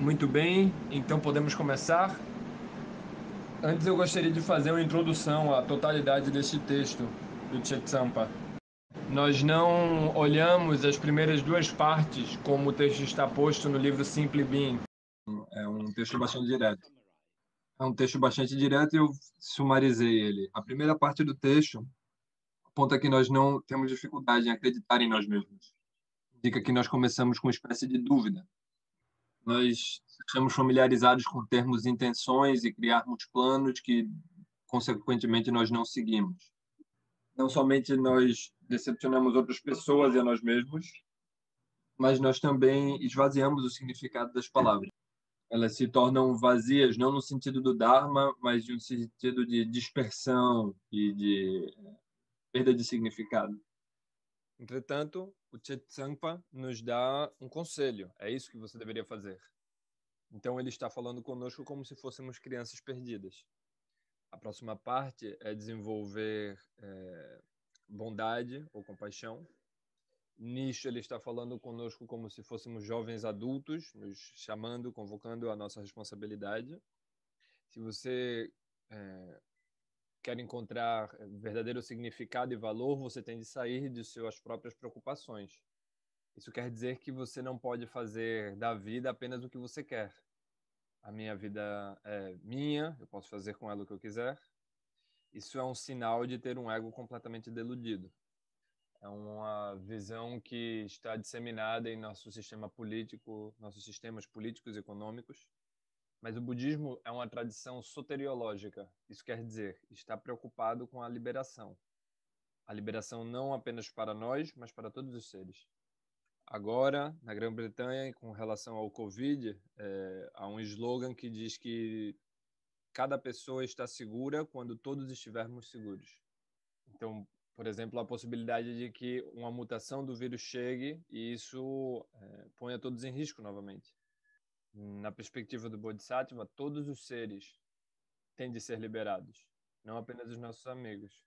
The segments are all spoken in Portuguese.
Muito bem, então podemos começar. Antes eu gostaria de fazer uma introdução à totalidade deste texto do Tchetsampa. Nós não olhamos as primeiras duas partes como o texto está posto no livro Simply Being. É um texto bastante direto. É um texto bastante direto e eu sumarizei ele. A primeira parte do texto aponta que nós não temos dificuldade em acreditar em nós mesmos. Indica que nós começamos com uma espécie de dúvida, nós somos familiarizados com termos intenções e criarmos planos que, consequentemente, nós não seguimos. Não somente nós decepcionamos outras pessoas e a nós mesmos, mas nós também esvaziamos o significado das palavras. Elas se tornam vazias, não no sentido do Dharma, mas de um sentido de dispersão e de eh, perda de significado. Entretanto, o Chetsampa nos dá um conselho. É isso que você deveria fazer. Então ele está falando conosco como se fôssemos crianças perdidas. A próxima parte é desenvolver é, bondade ou compaixão. Nisso ele está falando conosco como se fôssemos jovens adultos, nos chamando, convocando a nossa responsabilidade. Se você é, quer encontrar eh, verdadeiro significado e valor, você tem de sair de suas próprias preocupações. Isso quer dizer que você não pode fazer da vida apenas o que você quer. A minha vida é minha, eu posso fazer com ela o que eu quiser. Isso é um sinal de ter um ego completamente deludido. É uma visão que está disseminada em nosso sistema político, nossos sistemas políticos e econômicos, mas o budismo é uma tradição soteriológica, isso quer dizer, está preocupado com a liberação. A liberação não apenas para nós, mas para todos os seres. Agora, na Grã-Bretanha, com relação ao Covid, é, há um slogan que diz que cada pessoa está segura quando todos estivermos seguros. Então, por exemplo, a possibilidade de que uma mutação do vírus chegue e isso é, ponha todos em risco novamente. Na perspectiva do Bodhisattva, todos os seres têm de ser liberados, não apenas os nossos amigos.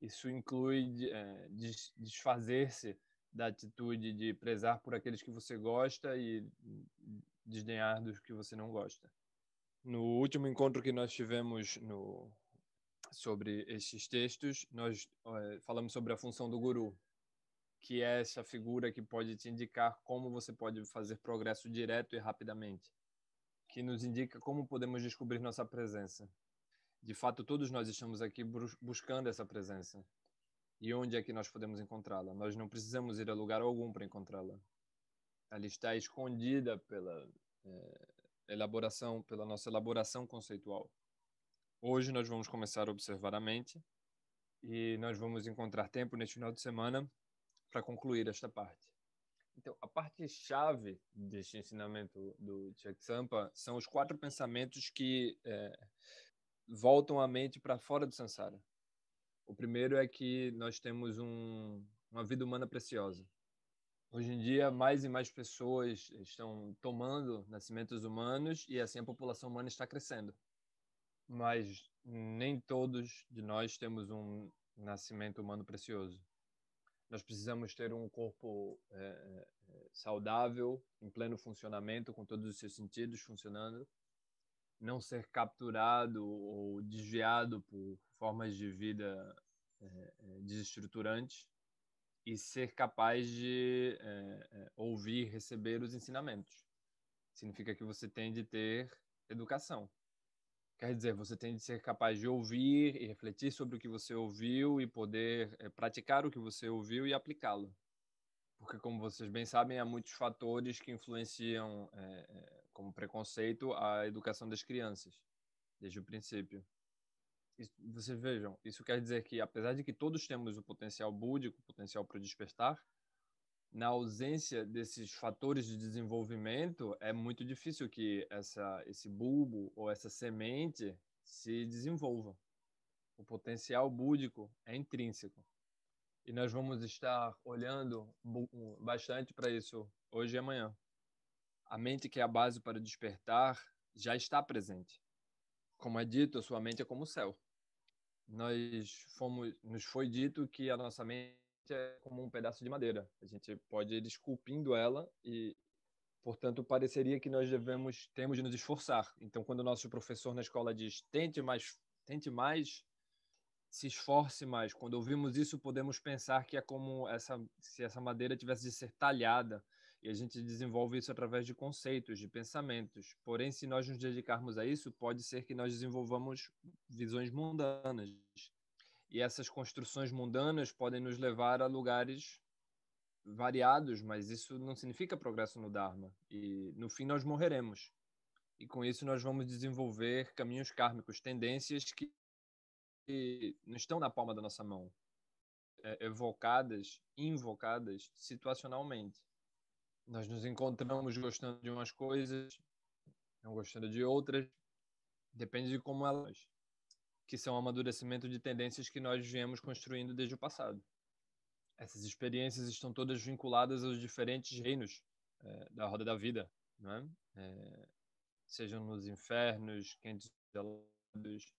Isso inclui é, desfazer-se da atitude de prezar por aqueles que você gosta e desdenhar dos que você não gosta. No último encontro que nós tivemos no, sobre estes textos, nós é, falamos sobre a função do guru, que é essa figura que pode te indicar como você pode fazer progresso direto e rapidamente, que nos indica como podemos descobrir nossa presença. De fato, todos nós estamos aqui buscando essa presença. E onde é que nós podemos encontrá-la? Nós não precisamos ir a lugar algum para encontrá-la. Ela está escondida pela é, elaboração, pela nossa elaboração conceitual. Hoje nós vamos começar a observar a mente e nós vamos encontrar tempo neste final de semana para concluir esta parte. Então, a parte chave deste ensinamento do Chak Sampa são os quatro pensamentos que é, voltam a mente para fora do samsara. O primeiro é que nós temos um, uma vida humana preciosa. Hoje em dia, mais e mais pessoas estão tomando nascimentos humanos e assim a população humana está crescendo. Mas nem todos de nós temos um nascimento humano precioso. Nós precisamos ter um corpo é, saudável, em pleno funcionamento, com todos os seus sentidos funcionando, não ser capturado ou desviado por formas de vida é, desestruturantes e ser capaz de é, ouvir, receber os ensinamentos. Significa que você tem de ter educação. Quer dizer, você tem de ser capaz de ouvir e refletir sobre o que você ouviu e poder é, praticar o que você ouviu e aplicá-lo. Porque, como vocês bem sabem, há muitos fatores que influenciam, é, como preconceito, a educação das crianças, desde o princípio. Isso, vocês vejam, isso quer dizer que, apesar de que todos temos o potencial búdico, o potencial para despertar, na ausência desses fatores de desenvolvimento, é muito difícil que essa, esse bulbo ou essa semente se desenvolva. O potencial búdico é intrínseco. E nós vamos estar olhando bastante para isso hoje e amanhã. A mente, que é a base para despertar, já está presente. Como é dito, a sua mente é como o céu. Nós fomos, nos foi dito que a nossa mente é como um pedaço de madeira. A gente pode ir esculpindo ela e, portanto, pareceria que nós devemos temos de nos esforçar. Então, quando o nosso professor na escola diz tente mais, tente mais, se esforce mais. Quando ouvimos isso, podemos pensar que é como essa, se essa madeira tivesse de ser talhada. E a gente desenvolve isso através de conceitos, de pensamentos. Porém, se nós nos dedicarmos a isso, pode ser que nós desenvolvamos visões mundanas e essas construções mundanas podem nos levar a lugares variados, mas isso não significa progresso no Dharma. E no fim nós morreremos. E com isso nós vamos desenvolver caminhos kármicos, tendências que não estão na palma da nossa mão, é, evocadas, invocadas situacionalmente. Nós nos encontramos gostando de umas coisas, não gostando de outras, depende de como elas que são o amadurecimento de tendências que nós viemos construindo desde o passado. Essas experiências estão todas vinculadas aos diferentes reinos é, da roda da vida, né? é, sejam nos infernos, quentes gelados,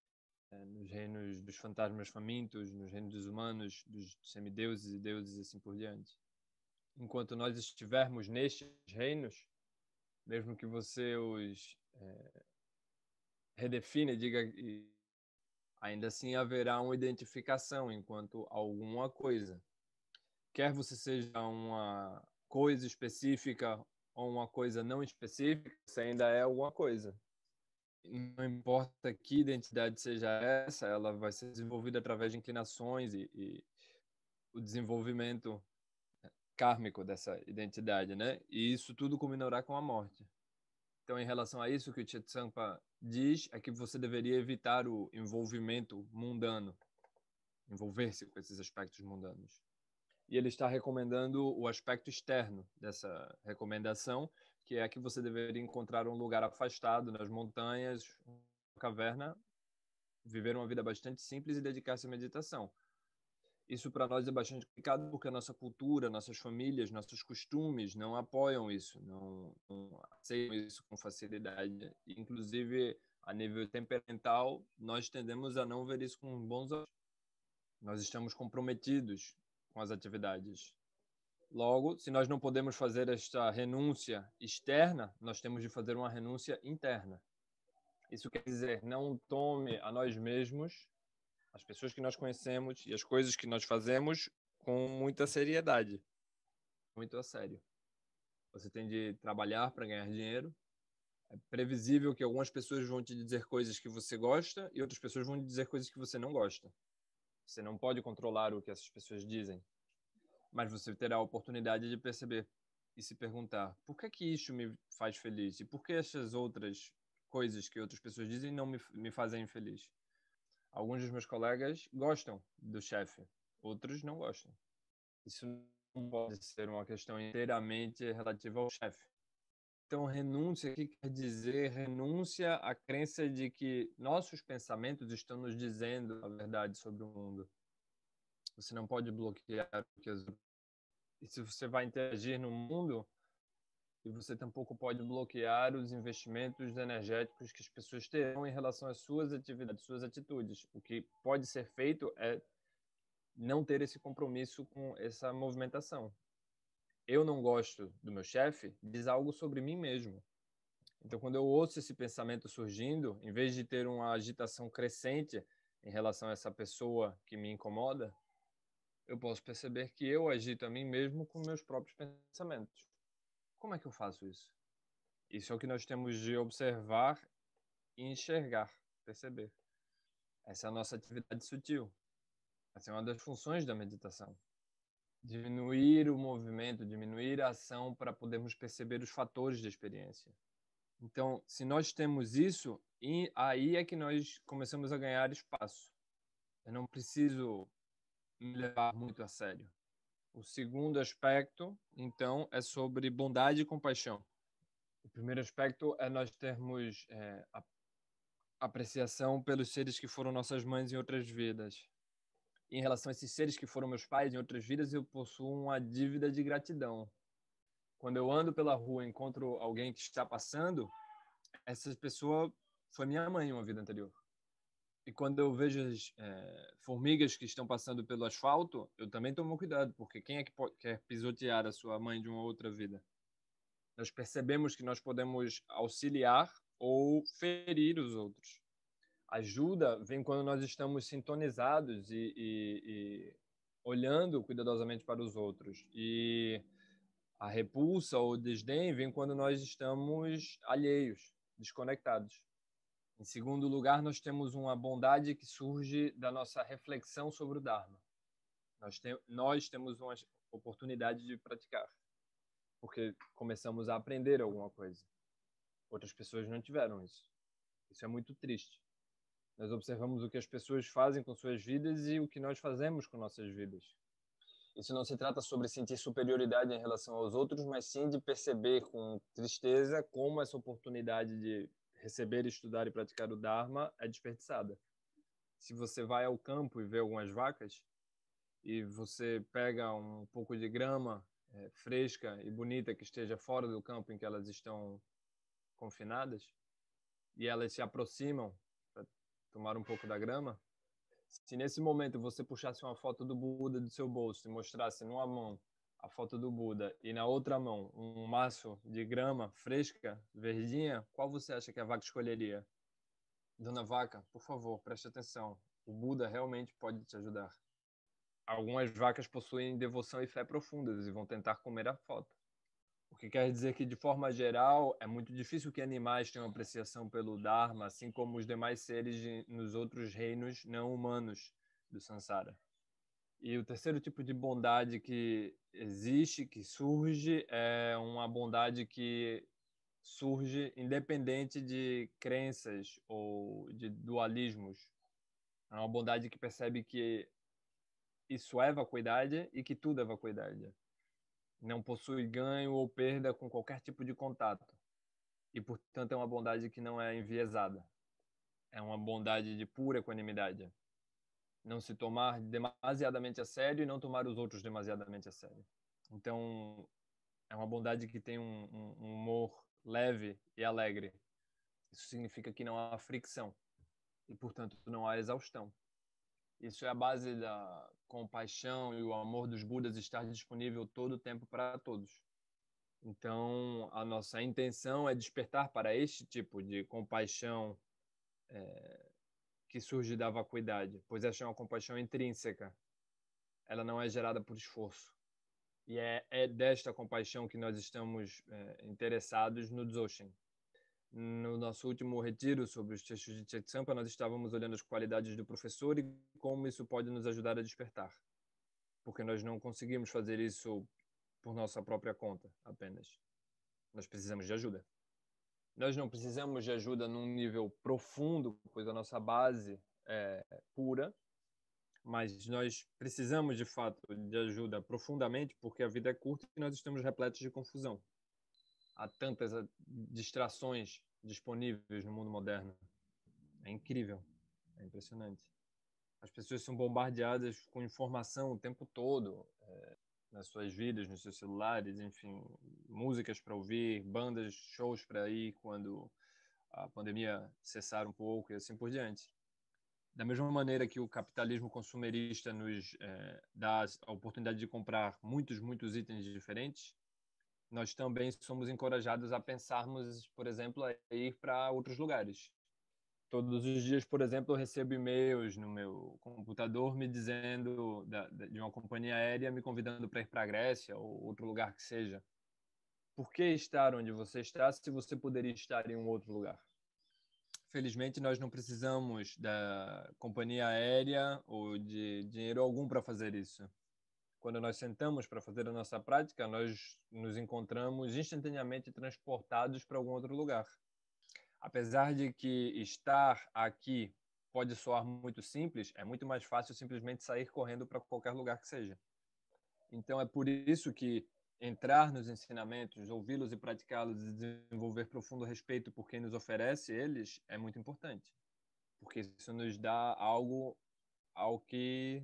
é, nos reinos dos fantasmas famintos, nos reinos dos humanos, dos semideuses e deuses e assim por diante. Enquanto nós estivermos nestes reinos, mesmo que você os é, redefine, diga Ainda assim haverá uma identificação enquanto alguma coisa. Quer você seja uma coisa específica ou uma coisa não específica, você ainda é alguma coisa. Não importa que identidade seja essa, ela vai ser desenvolvida através de inclinações e, e o desenvolvimento kármico dessa identidade, né? E isso tudo culminará com a morte. Então, em relação a isso, o que o Sampa diz é que você deveria evitar o envolvimento mundano, envolver-se com esses aspectos mundanos. E ele está recomendando o aspecto externo dessa recomendação, que é que você deveria encontrar um lugar afastado nas montanhas, uma caverna, viver uma vida bastante simples e dedicar-se à meditação. Isso para nós é bastante complicado porque a nossa cultura, nossas famílias, nossos costumes não apoiam isso, não, não aceitam isso com facilidade. Inclusive, a nível temperamental, nós tendemos a não ver isso com bons olhos. Nós estamos comprometidos com as atividades. Logo, se nós não podemos fazer esta renúncia externa, nós temos de fazer uma renúncia interna. Isso quer dizer, não tome a nós mesmos as pessoas que nós conhecemos e as coisas que nós fazemos com muita seriedade, muito a sério. Você tem de trabalhar para ganhar dinheiro. É previsível que algumas pessoas vão te dizer coisas que você gosta e outras pessoas vão te dizer coisas que você não gosta. Você não pode controlar o que essas pessoas dizem, mas você terá a oportunidade de perceber e se perguntar: por que é que isso me faz feliz e por que essas outras coisas que outras pessoas dizem não me, me fazem feliz? alguns dos meus colegas gostam do chefe, outros não gostam. Isso não pode ser uma questão inteiramente relativa ao chefe. Então, renúncia, o que quer dizer? Renúncia à crença de que nossos pensamentos estão nos dizendo a verdade sobre o mundo. Você não pode bloquear o que as... E se você vai interagir no mundo, e você tampouco pode bloquear os investimentos energéticos que as pessoas terão em relação às suas atividades, suas atitudes. O que pode ser feito é não ter esse compromisso com essa movimentação. Eu não gosto do meu chefe, diz algo sobre mim mesmo. Então, quando eu ouço esse pensamento surgindo, em vez de ter uma agitação crescente em relação a essa pessoa que me incomoda, eu posso perceber que eu agito a mim mesmo com meus próprios pensamentos. Como é que eu faço isso? Isso é o que nós temos de observar e enxergar, perceber. Essa é a nossa atividade sutil. Essa é uma das funções da meditação. Diminuir o movimento, diminuir a ação para podermos perceber os fatores da experiência. Então, se nós temos isso, aí é que nós começamos a ganhar espaço. Eu não preciso me levar muito a sério. O segundo aspecto, então, é sobre bondade e compaixão. O primeiro aspecto é nós termos é, apreciação pelos seres que foram nossas mães em outras vidas. em relação a esses seres que foram meus pais em outras vidas, eu possuo uma dívida de gratidão. Quando eu ando pela rua e encontro alguém que está passando, essa pessoa foi minha mãe uma vida anterior. E quando eu vejo as é, formigas que estão passando pelo asfalto, eu também tomo cuidado, porque quem é que quer pisotear a sua mãe de uma outra vida? Nós percebemos que nós podemos auxiliar ou ferir os outros. Ajuda vem quando nós estamos sintonizados e, e, e olhando cuidadosamente para os outros. E a repulsa ou desdém vem quando nós estamos alheios, desconectados. Em segundo lugar, nós temos uma bondade que surge da nossa reflexão sobre o Dharma. Nós, te, nós temos uma oportunidade de praticar, porque começamos a aprender alguma coisa. Outras pessoas não tiveram isso. Isso é muito triste. Nós observamos o que as pessoas fazem com suas vidas e o que nós fazemos com nossas vidas. Isso não se trata sobre sentir superioridade em relação aos outros, mas sim de perceber com tristeza como essa oportunidade de receber, estudar e praticar o Dharma é desperdiçada. Se você vai ao campo e vê algumas vacas, e você pega um pouco de grama é, fresca e bonita que esteja fora do campo em que elas estão confinadas, e elas se aproximam para tomar um pouco da grama, se nesse momento você puxasse uma foto do Buda do seu bolso e mostrasse numa mão a foto do Buda e na outra mão um maço de grama fresca, verdinha, qual você acha que a vaca escolheria? Dona Vaca, por favor, preste atenção. O Buda realmente pode te ajudar. Algumas vacas possuem devoção e fé profundas e vão tentar comer a foto. O que quer dizer que, de forma geral, é muito difícil que animais tenham apreciação pelo Dharma, assim como os demais seres de, nos outros reinos não humanos do Sansara. E o terceiro tipo de bondade que existe, que surge, é uma bondade que surge independente de crenças ou de dualismos. É uma bondade que percebe que isso é vacuidade e que tudo é vacuidade. Não possui ganho ou perda com qualquer tipo de contato. E, portanto, é uma bondade que não é enviesada. É uma bondade de pura equanimidade não se tomar demasiadamente a sério e não tomar os outros demasiadamente a sério. Então, é uma bondade que tem um, um humor leve e alegre. Isso significa que não há fricção e, portanto, não há exaustão. Isso é a base da compaixão e o amor dos Budas estar disponível todo o tempo para todos. Então, a nossa intenção é despertar para este tipo de compaixão é, que surge da vacuidade, pois esta é uma compaixão intrínseca. Ela não é gerada por esforço. E é, é desta compaixão que nós estamos é, interessados no Dzogchen. No nosso último retiro sobre os textos de Tchetsampa, nós estávamos olhando as qualidades do professor e como isso pode nos ajudar a despertar. Porque nós não conseguimos fazer isso por nossa própria conta apenas. Nós precisamos de ajuda. Nós não precisamos de ajuda num nível profundo, pois a nossa base é pura, mas nós precisamos de fato de ajuda profundamente, porque a vida é curta e nós estamos repletos de confusão. Há tantas ah, distrações disponíveis no mundo moderno. É incrível, é impressionante. As pessoas são bombardeadas com informação o tempo todo. É, nas suas vidas, nos seus celulares, enfim, músicas para ouvir, bandas, shows para ir quando a pandemia cessar um pouco e assim por diante. Da mesma maneira que o capitalismo consumerista nos eh, dá a oportunidade de comprar muitos, muitos itens diferentes, nós também somos encorajados a pensarmos, por exemplo, a ir para outros lugares. Todos os dias, por exemplo, eu recebo e-mails no meu computador me dizendo da, de uma companhia aérea me convidando para ir para a Grécia ou outro lugar que seja. Por que estar onde você está se você poderia estar em um outro lugar? Felizmente, nós não precisamos da companhia aérea ou de dinheiro algum para fazer isso quando nós sentamos para fazer a nossa prática, nós nos encontramos instantaneamente transportados para algum outro lugar. Apesar de que estar aqui pode soar muito simples, é muito mais fácil simplesmente sair correndo para qualquer lugar que seja. Então, é por isso que entrar nos ensinamentos, ouvi-los e praticá-los e desenvolver profundo respeito por quem nos oferece eles é muito importante. Porque isso nos dá algo ao que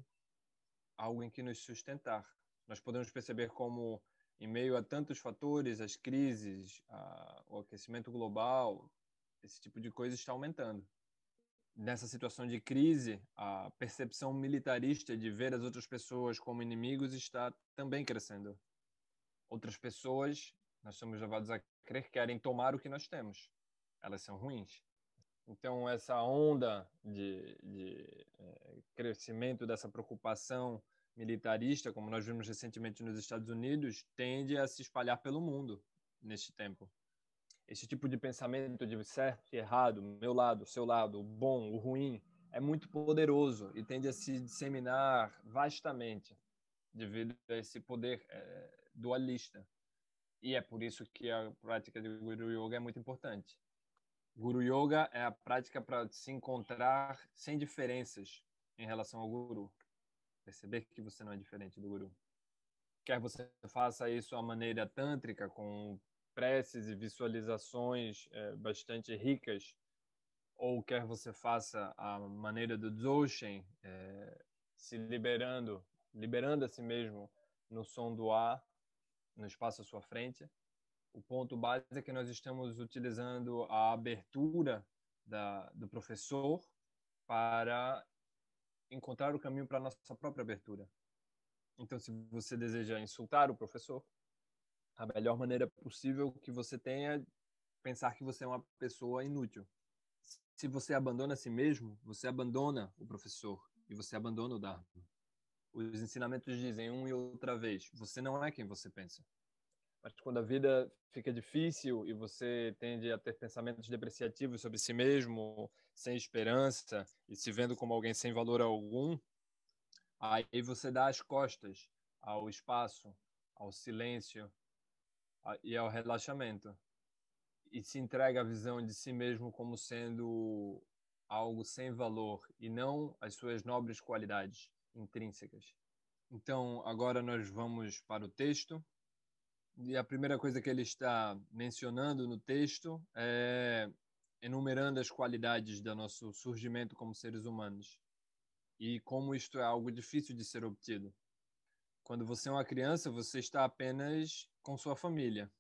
algo em que nos sustentar. Nós podemos perceber como em meio a tantos fatores, as crises, a, o aquecimento global, esse tipo de coisa está aumentando. Nessa situação de crise, a percepção militarista de ver as outras pessoas como inimigos está também crescendo. Outras pessoas, nós somos levados a crer, querem tomar o que nós temos. Elas são ruins. Então, essa onda de, de é, crescimento dessa preocupação militarista, como nós vimos recentemente nos Estados Unidos, tende a se espalhar pelo mundo neste tempo esse tipo de pensamento de certo e errado, meu lado, seu lado, o bom, o ruim, é muito poderoso e tende a se disseminar vastamente devido a esse poder é, dualista. E é por isso que a prática de Guru Yoga é muito importante. Guru Yoga é a prática para se encontrar sem diferenças em relação ao Guru. Perceber que você não é diferente do Guru. Quer você faça isso à maneira tântrica, com preces e visualizações é, bastante ricas, ou quer você faça a maneira do Dzogchen, é, se liberando, liberando a si mesmo no som do ar, no espaço à sua frente. O ponto base é que nós estamos utilizando a abertura da, do professor para encontrar o caminho para a nossa própria abertura. Então, se você deseja insultar o professor, a melhor maneira possível que você tenha pensar que você é uma pessoa inútil. Se você abandona a si mesmo, você abandona o professor e você abandona o Dharma. Os ensinamentos dizem uma e outra vez: você não é quem você pensa. Mas quando a vida fica difícil e você tende a ter pensamentos depreciativos sobre si mesmo, sem esperança e se vendo como alguém sem valor algum, aí você dá as costas ao espaço, ao silêncio, e ao é relaxamento. E se entrega à visão de si mesmo como sendo algo sem valor e não as suas nobres qualidades intrínsecas. Então, agora nós vamos para o texto. E a primeira coisa que ele está mencionando no texto é enumerando as qualidades do nosso surgimento como seres humanos e como isto é algo difícil de ser obtido. Quando você é uma criança, você está apenas com sua família.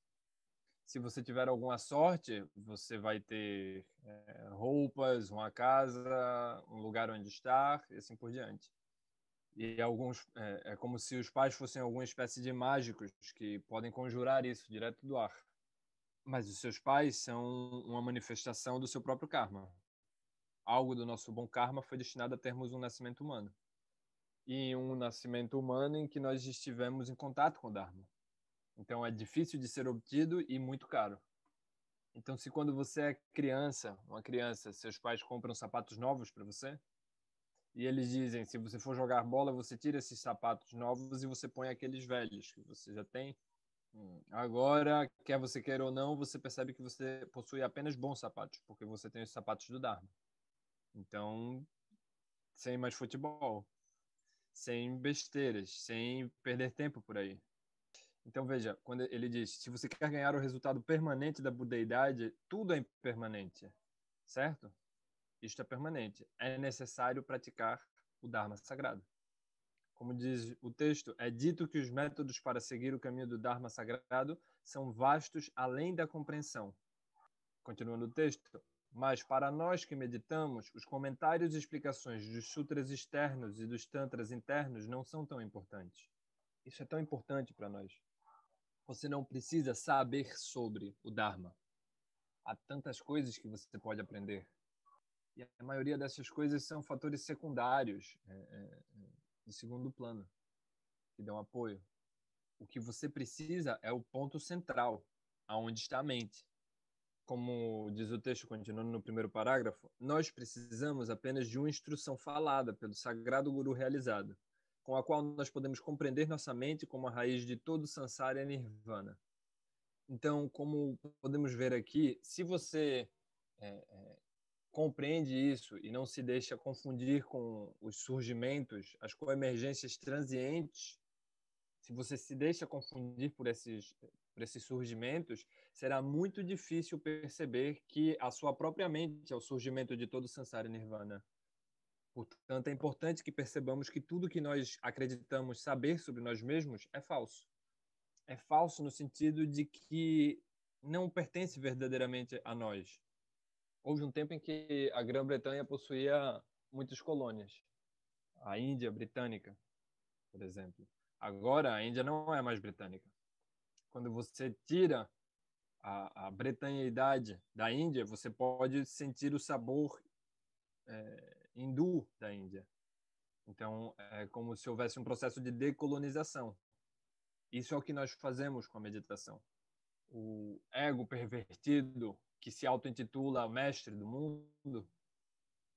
Se você tiver alguma sorte, você vai ter é, roupas, uma casa, um lugar onde estar e assim por diante. E alguns é, é como se os pais fossem alguma espécie de mágicos que podem conjurar isso direto do ar. Mas os seus pais são uma manifestação do seu próprio karma. Algo do nosso bom karma foi destinado a termos um nascimento humano. E um nascimento humano em que nós estivemos em contato com o Dharma. Então é difícil de ser obtido e muito caro. Então, se quando você é criança, uma criança, seus pais compram sapatos novos para você, e eles dizem: se você for jogar bola, você tira esses sapatos novos e você põe aqueles velhos que você já tem. Hum, agora, quer você queira ou não, você percebe que você possui apenas bons sapatos, porque você tem os sapatos do Dharma. Então, sem mais futebol, sem besteiras, sem perder tempo por aí. Então, veja, quando ele diz: se você quer ganhar o resultado permanente da budeidade, tudo é impermanente, certo? Isto é permanente. É necessário praticar o Dharma sagrado. Como diz o texto, é dito que os métodos para seguir o caminho do Dharma sagrado são vastos além da compreensão. Continuando o texto, mas para nós que meditamos, os comentários e explicações dos sutras externos e dos tantras internos não são tão importantes. Isso é tão importante para nós. Você não precisa saber sobre o Dharma. Há tantas coisas que você pode aprender. E a maioria dessas coisas são fatores secundários, é, é, de é, segundo plano, que dão apoio. O que você precisa é o ponto central, aonde está a mente. Como diz o texto, continuando no primeiro parágrafo, nós precisamos apenas de uma instrução falada pelo sagrado guru realizado com a qual nós podemos compreender nossa mente como a raiz de todo samsara e nirvana. Então, como podemos ver aqui, se você é, é, compreende isso e não se deixa confundir com os surgimentos, as coemergências transientes, se você se deixa confundir por esses, por esses surgimentos, será muito difícil perceber que a sua própria mente é o surgimento de todo samsara e nirvana. Portanto, é importante que percebamos que tudo que nós acreditamos saber sobre nós mesmos é falso. É falso no sentido de que não pertence verdadeiramente a nós. Houve um tempo em que a Grã-Bretanha possuía muitas colônias. A Índia britânica, por exemplo. Agora, a Índia não é mais britânica. Quando você tira a, a bretanhidade da Índia, você pode sentir o sabor é, hindu da Índia. Então, é como se houvesse um processo de decolonização. Isso é o que nós fazemos com a meditação. O ego pervertido, que se auto-intitula mestre do mundo,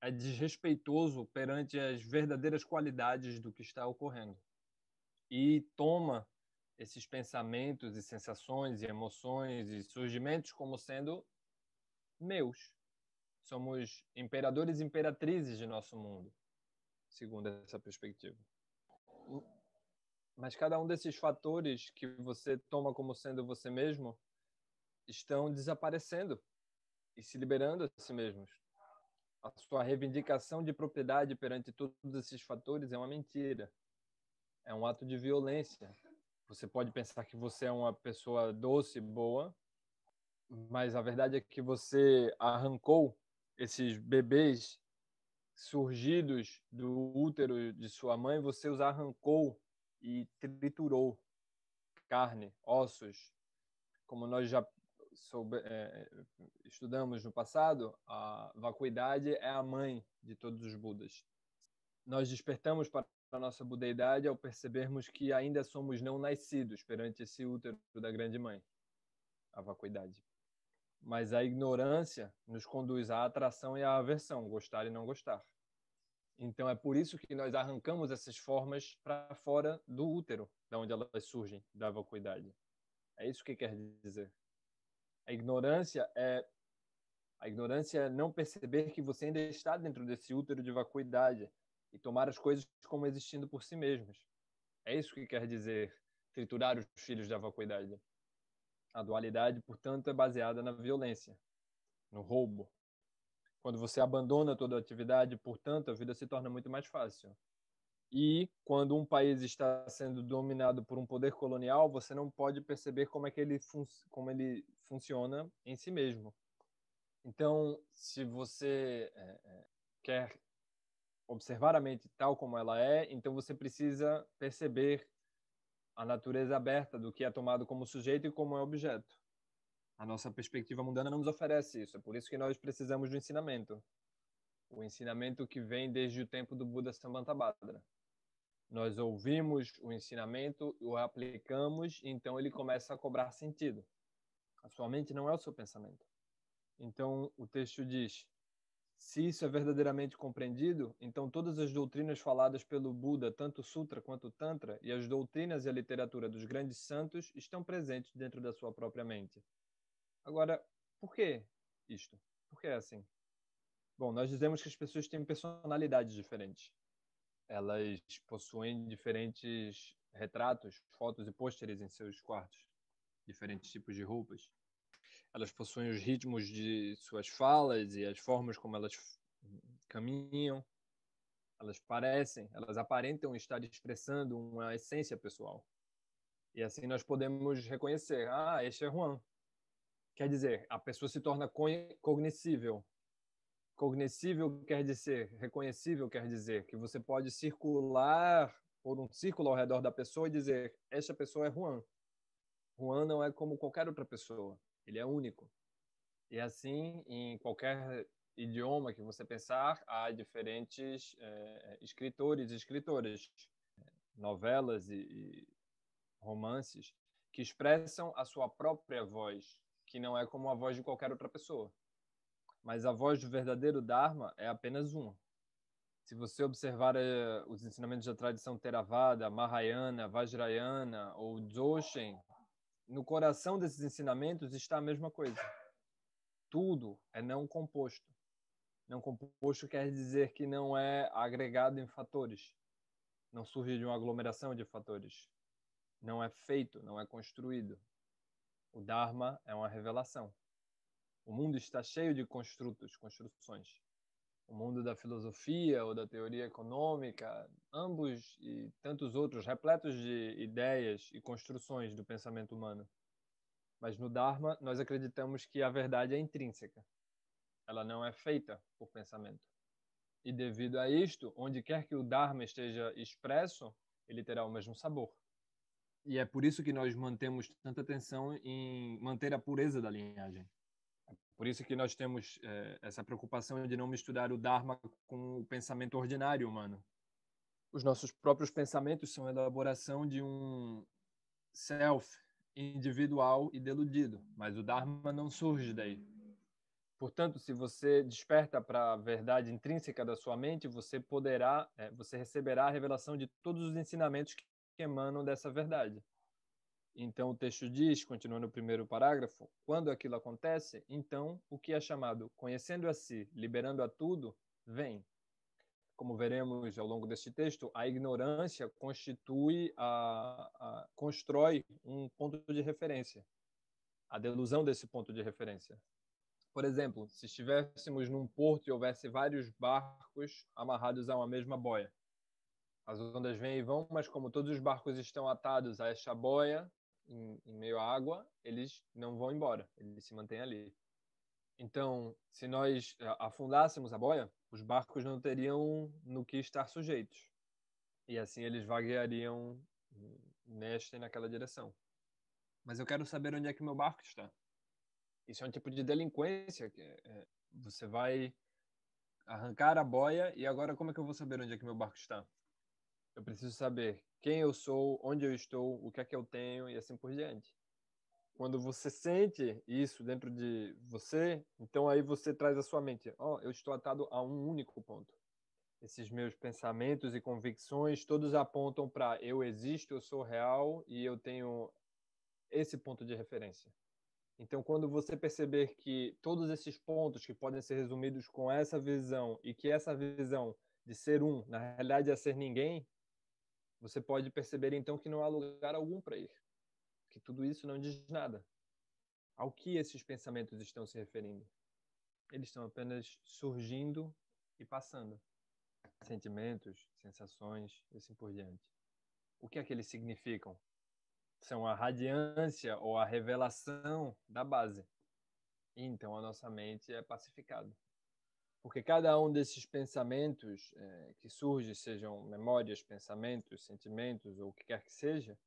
é desrespeitoso perante as verdadeiras qualidades do que está ocorrendo. E toma esses pensamentos e sensações e emoções e surgimentos como sendo meus somos imperadores e imperatrizes de nosso mundo, segundo essa perspectiva. Mas cada um desses fatores que você toma como sendo você mesmo estão desaparecendo e se liberando a si mesmos. A sua reivindicação de propriedade perante todos esses fatores é uma mentira. É um ato de violência. Você pode pensar que você é uma pessoa doce, boa, mas a verdade é que você arrancou esses bebês surgidos do útero de sua mãe, você os arrancou e triturou carne, ossos. Como nós já soube, é, estudamos no passado, a vacuidade é a mãe de todos os Budas. Nós despertamos para a nossa budeidade ao percebermos que ainda somos não nascidos perante esse útero da grande mãe, a vacuidade mas a ignorância nos conduz à atração e à aversão, gostar e não gostar. Então é por isso que nós arrancamos essas formas para fora do útero, da onde elas surgem, da vacuidade. É isso que quer dizer. A ignorância é a ignorância é não perceber que você ainda está dentro desse útero de vacuidade e tomar as coisas como existindo por si mesmas. É isso que quer dizer triturar os filhos da vacuidade. A dualidade, portanto, é baseada na violência, no roubo. Quando você abandona toda a atividade, portanto, a vida se torna muito mais fácil. E quando um país está sendo dominado por um poder colonial, você não pode perceber como é que ele, como ele funciona em si mesmo. Então, se você é, é, quer observar a mente tal como ela é, então você precisa perceber a natureza é aberta do que é tomado como sujeito e como é objeto. A nossa perspectiva mundana não nos oferece isso, é por isso que nós precisamos do ensinamento. O ensinamento que vem desde o tempo do Buda Sambantabhadra. Nós ouvimos o ensinamento, o aplicamos, e então ele começa a cobrar sentido. A sua mente não é o seu pensamento. Então o texto diz: se isso é verdadeiramente compreendido, então todas as doutrinas faladas pelo Buda, tanto o Sutra quanto o Tantra, e as doutrinas e a literatura dos grandes santos estão presentes dentro da sua própria mente. Agora, por que isto? Por que é assim? Bom, nós dizemos que as pessoas têm personalidades diferentes. Elas possuem diferentes retratos, fotos e pôsteres em seus quartos, diferentes tipos de roupas, elas possuem os ritmos de suas falas e as formas como elas caminham. Elas parecem, elas aparentam estar expressando uma essência pessoal. E assim nós podemos reconhecer, ah, este é Juan. Quer dizer, a pessoa se torna cognoscível. Cognoscível quer dizer, reconhecível quer dizer que você pode circular por um círculo ao redor da pessoa e dizer, esta pessoa é Juan. Juan não é como qualquer outra pessoa. Ele é único. E assim, em qualquer idioma que você pensar, há diferentes é, escritores e escritoras, novelas e, e romances, que expressam a sua própria voz, que não é como a voz de qualquer outra pessoa. Mas a voz do verdadeiro Dharma é apenas uma. Se você observar é, os ensinamentos da tradição Theravada, Mahayana, Vajrayana ou Dzogchen, no coração desses ensinamentos está a mesma coisa. Tudo é não composto. Não composto quer dizer que não é agregado em fatores, não surge de uma aglomeração de fatores, não é feito, não é construído. O Dharma é uma revelação. O mundo está cheio de construtos, construções o mundo da filosofia ou da teoria econômica, ambos e tantos outros repletos de ideias e construções do pensamento humano. Mas no Dharma, nós acreditamos que a verdade é intrínseca. Ela não é feita por pensamento. E devido a isto, onde quer que o Dharma esteja expresso, ele terá o mesmo sabor. E é por isso que nós mantemos tanta atenção em manter a pureza da linhagem. Por isso que nós temos é, essa preocupação de não misturar o Dharma com o pensamento ordinário humano. Os nossos próprios pensamentos são a elaboração de um self individual e deludido, mas o Dharma não surge daí. Portanto, se você desperta para a verdade intrínseca da sua mente, você poderá, é, você receberá a revelação de todos os ensinamentos que emanam dessa verdade. Então, o texto diz, continuando o primeiro parágrafo, quando aquilo acontece, então o que é chamado conhecendo a si, liberando a tudo, vem. Como veremos ao longo deste texto, a ignorância constitui, a, a, constrói um ponto de referência, a delusão desse ponto de referência. Por exemplo, se estivéssemos num porto e houvesse vários barcos amarrados a uma mesma boia, as ondas vêm e vão, mas como todos os barcos estão atados a esta boia, em, em meio à água, eles não vão embora, eles se mantêm ali. Então, se nós é, afundássemos a boia, os barcos não teriam no que estar sujeitos. E assim eles vagueariam nesta e naquela direção. Mas eu quero saber onde é que meu barco está. Isso é um tipo de delinquência que é, você vai arrancar a boia e agora como é que eu vou saber onde é que meu barco está? Eu preciso saber quem eu sou, onde eu estou, o que é que eu tenho e assim por diante. Quando você sente isso dentro de você, então aí você traz a sua mente, ó, oh, eu estou atado a um único ponto. Esses meus pensamentos e convicções todos apontam para eu existo, eu sou real e eu tenho esse ponto de referência. Então, quando você perceber que todos esses pontos que podem ser resumidos com essa visão e que essa visão de ser um, na realidade, é ser ninguém, você pode perceber então que não há lugar algum para ir, que tudo isso não diz nada. Ao que esses pensamentos estão se referindo? Eles estão apenas surgindo e passando. Sentimentos, sensações e assim por diante. O que é que eles significam? São a radiância ou a revelação da base. E então a nossa mente é pacificada porque cada um desses pensamentos eh, que surge, sejam memórias, pensamentos, sentimentos ou o que quer que seja,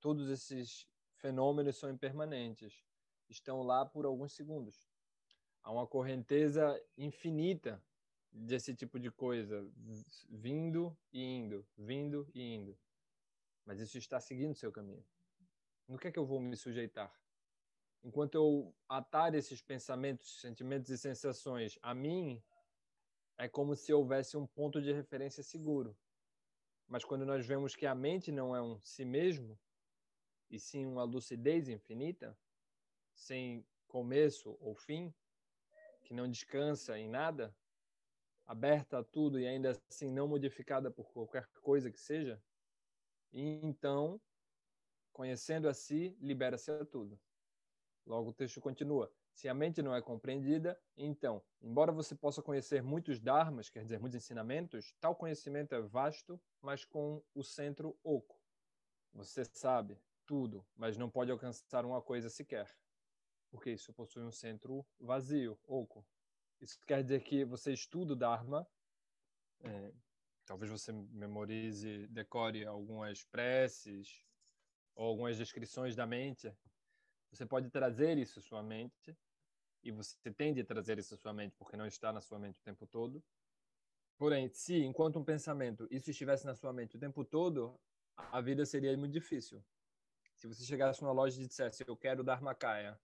todos esses fenômenos são impermanentes, estão lá por alguns segundos. Há uma correnteza infinita desse tipo de coisa, vindo e indo, vindo e indo. Mas isso está seguindo seu caminho. No que é que eu vou me sujeitar? enquanto eu atar esses pensamentos, sentimentos e sensações a mim, é como se houvesse um ponto de referência seguro. Mas quando nós vemos que a mente não é um si mesmo, e sim uma lucidez infinita, sem começo ou fim, que não descansa em nada, aberta a tudo e ainda assim não modificada por qualquer coisa que seja, e então, conhecendo a si, libera-se a tudo. Logo, o texto continua. Se a mente não é compreendida, então, embora você possa conhecer muitos dharmas, quer dizer, muitos ensinamentos, tal conhecimento é vasto, mas com o centro oco. Você sabe tudo, mas não pode alcançar uma coisa sequer, porque isso possui um centro vazio, oco. Isso quer dizer que você estuda o dharma, é, talvez você memorize, decore algumas preces ou algumas descrições da mente, você pode trazer isso à sua mente, e você tende a trazer isso à sua mente, porque não está na sua mente o tempo todo. Porém, se enquanto um pensamento isso estivesse na sua mente o tempo todo, a vida seria muito difícil. Se você chegasse numa loja e dissesse, eu quero dar macaia,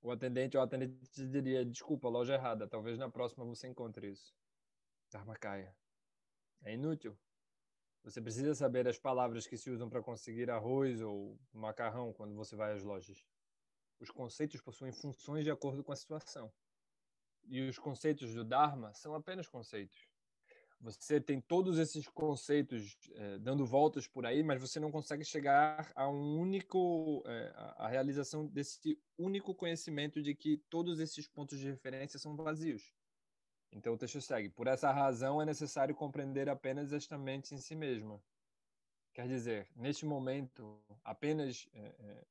o atendente ou atendente te diria, desculpa, loja errada, talvez na próxima você encontre isso. Dar macaia. É inútil. Você precisa saber as palavras que se usam para conseguir arroz ou macarrão quando você vai às lojas. Os conceitos possuem funções de acordo com a situação. E os conceitos do Dharma são apenas conceitos. Você tem todos esses conceitos é, dando voltas por aí, mas você não consegue chegar a um único, é, a realização desse único conhecimento de que todos esses pontos de referência são vazios. Então o texto segue: por essa razão é necessário compreender apenas esta mente em si mesma. Quer dizer, neste momento, apenas é, é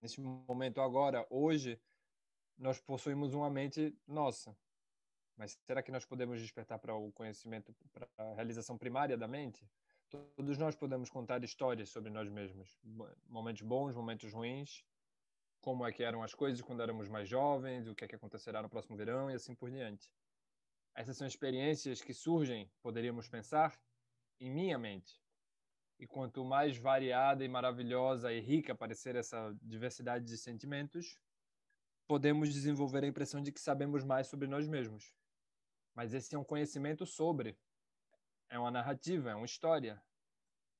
neste momento, agora, hoje, nós possuímos uma mente nossa. Mas será que nós podemos despertar para o conhecimento, para a realização primária da mente? Todos nós podemos contar histórias sobre nós mesmos, momentos bons, momentos ruins, como é que eram as coisas quando éramos mais jovens, o que é que acontecerá no próximo verão e assim por diante. Essas são experiências que surgem, poderíamos pensar, em minha mente. E quanto mais variada e maravilhosa e rica parecer essa diversidade de sentimentos, podemos desenvolver a impressão de que sabemos mais sobre nós mesmos. Mas esse é um conhecimento sobre, é uma narrativa, é uma história.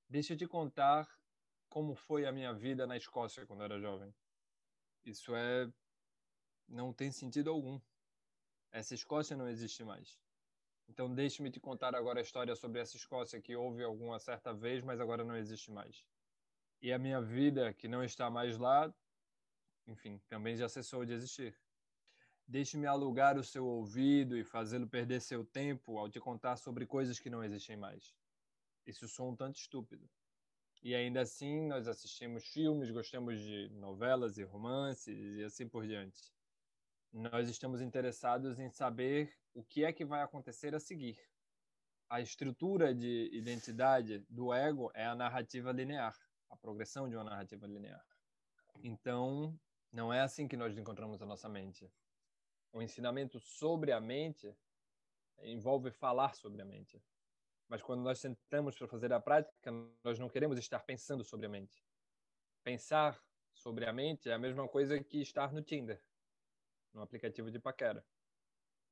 Deixa eu te contar como foi a minha vida na Escócia quando eu era jovem. Isso é não tem sentido algum. Essa Escócia não existe mais. Então, deixe-me te contar agora a história sobre essa Escócia que houve alguma certa vez, mas agora não existe mais. E a minha vida, que não está mais lá, enfim, também já cessou de existir. Deixe-me alugar o seu ouvido e fazê-lo perder seu tempo ao te contar sobre coisas que não existem mais. Isso soa um tanto estúpido. E ainda assim, nós assistimos filmes, gostamos de novelas e romances e assim por diante. Nós estamos interessados em saber o que é que vai acontecer a seguir. A estrutura de identidade do ego é a narrativa linear, a progressão de uma narrativa linear. Então, não é assim que nós encontramos a nossa mente. O ensinamento sobre a mente envolve falar sobre a mente. Mas quando nós sentamos para fazer a prática, nós não queremos estar pensando sobre a mente. Pensar sobre a mente é a mesma coisa que estar no Tinder no aplicativo de paquera.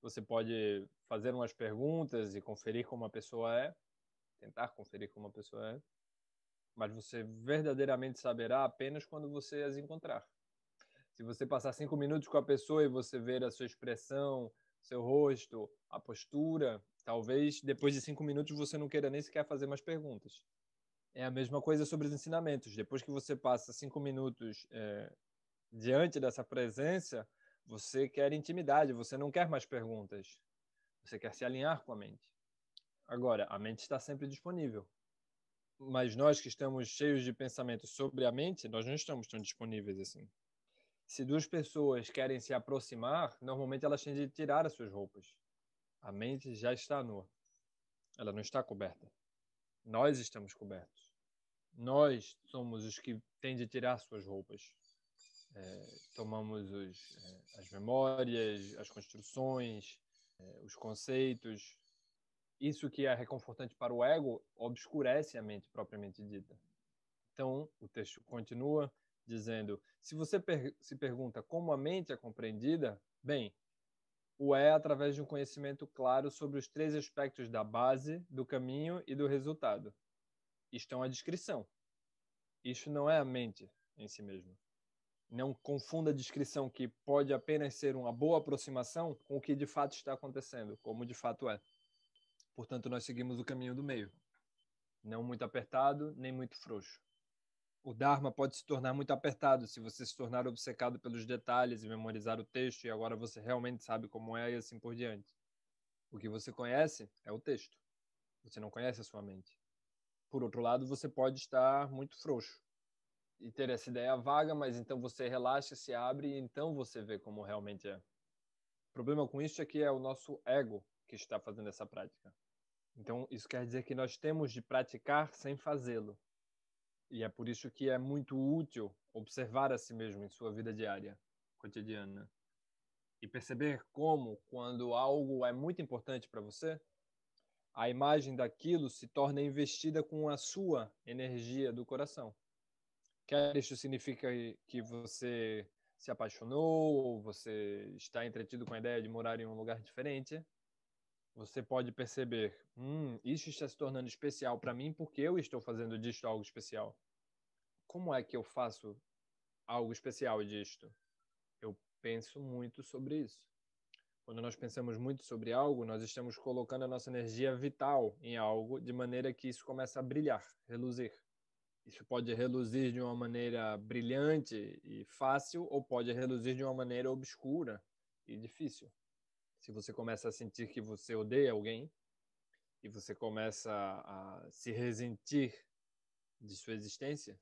Você pode fazer umas perguntas e conferir como a pessoa é, tentar conferir como a pessoa é, mas você verdadeiramente saberá apenas quando você as encontrar. Se você passar cinco minutos com a pessoa e você ver a sua expressão, seu rosto, a postura, talvez depois de cinco minutos você não queira nem sequer fazer mais perguntas. É a mesma coisa sobre os ensinamentos. Depois que você passa cinco minutos é, diante dessa presença, você quer intimidade, você não quer mais perguntas. Você quer se alinhar com a mente. Agora, a mente está sempre disponível. Mas nós que estamos cheios de pensamentos sobre a mente, nós não estamos tão disponíveis assim. Se duas pessoas querem se aproximar, normalmente elas têm de tirar as suas roupas. A mente já está nua. Ela não está coberta. Nós estamos cobertos. Nós somos os que têm de tirar suas roupas. Eh, tomamos os, eh, as memórias, as construções, eh, os conceitos. Isso que é reconfortante para o ego obscurece a mente propriamente dita. Então, o texto continua dizendo: se você per se pergunta como a mente é compreendida, bem, o é através de um conhecimento claro sobre os três aspectos da base, do caminho e do resultado. Isto é uma descrição. Isto não é a mente em si mesma. Não confunda a descrição que pode apenas ser uma boa aproximação com o que de fato está acontecendo, como de fato é. Portanto, nós seguimos o caminho do meio. Não muito apertado, nem muito frouxo. O Dharma pode se tornar muito apertado se você se tornar obcecado pelos detalhes e memorizar o texto, e agora você realmente sabe como é e assim por diante. O que você conhece é o texto. Você não conhece a sua mente. Por outro lado, você pode estar muito frouxo e ter essa ideia vaga, mas então você relaxa, se abre e então você vê como realmente é. O problema com isso é que é o nosso ego que está fazendo essa prática. Então, isso quer dizer que nós temos de praticar sem fazê-lo. E é por isso que é muito útil observar a si mesmo em sua vida diária, cotidiana. E perceber como, quando algo é muito importante para você, a imagem daquilo se torna investida com a sua energia do coração. É isso significa que você se apaixonou ou você está entretido com a ideia de morar em um lugar diferente. Você pode perceber, hum, isso está se tornando especial para mim porque eu estou fazendo disto algo especial. Como é que eu faço algo especial disto? Eu penso muito sobre isso. Quando nós pensamos muito sobre algo, nós estamos colocando a nossa energia vital em algo de maneira que isso começa a brilhar, reluzir isso pode reluzir de uma maneira brilhante e fácil, ou pode reluzir de uma maneira obscura e difícil. Se você começa a sentir que você odeia alguém e você começa a se resentir de sua existência,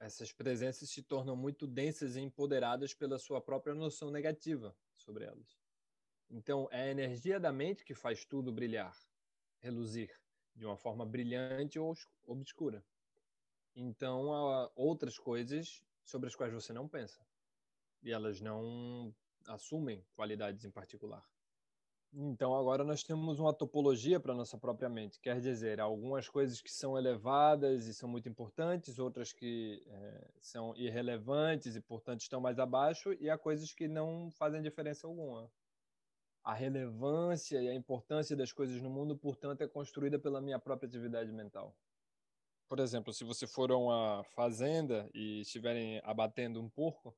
essas presenças se tornam muito densas e empoderadas pela sua própria noção negativa sobre elas. Então, é a energia da mente que faz tudo brilhar, reluzir de uma forma brilhante ou obscura. Então há outras coisas sobre as quais você não pensa e elas não assumem qualidades em particular. Então agora nós temos uma topologia para nossa própria mente, quer dizer, algumas coisas que são elevadas e são muito importantes, outras que é, são irrelevantes e portanto estão mais abaixo, e há coisas que não fazem diferença alguma. A relevância e a importância das coisas no mundo, portanto, é construída pela minha própria atividade mental por exemplo, se você for a uma fazenda e estiverem abatendo um porco,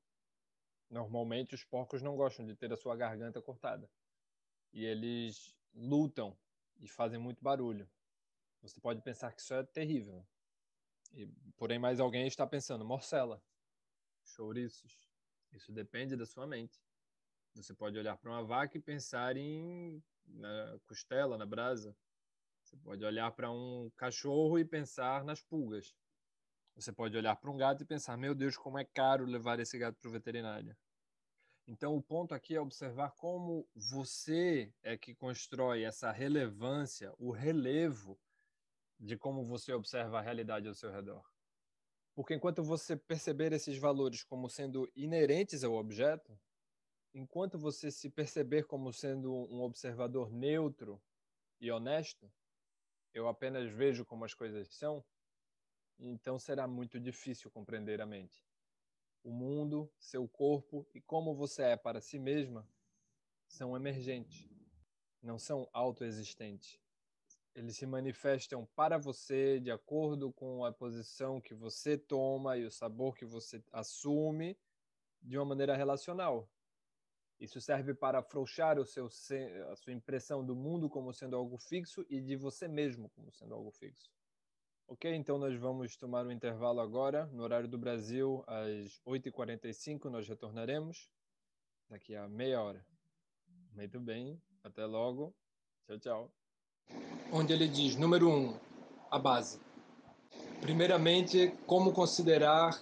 normalmente os porcos não gostam de ter a sua garganta cortada. E eles lutam e fazem muito barulho. Você pode pensar que isso é terrível. E, porém, mais alguém está pensando, morcela, chouriços. Isso depende da sua mente. Você pode olhar para uma vaca e pensar em na costela, na brasa. Você pode olhar para um cachorro e pensar nas pulgas. Você pode olhar para um gato e pensar: meu Deus, como é caro levar esse gato para o veterinário. Então, o ponto aqui é observar como você é que constrói essa relevância, o relevo de como você observa a realidade ao seu redor. Porque enquanto você perceber esses valores como sendo inerentes ao objeto, enquanto você se perceber como sendo um observador neutro e honesto, eu apenas vejo como as coisas são, então será muito difícil compreender a mente. O mundo, seu corpo e como você é para si mesma são emergentes, não são autoexistentes. Eles se manifestam para você de acordo com a posição que você toma e o sabor que você assume de uma maneira relacional, isso serve para afrouxar o seu, a sua impressão do mundo como sendo algo fixo e de você mesmo como sendo algo fixo. Ok, então nós vamos tomar um intervalo agora. No horário do Brasil, às 8h45, nós retornaremos. Daqui a meia hora. Muito bem, até logo. Tchau, tchau. Onde ele diz: número um, a base. Primeiramente, como considerar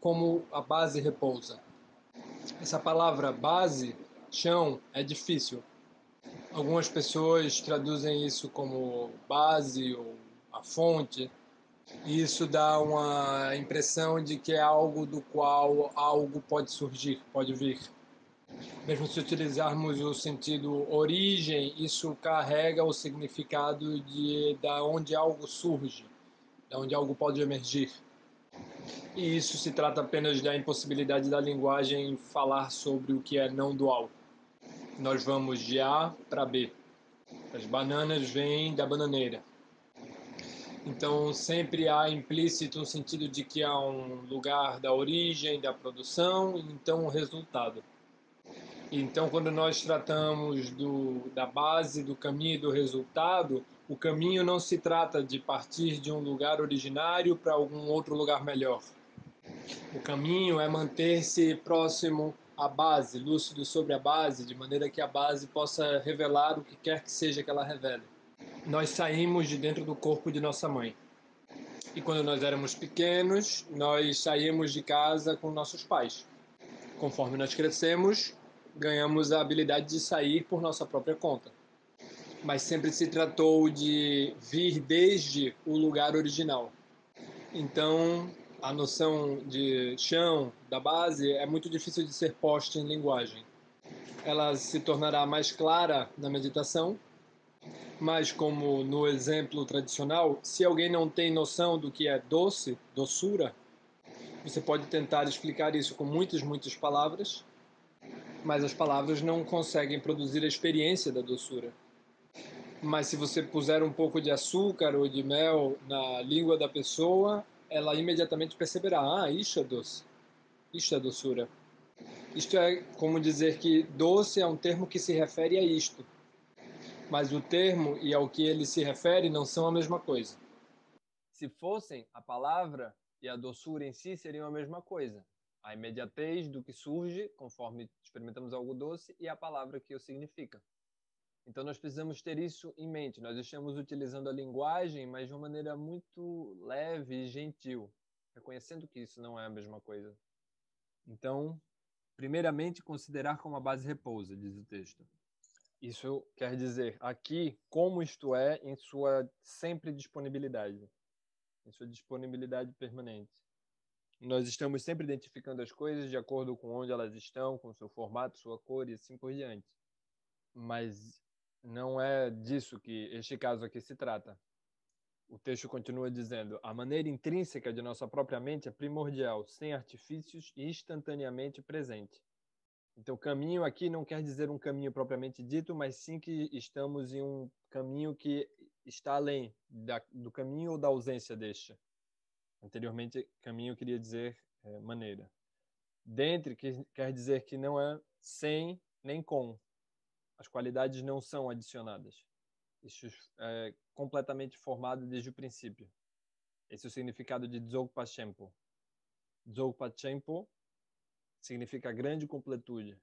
como a base repousa. Essa palavra base, chão, é difícil. Algumas pessoas traduzem isso como base ou a fonte. E isso dá uma impressão de que é algo do qual algo pode surgir, pode vir. Mesmo se utilizarmos o sentido origem, isso carrega o significado de da onde algo surge, da onde algo pode emergir. E isso se trata apenas da impossibilidade da linguagem falar sobre o que é não dual. Nós vamos de A para B. As bananas vêm da bananeira. Então sempre há implícito um sentido de que há um lugar da origem, da produção, e então o um resultado. Então quando nós tratamos do, da base, do caminho e do resultado, o caminho não se trata de partir de um lugar originário para algum outro lugar melhor. O caminho é manter-se próximo à base, lúcido sobre a base, de maneira que a base possa revelar o que quer que seja que ela revele. Nós saímos de dentro do corpo de nossa mãe. E quando nós éramos pequenos, nós saímos de casa com nossos pais. Conforme nós crescemos, ganhamos a habilidade de sair por nossa própria conta mas sempre se tratou de vir desde o lugar original. Então, a noção de chão, da base, é muito difícil de ser posta em linguagem. Ela se tornará mais clara na meditação, mas, como no exemplo tradicional, se alguém não tem noção do que é doce, doçura, você pode tentar explicar isso com muitas, muitas palavras, mas as palavras não conseguem produzir a experiência da doçura. Mas se você puser um pouco de açúcar ou de mel na língua da pessoa, ela imediatamente perceberá: ah, isto é doce, isto é doçura. Isto é como dizer que doce é um termo que se refere a isto. Mas o termo e ao que ele se refere não são a mesma coisa. Se fossem, a palavra e a doçura em si seriam a mesma coisa. A imediatez do que surge, conforme experimentamos algo doce, e a palavra que o significa. Então, nós precisamos ter isso em mente. Nós estamos utilizando a linguagem, mas de uma maneira muito leve e gentil, reconhecendo que isso não é a mesma coisa. Então, primeiramente, considerar como a base repousa, diz o texto. Isso quer dizer aqui como isto é em sua sempre disponibilidade, em sua disponibilidade permanente. Nós estamos sempre identificando as coisas de acordo com onde elas estão, com seu formato, sua cor e assim por diante. Mas não é disso que este caso aqui se trata. O texto continua dizendo: a maneira intrínseca de nossa própria mente é primordial, sem artifícios e instantaneamente presente. Então, caminho aqui não quer dizer um caminho propriamente dito, mas sim que estamos em um caminho que está além da, do caminho ou da ausência deste. Anteriormente, caminho queria dizer é, maneira. Dentre que, quer dizer que não é sem nem com, as qualidades não são adicionadas. Isso é completamente formado desde o princípio. Esse é o significado de Dzogpa Chenpo. Dzogpa Chenpo significa grande completude.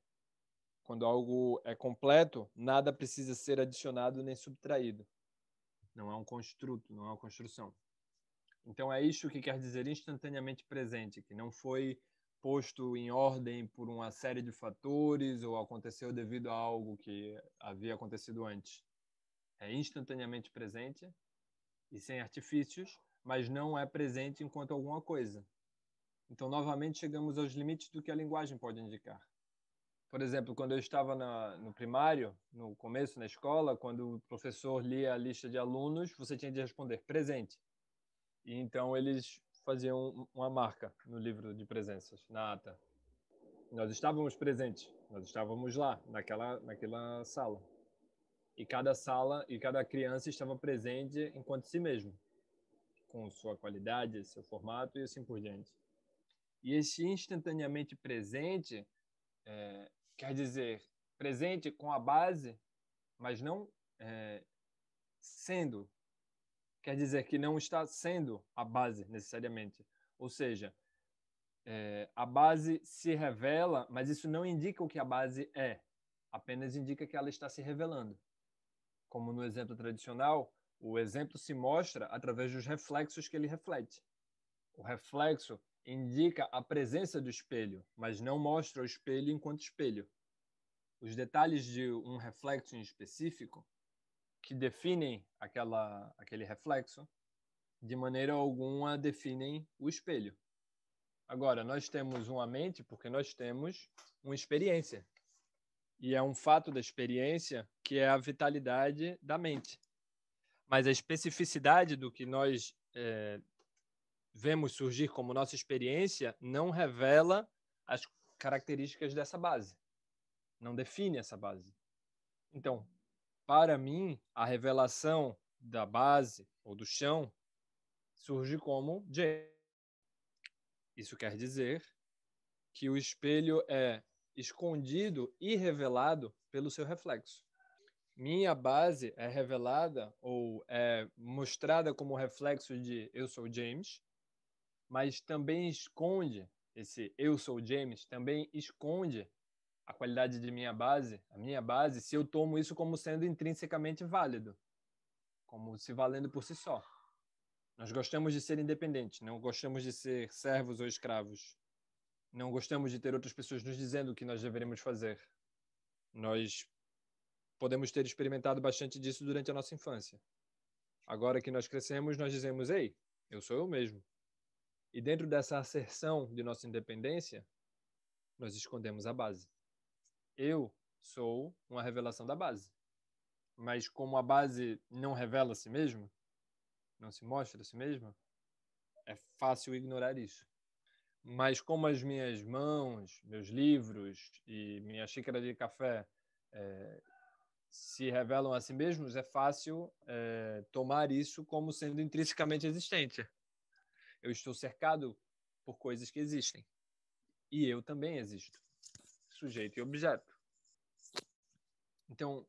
Quando algo é completo, nada precisa ser adicionado nem subtraído. Não é um construto, não é uma construção. Então é isso que quer dizer instantaneamente presente, que não foi posto em ordem por uma série de fatores ou aconteceu devido a algo que havia acontecido antes. É instantaneamente presente e sem artifícios, mas não é presente enquanto alguma coisa. Então, novamente, chegamos aos limites do que a linguagem pode indicar. Por exemplo, quando eu estava na, no primário, no começo, na escola, quando o professor lia a lista de alunos, você tinha de responder presente. E então eles fazia um, uma marca no livro de presenças, na ata. Nós estávamos presentes, nós estávamos lá, naquela, naquela sala. E cada sala e cada criança estava presente enquanto si mesmo, com sua qualidade, seu formato e assim por diante. E esse instantaneamente presente é, quer dizer presente com a base, mas não é, sendo quer dizer que não está sendo a base necessariamente. Ou seja, é, a base se revela, mas isso não indica o que a base é, apenas indica que ela está se revelando. Como no exemplo tradicional, o exemplo se mostra através dos reflexos que ele reflete. O reflexo indica a presença do espelho, mas não mostra o espelho enquanto espelho. Os detalhes de um reflexo em específico que definem aquela, aquele reflexo, de maneira alguma definem o espelho. Agora, nós temos uma mente porque nós temos uma experiência. E é um fato da experiência que é a vitalidade da mente. Mas a especificidade do que nós é, vemos surgir como nossa experiência não revela as características dessa base, não define essa base. Então, para mim, a revelação da base ou do chão surge como J. Isso quer dizer que o espelho é escondido e revelado pelo seu reflexo. Minha base é revelada ou é mostrada como reflexo de eu sou James, mas também esconde esse eu sou James, também esconde a qualidade de minha base, a minha base, se eu tomo isso como sendo intrinsecamente válido, como se valendo por si só. Nós gostamos de ser independentes, não gostamos de ser servos ou escravos. Não gostamos de ter outras pessoas nos dizendo o que nós deveremos fazer. Nós podemos ter experimentado bastante disso durante a nossa infância. Agora que nós crescemos, nós dizemos: "Ei, eu sou eu mesmo". E dentro dessa asserção de nossa independência, nós escondemos a base eu sou uma revelação da base. Mas como a base não revela a si mesma, não se mostra a si mesma, é fácil ignorar isso. Mas como as minhas mãos, meus livros e minha xícara de café é, se revelam a si mesmos, é fácil é, tomar isso como sendo intrinsecamente existente. Eu estou cercado por coisas que existem. E eu também existo sujeito e objeto. Então,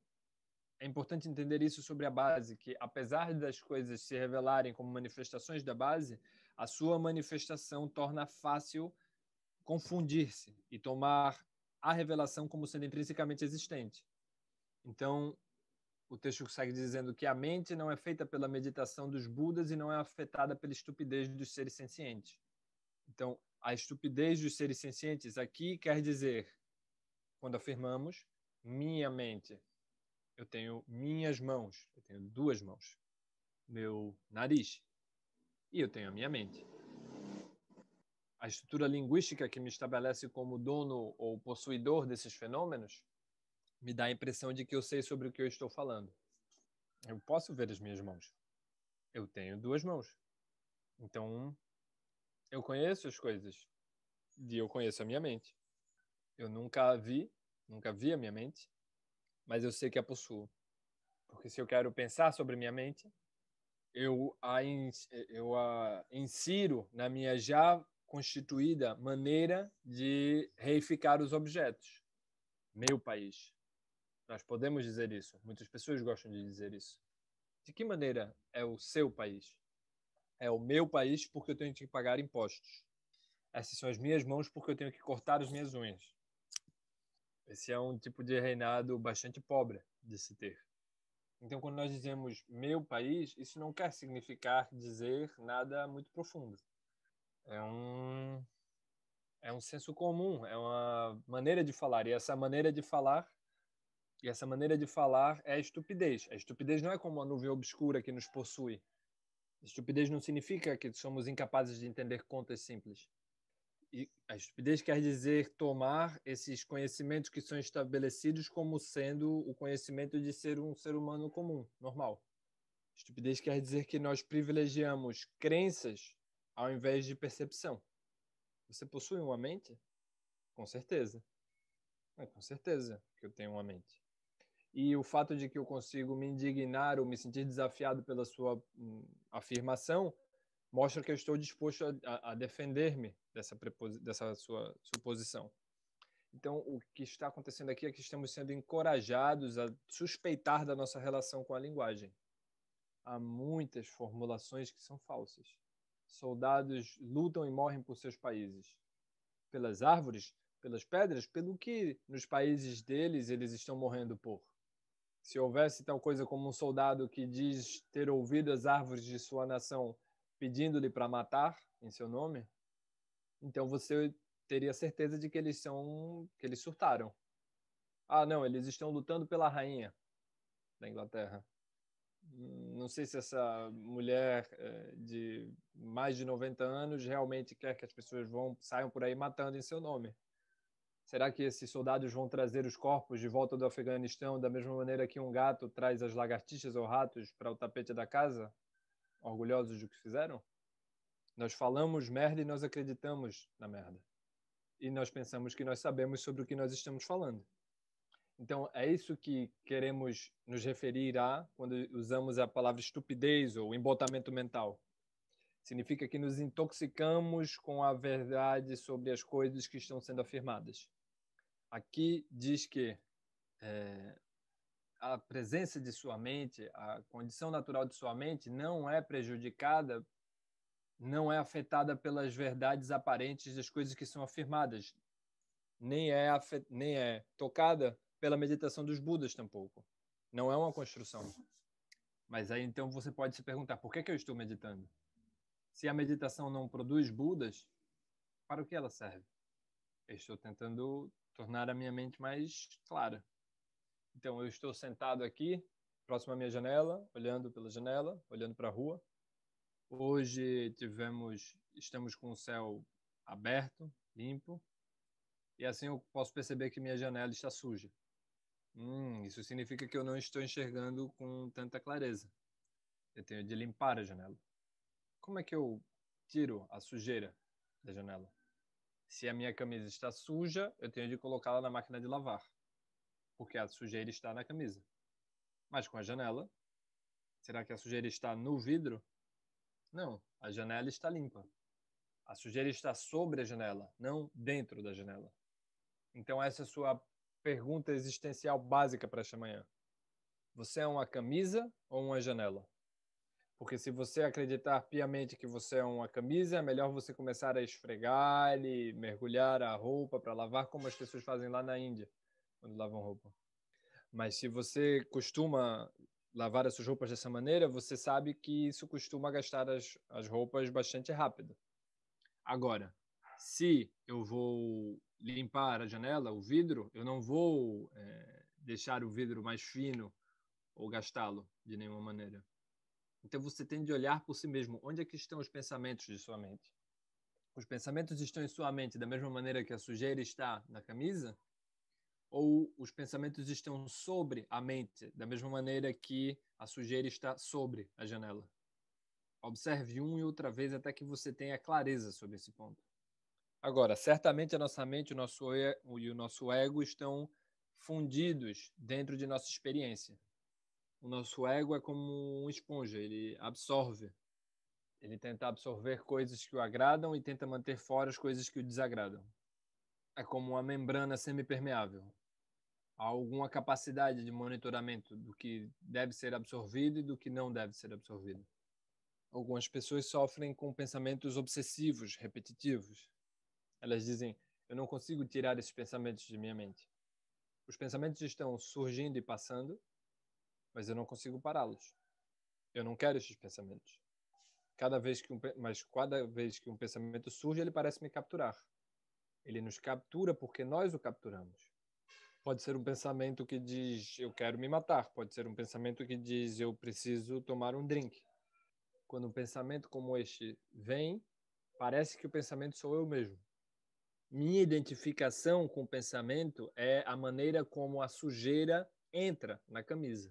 é importante entender isso sobre a base, que apesar das coisas se revelarem como manifestações da base, a sua manifestação torna fácil confundir-se e tomar a revelação como sendo intrinsecamente existente. Então, o texto segue dizendo que a mente não é feita pela meditação dos Budas e não é afetada pela estupidez dos seres sencientes. Então, a estupidez dos seres sencientes aqui quer dizer quando afirmamos minha mente. Eu tenho minhas mãos, eu tenho duas mãos, meu nariz e eu tenho a minha mente. A estrutura linguística que me estabelece como dono ou possuidor desses fenômenos me dá a impressão de que eu sei sobre o que eu estou falando. Eu posso ver as minhas mãos. Eu tenho duas mãos. Então, eu conheço as coisas e eu conheço a minha mente. Eu nunca a vi, nunca vi a minha mente, mas eu sei que a possuo. Porque se eu quero pensar sobre minha mente, eu a, eu a insiro na minha já constituída maneira de reificar os objetos. Meu país. Nós podemos dizer isso. Muitas pessoas gostam de dizer isso. De que maneira é o seu país? É o meu país porque eu tenho que pagar impostos. Essas são as minhas mãos porque eu tenho que cortar as minhas unhas. Esse é um tipo de reinado bastante pobre de se ter. Então, quando nós dizemos meu país, isso não quer significar dizer nada muito profundo. É um é um senso comum, é uma maneira de falar. E essa maneira de falar e essa maneira de falar é a estupidez. A estupidez não é como uma nuvem obscura que nos possui. A estupidez não significa que somos incapazes de entender contas simples a estupidez quer dizer tomar esses conhecimentos que são estabelecidos como sendo o conhecimento de ser um ser humano comum, normal. Estupidez quer dizer que nós privilegiamos crenças ao invés de percepção. Você possui uma mente? Com certeza. É, com certeza que eu tenho uma mente. E o fato de que eu consigo me indignar ou me sentir desafiado pela sua hum, afirmação mostra que eu estou disposto a, a, defender-me dessa, dessa sua suposição. Então, o que está acontecendo aqui é que estamos sendo encorajados a suspeitar da nossa relação com a linguagem. Há muitas formulações que são falsas. Soldados lutam e morrem por seus países, pelas árvores, pelas pedras, pelo que nos países deles eles estão morrendo por. Se houvesse tal coisa como um soldado que diz ter ouvido as árvores de sua nação pedindo-lhe para matar em seu nome, então você teria certeza de que eles são que eles surtaram. Ah, não, eles estão lutando pela rainha da Inglaterra. Não sei se essa mulher é, de mais de 90 anos realmente quer que as pessoas vão saiam por aí matando em seu nome. Será que esses soldados vão trazer os corpos de volta do Afeganistão da mesma maneira que um gato traz as lagartixas ou ratos para o tapete da casa? orgulhosos do que fizeram? Nós falamos merda e nós acreditamos na merda. E nós pensamos que nós sabemos sobre o que nós estamos falando. Então, é isso que queremos nos referir a quando usamos a palavra estupidez ou embotamento mental. Significa que nos intoxicamos com a verdade sobre as coisas que estão sendo afirmadas. Aqui diz que é, a presença de sua mente, a condição natural de sua mente não é prejudicada, não é afetada pelas verdades aparentes das coisas que são afirmadas, nem é, afet... nem é tocada pela meditação dos Budas tampouco. Não é uma construção. Mas aí então você pode se perguntar: por que, que eu estou meditando? Se a meditação não produz Budas, para o que ela serve? Eu estou tentando tornar a minha mente mais clara. Então, eu estou sentado aqui, próximo à minha janela, olhando pela janela, olhando para a rua. Hoje tivemos, estamos com o céu aberto, limpo, e assim eu posso perceber que minha janela está suja. Hum, isso significa que eu não estou enxergando com tanta clareza. Eu tenho de limpar a janela. Como é que eu tiro a sujeira da janela? Se a minha camisa está suja, eu tenho de colocá-la na máquina de lavar porque a sujeira está na camisa. Mas com a janela, será que a sujeira está no vidro? Não, a janela está limpa. A sujeira está sobre a janela, não dentro da janela. Então, essa é a sua pergunta existencial básica para esta manhã. Você é uma camisa ou uma janela? Porque se você acreditar piamente que você é uma camisa, é melhor você começar a esfregar e mergulhar a roupa para lavar, como as pessoas fazem lá na Índia quando lavam roupa. Mas se você costuma lavar as suas roupas dessa maneira, você sabe que isso costuma gastar as, as roupas bastante rápido. Agora, se eu vou limpar a janela, o vidro, eu não vou é, deixar o vidro mais fino ou gastá-lo de nenhuma maneira. Então você tem de olhar por si mesmo. Onde é que estão os pensamentos de sua mente? Os pensamentos estão em sua mente da mesma maneira que a sujeira está na camisa? ou os pensamentos estão sobre a mente, da mesma maneira que a sujeira está sobre a janela. Observe um e outra vez até que você tenha clareza sobre esse ponto. Agora, certamente a nossa mente o nosso eu, e o nosso ego estão fundidos dentro de nossa experiência. O nosso ego é como uma esponja, ele absorve. Ele tenta absorver coisas que o agradam e tenta manter fora as coisas que o desagradam. É como uma membrana semipermeável alguma capacidade de monitoramento do que deve ser absorvido e do que não deve ser absorvido. Algumas pessoas sofrem com pensamentos obsessivos, repetitivos. Elas dizem: Eu não consigo tirar esses pensamentos de minha mente. Os pensamentos estão surgindo e passando, mas eu não consigo pará-los. Eu não quero esses pensamentos. Cada vez que um, mas cada vez que um pensamento surge, ele parece me capturar. Ele nos captura porque nós o capturamos Pode ser um pensamento que diz eu quero me matar, pode ser um pensamento que diz eu preciso tomar um drink. Quando um pensamento como este vem, parece que o pensamento sou eu mesmo. Minha identificação com o pensamento é a maneira como a sujeira entra na camisa.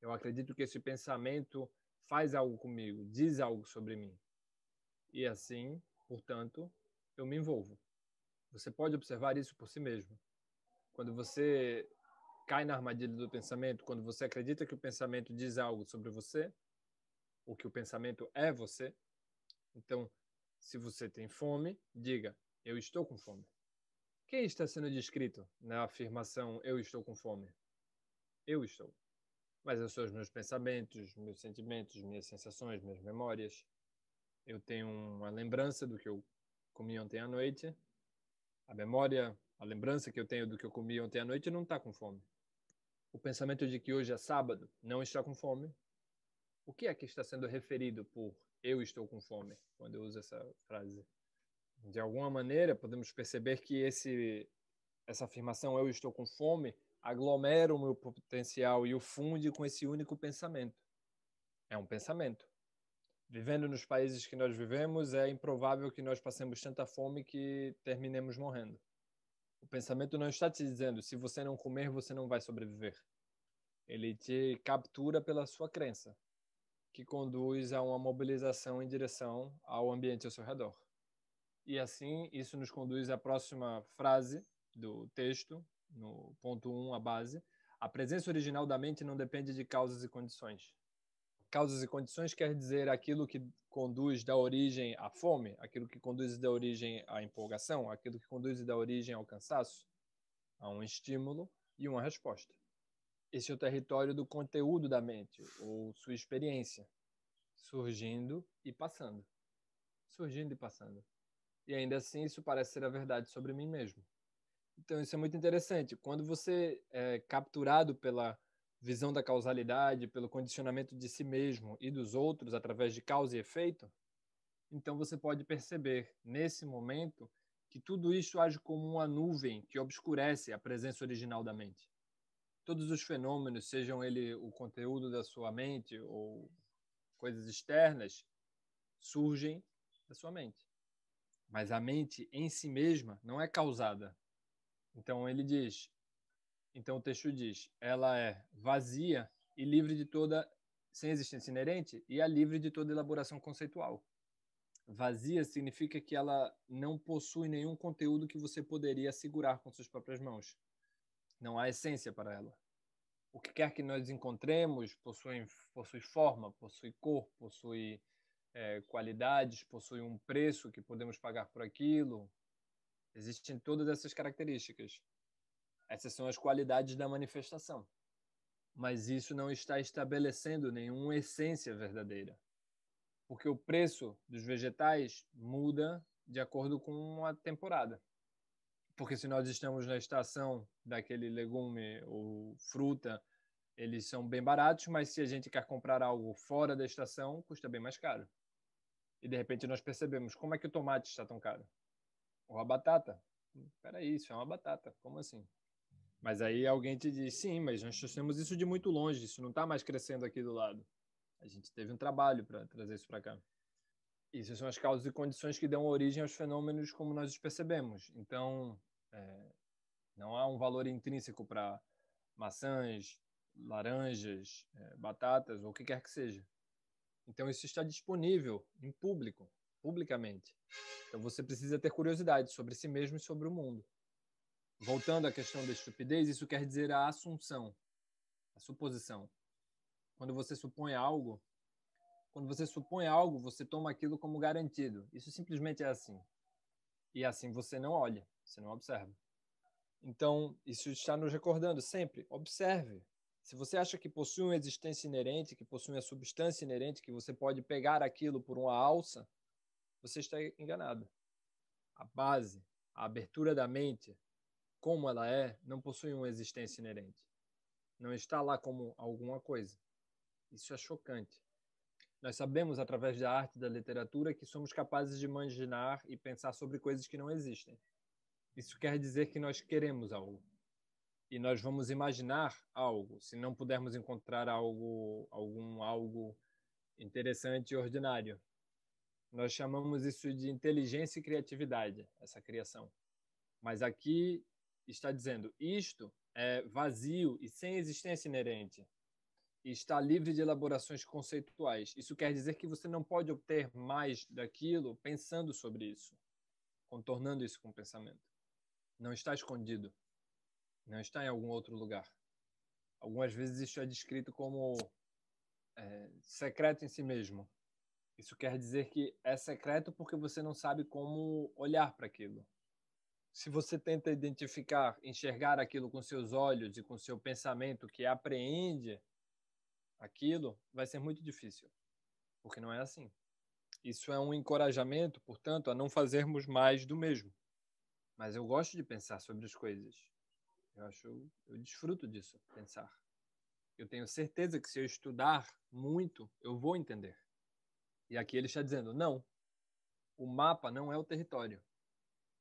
Eu acredito que esse pensamento faz algo comigo, diz algo sobre mim. E assim, portanto, eu me envolvo. Você pode observar isso por si mesmo quando você cai na armadilha do pensamento, quando você acredita que o pensamento diz algo sobre você, ou que o pensamento é você, então, se você tem fome, diga: Eu estou com fome. Quem está sendo descrito na afirmação Eu estou com fome? Eu estou. Mas eu sou os meus pensamentos, meus sentimentos, minhas sensações, minhas memórias. Eu tenho uma lembrança do que eu comi ontem à noite. A memória a lembrança que eu tenho do que eu comi ontem à noite não está com fome. O pensamento de que hoje é sábado não está com fome. O que é que está sendo referido por eu estou com fome quando eu uso essa frase? De alguma maneira, podemos perceber que esse, essa afirmação eu estou com fome aglomera o meu potencial e o funde com esse único pensamento. É um pensamento. Vivendo nos países que nós vivemos, é improvável que nós passemos tanta fome que terminemos morrendo. O pensamento não está te dizendo se você não comer, você não vai sobreviver. Ele te captura pela sua crença, que conduz a uma mobilização em direção ao ambiente ao seu redor. E assim, isso nos conduz à próxima frase do texto, no ponto 1, um, a base. A presença original da mente não depende de causas e condições causas e condições quer dizer aquilo que conduz da origem à fome, aquilo que conduz da origem à empolgação, aquilo que conduz da origem ao cansaço. a um estímulo e uma resposta. Esse é o território do conteúdo da mente, ou sua experiência, surgindo e passando. Surgindo e passando. E ainda assim, isso parece ser a verdade sobre mim mesmo. Então, isso é muito interessante. Quando você é capturado pela visão da causalidade, pelo condicionamento de si mesmo e dos outros através de causa e efeito, então você pode perceber, nesse momento, que tudo isso age como uma nuvem que obscurece a presença original da mente. Todos os fenômenos, sejam ele o conteúdo da sua mente ou coisas externas, surgem da sua mente. Mas a mente em si mesma não é causada. Então ele diz: então o texto diz: ela é vazia e livre de toda sem existência inerente e é livre de toda elaboração conceitual. Vazia significa que ela não possui nenhum conteúdo que você poderia segurar com suas próprias mãos. Não há essência para ela. O que quer que nós encontremos possui, possui forma, possui cor, possui é, qualidades, possui um preço que podemos pagar por aquilo. Existem todas essas características. Essas são as qualidades da manifestação. Mas isso não está estabelecendo nenhuma essência verdadeira. Porque o preço dos vegetais muda de acordo com a temporada. Porque se nós estamos na estação daquele legume ou fruta, eles são bem baratos, mas se a gente quer comprar algo fora da estação, custa bem mais caro. E de repente nós percebemos como é que o tomate está tão caro? Ou a batata? Peraí, isso é uma batata, como assim? Mas aí alguém te diz, sim, mas nós trouxemos isso de muito longe, isso não está mais crescendo aqui do lado. A gente teve um trabalho para trazer isso para cá. Isso são as causas e condições que dão origem aos fenômenos como nós os percebemos. Então, é, não há um valor intrínseco para maçãs, laranjas, é, batatas ou o que quer que seja. Então, isso está disponível em público, publicamente. Então, você precisa ter curiosidade sobre si mesmo e sobre o mundo voltando à questão da estupidez, isso quer dizer a assunção, a suposição. Quando você supõe algo, quando você supõe algo, você toma aquilo como garantido. Isso simplesmente é assim. E é assim você não olha, você não observa. Então, isso está nos recordando sempre, observe. Se você acha que possui uma existência inerente, que possui uma substância inerente, que você pode pegar aquilo por uma alça, você está enganado. A base, a abertura da mente, como ela é, não possui uma existência inerente. Não está lá como alguma coisa. Isso é chocante. Nós sabemos, através da arte e da literatura, que somos capazes de imaginar e pensar sobre coisas que não existem. Isso quer dizer que nós queremos algo. E nós vamos imaginar algo, se não pudermos encontrar algo, algum algo interessante e ordinário. Nós chamamos isso de inteligência e criatividade, essa criação. Mas aqui está dizendo: isto é vazio e sem existência inerente. E está livre de elaborações conceituais. Isso quer dizer que você não pode obter mais daquilo pensando sobre isso, contornando isso com o pensamento. Não está escondido. Não está em algum outro lugar. Algumas vezes isso é descrito como é, secreto em si mesmo. Isso quer dizer que é secreto porque você não sabe como olhar para aquilo se você tenta identificar, enxergar aquilo com seus olhos e com seu pensamento que apreende aquilo, vai ser muito difícil, porque não é assim. Isso é um encorajamento, portanto, a não fazermos mais do mesmo. Mas eu gosto de pensar sobre as coisas. Eu acho, eu desfruto disso, pensar. Eu tenho certeza que se eu estudar muito, eu vou entender. E aqui ele está dizendo: não, o mapa não é o território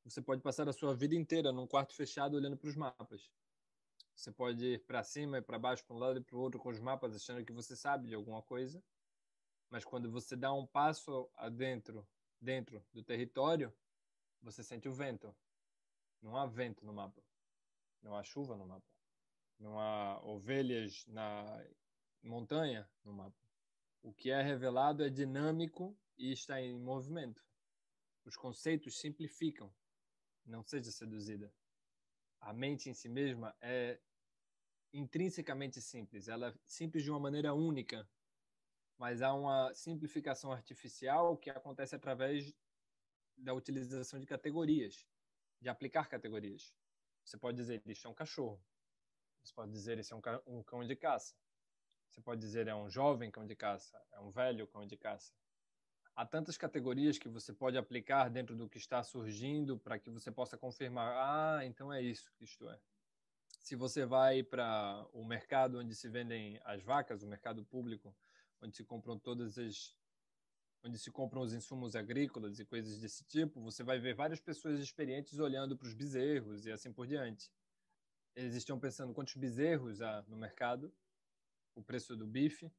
você pode passar a sua vida inteira num quarto fechado olhando para os mapas. Você pode ir para cima e para baixo, para um lado e para o outro com os mapas, achando que você sabe de alguma coisa. Mas quando você dá um passo adentro, dentro do território, você sente o vento. Não há vento no mapa. Não há chuva no mapa. Não há ovelhas na montanha no mapa. O que é revelado é dinâmico e está em movimento. Os conceitos simplificam não seja seduzida. A mente em si mesma é intrinsecamente simples, ela é simples de uma maneira única, mas há uma simplificação artificial que acontece através da utilização de categorias, de aplicar categorias. Você pode dizer, isto é um cachorro. Você pode dizer, isso é um, um cão de caça. Você pode dizer, é um jovem cão de caça, é um velho cão de caça há tantas categorias que você pode aplicar dentro do que está surgindo para que você possa confirmar, ah, então é isso que isto é. Se você vai para o mercado onde se vendem as vacas, o mercado público, onde se compram todas as onde se compram os insumos agrícolas e coisas desse tipo, você vai ver várias pessoas experientes olhando para os bezerros e assim por diante. Eles estão pensando quantos bezerros há no mercado, o preço do bife,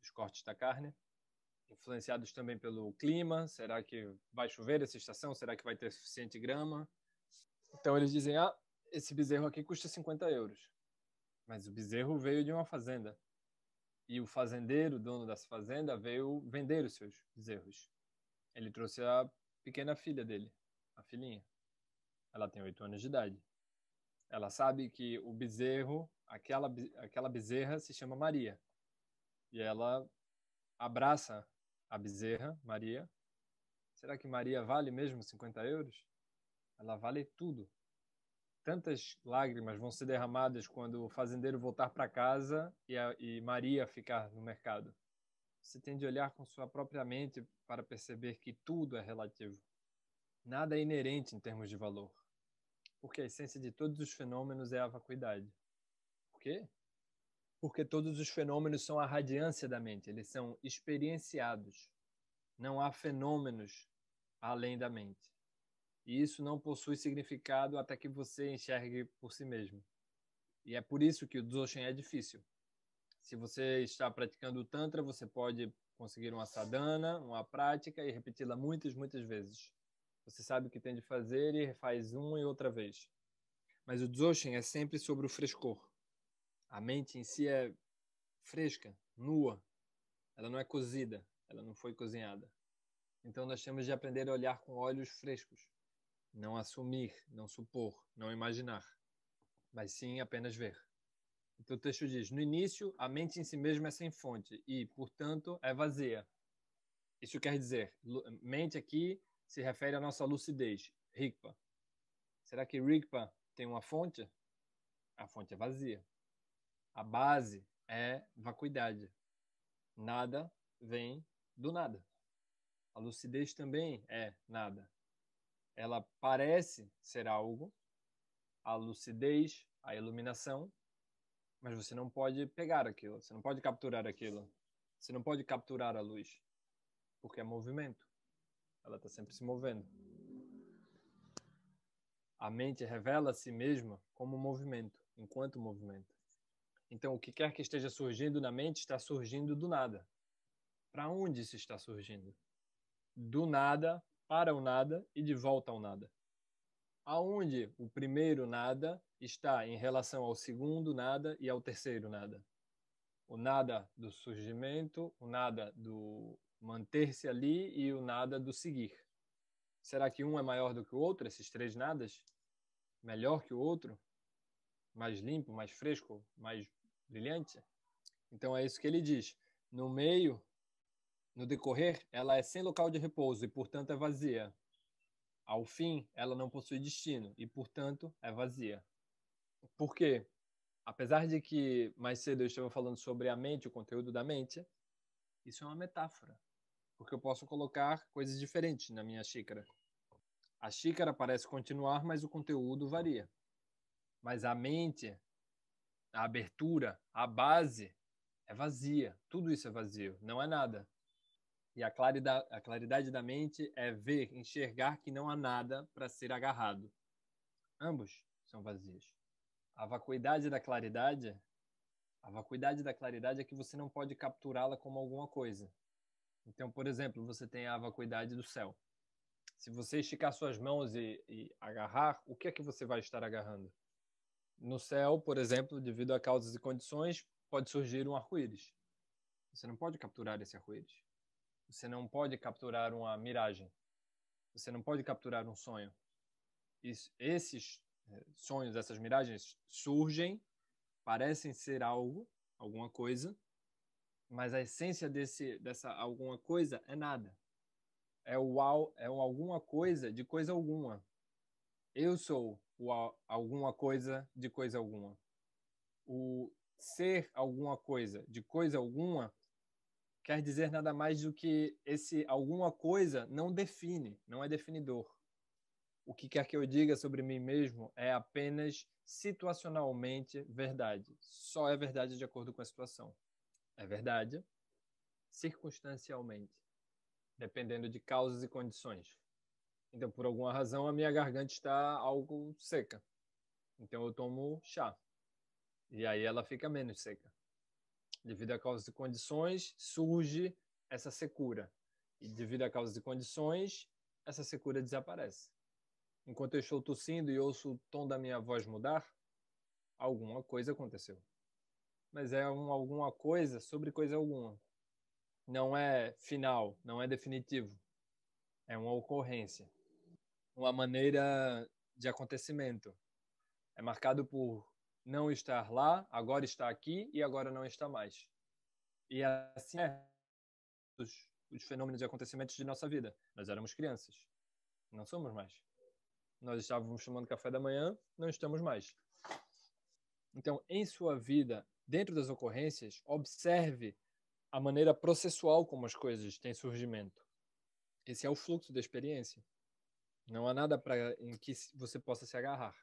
os cortes da carne, influenciados também pelo clima. Será que vai chover essa estação? Será que vai ter suficiente grama? Então eles dizem: ah, esse bezerro aqui custa 50 euros. Mas o bezerro veio de uma fazenda. E o fazendeiro, dono dessa fazenda, veio vender os seus bezerros. Ele trouxe a pequena filha dele, a filhinha. Ela tem oito anos de idade. Ela sabe que o bezerro, aquela, aquela bezerra, se chama Maria. E ela abraça a bezerra, Maria. Será que Maria vale mesmo 50 euros? Ela vale tudo. Tantas lágrimas vão ser derramadas quando o fazendeiro voltar para casa e, a, e Maria ficar no mercado. Você tem de olhar com sua própria mente para perceber que tudo é relativo. Nada é inerente em termos de valor. Porque a essência de todos os fenômenos é a vacuidade. Por quê? porque todos os fenômenos são a radiância da mente, eles são experienciados. Não há fenômenos além da mente. E isso não possui significado até que você enxergue por si mesmo. E é por isso que o Dzogchen é difícil. Se você está praticando o Tantra, você pode conseguir uma sadhana, uma prática e repeti-la muitas, muitas vezes. Você sabe o que tem de fazer e faz uma e outra vez. Mas o Dzogchen é sempre sobre o frescor a mente em si é fresca, nua, ela não é cozida, ela não foi cozinhada. Então nós temos de aprender a olhar com olhos frescos, não assumir, não supor, não imaginar, mas sim apenas ver. Então o texto diz: no início, a mente em si mesma é sem fonte e, portanto, é vazia. Isso quer dizer, mente aqui se refere à nossa lucidez, Rigpa. Será que Rigpa tem uma fonte? A fonte é vazia. A base é vacuidade. Nada vem do nada. A lucidez também é nada. Ela parece ser algo, a lucidez, a iluminação, mas você não pode pegar aquilo, você não pode capturar aquilo, você não pode capturar a luz, porque é movimento. Ela está sempre se movendo. A mente revela a si mesma como movimento, enquanto movimento. Então, o que quer que esteja surgindo na mente está surgindo do nada. Para onde isso está surgindo? Do nada para o nada e de volta ao nada. Aonde o primeiro nada está em relação ao segundo nada e ao terceiro nada? O nada do surgimento, o nada do manter-se ali e o nada do seguir. Será que um é maior do que o outro, esses três nadas? Melhor que o outro? Mais limpo, mais fresco, mais Brilhante? Então é isso que ele diz. No meio, no decorrer, ela é sem local de repouso e, portanto, é vazia. Ao fim, ela não possui destino e, portanto, é vazia. Por quê? Apesar de que mais cedo eu estava falando sobre a mente, o conteúdo da mente, isso é uma metáfora. Porque eu posso colocar coisas diferentes na minha xícara. A xícara parece continuar, mas o conteúdo varia. Mas a mente a abertura, a base é vazia. Tudo isso é vazio, não é nada. E a claridade, a claridade da mente é ver, enxergar que não há nada para ser agarrado. Ambos são vazios. A vacuidade da claridade, a vacuidade da claridade é que você não pode capturá-la como alguma coisa. Então, por exemplo, você tem a vacuidade do céu. Se você esticar suas mãos e, e agarrar, o que é que você vai estar agarrando? No céu, por exemplo, devido a causas e condições, pode surgir um arco-íris. Você não pode capturar esse arco-íris. Você não pode capturar uma miragem. Você não pode capturar um sonho. esses eh, sonhos, essas miragens surgem, parecem ser algo, alguma coisa, mas a essência desse, dessa alguma coisa é nada. É o, é o alguma coisa de coisa alguma. Eu sou o alguma coisa de coisa alguma. O ser alguma coisa de coisa alguma quer dizer nada mais do que esse alguma coisa não define, não é definidor. O que quer que eu diga sobre mim mesmo é apenas situacionalmente verdade. Só é verdade de acordo com a situação. É verdade circunstancialmente, dependendo de causas e condições. Então, por alguma razão, a minha garganta está algo seca. Então, eu tomo chá. E aí ela fica menos seca. Devido a causa de condições, surge essa secura. E devido a causa de condições, essa secura desaparece. Enquanto eu estou tossindo e ouço o tom da minha voz mudar, alguma coisa aconteceu. Mas é um, alguma coisa sobre coisa alguma. Não é final, não é definitivo. É uma ocorrência uma maneira de acontecimento. É marcado por não estar lá, agora está aqui e agora não está mais. E assim é os, os fenômenos e acontecimentos de nossa vida. Nós éramos crianças, não somos mais. Nós estávamos tomando café da manhã, não estamos mais. Então, em sua vida, dentro das ocorrências, observe a maneira processual como as coisas têm surgimento. Esse é o fluxo da experiência. Não há nada para em que você possa se agarrar.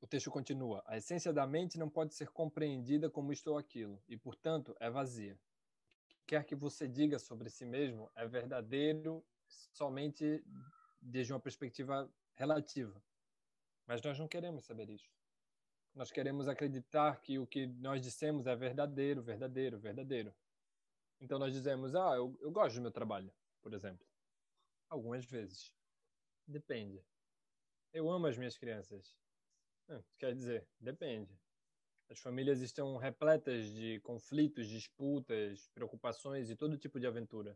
O texto continua: a essência da mente não pode ser compreendida como isto ou aquilo, e, portanto, é vazia. O que quer que você diga sobre si mesmo é verdadeiro somente desde uma perspectiva relativa. Mas nós não queremos saber isso. Nós queremos acreditar que o que nós dissemos é verdadeiro, verdadeiro, verdadeiro. Então nós dizemos: Ah, eu, eu gosto do meu trabalho, por exemplo. Algumas vezes. Depende. Eu amo as minhas crianças. quer dizer, depende. As famílias estão repletas de conflitos, disputas, preocupações e todo tipo de aventura.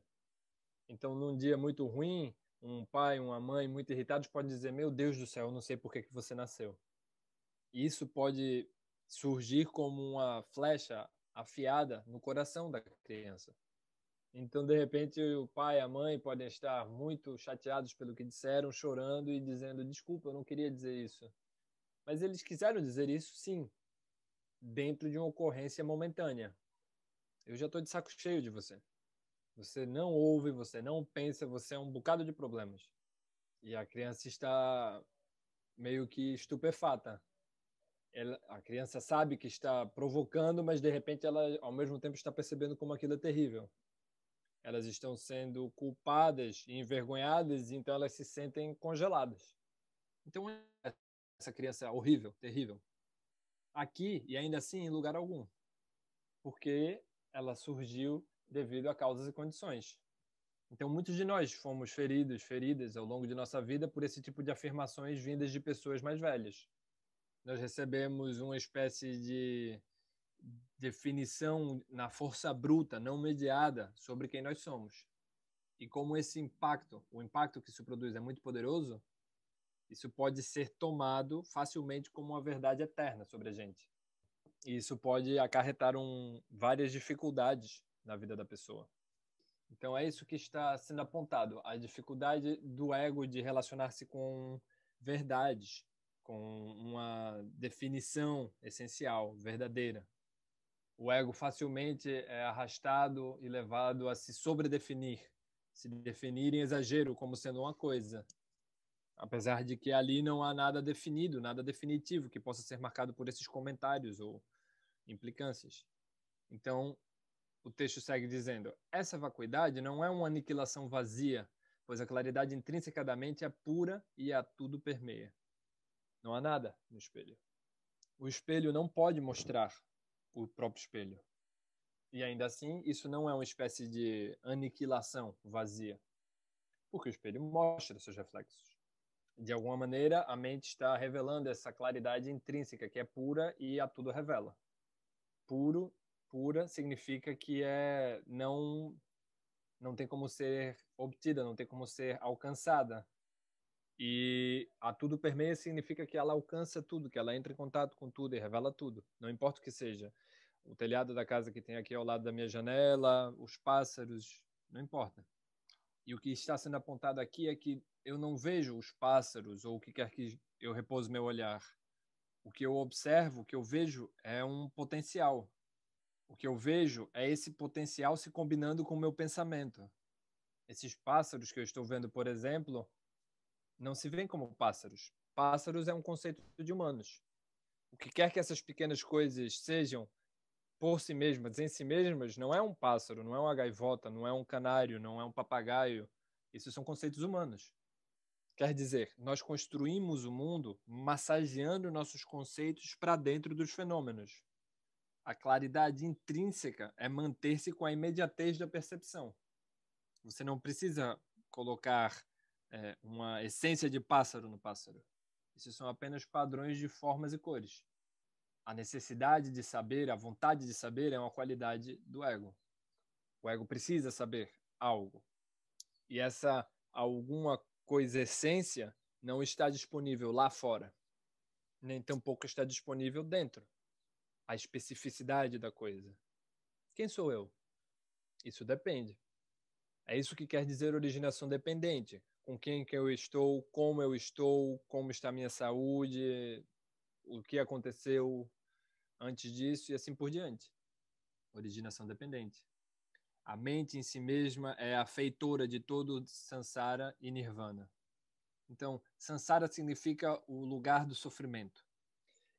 Então, num dia muito ruim, um pai, uma mãe muito irritados pode dizer: Meu Deus do céu, eu não sei por que, que você nasceu. E isso pode surgir como uma flecha afiada no coração da criança. Então, de repente, o pai e a mãe podem estar muito chateados pelo que disseram, chorando e dizendo: desculpa, eu não queria dizer isso. Mas eles quiseram dizer isso, sim, dentro de uma ocorrência momentânea. Eu já estou de saco cheio de você. Você não ouve, você não pensa, você é um bocado de problemas. E a criança está meio que estupefata. Ela, a criança sabe que está provocando, mas de repente ela, ao mesmo tempo, está percebendo como aquilo é terrível elas estão sendo culpadas e envergonhadas, então elas se sentem congeladas. Então, essa criança é horrível, terrível, aqui e ainda assim em lugar algum, porque ela surgiu devido a causas e condições. Então, muitos de nós fomos feridos, feridas ao longo de nossa vida por esse tipo de afirmações vindas de pessoas mais velhas. Nós recebemos uma espécie de definição na força bruta, não mediada, sobre quem nós somos. E como esse impacto, o impacto que isso produz é muito poderoso, isso pode ser tomado facilmente como uma verdade eterna sobre a gente. E isso pode acarretar um, várias dificuldades na vida da pessoa. Então é isso que está sendo apontado, a dificuldade do ego de relacionar-se com verdades, com uma definição essencial, verdadeira o ego facilmente é arrastado e levado a se sobredefinir, se definir em exagero como sendo uma coisa, apesar de que ali não há nada definido, nada definitivo que possa ser marcado por esses comentários ou implicâncias. Então, o texto segue dizendo: essa vacuidade não é uma aniquilação vazia, pois a claridade intrinsecamente é pura e a tudo permeia. Não há nada no espelho. O espelho não pode mostrar o próprio espelho. E ainda assim, isso não é uma espécie de aniquilação vazia, porque o espelho mostra seus reflexos. De alguma maneira, a mente está revelando essa claridade intrínseca que é pura e a tudo revela. Puro, pura significa que é não não tem como ser obtida, não tem como ser alcançada, e a tudo permeia significa que ela alcança tudo, que ela entra em contato com tudo e revela tudo, não importa o que seja. O telhado da casa que tem aqui ao lado da minha janela, os pássaros, não importa. E o que está sendo apontado aqui é que eu não vejo os pássaros ou o que quer que eu repouso meu olhar. O que eu observo, o que eu vejo é um potencial. O que eu vejo é esse potencial se combinando com o meu pensamento. Esses pássaros que eu estou vendo, por exemplo, não se veem como pássaros. Pássaros é um conceito de humanos. O que quer que essas pequenas coisas sejam por si mesmas, em si mesmas, não é um pássaro, não é uma gaivota, não é um canário, não é um papagaio. Isso são conceitos humanos. Quer dizer, nós construímos o mundo massageando nossos conceitos para dentro dos fenômenos. A claridade intrínseca é manter-se com a imediatez da percepção. Você não precisa colocar é, uma essência de pássaro no pássaro. Esses são apenas padrões de formas e cores. A necessidade de saber, a vontade de saber é uma qualidade do ego. O ego precisa saber algo. E essa alguma coisa essência não está disponível lá fora, nem tampouco está disponível dentro. A especificidade da coisa. Quem sou eu? Isso depende. É isso que quer dizer originação dependente com quem que eu estou, como eu estou, como está a minha saúde, o que aconteceu antes disso e assim por diante. Originação dependente. A mente em si mesma é a feitora de todo sansara e nirvana. Então, sansara significa o lugar do sofrimento.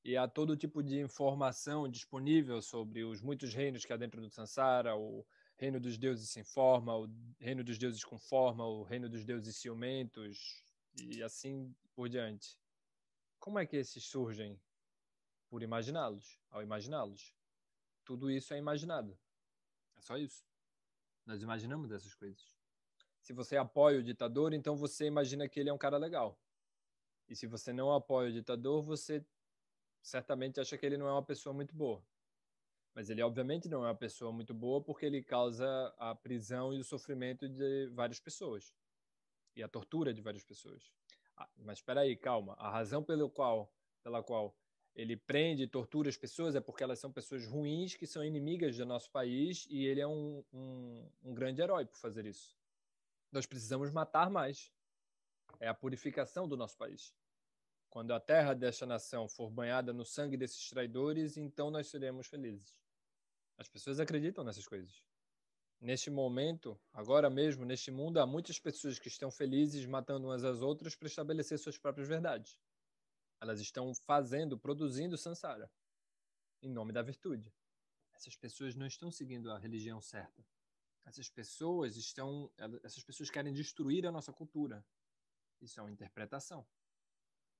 E há todo tipo de informação disponível sobre os muitos reinos que há dentro do sansara, o reino dos deuses sem forma, o reino dos deuses com forma, o reino dos deuses ciumentos e assim por diante. Como é que esses surgem? Por imaginá-los, ao imaginá-los. Tudo isso é imaginado. É só isso. Nós imaginamos essas coisas. Se você apoia o ditador, então você imagina que ele é um cara legal. E se você não apoia o ditador, você certamente acha que ele não é uma pessoa muito boa. Mas ele, obviamente, não é uma pessoa muito boa porque ele causa a prisão e o sofrimento de várias pessoas e a tortura de várias pessoas. Ah, mas espera aí, calma. A razão pelo qual, pela qual ele prende e tortura as pessoas é porque elas são pessoas ruins que são inimigas do nosso país e ele é um, um, um grande herói por fazer isso. Nós precisamos matar mais. É a purificação do nosso país. Quando a terra desta nação for banhada no sangue desses traidores, então nós seremos felizes. As pessoas acreditam nessas coisas. Neste momento, agora mesmo, neste mundo, há muitas pessoas que estão felizes matando umas às outras para estabelecer suas próprias verdades. Elas estão fazendo, produzindo samsara, em nome da virtude. Essas pessoas não estão seguindo a religião certa. Essas pessoas estão, essas pessoas querem destruir a nossa cultura. Isso é uma interpretação.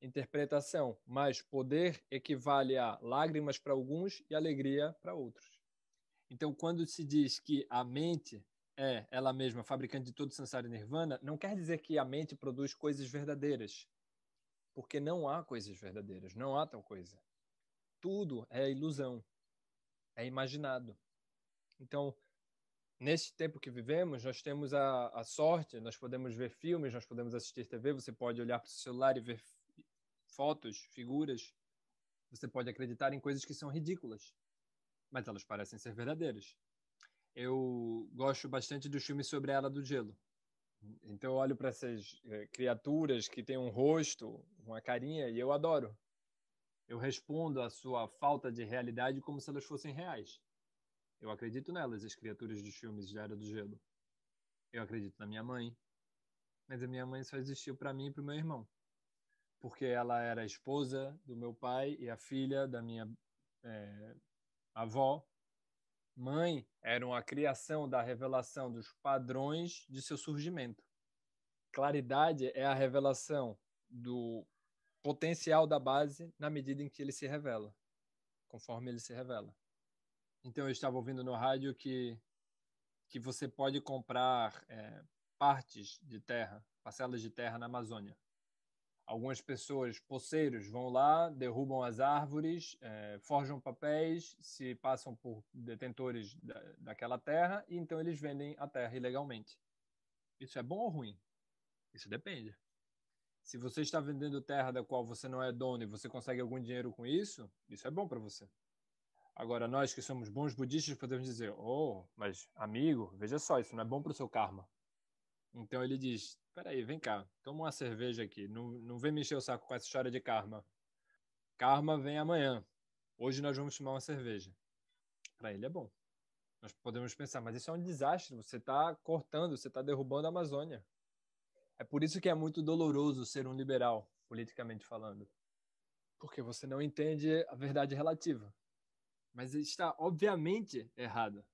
Interpretação mais poder equivale a lágrimas para alguns e alegria para outros. Então, quando se diz que a mente é ela mesma fabricante de todo samsara e nirvana, não quer dizer que a mente produz coisas verdadeiras, porque não há coisas verdadeiras, não há tal coisa. Tudo é ilusão, é imaginado. Então, neste tempo que vivemos, nós temos a, a sorte, nós podemos ver filmes, nós podemos assistir TV, você pode olhar para o celular e ver fotos, figuras, você pode acreditar em coisas que são ridículas mas elas parecem ser verdadeiras. Eu gosto bastante dos filmes sobre a Era do Gelo. Então eu olho para essas eh, criaturas que têm um rosto, uma carinha, e eu adoro. Eu respondo à sua falta de realidade como se elas fossem reais. Eu acredito nelas, as criaturas dos filmes da Era do Gelo. Eu acredito na minha mãe. Mas a minha mãe só existiu para mim e para o meu irmão. Porque ela era a esposa do meu pai e a filha da minha é, avó, mãe eram a criação da revelação dos padrões de seu surgimento. Claridade é a revelação do potencial da base na medida em que ele se revela, conforme ele se revela. Então eu estava ouvindo no rádio que que você pode comprar é, partes de terra, parcelas de terra na Amazônia. Algumas pessoas, poceiros, vão lá, derrubam as árvores, é, forjam papéis, se passam por detentores da, daquela terra e então eles vendem a terra ilegalmente. Isso é bom ou ruim? Isso depende. Se você está vendendo terra da qual você não é dono e você consegue algum dinheiro com isso, isso é bom para você. Agora, nós que somos bons budistas podemos dizer: oh, mas amigo, veja só, isso não é bom para o seu karma. Então ele diz: peraí, vem cá, toma uma cerveja aqui, não, não vem mexer o saco com essa história de karma. Karma vem amanhã. Hoje nós vamos tomar uma cerveja. Para ele é bom. Nós podemos pensar, mas isso é um desastre, você está cortando, você está derrubando a Amazônia. É por isso que é muito doloroso ser um liberal, politicamente falando. Porque você não entende a verdade relativa. Mas está obviamente errada,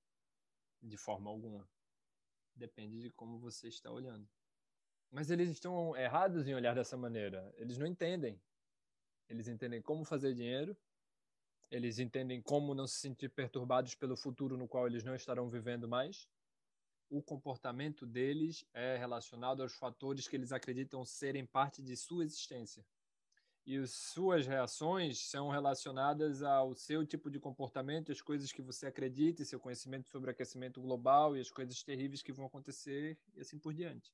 de forma alguma. Depende de como você está olhando. Mas eles estão errados em olhar dessa maneira. Eles não entendem. Eles entendem como fazer dinheiro, eles entendem como não se sentir perturbados pelo futuro no qual eles não estarão vivendo mais. O comportamento deles é relacionado aos fatores que eles acreditam serem parte de sua existência e suas reações são relacionadas ao seu tipo de comportamento, as coisas que você acredita, seu conhecimento sobre aquecimento global e as coisas terríveis que vão acontecer e assim por diante.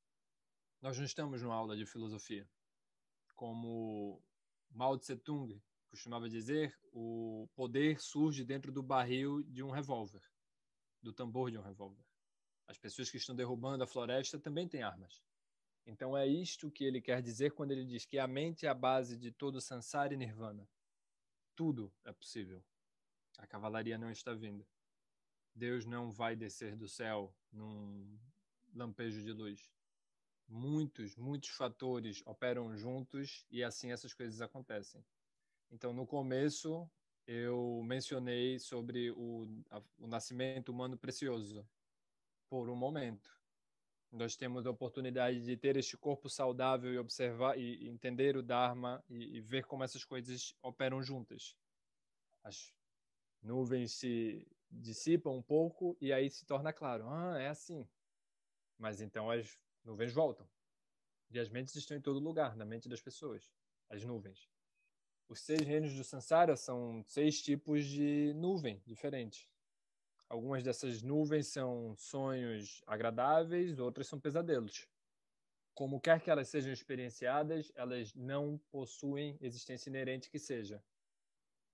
Nós não estamos numa aula de filosofia. Como Mao Tse Tung costumava dizer, o poder surge dentro do barril de um revólver, do tambor de um revólver. As pessoas que estão derrubando a floresta também têm armas. Então é isto que ele quer dizer quando ele diz que a mente é a base de todo samsara e nirvana. Tudo é possível. A cavalaria não está vindo. Deus não vai descer do céu num lampejo de luz. Muitos, muitos fatores operam juntos e assim essas coisas acontecem. Então, no começo, eu mencionei sobre o, o nascimento humano precioso, por um momento nós temos a oportunidade de ter este corpo saudável e observar e entender o Dharma e, e ver como essas coisas operam juntas. As nuvens se dissipam um pouco e aí se torna claro, ah, é assim. Mas então as nuvens voltam. E as mentes estão em todo lugar, na mente das pessoas, as nuvens. Os seis reinos do Sansara são seis tipos de nuvem diferentes. Algumas dessas nuvens são sonhos agradáveis, outras são pesadelos. Como quer que elas sejam experienciadas, elas não possuem existência inerente que seja,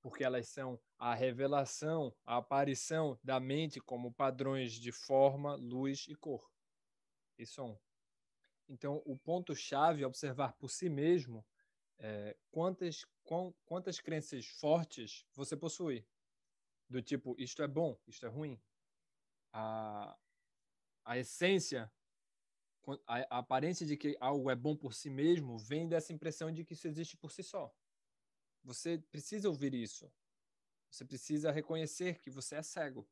porque elas são a revelação, a aparição da mente como padrões de forma, luz e cor e som. Então, o ponto-chave é observar por si mesmo é, quantas, quão, quantas crenças fortes você possui do tipo isto é bom, isto é ruim. A, a essência, a, a aparência de que algo é bom por si mesmo vem dessa impressão de que isso existe por si só. Você precisa ouvir isso. Você precisa reconhecer que você é cego.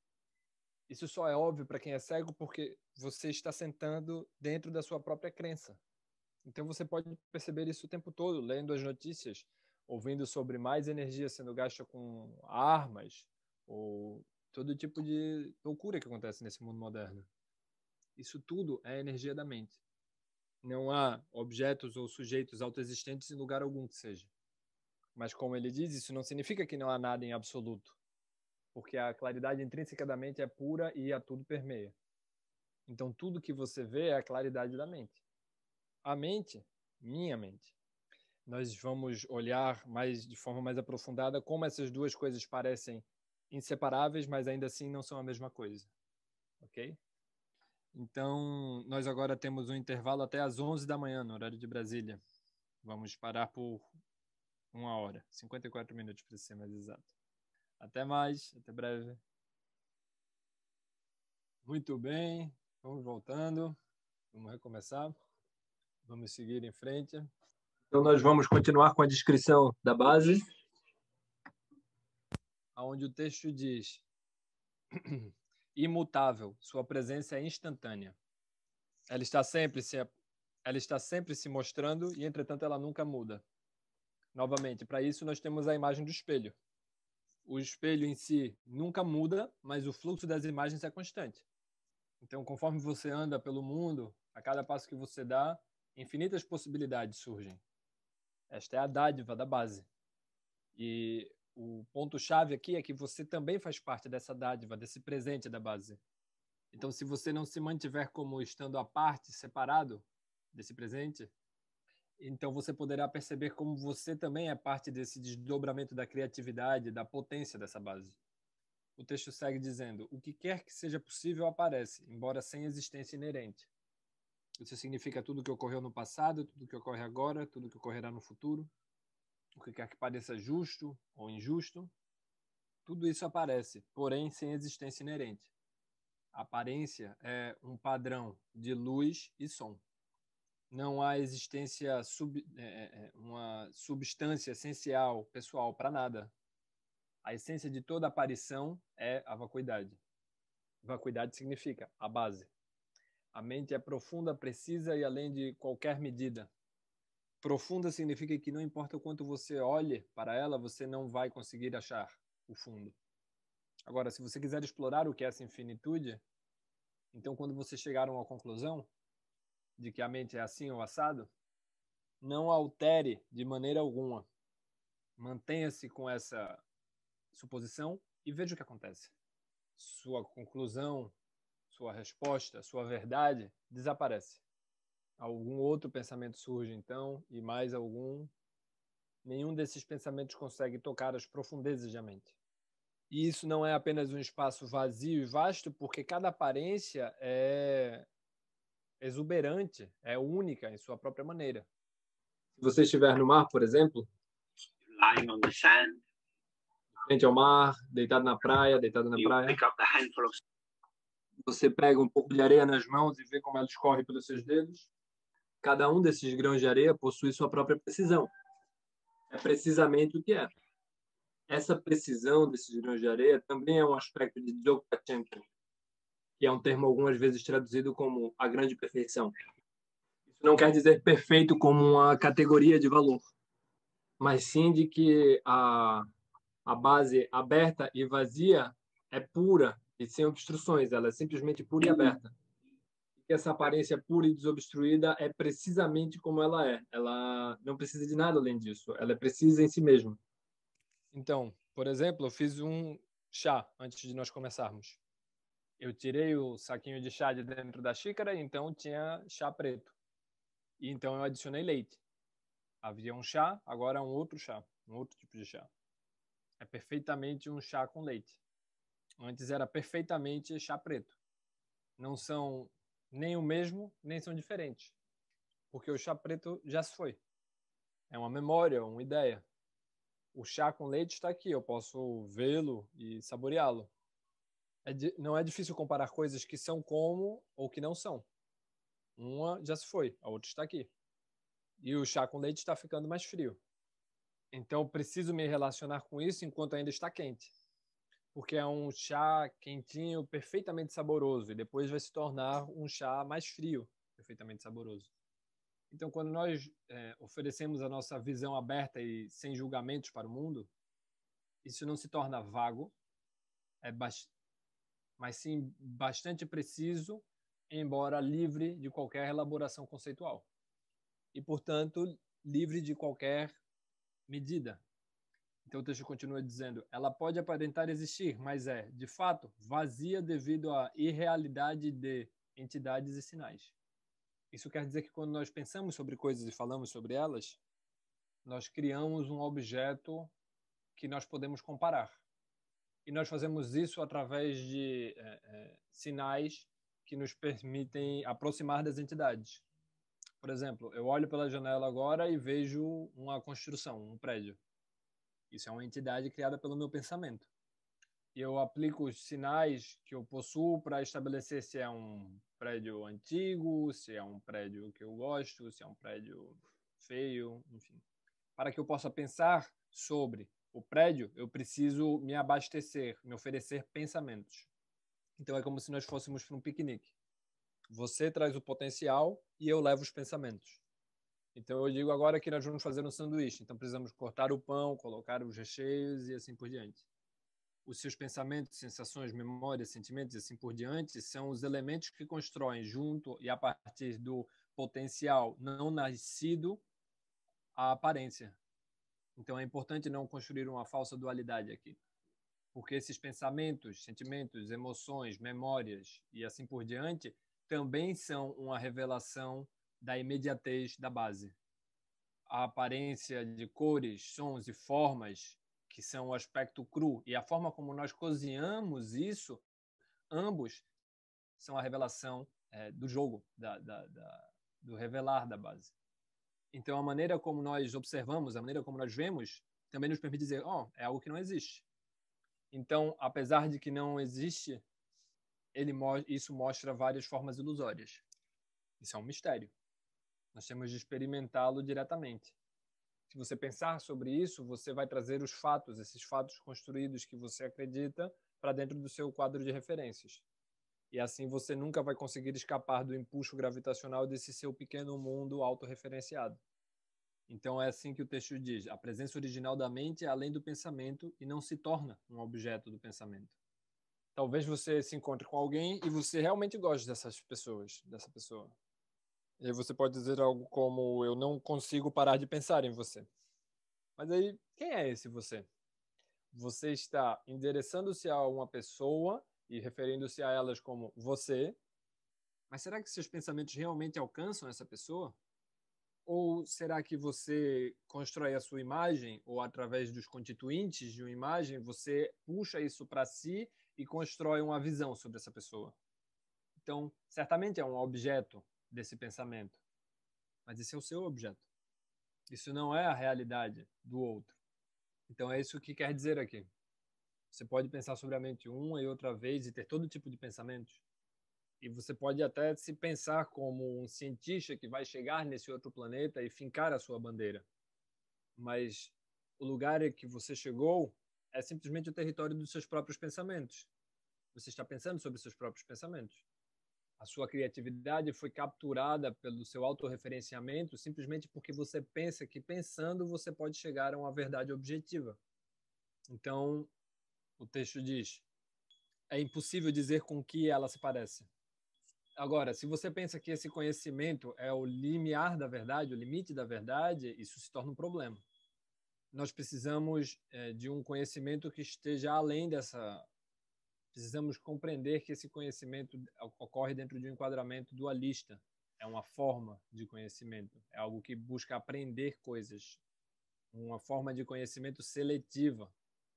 Isso só é óbvio para quem é cego porque você está sentando dentro da sua própria crença. Então você pode perceber isso o tempo todo, lendo as notícias, ouvindo sobre mais energia sendo gasta com armas, ou todo tipo de loucura que acontece nesse mundo moderno. Isso tudo é energia da mente. Não há objetos ou sujeitos autoexistentes em lugar algum que seja. Mas, como ele diz, isso não significa que não há nada em absoluto, porque a claridade intrínseca da mente é pura e a tudo permeia. Então, tudo que você vê é a claridade da mente. A mente, minha mente, nós vamos olhar mais de forma mais aprofundada como essas duas coisas parecem inseparáveis, mas ainda assim não são a mesma coisa. Ok? Então, nós agora temos um intervalo até às 11 da manhã, no horário de Brasília. Vamos parar por uma hora, 54 minutos para ser mais exato. Até mais, até breve. Muito bem, vamos voltando, vamos recomeçar, vamos seguir em frente. Então, nós vamos continuar com a descrição da base onde o texto diz: imutável, sua presença é instantânea. Ela está sempre se ela está sempre se mostrando e entretanto ela nunca muda. Novamente, para isso nós temos a imagem do espelho. O espelho em si nunca muda, mas o fluxo das imagens é constante. Então, conforme você anda pelo mundo, a cada passo que você dá, infinitas possibilidades surgem. Esta é a dádiva da base. E o ponto-chave aqui é que você também faz parte dessa dádiva, desse presente da base. Então, se você não se mantiver como estando à parte, separado desse presente, então você poderá perceber como você também é parte desse desdobramento da criatividade, da potência dessa base. O texto segue dizendo: O que quer que seja possível aparece, embora sem existência inerente. Isso significa tudo o que ocorreu no passado, tudo o que ocorre agora, tudo o que ocorrerá no futuro o que quer que pareça justo ou injusto, tudo isso aparece, porém sem existência inerente. A aparência é um padrão de luz e som. Não há existência, sub, é, é, é uma substância essencial, pessoal, para nada. A essência de toda aparição é a vacuidade. Vacuidade significa a base. A mente é profunda, precisa e além de qualquer medida. Profunda significa que não importa o quanto você olhe para ela, você não vai conseguir achar o fundo. Agora, se você quiser explorar o que é essa infinitude, então quando você chegar a uma conclusão de que a mente é assim ou assado, não altere de maneira alguma. Mantenha-se com essa suposição e veja o que acontece. Sua conclusão, sua resposta, sua verdade desaparece. Algum outro pensamento surge então, e mais algum. Nenhum desses pensamentos consegue tocar as profundezas da mente. E isso não é apenas um espaço vazio e vasto, porque cada aparência é exuberante, é única em sua própria maneira. Se você estiver no mar, por exemplo, lying on the sand, frente ao mar, deitado na praia, deitado na praia, você pega um pouco de areia nas mãos e vê como ela escorre pelos seus dedos. Cada um desses grãos de areia possui sua própria precisão. É precisamente o que é. Essa precisão desses grãos de areia também é um aspecto de Dzogchen Champion, que é um termo algumas vezes traduzido como a grande perfeição. Isso não quer dizer perfeito como uma categoria de valor, mas sim de que a, a base aberta e vazia é pura e sem obstruções, ela é simplesmente pura e aberta que essa aparência pura e desobstruída é precisamente como ela é. Ela não precisa de nada além disso. Ela é precisa em si mesma. Então, por exemplo, eu fiz um chá antes de nós começarmos. Eu tirei o saquinho de chá de dentro da xícara, então tinha chá preto. E então eu adicionei leite. Havia um chá, agora um outro chá, um outro tipo de chá. É perfeitamente um chá com leite. Antes era perfeitamente chá preto. Não são nem o mesmo, nem são diferentes. Porque o chá preto já se foi. É uma memória, uma ideia. O chá com leite está aqui, eu posso vê-lo e saboreá-lo. É não é difícil comparar coisas que são como ou que não são. Uma já se foi, a outra está aqui. E o chá com leite está ficando mais frio. Então, preciso me relacionar com isso enquanto ainda está quente porque é um chá quentinho, perfeitamente saboroso, e depois vai se tornar um chá mais frio, perfeitamente saboroso. Então, quando nós é, oferecemos a nossa visão aberta e sem julgamentos para o mundo, isso não se torna vago, é mas sim bastante preciso, embora livre de qualquer elaboração conceitual. E, portanto, livre de qualquer medida, então o texto continua dizendo: ela pode aparentar existir, mas é, de fato, vazia devido à irrealidade de entidades e sinais. Isso quer dizer que quando nós pensamos sobre coisas e falamos sobre elas, nós criamos um objeto que nós podemos comparar. E nós fazemos isso através de é, é, sinais que nos permitem aproximar das entidades. Por exemplo, eu olho pela janela agora e vejo uma construção, um prédio. Isso é uma entidade criada pelo meu pensamento. Eu aplico os sinais que eu possuo para estabelecer se é um prédio antigo, se é um prédio que eu gosto, se é um prédio feio, enfim. Para que eu possa pensar sobre o prédio, eu preciso me abastecer, me oferecer pensamentos. Então é como se nós fôssemos para um piquenique. Você traz o potencial e eu levo os pensamentos. Então eu digo agora que nós vamos fazer um sanduíche. Então precisamos cortar o pão, colocar os recheios e assim por diante. Os seus pensamentos, sensações, memórias, sentimentos e assim por diante são os elementos que constroem junto e a partir do potencial não nascido a aparência. Então é importante não construir uma falsa dualidade aqui. Porque esses pensamentos, sentimentos, emoções, memórias e assim por diante também são uma revelação da imediatez da base. A aparência de cores, sons e formas, que são o aspecto cru, e a forma como nós cozinhamos isso, ambos são a revelação é, do jogo, da, da, da, do revelar da base. Então, a maneira como nós observamos, a maneira como nós vemos, também nos permite dizer, oh, é algo que não existe. Então, apesar de que não existe, ele, isso mostra várias formas ilusórias. Isso é um mistério. Nós temos de experimentá-lo diretamente. Se você pensar sobre isso, você vai trazer os fatos, esses fatos construídos que você acredita, para dentro do seu quadro de referências. E assim você nunca vai conseguir escapar do impulso gravitacional desse seu pequeno mundo autorreferenciado. Então é assim que o texto diz: a presença original da mente é além do pensamento e não se torna um objeto do pensamento. Talvez você se encontre com alguém e você realmente goste dessas pessoas, dessa pessoa. E aí você pode dizer algo como: Eu não consigo parar de pensar em você. Mas aí, quem é esse você? Você está endereçando-se a uma pessoa e referindo-se a elas como você, mas será que seus pensamentos realmente alcançam essa pessoa? Ou será que você constrói a sua imagem, ou através dos constituintes de uma imagem, você puxa isso para si e constrói uma visão sobre essa pessoa? Então, certamente é um objeto, desse pensamento. Mas esse é o seu objeto. Isso não é a realidade do outro. Então é isso que quer dizer aqui. Você pode pensar sobre a mente uma e outra vez e ter todo tipo de pensamentos. E você pode até se pensar como um cientista que vai chegar nesse outro planeta e fincar a sua bandeira. Mas o lugar em que você chegou é simplesmente o território dos seus próprios pensamentos. Você está pensando sobre seus próprios pensamentos a sua criatividade foi capturada pelo seu autorreferenciamento simplesmente porque você pensa que pensando você pode chegar a uma verdade objetiva. Então, o texto diz: é impossível dizer com que ela se parece. Agora, se você pensa que esse conhecimento é o limiar da verdade, o limite da verdade, isso se torna um problema. Nós precisamos eh, de um conhecimento que esteja além dessa precisamos compreender que esse conhecimento ocorre dentro de um enquadramento dualista. É uma forma de conhecimento, é algo que busca aprender coisas, uma forma de conhecimento seletiva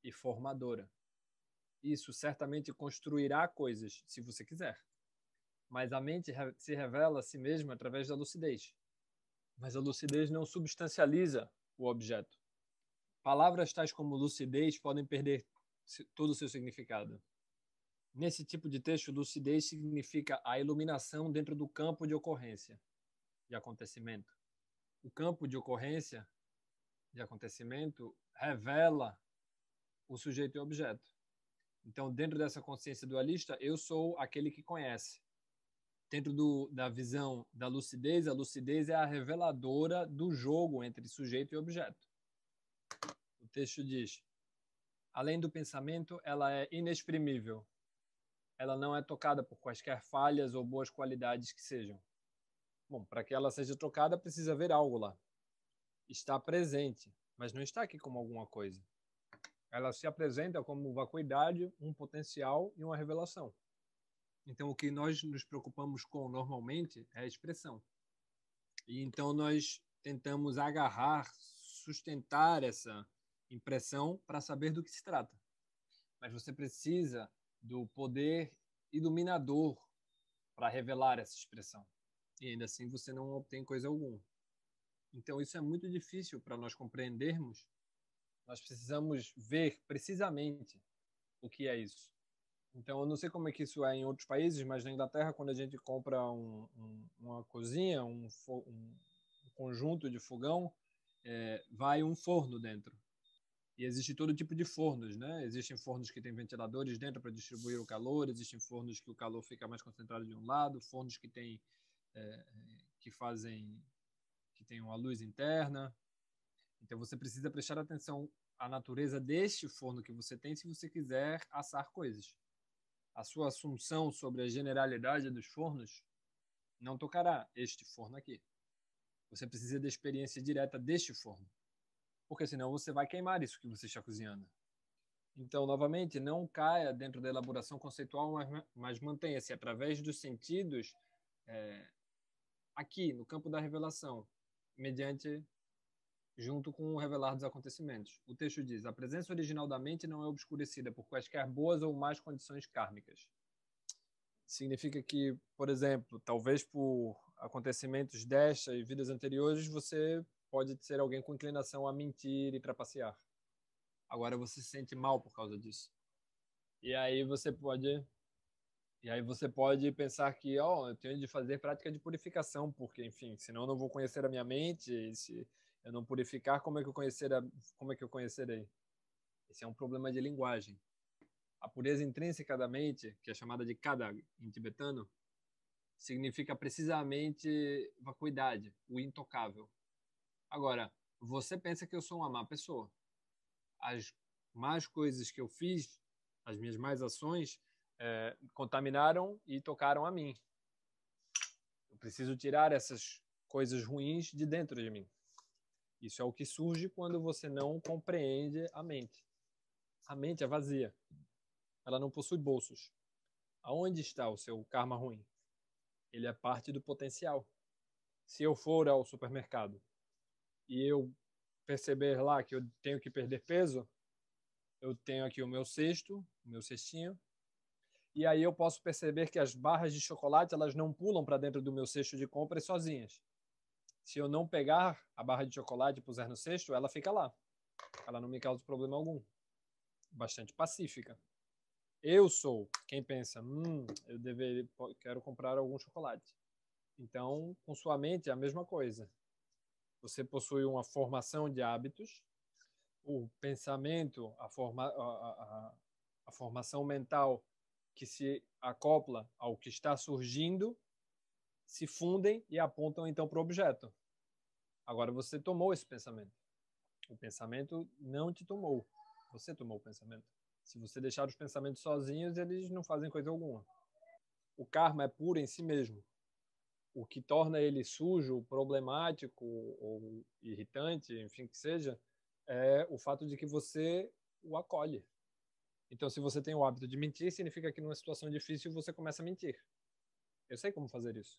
e formadora. Isso certamente construirá coisas, se você quiser. Mas a mente se revela a si mesma através da lucidez. Mas a lucidez não substancializa o objeto. Palavras tais como lucidez podem perder todo o seu significado. Nesse tipo de texto, lucidez significa a iluminação dentro do campo de ocorrência de acontecimento. O campo de ocorrência de acontecimento revela o sujeito e o objeto. Então, dentro dessa consciência dualista, eu sou aquele que conhece. Dentro do, da visão da lucidez, a lucidez é a reveladora do jogo entre sujeito e objeto. O texto diz: além do pensamento, ela é inexprimível ela não é tocada por quaisquer falhas ou boas qualidades que sejam. Bom, para que ela seja tocada, precisa haver algo lá. Está presente, mas não está aqui como alguma coisa. Ela se apresenta como vacuidade, um potencial e uma revelação. Então, o que nós nos preocupamos com normalmente é a expressão. E então nós tentamos agarrar, sustentar essa impressão para saber do que se trata. Mas você precisa do poder iluminador para revelar essa expressão. E ainda assim você não obtém coisa alguma. Então isso é muito difícil para nós compreendermos. Nós precisamos ver precisamente o que é isso. Então eu não sei como é que isso é em outros países, mas na Inglaterra quando a gente compra um, um, uma cozinha, um, um, conjunto de fogão, é, vai um forno dentro. E existe todo tipo de fornos, né? Existem fornos que têm ventiladores dentro para distribuir o calor, existem fornos que o calor fica mais concentrado de um lado, fornos que têm é, que fazem que tem uma luz interna. Então você precisa prestar atenção à natureza deste forno que você tem se você quiser assar coisas. A sua assunção sobre a generalidade dos fornos não tocará este forno aqui. Você precisa da experiência direta deste forno porque senão você vai queimar isso que você está cozinhando. Então, novamente, não caia dentro da elaboração conceitual, mas, mas mantenha-se através dos sentidos é, aqui, no campo da revelação, mediante junto com o revelar dos acontecimentos. O texto diz: a presença original da mente não é obscurecida por quaisquer boas ou más condições kármicas. Significa que, por exemplo, talvez por acontecimentos desta e vidas anteriores, você pode ser alguém com inclinação a mentir e trapacear. Agora você se sente mal por causa disso. E aí você pode e aí você pode pensar que, ó, oh, eu tenho de fazer prática de purificação, porque, enfim, senão eu não vou conhecer a minha mente, se eu não purificar, como é que eu conhecer a, como é que eu conhecerei? Esse é um problema de linguagem. A pureza intrínseca da mente, que é chamada de kada em tibetano, significa precisamente vacuidade, o intocável. Agora, você pensa que eu sou uma má pessoa. As mais coisas que eu fiz, as minhas mais ações, é, contaminaram e tocaram a mim. Eu preciso tirar essas coisas ruins de dentro de mim. Isso é o que surge quando você não compreende a mente. A mente é vazia. Ela não possui bolsos. Aonde está o seu karma ruim? Ele é parte do potencial. Se eu for ao supermercado e eu perceber lá que eu tenho que perder peso, eu tenho aqui o meu cesto, o meu cestinho, e aí eu posso perceber que as barras de chocolate elas não pulam para dentro do meu cesto de compras sozinhas. Se eu não pegar a barra de chocolate e puser no cesto, ela fica lá. Ela não me causa problema algum. Bastante pacífica. Eu sou quem pensa, hum, eu deveria, quero comprar algum chocolate. Então, com sua mente é a mesma coisa você possui uma formação de hábitos, o pensamento, a, forma, a, a, a formação mental que se acopla ao que está surgindo, se fundem e apontam então para o objeto. Agora você tomou esse pensamento. O pensamento não te tomou. Você tomou o pensamento. Se você deixar os pensamentos sozinhos, eles não fazem coisa alguma. O karma é puro em si mesmo o que torna ele sujo, problemático ou irritante, enfim que seja, é o fato de que você o acolhe. Então, se você tem o hábito de mentir, significa que numa situação difícil você começa a mentir. Eu sei como fazer isso.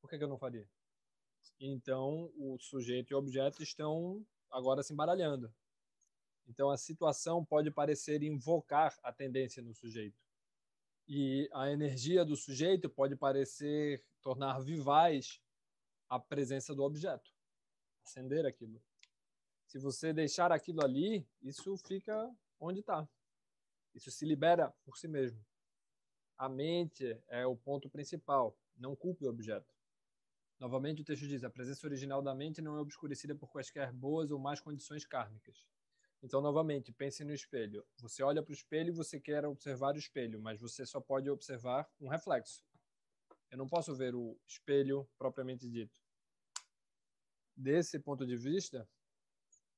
Por que, que eu não faria? Então, o sujeito e o objeto estão agora se embaralhando. Então, a situação pode parecer invocar a tendência no sujeito. E a energia do sujeito pode parecer tornar vivaz a presença do objeto, acender aquilo. Se você deixar aquilo ali, isso fica onde está. Isso se libera por si mesmo. A mente é o ponto principal. Não culpe o objeto. Novamente, o texto diz: a presença original da mente não é obscurecida por quaisquer boas ou más condições kármicas. Então, novamente, pense no espelho. Você olha para o espelho e você quer observar o espelho, mas você só pode observar um reflexo. Eu não posso ver o espelho propriamente dito. Desse ponto de vista,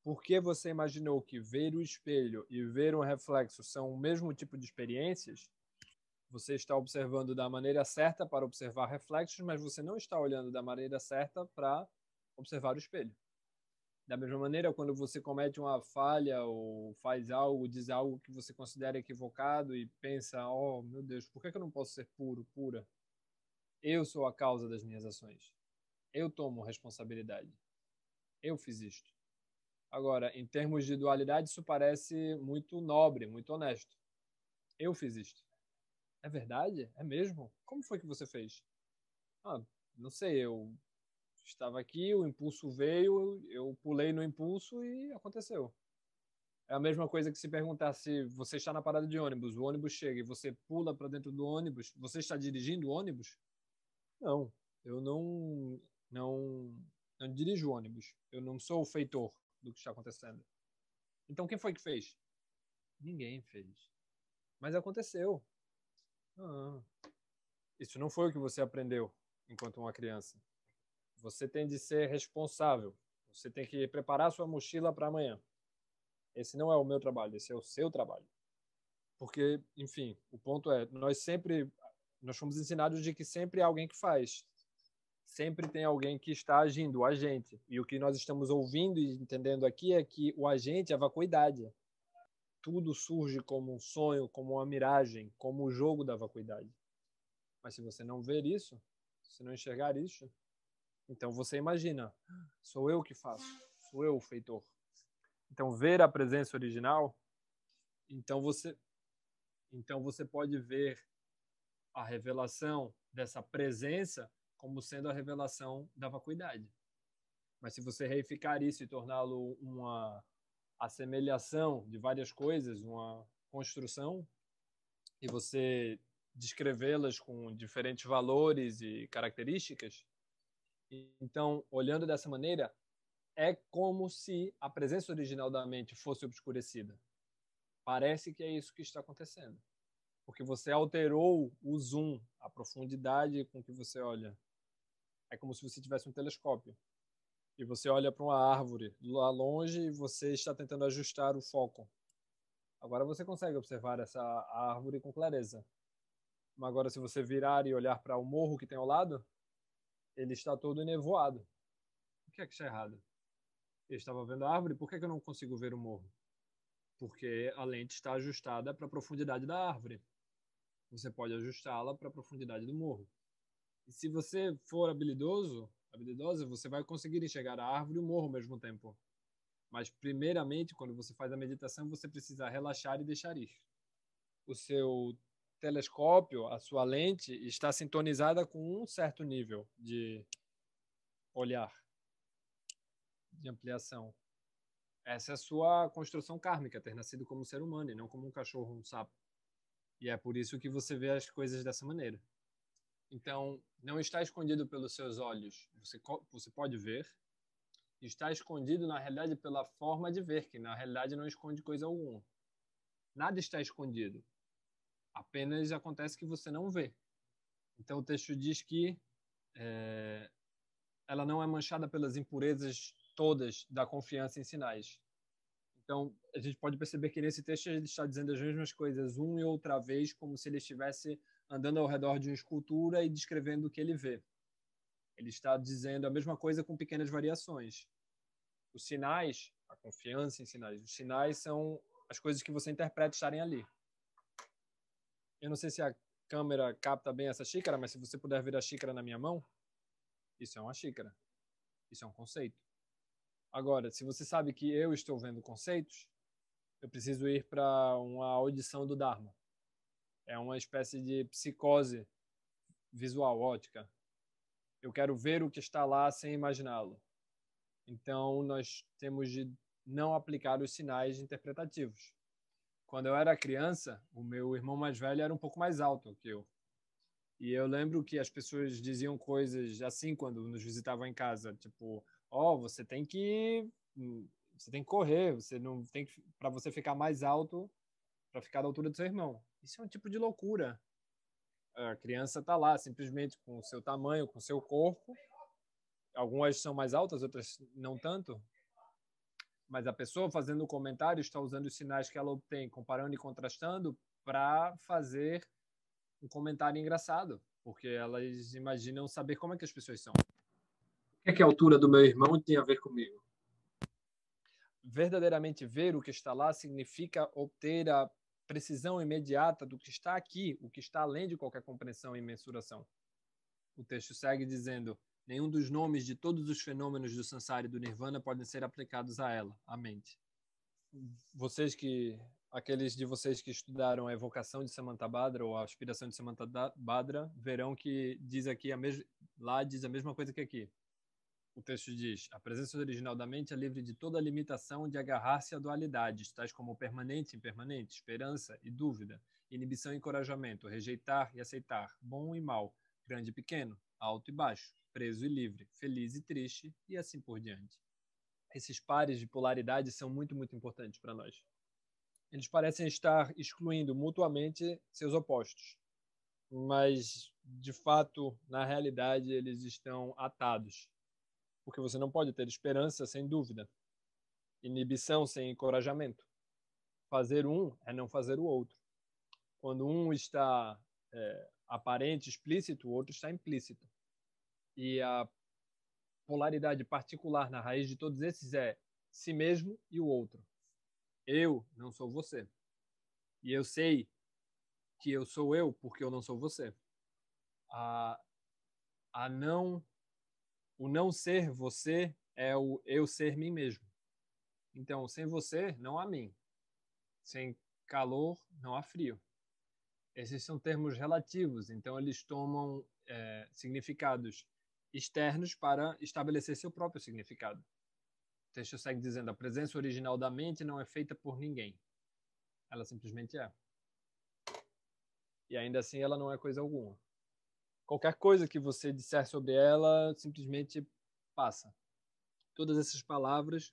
por que você imaginou que ver o espelho e ver um reflexo são o mesmo tipo de experiências? Você está observando da maneira certa para observar reflexos, mas você não está olhando da maneira certa para observar o espelho. Da mesma maneira, quando você comete uma falha ou faz algo, diz algo que você considera equivocado e pensa, oh meu Deus, por que eu não posso ser puro, pura? Eu sou a causa das minhas ações. Eu tomo responsabilidade. Eu fiz isto. Agora, em termos de dualidade, isso parece muito nobre, muito honesto. Eu fiz isto. É verdade? É mesmo? Como foi que você fez? Ah, não sei, eu estava aqui, o impulso veio, eu pulei no impulso e aconteceu. É a mesma coisa que se perguntar se você está na parada de ônibus, o ônibus chega e você pula para dentro do ônibus, você está dirigindo o ônibus? Não, eu não, não, não dirijo ônibus. Eu não sou o feitor do que está acontecendo. Então, quem foi que fez? Ninguém fez. Mas aconteceu. Ah, isso não foi o que você aprendeu enquanto uma criança. Você tem de ser responsável. Você tem que preparar sua mochila para amanhã. Esse não é o meu trabalho, esse é o seu trabalho. Porque, enfim, o ponto é, nós sempre nós fomos ensinados de que sempre há alguém que faz, sempre tem alguém que está agindo, o agente. E o que nós estamos ouvindo e entendendo aqui é que o agente é a vacuidade. Tudo surge como um sonho, como uma miragem, como o jogo da vacuidade. Mas se você não ver isso, se não enxergar isso, então você imagina, sou eu que faço, sou eu o feitor. Então ver a presença original, então você então você pode ver a revelação dessa presença como sendo a revelação da vacuidade. Mas se você reificar isso e torná-lo uma assemelhação de várias coisas, uma construção, e você descrevê-las com diferentes valores e características, então, olhando dessa maneira, é como se a presença original da mente fosse obscurecida. Parece que é isso que está acontecendo porque você alterou o zoom, a profundidade com que você olha. É como se você tivesse um telescópio. E você olha para uma árvore lá longe e você está tentando ajustar o foco. Agora você consegue observar essa árvore com clareza. Mas agora, se você virar e olhar para o morro que tem ao lado, ele está todo nevoado. O que é que está errado? Eu estava vendo a árvore, por que, é que eu não consigo ver o morro? Porque a lente está ajustada para a profundidade da árvore você pode ajustá-la para a profundidade do morro. E se você for habilidoso, habilidosa, você vai conseguir enxergar a árvore e o morro ao mesmo tempo. Mas, primeiramente, quando você faz a meditação, você precisa relaxar e deixar ir. O seu telescópio, a sua lente, está sintonizada com um certo nível de olhar, de ampliação. Essa é a sua construção kármica, ter nascido como ser humano e não como um cachorro, um sapo. E é por isso que você vê as coisas dessa maneira. Então, não está escondido pelos seus olhos, você, você pode ver, está escondido, na realidade, pela forma de ver, que na realidade não esconde coisa alguma. Nada está escondido. Apenas acontece que você não vê. Então, o texto diz que é, ela não é manchada pelas impurezas todas da confiança em sinais. Então, a gente pode perceber que nesse texto ele está dizendo as mesmas coisas uma e outra vez, como se ele estivesse andando ao redor de uma escultura e descrevendo o que ele vê. Ele está dizendo a mesma coisa com pequenas variações. Os sinais, a confiança em sinais, os sinais são as coisas que você interpreta estarem ali. Eu não sei se a câmera capta bem essa xícara, mas se você puder ver a xícara na minha mão, isso é uma xícara. Isso é um conceito. Agora, se você sabe que eu estou vendo conceitos, eu preciso ir para uma audição do Dharma. É uma espécie de psicose visual, ótica. Eu quero ver o que está lá sem imaginá-lo. Então, nós temos de não aplicar os sinais interpretativos. Quando eu era criança, o meu irmão mais velho era um pouco mais alto que eu. E eu lembro que as pessoas diziam coisas assim quando nos visitavam em casa, tipo, ó, oh, você tem que hum, você tem que correr, você não tem que para você ficar mais alto, para ficar da altura do seu irmão. Isso é um tipo de loucura. A criança tá lá simplesmente com o seu tamanho, com o seu corpo. Algumas são mais altas, outras não tanto. Mas a pessoa fazendo o comentário está usando os sinais que ela obtém, comparando e contrastando para fazer um comentário engraçado, porque elas imaginam saber como é que as pessoas são que é que a altura do meu irmão tem a ver comigo? Verdadeiramente ver o que está lá significa obter a precisão imediata do que está aqui, o que está além de qualquer compreensão e mensuração. O texto segue dizendo: Nenhum dos nomes de todos os fenômenos do samsara e do nirvana podem ser aplicados a ela, a mente. Vocês que aqueles de vocês que estudaram a evocação de Samantabhadra ou a aspiração de Samantabhadra verão que diz aqui a lá diz a mesma coisa que aqui o texto diz: a presença original da mente é livre de toda limitação de agarrar-se a dualidades, tais como permanente, impermanente, esperança e dúvida, inibição e encorajamento, rejeitar e aceitar, bom e mal, grande e pequeno, alto e baixo, preso e livre, feliz e triste, e assim por diante. Esses pares de polaridade são muito, muito importantes para nós. Eles parecem estar excluindo mutuamente seus opostos, mas, de fato, na realidade, eles estão atados porque você não pode ter esperança sem dúvida, inibição sem encorajamento. Fazer um é não fazer o outro. Quando um está é, aparente, explícito, o outro está implícito. E a polaridade particular na raiz de todos esses é si mesmo e o outro. Eu não sou você. E eu sei que eu sou eu porque eu não sou você. A, a não o não ser você é o eu ser mim mesmo. Então, sem você, não há mim. Sem calor, não há frio. Esses são termos relativos, então eles tomam é, significados externos para estabelecer seu próprio significado. O texto segue dizendo: a presença original da mente não é feita por ninguém. Ela simplesmente é. E ainda assim, ela não é coisa alguma. Qualquer coisa que você disser sobre ela simplesmente passa. Todas essas palavras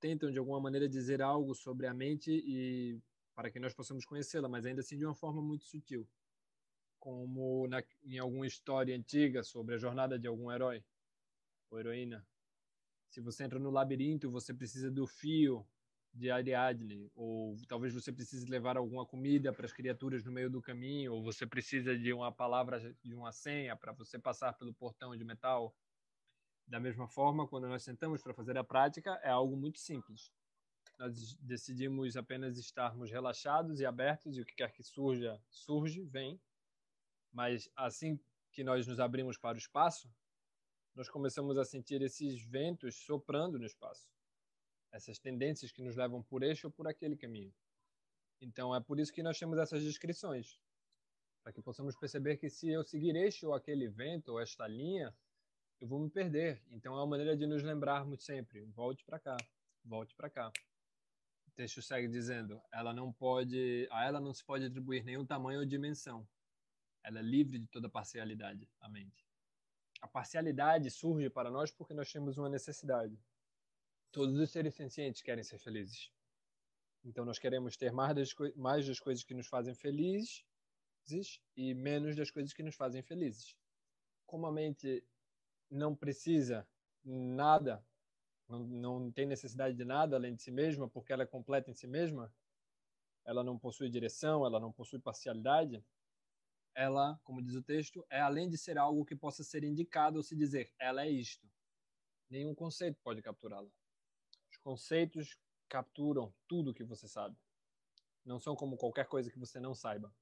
tentam de alguma maneira dizer algo sobre a mente e para que nós possamos conhecê-la, mas ainda assim de uma forma muito sutil, como na, em alguma história antiga sobre a jornada de algum herói ou heroína. Se você entra no labirinto, você precisa do fio de Ariadne, ou talvez você precise levar alguma comida para as criaturas no meio do caminho, ou você precisa de uma palavra, de uma senha para você passar pelo portão de metal. Da mesma forma, quando nós sentamos para fazer a prática, é algo muito simples. Nós decidimos apenas estarmos relaxados e abertos, e o que quer que surja, surge, vem. Mas assim que nós nos abrimos para o espaço, nós começamos a sentir esses ventos soprando no espaço essas tendências que nos levam por este ou por aquele caminho. Então é por isso que nós temos essas descrições, para que possamos perceber que se eu seguir este ou aquele vento ou esta linha, eu vou me perder. Então é uma maneira de nos lembrarmos sempre, volte para cá, volte para cá. O texto segue dizendo: ela não pode, a ela não se pode atribuir nenhum tamanho ou dimensão. Ela é livre de toda parcialidade, a mente. A parcialidade surge para nós porque nós temos uma necessidade. Todos os seres sencientes querem ser felizes. Então nós queremos ter mais das, mais das coisas que nos fazem felizes e menos das coisas que nos fazem felizes. Como a mente não precisa nada, não, não tem necessidade de nada além de si mesma, porque ela é completa em si mesma, ela não possui direção, ela não possui parcialidade, ela, como diz o texto, é além de ser algo que possa ser indicado ou se dizer, ela é isto. Nenhum conceito pode capturá-la conceitos capturam tudo o que você sabe. Não são como qualquer coisa que você não saiba.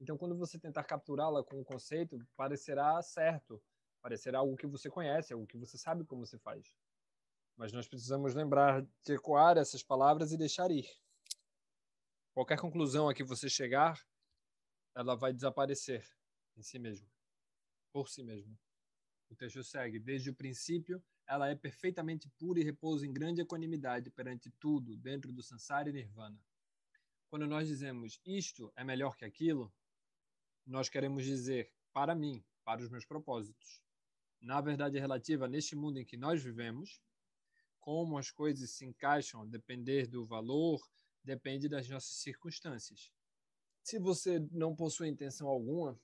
Então, quando você tentar capturá-la com um conceito, parecerá certo, parecerá algo que você conhece, algo que você sabe como se faz. Mas nós precisamos lembrar de ecoar essas palavras e deixar ir. Qualquer conclusão a que você chegar, ela vai desaparecer em si mesmo, por si mesmo. O texto segue: desde o princípio ela é perfeitamente pura e repousa em grande equanimidade perante tudo dentro do Sansara e nirvana. Quando nós dizemos isto é melhor que aquilo, nós queremos dizer para mim, para os meus propósitos. Na verdade relativa neste mundo em que nós vivemos, como as coisas se encaixam, depender do valor, depende das nossas circunstâncias. Se você não possui intenção alguma,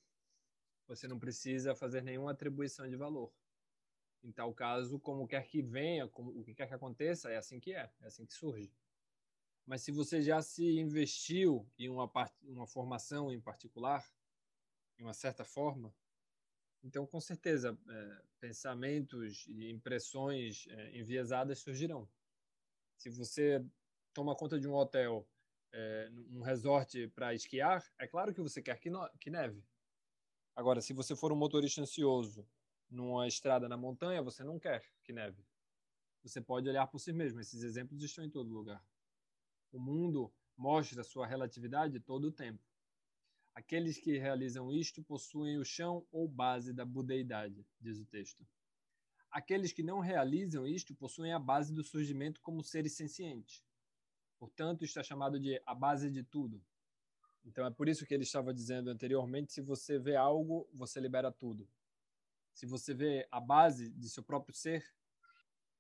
você não precisa fazer nenhuma atribuição de valor. Em tal caso, como quer que venha, como o que quer que aconteça, é assim que é, é assim que surge. Mas se você já se investiu em uma, parte, uma formação em particular, em uma certa forma, então, com certeza, é, pensamentos e impressões é, enviesadas surgirão. Se você toma conta de um hotel, é, um resort para esquiar, é claro que você quer que, no, que neve. Agora, se você for um motorista ansioso numa estrada na montanha, você não quer que neve. Você pode olhar por si mesmo, esses exemplos estão em todo lugar. O mundo mostra sua relatividade todo o tempo. Aqueles que realizam isto possuem o chão ou base da budeidade, diz o texto. Aqueles que não realizam isto possuem a base do surgimento como seres sencientes. Portanto, está chamado de a base de tudo. Então, é por isso que ele estava dizendo anteriormente: se você vê algo, você libera tudo se você vê a base de seu próprio ser,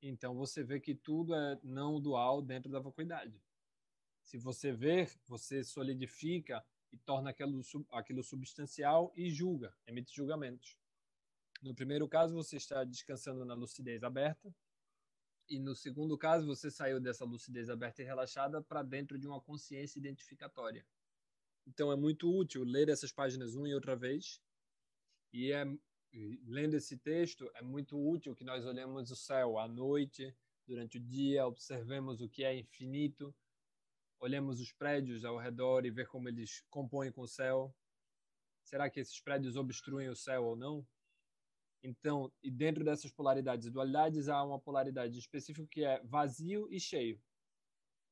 então você vê que tudo é não dual dentro da vacuidade. Se você vê, você solidifica e torna aquilo, aquilo substancial e julga, emite julgamentos. No primeiro caso, você está descansando na lucidez aberta, e no segundo caso, você saiu dessa lucidez aberta e relaxada para dentro de uma consciência identificatória. Então é muito útil ler essas páginas uma e outra vez. E é lendo esse texto, é muito útil que nós olhemos o céu à noite, durante o dia, observemos o que é infinito, olhemos os prédios ao redor e ver como eles compõem com o céu. Será que esses prédios obstruem o céu ou não? Então, e dentro dessas polaridades e dualidades, há uma polaridade específica que é vazio e cheio.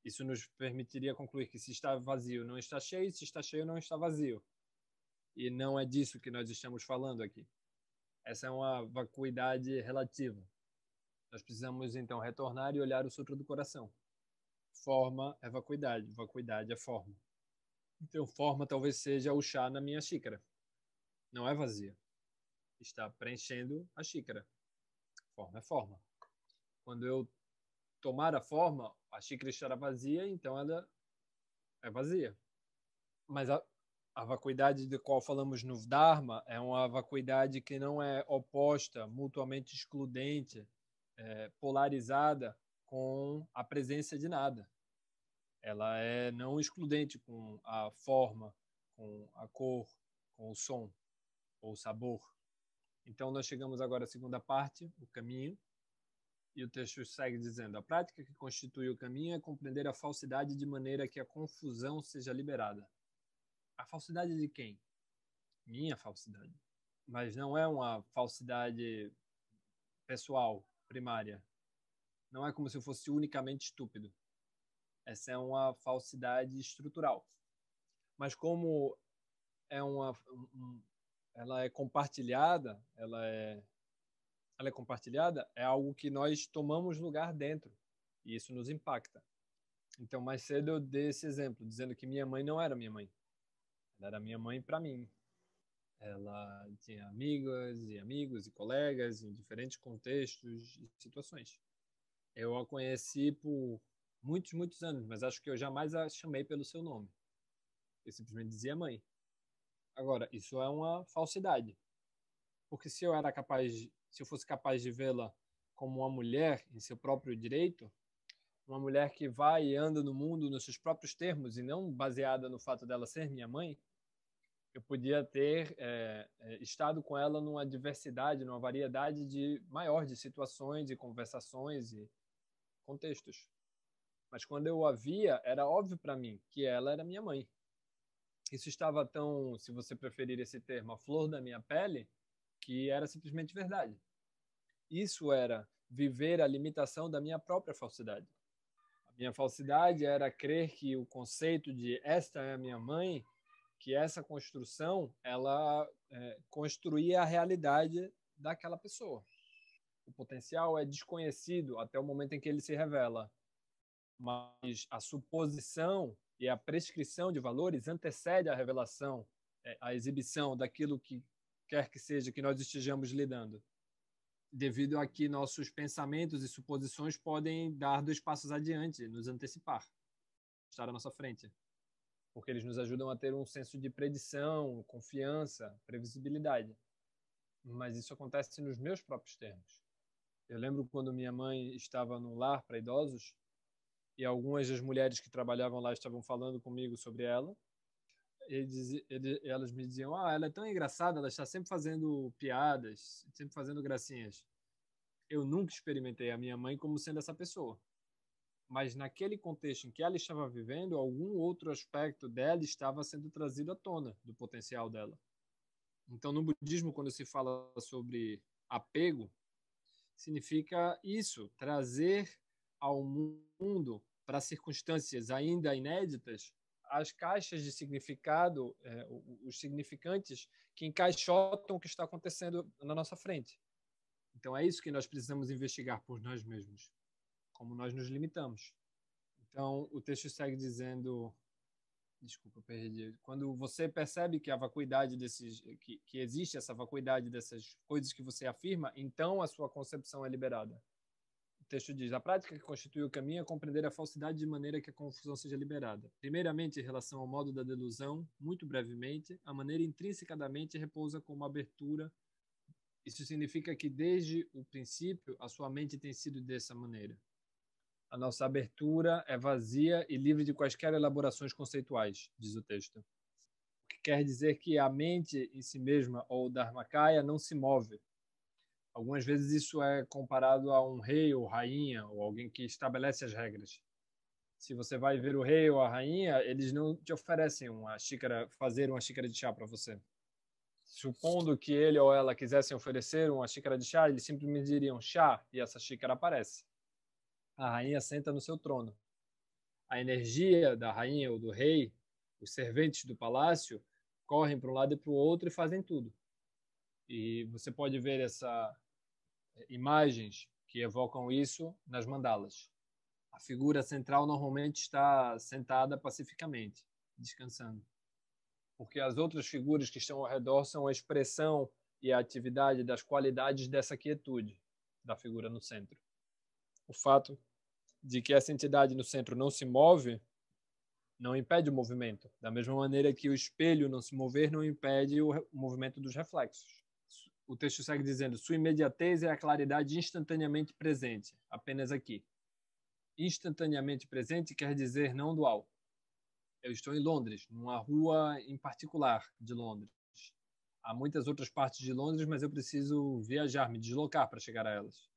Isso nos permitiria concluir que se está vazio, não está cheio, se está cheio, não está vazio. E não é disso que nós estamos falando aqui. Essa é uma vacuidade relativa. Nós precisamos então retornar e olhar o Sutra do Coração. Forma é vacuidade, vacuidade é forma. Então, forma talvez seja o chá na minha xícara. Não é vazia. Está preenchendo a xícara. Forma é forma. Quando eu tomar a forma, a xícara estará vazia, então ela é vazia. Mas a, a vacuidade de qual falamos no Dharma é uma vacuidade que não é oposta, mutuamente excludente, é, polarizada com a presença de nada. Ela é não excludente com a forma, com a cor, com o som ou o sabor. Então, nós chegamos agora à segunda parte, o caminho, e o texto segue dizendo: a prática que constitui o caminho é compreender a falsidade de maneira que a confusão seja liberada. A falsidade de quem? Minha falsidade. Mas não é uma falsidade pessoal, primária. Não é como se eu fosse unicamente estúpido. Essa é uma falsidade estrutural. Mas como é uma um, ela é compartilhada, ela é ela é compartilhada, é algo que nós tomamos lugar dentro e isso nos impacta. Então, mais cedo eu dei esse exemplo, dizendo que minha mãe não era minha mãe era minha mãe para mim. Ela tinha amigas e amigos e colegas em diferentes contextos e situações. Eu a conheci por muitos, muitos anos, mas acho que eu jamais a chamei pelo seu nome. Eu simplesmente dizia mãe. Agora, isso é uma falsidade. Porque se eu era capaz, de, se eu fosse capaz de vê-la como uma mulher em seu próprio direito, uma mulher que vai e anda no mundo nos seus próprios termos e não baseada no fato dela ser minha mãe, eu podia ter é, estado com ela numa diversidade, numa variedade de maior de situações e conversações e contextos. Mas quando eu a via, era óbvio para mim que ela era minha mãe. Isso estava tão, se você preferir esse termo, a flor da minha pele, que era simplesmente verdade. Isso era viver a limitação da minha própria falsidade. A minha falsidade era crer que o conceito de esta é a minha mãe que essa construção ela é, construía a realidade daquela pessoa. O potencial é desconhecido até o momento em que ele se revela, mas a suposição e a prescrição de valores antecede a revelação, é, a exibição daquilo que quer que seja que nós estejamos lidando, devido a que nossos pensamentos e suposições podem dar dois passos adiante, nos antecipar, estar à nossa frente porque eles nos ajudam a ter um senso de predição, confiança, previsibilidade. Mas isso acontece nos meus próprios termos. Eu lembro quando minha mãe estava no lar para idosos e algumas das mulheres que trabalhavam lá estavam falando comigo sobre ela. Eles, eles, elas me diziam: Ah, ela é tão engraçada, ela está sempre fazendo piadas, sempre fazendo gracinhas. Eu nunca experimentei a minha mãe como sendo essa pessoa mas naquele contexto em que ela estava vivendo, algum outro aspecto dela estava sendo trazido à tona do potencial dela. Então, no budismo, quando se fala sobre apego, significa isso, trazer ao mundo, para circunstâncias ainda inéditas, as caixas de significado, eh, os significantes que encaixotam o que está acontecendo na nossa frente. Então, é isso que nós precisamos investigar por nós mesmos como nós nos limitamos. Então, o texto segue dizendo. Desculpa, perdi. Quando você percebe que a vacuidade desses. Que, que existe essa vacuidade dessas coisas que você afirma, então a sua concepção é liberada. O texto diz: a prática que constitui o caminho é compreender a falsidade de maneira que a confusão seja liberada. Primeiramente, em relação ao modo da delusão, muito brevemente, a maneira intrinsecadamente repousa como abertura. Isso significa que desde o princípio a sua mente tem sido dessa maneira. A nossa abertura é vazia e livre de quaisquer elaborações conceituais, diz o texto. O que quer dizer que a mente em si mesma, ou Dharmakaya, não se move. Algumas vezes isso é comparado a um rei ou rainha, ou alguém que estabelece as regras. Se você vai ver o rei ou a rainha, eles não te oferecem uma xícara, fazer uma xícara de chá para você supondo que ele ou ela quisessem oferecer uma xícara de chá, eles simplesmente diriam chá e essa xícara aparece a rainha senta no seu trono. A energia da rainha ou do rei, os serventes do palácio, correm para um lado e para o outro e fazem tudo. E você pode ver essas eh, imagens que evocam isso nas mandalas. A figura central normalmente está sentada pacificamente, descansando. Porque as outras figuras que estão ao redor são a expressão e a atividade das qualidades dessa quietude da figura no centro o fato de que essa entidade no centro não se move não impede o movimento. Da mesma maneira que o espelho não se mover não impede o movimento dos reflexos. O texto segue dizendo: sua imediatez é a claridade instantaneamente presente, apenas aqui. Instantaneamente presente quer dizer não dual. Eu estou em Londres, numa rua em particular de Londres. Há muitas outras partes de Londres, mas eu preciso viajar, me deslocar para chegar a elas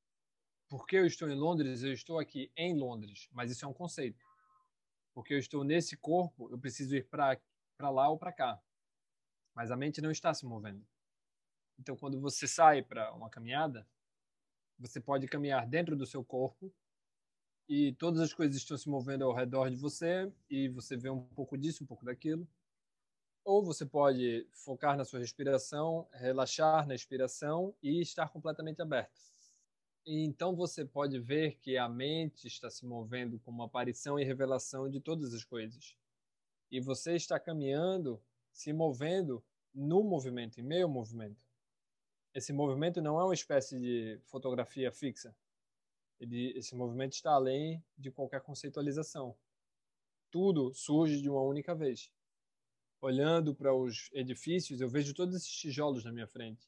porque eu estou em Londres, eu estou aqui em Londres, mas isso é um conceito. Porque eu estou nesse corpo, eu preciso ir para lá ou para cá. Mas a mente não está se movendo. Então, quando você sai para uma caminhada, você pode caminhar dentro do seu corpo e todas as coisas estão se movendo ao redor de você e você vê um pouco disso, um pouco daquilo. Ou você pode focar na sua respiração, relaxar na expiração e estar completamente aberto então você pode ver que a mente está se movendo como aparição e revelação de todas as coisas. E você está caminhando, se movendo no movimento, em meio ao movimento. Esse movimento não é uma espécie de fotografia fixa. Ele, esse movimento está além de qualquer conceitualização. Tudo surge de uma única vez. Olhando para os edifícios, eu vejo todos esses tijolos na minha frente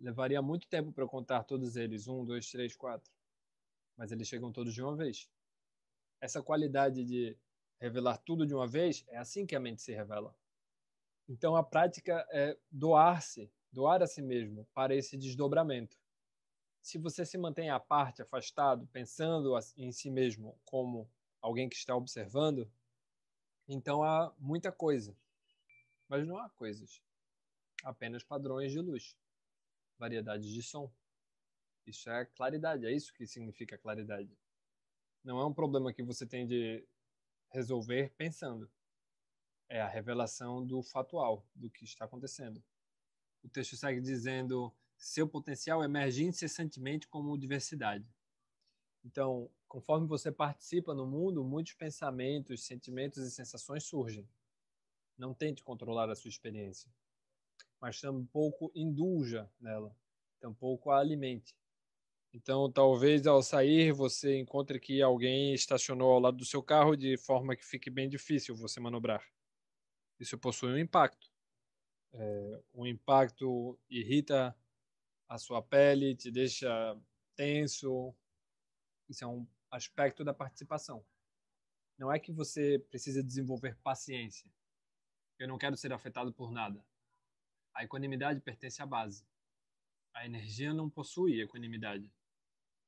Levaria muito tempo para eu contar todos eles, um, dois, três, quatro. Mas eles chegam todos de uma vez. Essa qualidade de revelar tudo de uma vez é assim que a mente se revela. Então a prática é doar-se, doar a si mesmo para esse desdobramento. Se você se mantém à parte, afastado, pensando em si mesmo como alguém que está observando, então há muita coisa. Mas não há coisas, apenas padrões de luz variedades de som. Isso é claridade, é isso que significa claridade. Não é um problema que você tem de resolver pensando. É a revelação do fatual, do que está acontecendo. O texto segue dizendo: seu potencial emerge incessantemente como diversidade. Então, conforme você participa no mundo, muitos pensamentos, sentimentos e sensações surgem. Não tente controlar a sua experiência mas tampouco induja nela, tampouco a alimente. Então, talvez ao sair você encontre que alguém estacionou ao lado do seu carro de forma que fique bem difícil você manobrar. Isso possui um impacto. É, o impacto irrita a sua pele, te deixa tenso. Isso é um aspecto da participação. Não é que você precisa desenvolver paciência. Eu não quero ser afetado por nada. A equanimidade pertence à base. A energia não possui equanimidade.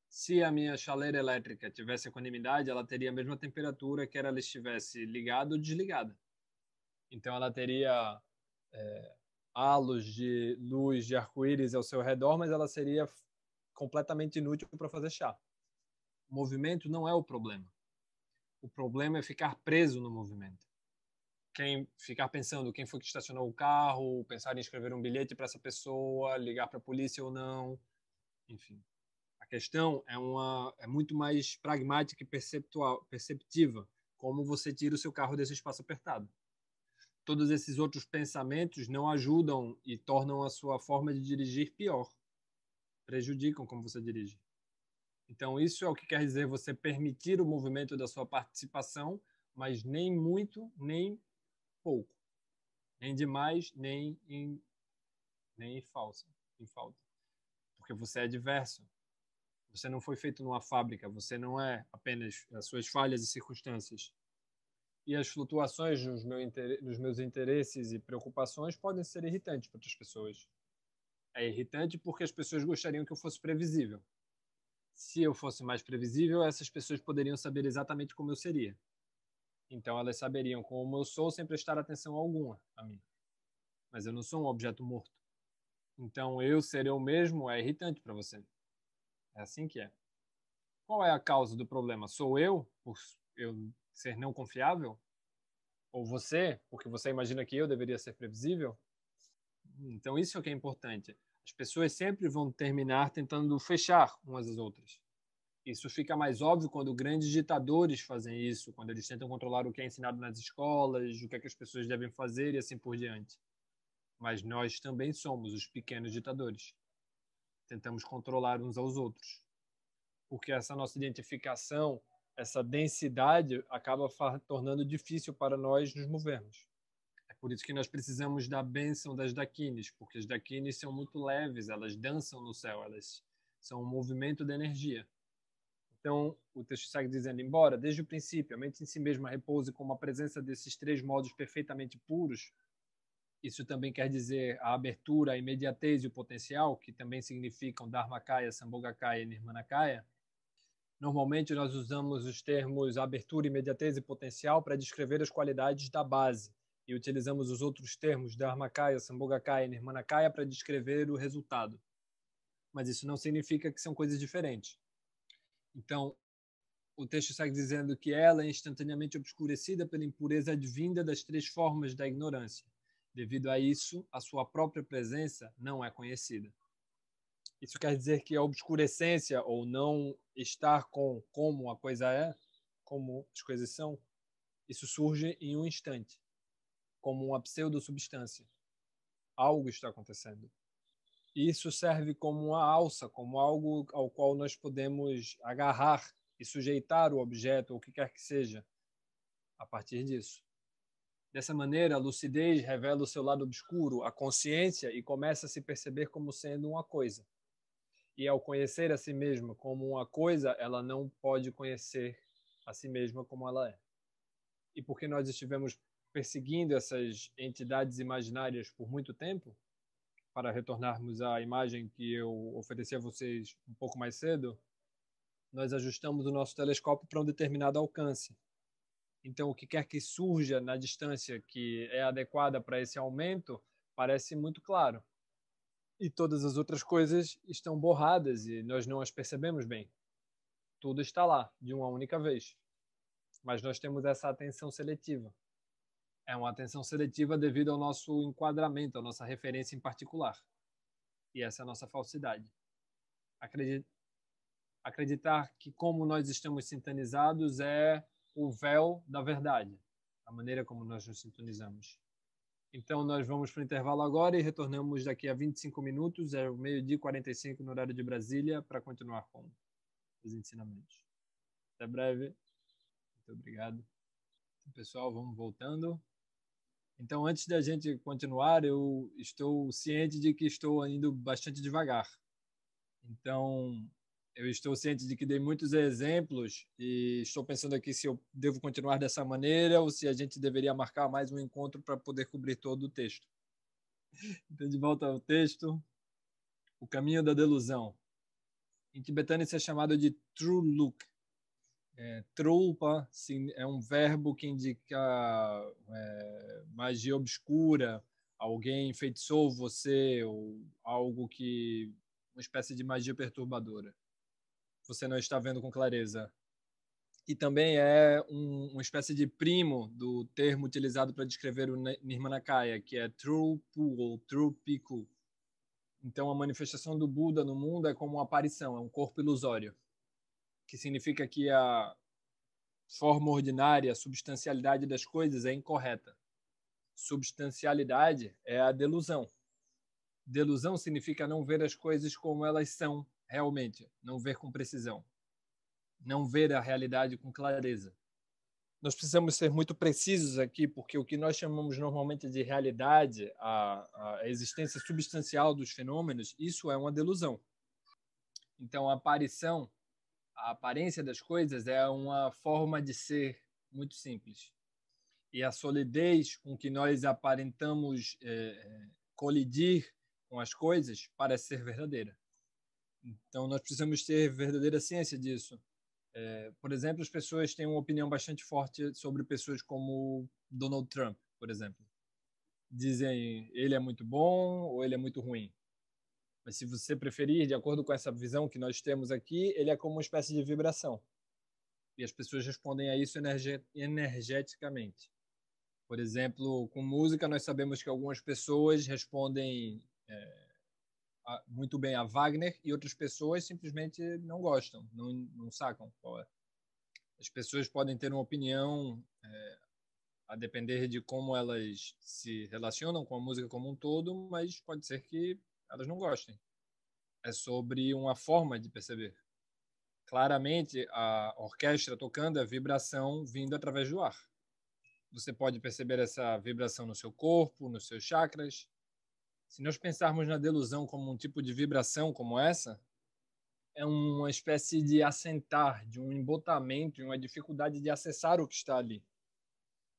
Se a minha chaleira elétrica tivesse equanimidade, ela teria a mesma temperatura que ela estivesse ligada ou desligada. Então ela teria é, halos de luz de arco-íris ao seu redor, mas ela seria completamente inútil para fazer chá. O movimento não é o problema. O problema é ficar preso no movimento quem ficar pensando quem foi que estacionou o carro, pensar em escrever um bilhete para essa pessoa, ligar para a polícia ou não, enfim. A questão é uma é muito mais pragmática e perceptual, perceptiva, como você tira o seu carro desse espaço apertado. Todos esses outros pensamentos não ajudam e tornam a sua forma de dirigir pior. Prejudicam como você dirige. Então, isso é o que quer dizer você permitir o movimento da sua participação, mas nem muito, nem pouco. Nem demais, nem em, nem em falsa, em falta. Porque você é diverso. Você não foi feito numa fábrica, você não é apenas as suas falhas e circunstâncias. E as flutuações nos, meu inter... nos meus interesses e preocupações podem ser irritantes para outras pessoas. É irritante porque as pessoas gostariam que eu fosse previsível. Se eu fosse mais previsível, essas pessoas poderiam saber exatamente como eu seria. Então elas saberiam como eu sou sem prestar atenção alguma a mim. Mas eu não sou um objeto morto. Então eu ser eu mesmo é irritante para você. É assim que é. Qual é a causa do problema? Sou eu por eu ser não confiável? Ou você, porque você imagina que eu deveria ser previsível? Então isso é o que é importante. As pessoas sempre vão terminar tentando fechar umas às outras. Isso fica mais óbvio quando grandes ditadores fazem isso, quando eles tentam controlar o que é ensinado nas escolas, o que, é que as pessoas devem fazer e assim por diante. Mas nós também somos os pequenos ditadores. Tentamos controlar uns aos outros. Porque essa nossa identificação, essa densidade, acaba tornando difícil para nós nos movermos. É por isso que nós precisamos da bênção das daquines, porque as daquines são muito leves, elas dançam no céu, elas são um movimento de energia então, o texto segue dizendo: embora, desde o princípio, a mente em si mesma repouse com uma presença desses três modos perfeitamente puros, isso também quer dizer a abertura, a imediatez e o potencial, que também significam Dharmakaya, Sambhogakaya e Nirmanakaya. Normalmente, nós usamos os termos abertura, imediatez e potencial para descrever as qualidades da base, e utilizamos os outros termos Dharmakaya, Sambhogakaya e Nirmanakaya para descrever o resultado. Mas isso não significa que são coisas diferentes então, o texto segue dizendo que ela é instantaneamente obscurecida pela impureza advinda das três formas da ignorância. Devido a isso, a sua própria presença não é conhecida. Isso quer dizer que a obscurecência ou não estar com como a coisa é, como as coisas são, isso surge em um instante, como uma pseudo-substância. Algo está acontecendo. Isso serve como uma alça, como algo ao qual nós podemos agarrar e sujeitar o objeto, ou o que quer que seja, a partir disso. Dessa maneira, a lucidez revela o seu lado obscuro, a consciência, e começa a se perceber como sendo uma coisa. E ao conhecer a si mesma como uma coisa, ela não pode conhecer a si mesma como ela é. E porque nós estivemos perseguindo essas entidades imaginárias por muito tempo, para retornarmos à imagem que eu ofereci a vocês um pouco mais cedo, nós ajustamos o nosso telescópio para um determinado alcance. Então, o que quer que surja na distância que é adequada para esse aumento parece muito claro. E todas as outras coisas estão borradas e nós não as percebemos bem. Tudo está lá, de uma única vez. Mas nós temos essa atenção seletiva. É uma atenção seletiva devido ao nosso enquadramento, à nossa referência em particular. E essa é a nossa falsidade. Acreditar que como nós estamos sintonizados é o véu da verdade, a maneira como nós nos sintonizamos. Então, nós vamos para o intervalo agora e retornamos daqui a 25 minutos, é o meio-dia 45 no horário de Brasília, para continuar com os ensinamentos. Até breve. Muito obrigado. pessoal, vamos voltando. Então, antes da gente continuar, eu estou ciente de que estou indo bastante devagar. Então, eu estou ciente de que dei muitos exemplos e estou pensando aqui se eu devo continuar dessa maneira ou se a gente deveria marcar mais um encontro para poder cobrir todo o texto. Então, de volta ao texto, o caminho da delusão. Em tibetano, isso é chamado de True Look, é, trupa sim, é um verbo que indica é, magia obscura, alguém enfeitiçou você ou algo que uma espécie de magia perturbadora. Você não está vendo com clareza. E também é um, uma espécie de primo do termo utilizado para descrever o Nirmanakaya, que é trupu ou trupiku. Então, a manifestação do Buda no mundo é como uma aparição, é um corpo ilusório que significa que a forma ordinária, a substancialidade das coisas é incorreta. Substancialidade é a delusão. Delusão significa não ver as coisas como elas são realmente, não ver com precisão, não ver a realidade com clareza. Nós precisamos ser muito precisos aqui, porque o que nós chamamos normalmente de realidade, a, a existência substancial dos fenômenos, isso é uma delusão. Então, a aparição a aparência das coisas é uma forma de ser muito simples. E a solidez com que nós aparentamos é, é, colidir com as coisas parece ser verdadeira. Então, nós precisamos ter verdadeira ciência disso. É, por exemplo, as pessoas têm uma opinião bastante forte sobre pessoas como Donald Trump, por exemplo. Dizem ele é muito bom ou ele é muito ruim. Mas se você preferir, de acordo com essa visão que nós temos aqui, ele é como uma espécie de vibração. E as pessoas respondem a isso energeticamente. Por exemplo, com música, nós sabemos que algumas pessoas respondem é, a, muito bem a Wagner e outras pessoas simplesmente não gostam, não, não sacam é. As pessoas podem ter uma opinião é, a depender de como elas se relacionam com a música como um todo, mas pode ser que elas não gostem. É sobre uma forma de perceber. Claramente, a orquestra tocando é a vibração vindo através do ar. Você pode perceber essa vibração no seu corpo, nos seus chakras. Se nós pensarmos na delusão como um tipo de vibração como essa, é uma espécie de assentar, de um embotamento, uma dificuldade de acessar o que está ali.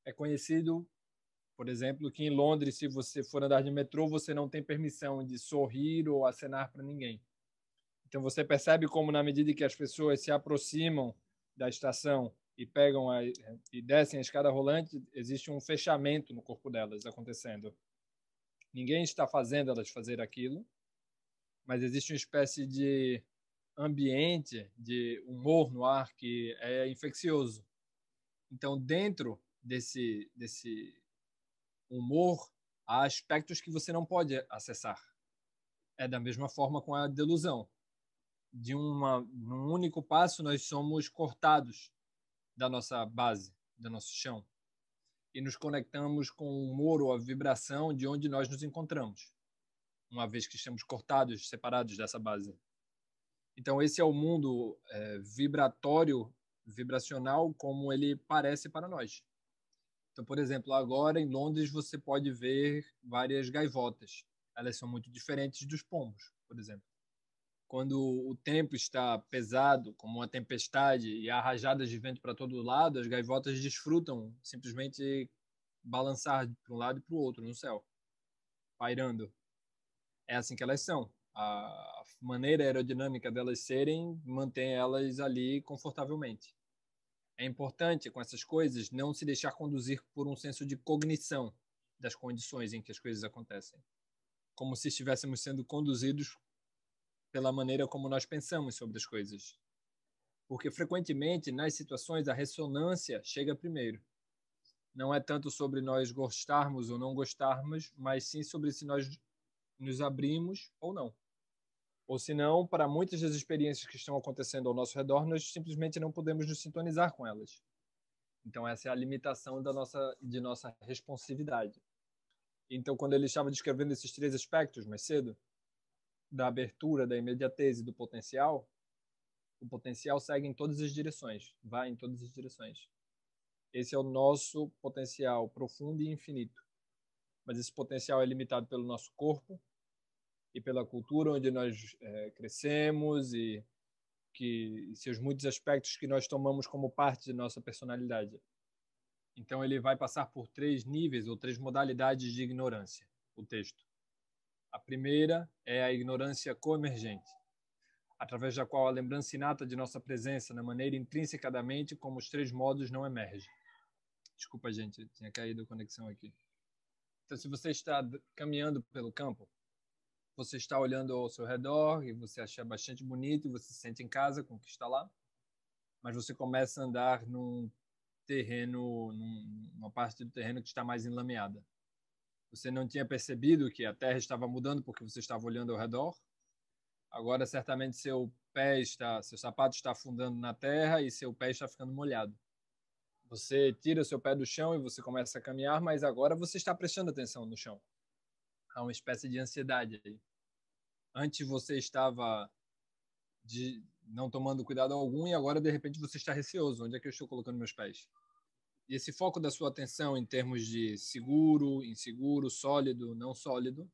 É conhecido por exemplo, que em Londres, se você for andar de metrô, você não tem permissão de sorrir ou acenar para ninguém. Então você percebe como na medida que as pessoas se aproximam da estação e pegam a, e descem a escada rolante, existe um fechamento no corpo delas acontecendo. Ninguém está fazendo elas fazer aquilo, mas existe uma espécie de ambiente de humor no ar que é infeccioso. Então, dentro desse desse humor, há aspectos que você não pode acessar. É da mesma forma com a delusão. De uma, único passo, nós somos cortados da nossa base, do nosso chão, e nos conectamos com o humor ou a vibração de onde nós nos encontramos, uma vez que estamos cortados, separados dessa base. Então, esse é o mundo é, vibratório, vibracional, como ele parece para nós. Então, por exemplo, agora em Londres você pode ver várias gaivotas. Elas são muito diferentes dos pombos, por exemplo. Quando o tempo está pesado, como uma tempestade, e há rajadas de vento para todo lado, as gaivotas desfrutam simplesmente balançar para um lado e para o outro no céu, pairando. É assim que elas são. A maneira aerodinâmica delas serem mantém elas ali confortavelmente. É importante, com essas coisas, não se deixar conduzir por um senso de cognição das condições em que as coisas acontecem, como se estivéssemos sendo conduzidos pela maneira como nós pensamos sobre as coisas. Porque frequentemente, nas situações, a ressonância chega primeiro. Não é tanto sobre nós gostarmos ou não gostarmos, mas sim sobre se nós nos abrimos ou não. Ou senão, para muitas das experiências que estão acontecendo ao nosso redor, nós simplesmente não podemos nos sintonizar com elas. Então essa é a limitação da nossa de nossa responsividade. Então quando ele estava descrevendo esses três aspectos mais cedo, da abertura, da imediatez e do potencial, o potencial segue em todas as direções, vai em todas as direções. Esse é o nosso potencial profundo e infinito. Mas esse potencial é limitado pelo nosso corpo, e pela cultura onde nós é, crescemos e que seus muitos aspectos que nós tomamos como parte de nossa personalidade. Então ele vai passar por três níveis ou três modalidades de ignorância, o texto. A primeira é a ignorância coemergente, através da qual a lembrança inata de nossa presença na maneira intrinsecamente, como os três modos não emerge. Desculpa, gente, tinha caído a conexão aqui. Então, se você está caminhando pelo campo, você está olhando ao seu redor e você acha bastante bonito e você se sente em casa com o que está lá, mas você começa a andar num terreno, numa parte do terreno que está mais enlameada. Você não tinha percebido que a terra estava mudando porque você estava olhando ao redor. Agora, certamente, seu pé está, seu sapato está afundando na terra e seu pé está ficando molhado. Você tira seu pé do chão e você começa a caminhar, mas agora você está prestando atenção no chão a uma espécie de ansiedade aí. Antes você estava de não tomando cuidado algum e agora de repente você está receoso, onde é que eu estou colocando meus pés? E esse foco da sua atenção em termos de seguro, inseguro, sólido, não sólido,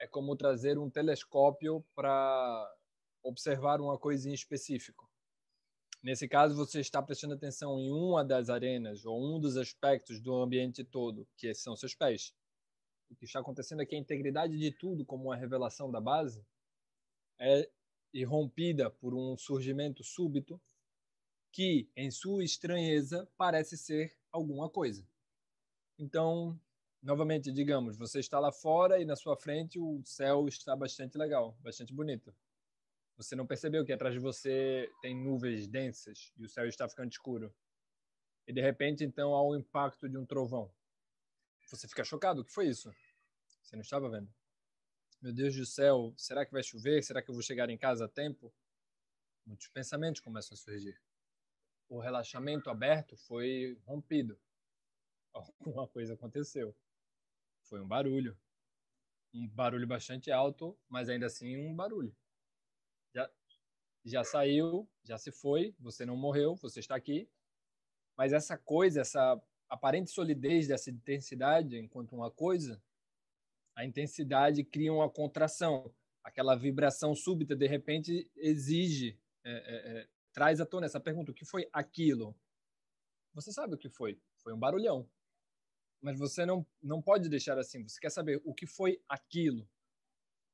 é como trazer um telescópio para observar uma coisa em específico. Nesse caso, você está prestando atenção em uma das arenas ou um dos aspectos do ambiente todo, que são seus pés o que está acontecendo é que a integridade de tudo, como uma revelação da base, é irrompida por um surgimento súbito que, em sua estranheza, parece ser alguma coisa. Então, novamente, digamos, você está lá fora e na sua frente o céu está bastante legal, bastante bonito. Você não percebeu que atrás de você tem nuvens densas e o céu está ficando escuro. E de repente, então, há o impacto de um trovão você fica chocado. O que foi isso? Você não estava vendo? Meu Deus do céu, será que vai chover? Será que eu vou chegar em casa a tempo? Muitos pensamentos começam a surgir. O relaxamento aberto foi rompido. Alguma coisa aconteceu. Foi um barulho. Um barulho bastante alto, mas ainda assim um barulho. Já, já saiu, já se foi, você não morreu, você está aqui. Mas essa coisa, essa aparente solidez dessa intensidade enquanto uma coisa, a intensidade cria uma contração. Aquela vibração súbita, de repente, exige, é, é, é, traz à tona essa pergunta: o que foi aquilo? Você sabe o que foi? Foi um barulhão. Mas você não, não pode deixar assim. Você quer saber o que foi aquilo?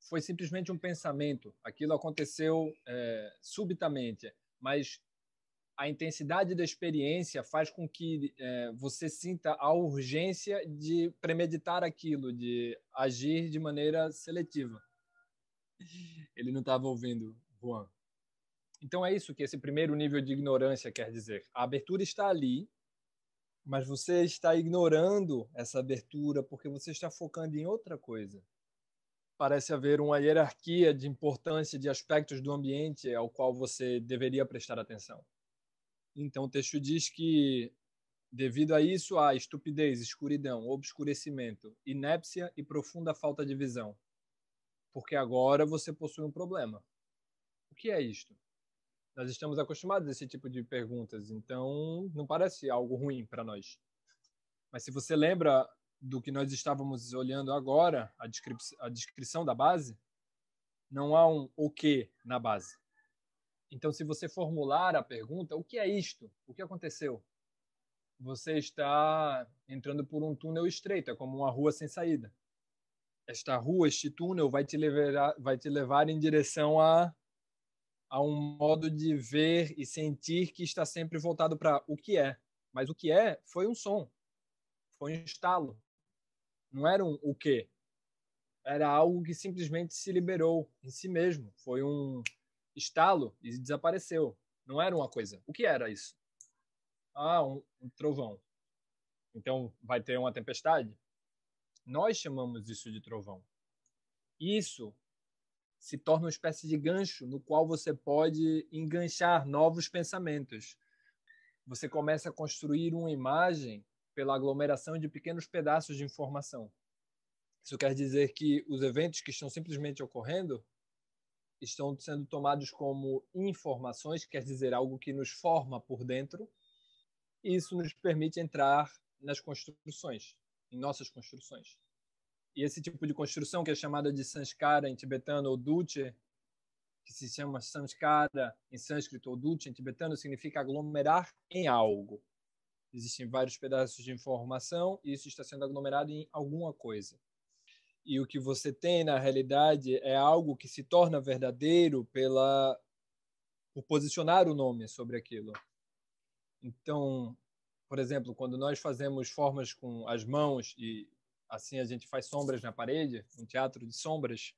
Foi simplesmente um pensamento. Aquilo aconteceu é, subitamente. Mas a intensidade da experiência faz com que é, você sinta a urgência de premeditar aquilo, de agir de maneira seletiva. Ele não estava ouvindo, Juan. Então é isso que esse primeiro nível de ignorância quer dizer. A abertura está ali, mas você está ignorando essa abertura porque você está focando em outra coisa. Parece haver uma hierarquia de importância de aspectos do ambiente ao qual você deveria prestar atenção. Então o texto diz que Devido a isso, há estupidez, escuridão, obscurecimento, inépcia e profunda falta de visão. Porque agora você possui um problema. O que é isto? Nós estamos acostumados a esse tipo de perguntas, então não parece algo ruim para nós. Mas se você lembra do que nós estávamos olhando agora, a, descri a descrição da base, não há um o que na base. Então, se você formular a pergunta, o que é isto? O que aconteceu? Você está entrando por um túnel estreito, é como uma rua sem saída. Esta rua, este túnel, vai te levar, vai te levar em direção a, a um modo de ver e sentir que está sempre voltado para o que é. Mas o que é foi um som, foi um estalo. Não era um o quê. Era algo que simplesmente se liberou em si mesmo. Foi um estalo e desapareceu. Não era uma coisa. O que era isso? Ah, um, um trovão. Então vai ter uma tempestade? Nós chamamos isso de trovão. Isso se torna uma espécie de gancho no qual você pode enganchar novos pensamentos. Você começa a construir uma imagem pela aglomeração de pequenos pedaços de informação. Isso quer dizer que os eventos que estão simplesmente ocorrendo estão sendo tomados como informações, quer dizer, algo que nos forma por dentro, e isso nos permite entrar nas construções, em nossas construções. E esse tipo de construção, que é chamada de sanskara em tibetano, ou duche, que se chama sanskara em sânscrito, ou duche em tibetano, significa aglomerar em algo. Existem vários pedaços de informação e isso está sendo aglomerado em alguma coisa e o que você tem na realidade é algo que se torna verdadeiro pela por posicionar o nome sobre aquilo. Então, por exemplo, quando nós fazemos formas com as mãos e assim a gente faz sombras na parede, um teatro de sombras,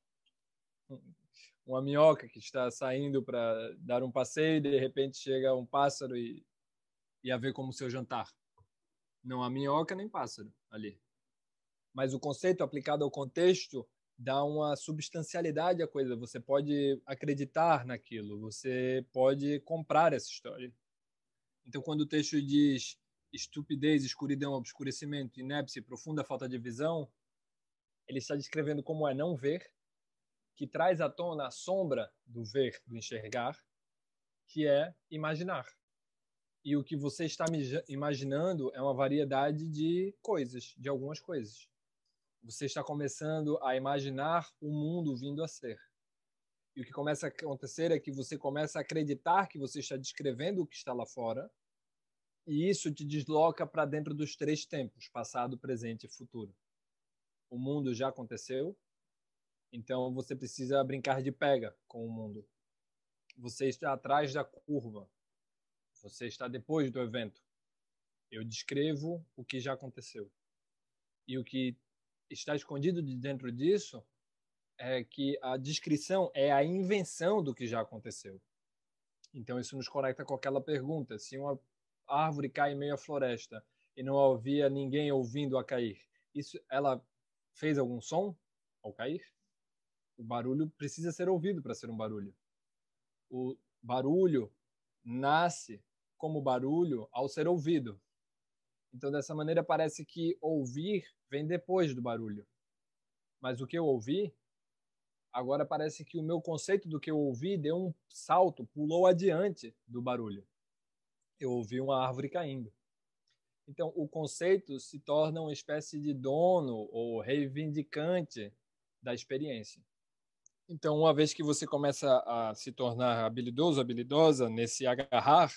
uma minhoca que está saindo para dar um passeio e de repente chega um pássaro e, e a ver como seu jantar. Não há minhoca nem pássaro ali mas o conceito aplicado ao contexto dá uma substancialidade à coisa. Você pode acreditar naquilo, você pode comprar essa história. Então, quando o texto diz estupidez, escuridão, obscurecimento, inépcia, profunda falta de visão, ele está descrevendo como é não ver, que traz à tona a sombra do ver, do enxergar, que é imaginar. E o que você está imaginando é uma variedade de coisas, de algumas coisas você está começando a imaginar o mundo vindo a ser. E o que começa a acontecer é que você começa a acreditar que você está descrevendo o que está lá fora, e isso te desloca para dentro dos três tempos passado, presente e futuro. O mundo já aconteceu, então você precisa brincar de pega com o mundo. Você está atrás da curva, você está depois do evento. Eu descrevo o que já aconteceu. E o que está escondido de dentro disso é que a descrição é a invenção do que já aconteceu. Então isso nos conecta com aquela pergunta: se uma árvore cai em meio à floresta e não havia ninguém ouvindo a cair, isso ela fez algum som ao cair? O barulho precisa ser ouvido para ser um barulho. O barulho nasce como barulho ao ser ouvido. Então dessa maneira parece que ouvir vem depois do barulho. Mas o que eu ouvi, agora parece que o meu conceito do que eu ouvi deu um salto, pulou adiante do barulho. Eu ouvi uma árvore caindo. Então, o conceito se torna uma espécie de dono ou reivindicante da experiência. Então, uma vez que você começa a se tornar habilidoso, habilidosa nesse agarrar,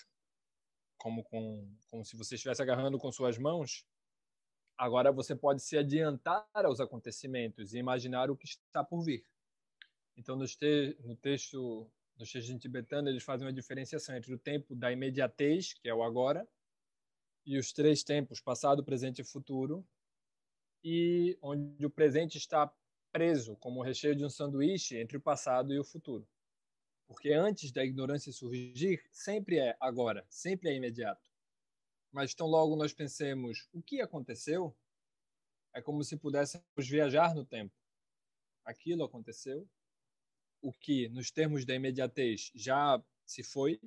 como, com, como se você estivesse agarrando com suas mãos, Agora você pode se adiantar aos acontecimentos e imaginar o que está por vir. Então, no, te no texto do textos tibetano, eles fazem uma diferenciação entre o tempo da imediatez, que é o agora, e os três tempos, passado, presente e futuro, e onde o presente está preso como o recheio de um sanduíche entre o passado e o futuro. Porque antes da ignorância surgir, sempre é agora, sempre é imediato mas tão logo nós pensemos o que aconteceu, é como se pudéssemos viajar no tempo. Aquilo aconteceu, o que, nos termos da imediatez, já se foi,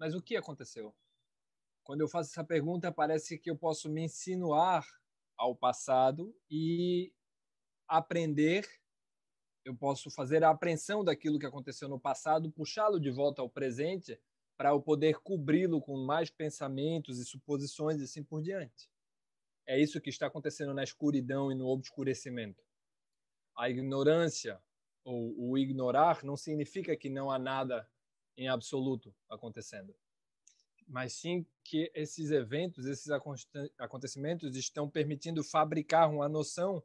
mas o que aconteceu? Quando eu faço essa pergunta, parece que eu posso me insinuar ao passado e aprender, eu posso fazer a apreensão daquilo que aconteceu no passado, puxá-lo de volta ao presente para eu poder cobri-lo com mais pensamentos e suposições e assim por diante. É isso que está acontecendo na escuridão e no obscurecimento. A ignorância ou o ignorar não significa que não há nada em absoluto acontecendo, mas sim que esses eventos, esses acontecimentos estão permitindo fabricar uma noção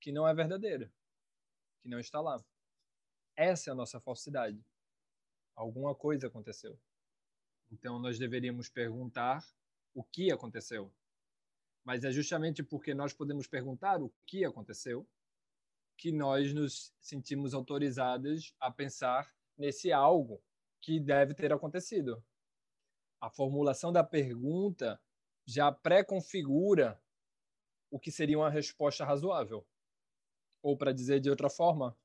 que não é verdadeira, que não está lá. Essa é a nossa falsidade. Alguma coisa aconteceu. Então, nós deveríamos perguntar o que aconteceu. Mas é justamente porque nós podemos perguntar o que aconteceu que nós nos sentimos autorizados a pensar nesse algo que deve ter acontecido. A formulação da pergunta já pré-configura o que seria uma resposta razoável. Ou, para dizer de outra forma,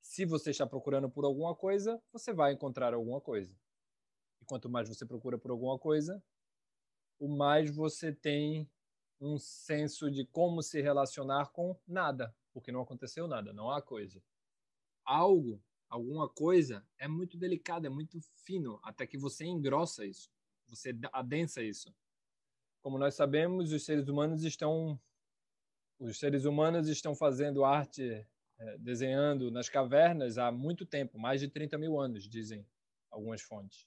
se você está procurando por alguma coisa, você vai encontrar alguma coisa quanto mais você procura por alguma coisa, o mais você tem um senso de como se relacionar com nada, porque não aconteceu nada, não há coisa. Algo, alguma coisa é muito delicado, é muito fino, até que você engrossa isso, você adensa isso. Como nós sabemos, os seres humanos estão os seres humanos estão fazendo arte, é, desenhando nas cavernas há muito tempo, mais de 30 mil anos, dizem algumas fontes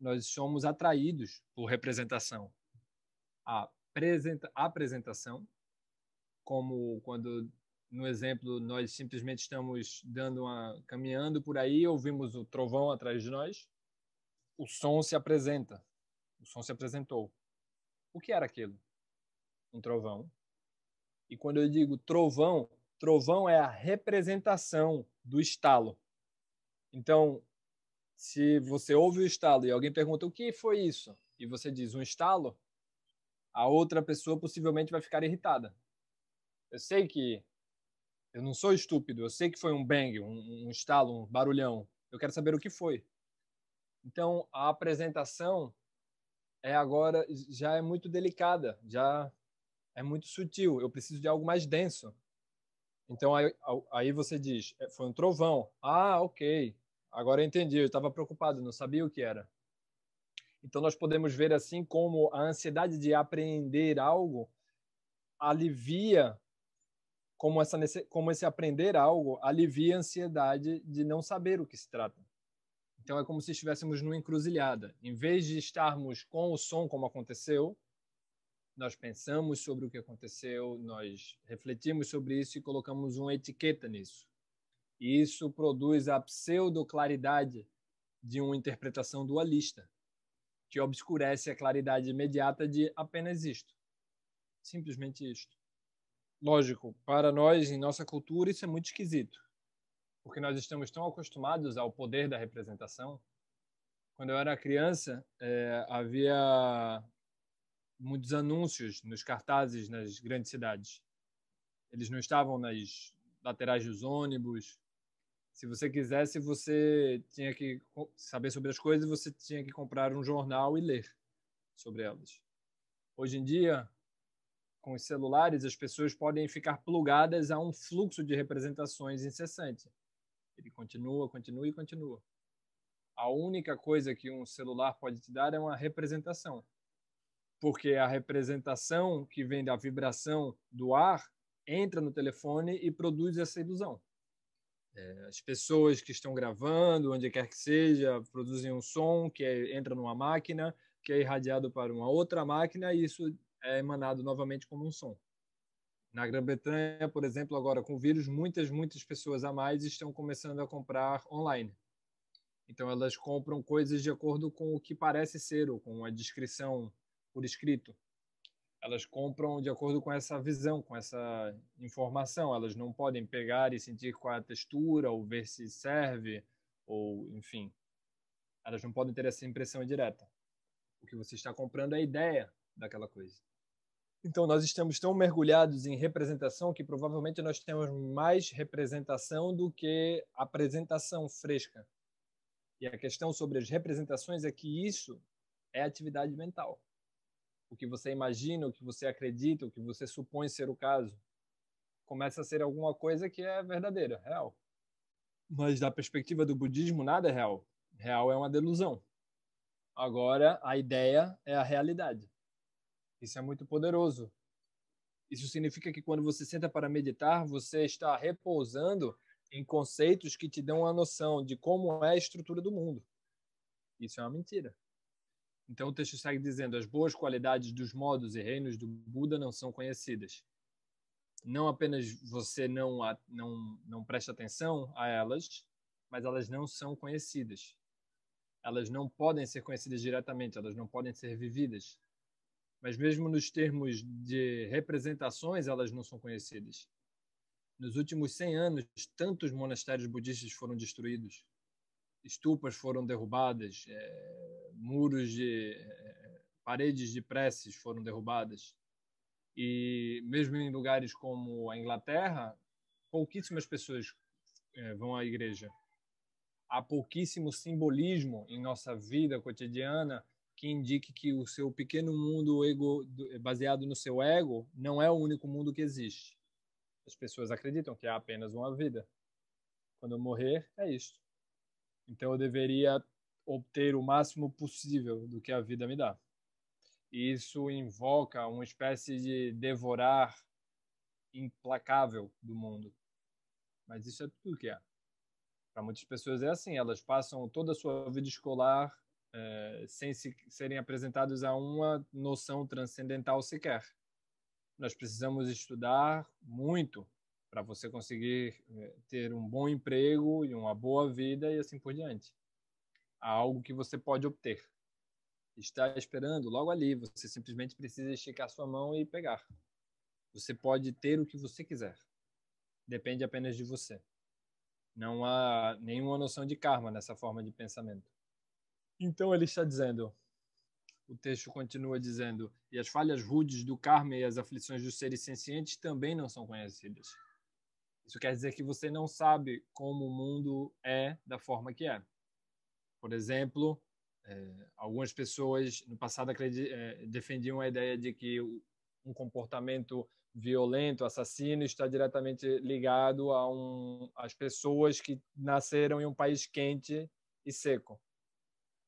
nós somos atraídos por representação. A apresentação, como quando no exemplo nós simplesmente estamos dando uma caminhando por aí, ouvimos o trovão atrás de nós, o som se apresenta. O som se apresentou. O que era aquilo? Um trovão. E quando eu digo trovão, trovão é a representação do estalo. Então, se você ouve o estalo e alguém pergunta o que foi isso, e você diz um estalo, a outra pessoa possivelmente vai ficar irritada. Eu sei que eu não sou estúpido, eu sei que foi um bang, um, um estalo, um barulhão. Eu quero saber o que foi. Então, a apresentação é agora já é muito delicada, já é muito sutil. Eu preciso de algo mais denso. Então aí, aí você diz, é, foi um trovão. Ah, ok. Agora eu entendi, eu estava preocupado, não sabia o que era. Então nós podemos ver assim como a ansiedade de aprender algo alivia como essa como esse aprender algo alivia a ansiedade de não saber o que se trata. Então é como se estivéssemos numa encruzilhada. Em vez de estarmos com o som como aconteceu, nós pensamos sobre o que aconteceu, nós refletimos sobre isso e colocamos uma etiqueta nisso. E isso produz a pseudo-claridade de uma interpretação dualista, que obscurece a claridade imediata de apenas isto. Simplesmente isto. Lógico, para nós, em nossa cultura, isso é muito esquisito, porque nós estamos tão acostumados ao poder da representação. Quando eu era criança, é, havia muitos anúncios nos cartazes nas grandes cidades. Eles não estavam nas laterais dos ônibus, se você quisesse, você tinha que saber sobre as coisas, você tinha que comprar um jornal e ler sobre elas. Hoje em dia, com os celulares, as pessoas podem ficar plugadas a um fluxo de representações incessante. Ele continua, continua e continua. A única coisa que um celular pode te dar é uma representação. Porque a representação que vem da vibração do ar entra no telefone e produz essa ilusão. É, as pessoas que estão gravando, onde quer que seja, produzem um som que é, entra numa máquina, que é irradiado para uma outra máquina e isso é emanado novamente como um som. Na Grã-Bretanha, por exemplo, agora com o vírus, muitas, muitas pessoas a mais estão começando a comprar online. Então, elas compram coisas de acordo com o que parece ser, ou com a descrição por escrito elas compram de acordo com essa visão, com essa informação. Elas não podem pegar e sentir qual é a textura, ou ver se serve, ou enfim. Elas não podem ter essa impressão direta. O que você está comprando é a ideia daquela coisa. Então, nós estamos tão mergulhados em representação que provavelmente nós temos mais representação do que apresentação fresca. E a questão sobre as representações é que isso é atividade mental o que você imagina, o que você acredita, o que você supõe ser o caso, começa a ser alguma coisa que é verdadeira, real. Mas da perspectiva do budismo, nada é real. Real é uma delusão. Agora, a ideia é a realidade. Isso é muito poderoso. Isso significa que quando você senta para meditar, você está repousando em conceitos que te dão uma noção de como é a estrutura do mundo. Isso é uma mentira. Então o texto segue dizendo: as boas qualidades dos modos e reinos do Buda não são conhecidas. Não apenas você não, a, não, não presta atenção a elas, mas elas não são conhecidas. Elas não podem ser conhecidas diretamente, elas não podem ser vividas. Mas, mesmo nos termos de representações, elas não são conhecidas. Nos últimos 100 anos, tantos monastérios budistas foram destruídos estupas foram derrubadas, é, muros de é, paredes de preces foram derrubadas. E mesmo em lugares como a Inglaterra, pouquíssimas pessoas é, vão à igreja. Há pouquíssimo simbolismo em nossa vida cotidiana que indique que o seu pequeno mundo ego, baseado no seu ego não é o único mundo que existe. As pessoas acreditam que há apenas uma vida. Quando eu morrer, é isto. Então eu deveria obter o máximo possível do que a vida me dá. E isso invoca uma espécie de devorar implacável do mundo. Mas isso é tudo que é. Para muitas pessoas é assim, elas passam toda a sua vida escolar é, sem se, serem apresentadas a uma noção transcendental sequer. Nós precisamos estudar muito para você conseguir eh, ter um bom emprego e uma boa vida e assim por diante. Há algo que você pode obter. Está esperando logo ali, você simplesmente precisa esticar sua mão e pegar. Você pode ter o que você quiser. Depende apenas de você. Não há nenhuma noção de karma nessa forma de pensamento. Então ele está dizendo, o texto continua dizendo: e as falhas rudes do karma e as aflições dos seres sencientes também não são conhecidas. Isso quer dizer que você não sabe como o mundo é da forma que é. Por exemplo, é, algumas pessoas no passado é, defendiam a ideia de que um comportamento violento, assassino, está diretamente ligado a um, às pessoas que nasceram em um país quente e seco.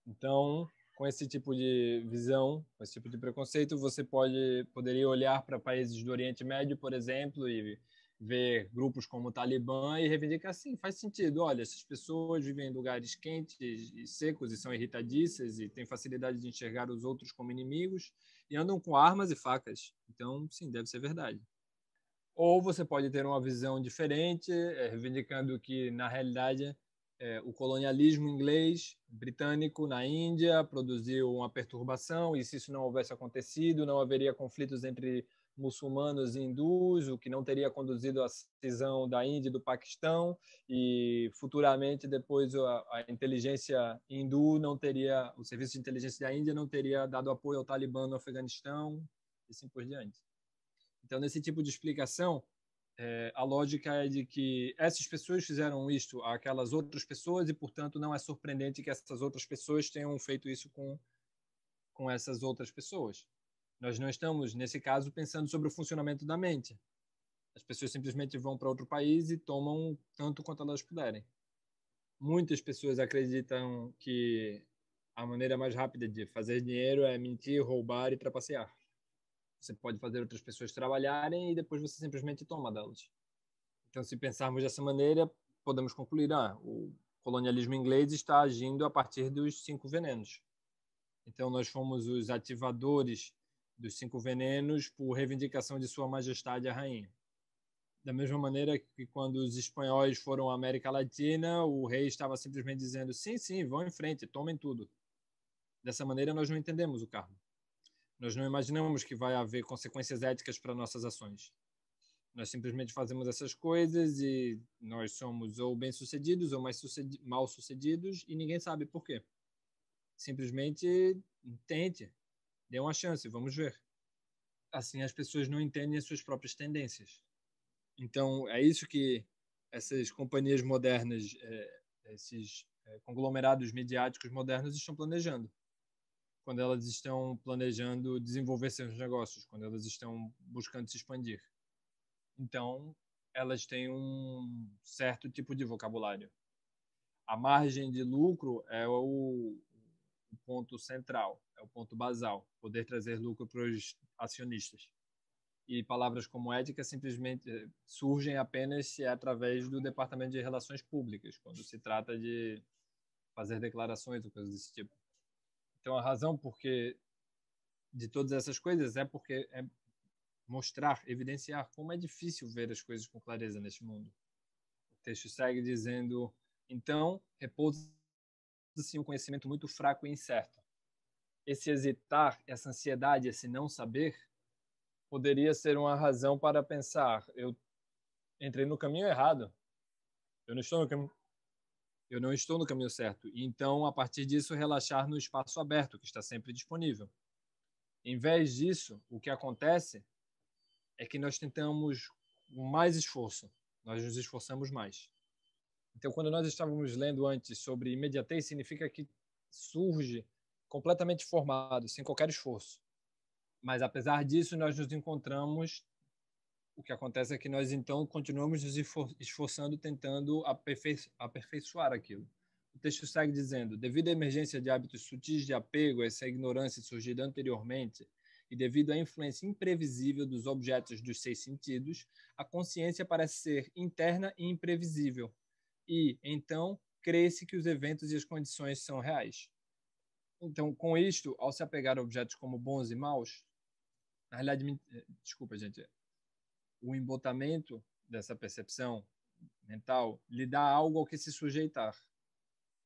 Então, com esse tipo de visão, com esse tipo de preconceito, você pode poderia olhar para países do Oriente Médio, por exemplo, e ver grupos como o Talibã e reivindica assim, faz sentido. Olha, essas pessoas vivem em lugares quentes e secos e são irritadiças e têm facilidade de enxergar os outros como inimigos e andam com armas e facas. Então, sim, deve ser verdade. Ou você pode ter uma visão diferente, eh, reivindicando que, na realidade, é, o colonialismo inglês, britânico na Índia produziu uma perturbação, e se isso não houvesse acontecido, não haveria conflitos entre muçulmanos e hindus, o que não teria conduzido à cisão da Índia e do Paquistão, e futuramente depois a, a, inteligência hindu não teria, o serviço de inteligência da Índia não teria dado apoio ao Talibã no Afeganistão, e assim por diante. Então, nesse tipo de explicação, é, a lógica é de que essas pessoas fizeram isto àquelas outras pessoas, e, portanto, não é surpreendente que essas outras pessoas tenham feito isso com, com essas outras pessoas. Nós não estamos, nesse caso, pensando sobre o funcionamento da mente. As pessoas simplesmente vão para outro país e tomam tanto quanto elas puderem. Muitas pessoas acreditam que a maneira mais rápida de fazer dinheiro é mentir, roubar e trapacear. Você pode fazer outras pessoas trabalharem e depois você simplesmente toma delas. Então, se pensarmos dessa maneira, podemos concluir: ah, o colonialismo inglês está agindo a partir dos cinco venenos. Então, nós fomos os ativadores dos cinco venenos por reivindicação de Sua Majestade a Rainha. Da mesma maneira que quando os espanhóis foram à América Latina, o rei estava simplesmente dizendo: sim, sim, vão em frente, tomem tudo. Dessa maneira, nós não entendemos o karma. Nós não imaginamos que vai haver consequências éticas para nossas ações. Nós simplesmente fazemos essas coisas e nós somos ou bem-sucedidos ou mais sucedi mal-sucedidos e ninguém sabe por quê. Simplesmente tente, Dê uma chance, vamos ver. Assim as pessoas não entendem as suas próprias tendências. Então, é isso que essas companhias modernas, é, esses é, conglomerados mediáticos modernos estão planejando. Quando elas estão planejando desenvolver seus negócios, quando elas estão buscando se expandir. Então, elas têm um certo tipo de vocabulário. A margem de lucro é o ponto central é o ponto basal, poder trazer lucro para os acionistas. E palavras como ética simplesmente eh, surgem apenas se é através do Departamento de Relações Públicas, quando se trata de fazer declarações ou coisas desse tipo. Então, a razão porque de todas essas coisas é porque é mostrar, evidenciar como é difícil ver as coisas com clareza neste mundo. O texto segue dizendo: então repousa-se um conhecimento muito fraco e incerto, esse hesitar, essa ansiedade, esse não saber, poderia ser uma razão para pensar: eu entrei no caminho errado. Eu não estou no caminho. Eu não estou no caminho certo. E então, a partir disso, relaxar no espaço aberto que está sempre disponível. Em vez disso, o que acontece é que nós tentamos mais esforço. Nós nos esforçamos mais. Então, quando nós estávamos lendo antes sobre imediatez, significa que surge completamente formado, sem qualquer esforço. Mas apesar disso, nós nos encontramos. O que acontece é que nós então continuamos nos esforçando, tentando aperfeiçoar aquilo. O texto segue dizendo: devido à emergência de hábitos sutis de apego, essa ignorância surgida anteriormente, e devido à influência imprevisível dos objetos dos seis sentidos, a consciência parece ser interna e imprevisível. E, então, crê-se que os eventos e as condições são reais. Então, com isto, ao se apegar a objetos como bons e maus, na realidade, eh, desculpa, gente, o embotamento dessa percepção mental lhe dá algo ao que se sujeitar.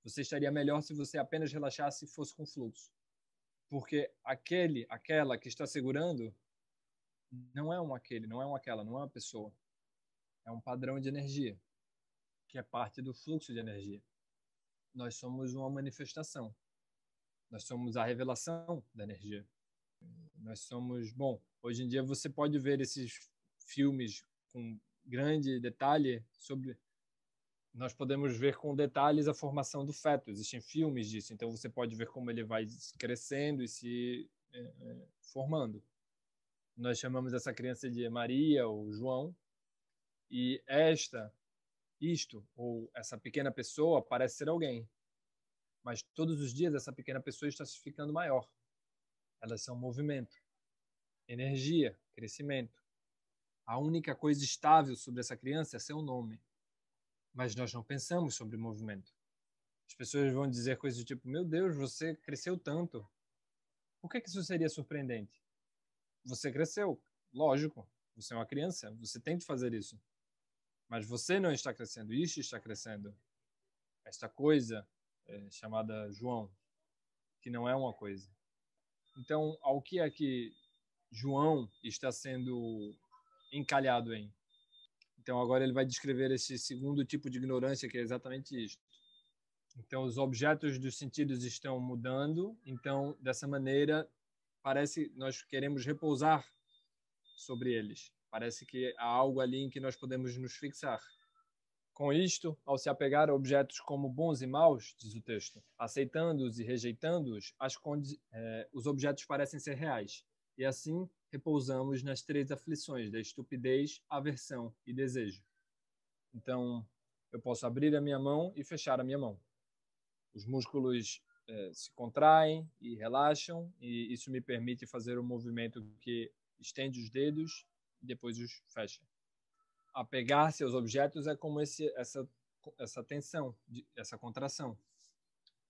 Você estaria melhor se você apenas relaxasse e fosse com fluxo. Porque aquele, aquela que está segurando não é um aquele, não é um aquela, não é uma pessoa. É um padrão de energia, que é parte do fluxo de energia. Nós somos uma manifestação. Nós somos a revelação da energia. Nós somos, bom, hoje em dia você pode ver esses filmes com grande detalhe sobre nós podemos ver com detalhes a formação do feto. Existem filmes disso, então você pode ver como ele vai crescendo e se é, é formando. Nós chamamos essa criança de Maria ou João, e esta, isto, ou essa pequena pessoa parece ser alguém. Mas todos os dias essa pequena pessoa está se ficando maior. Elas são movimento, energia, crescimento. A única coisa estável sobre essa criança é seu nome. Mas nós não pensamos sobre movimento. As pessoas vão dizer coisas do tipo: Meu Deus, você cresceu tanto. Por que, que isso seria surpreendente? Você cresceu, lógico. Você é uma criança, você tem de fazer isso. Mas você não está crescendo, isso, está crescendo. Esta coisa, é, chamada João, que não é uma coisa. Então, ao que é que João está sendo encalhado em? Então, agora ele vai descrever esse segundo tipo de ignorância, que é exatamente isto. Então, os objetos dos sentidos estão mudando, então, dessa maneira, parece nós queremos repousar sobre eles. Parece que há algo ali em que nós podemos nos fixar. Com isto, ao se apegar a objetos como bons e maus, diz o texto, aceitando-os e rejeitando-os, eh, os objetos parecem ser reais, e assim repousamos nas três aflições da estupidez, aversão e desejo. Então, eu posso abrir a minha mão e fechar a minha mão. Os músculos eh, se contraem e relaxam, e isso me permite fazer o um movimento que estende os dedos e depois os fecha apegar-se aos objetos é como esse, essa, essa tensão, essa contração.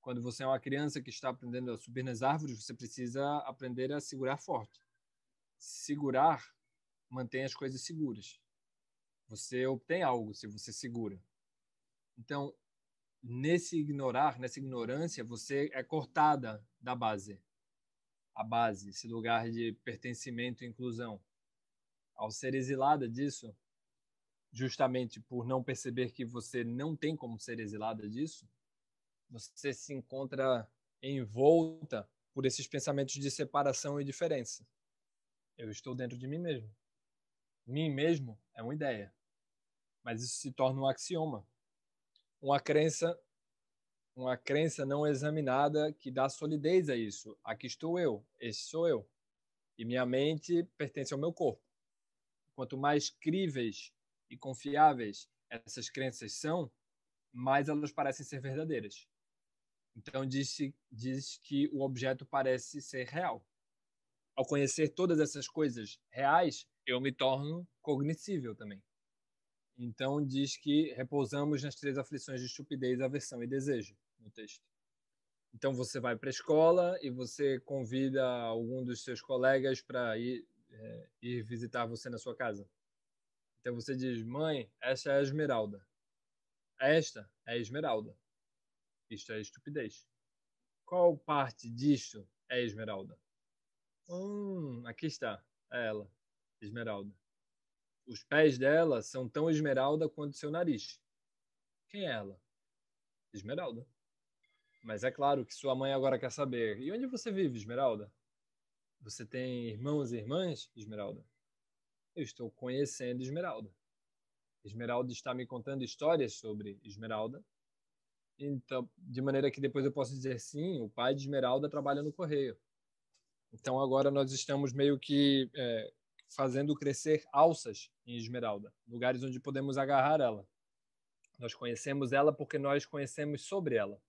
Quando você é uma criança que está aprendendo a subir nas árvores, você precisa aprender a segurar forte. Segurar mantém as coisas seguras. Você obtém algo se você segura. Então, nesse ignorar, nessa ignorância, você é cortada da base. A base, esse lugar de pertencimento e inclusão. Ao ser exilada disso, justamente por não perceber que você não tem como ser exilada disso, você se encontra envolta por esses pensamentos de separação e diferença. Eu estou dentro de mim mesmo. Mim mesmo é uma ideia, mas isso se torna um axioma, uma crença, uma crença não examinada que dá solidez a isso. Aqui estou eu, esse sou eu, e minha mente pertence ao meu corpo. Quanto mais críveis e confiáveis essas crenças são, mais elas parecem ser verdadeiras. Então diz, diz que o objeto parece ser real. Ao conhecer todas essas coisas reais, eu me torno cognoscível também. Então diz que repousamos nas três aflições de estupidez, aversão e desejo no texto. Então você vai para a escola e você convida algum dos seus colegas para ir, é, ir visitar você na sua casa. Então você diz, mãe, esta é a esmeralda. Esta é a esmeralda. Isto é estupidez. Qual parte disto é a esmeralda? Hum, aqui está. É ela, esmeralda. Os pés dela são tão esmeralda quanto seu nariz. Quem é ela? Esmeralda. Mas é claro que sua mãe agora quer saber. E onde você vive, Esmeralda? Você tem irmãos e irmãs, Esmeralda? eu estou conhecendo Esmeralda. Esmeralda está me contando histórias sobre Esmeralda. Então, de maneira que depois eu posso dizer sim, o pai de Esmeralda trabalha no correio. Então agora nós estamos meio que é, fazendo crescer alças em Esmeralda, lugares onde podemos agarrar ela. Nós conhecemos ela porque nós conhecemos sobre ela.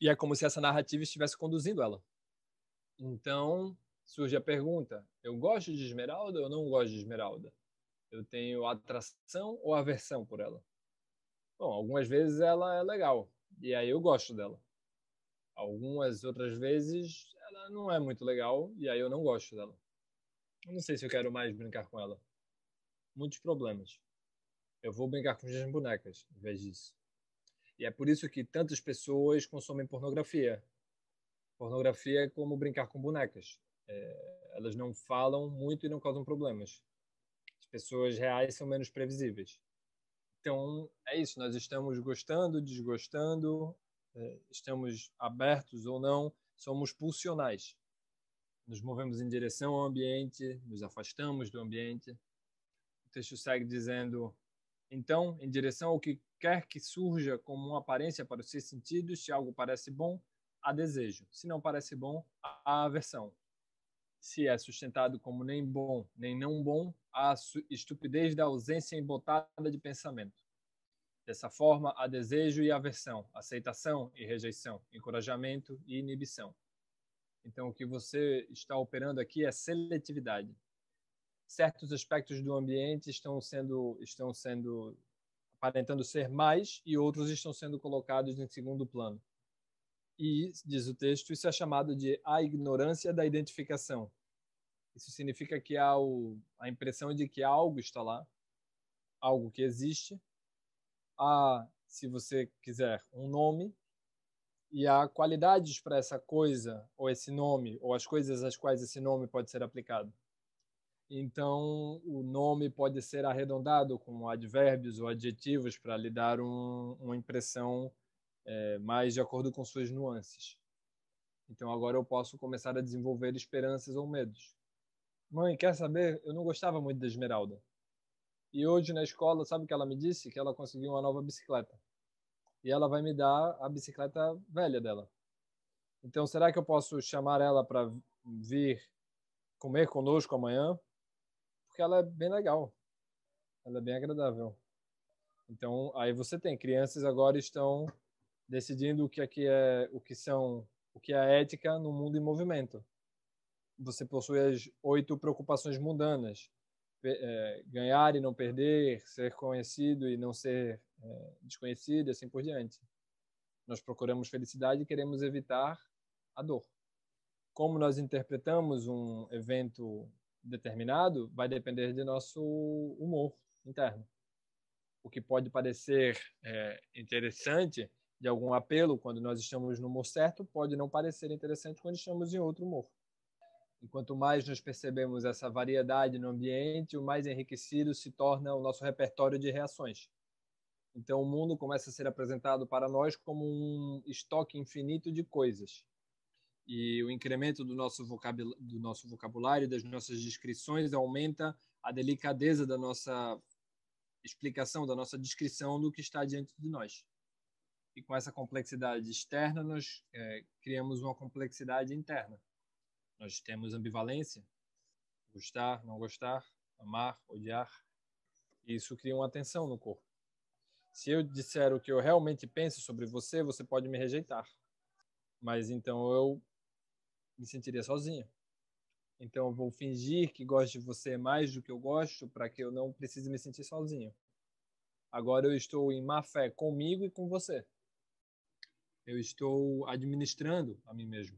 E é como se essa narrativa estivesse conduzindo ela. Então, surge a pergunta: eu gosto de esmeralda ou não gosto de esmeralda? Eu tenho atração ou aversão por ela? Bom, algumas vezes ela é legal e aí eu gosto dela. Algumas outras vezes ela não é muito legal e aí eu não gosto dela. Eu não sei se eu quero mais brincar com ela. Muitos problemas. Eu vou brincar com as bonecas em vez disso. E é por isso que tantas pessoas consomem pornografia. Pornografia é como brincar com bonecas. É, elas não falam muito e não causam problemas. As pessoas reais são menos previsíveis. Então, é isso. Nós estamos gostando, desgostando, é, estamos abertos ou não, somos pulsionais. Nos movemos em direção ao ambiente, nos afastamos do ambiente. O texto segue dizendo: então, em direção ao que quer que surja como uma aparência para os seus sentidos, se algo parece bom, há desejo. Se não parece bom, há aversão se é sustentado como nem bom nem não bom, a estupidez da ausência embotada de pensamento. Dessa forma, há desejo e aversão, aceitação e rejeição, encorajamento e inibição. Então, o que você está operando aqui é seletividade. Certos aspectos do ambiente estão sendo estão sendo aparentando ser mais e outros estão sendo colocados em segundo plano. E, diz o texto, isso é chamado de a ignorância da identificação. Isso significa que há o, a impressão de que algo está lá, algo que existe. Há, se você quiser, um nome. E há qualidades para essa coisa, ou esse nome, ou as coisas às quais esse nome pode ser aplicado. Então, o nome pode ser arredondado com advérbios ou adjetivos para lhe dar um, uma impressão é, mas de acordo com suas nuances. Então agora eu posso começar a desenvolver esperanças ou medos. Mãe, quer saber? Eu não gostava muito da Esmeralda. E hoje na escola, sabe o que ela me disse? Que ela conseguiu uma nova bicicleta. E ela vai me dar a bicicleta velha dela. Então será que eu posso chamar ela para vir comer conosco amanhã? Porque ela é bem legal. Ela é bem agradável. Então, aí você tem crianças agora estão decidindo o que é, que é o que são o que é a ética no mundo em movimento. Você possui as oito preocupações mundanas: é, ganhar e não perder, ser conhecido e não ser é, desconhecido, e assim por diante. Nós procuramos felicidade e queremos evitar a dor. Como nós interpretamos um evento determinado vai depender de nosso humor interno. O que pode parecer é, interessante de algum apelo quando nós estamos no humor certo pode não parecer interessante quando estamos em outro humor. Enquanto mais nós percebemos essa variedade no ambiente, o mais enriquecido se torna o nosso repertório de reações. Então o mundo começa a ser apresentado para nós como um estoque infinito de coisas. E o incremento do nosso, do nosso vocabulário, das nossas descrições, aumenta a delicadeza da nossa explicação, da nossa descrição do que está diante de nós e com essa complexidade externa nós é, criamos uma complexidade interna. Nós temos ambivalência, gostar, não gostar, amar, odiar. E isso cria uma tensão no corpo. Se eu disser o que eu realmente penso sobre você, você pode me rejeitar. Mas então eu me sentiria sozinho. Então eu vou fingir que gosto de você mais do que eu gosto para que eu não precise me sentir sozinho. Agora eu estou em má fé comigo e com você eu estou administrando a mim mesmo.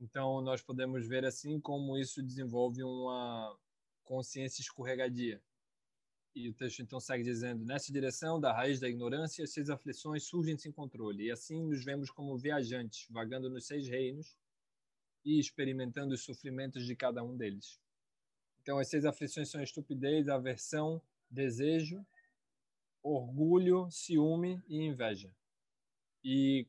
Então, nós podemos ver assim como isso desenvolve uma consciência escorregadia. E o texto então segue dizendo: Nessa direção da raiz da ignorância, seis aflições surgem sem controle, e assim nos vemos como viajantes, vagando nos seis reinos e experimentando os sofrimentos de cada um deles. Então, as seis aflições são estupidez, aversão, desejo, orgulho, ciúme e inveja e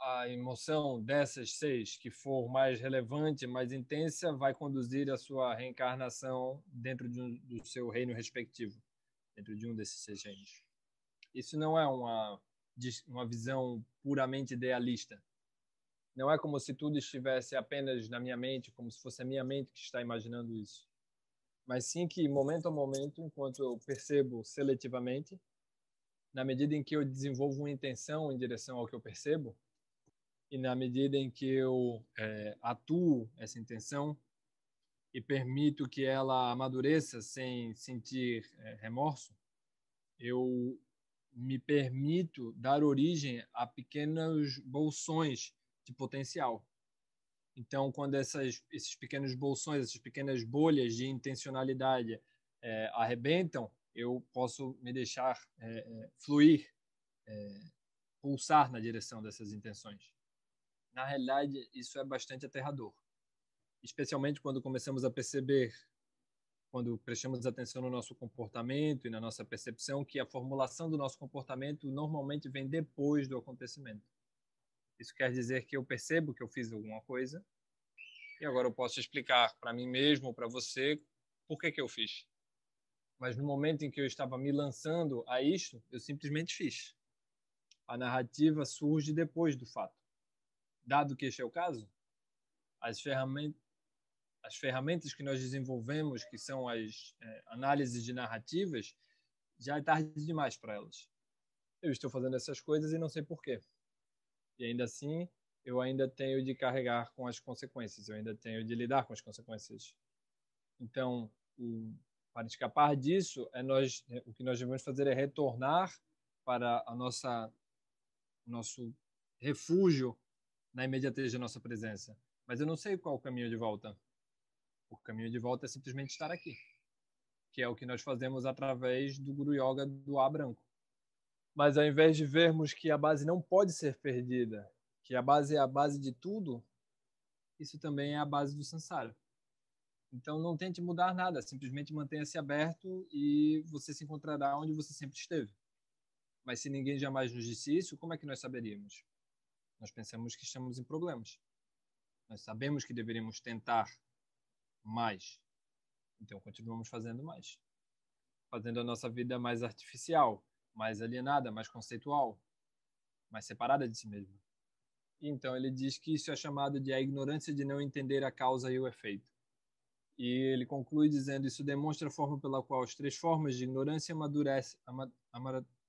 a emoção dessas seis que for mais relevante, mais intensa, vai conduzir a sua reencarnação dentro de um, do seu reino respectivo, dentro de um desses seis reinos. Isso não é uma, uma visão puramente idealista. Não é como se tudo estivesse apenas na minha mente, como se fosse a minha mente que está imaginando isso. Mas sim que, momento a momento, enquanto eu percebo seletivamente, na medida em que eu desenvolvo uma intenção em direção ao que eu percebo, e na medida em que eu é, atuo essa intenção e permito que ela amadureça sem sentir é, remorso, eu me permito dar origem a pequenos bolsões de potencial. Então, quando essas, esses pequenos bolsões, essas pequenas bolhas de intencionalidade é, arrebentam, eu posso me deixar é, é, fluir, é, pulsar na direção dessas intenções. Na realidade, isso é bastante aterrador, especialmente quando começamos a perceber, quando prestamos atenção no nosso comportamento e na nossa percepção, que a formulação do nosso comportamento normalmente vem depois do acontecimento. Isso quer dizer que eu percebo que eu fiz alguma coisa e agora eu posso explicar para mim mesmo, ou para você, por que, que eu fiz mas no momento em que eu estava me lançando a isto, eu simplesmente fiz. A narrativa surge depois do fato. Dado que este é o caso, as ferramentas as ferramentas que nós desenvolvemos, que são as é, análises de narrativas, já é tarde demais para elas. Eu estou fazendo essas coisas e não sei porquê. E ainda assim, eu ainda tenho de carregar com as consequências, eu ainda tenho de lidar com as consequências. Então, o para escapar disso, é nós, é, o que nós devemos fazer é retornar para a nossa nosso refúgio na imediatez da nossa presença. Mas eu não sei qual o caminho de volta. O caminho de volta é simplesmente estar aqui, que é o que nós fazemos através do Guru Yoga do ar Branco. Mas ao invés de vermos que a base não pode ser perdida, que a base é a base de tudo, isso também é a base do samsara. Então, não tente mudar nada, simplesmente mantenha-se aberto e você se encontrará onde você sempre esteve. Mas se ninguém jamais nos disse isso, como é que nós saberíamos? Nós pensamos que estamos em problemas. Nós sabemos que deveríamos tentar mais. Então, continuamos fazendo mais. Fazendo a nossa vida mais artificial, mais alienada, mais conceitual, mais separada de si mesma. Então, ele diz que isso é chamado de a ignorância de não entender a causa e o efeito e ele conclui dizendo: Isso demonstra a forma pela qual as três formas de ignorância amadurece,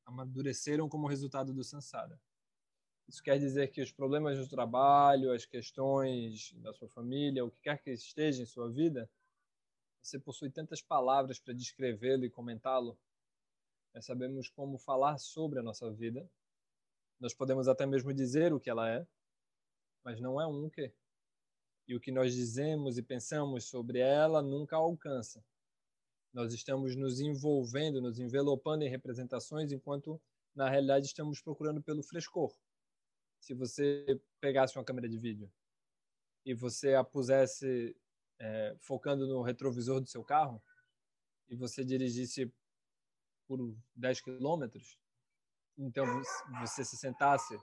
amadureceram como resultado do samsara. Isso quer dizer que os problemas do trabalho, as questões da sua família, o que quer que esteja em sua vida, você possui tantas palavras para descrevê-lo e comentá-lo. Nós sabemos como falar sobre a nossa vida. Nós podemos até mesmo dizer o que ela é, mas não é um que quê? e o que nós dizemos e pensamos sobre ela nunca alcança. Nós estamos nos envolvendo, nos envelopando em representações, enquanto na realidade estamos procurando pelo frescor. Se você pegasse uma câmera de vídeo e você a pusesse é, focando no retrovisor do seu carro e você dirigisse por 10 quilômetros, então você se sentasse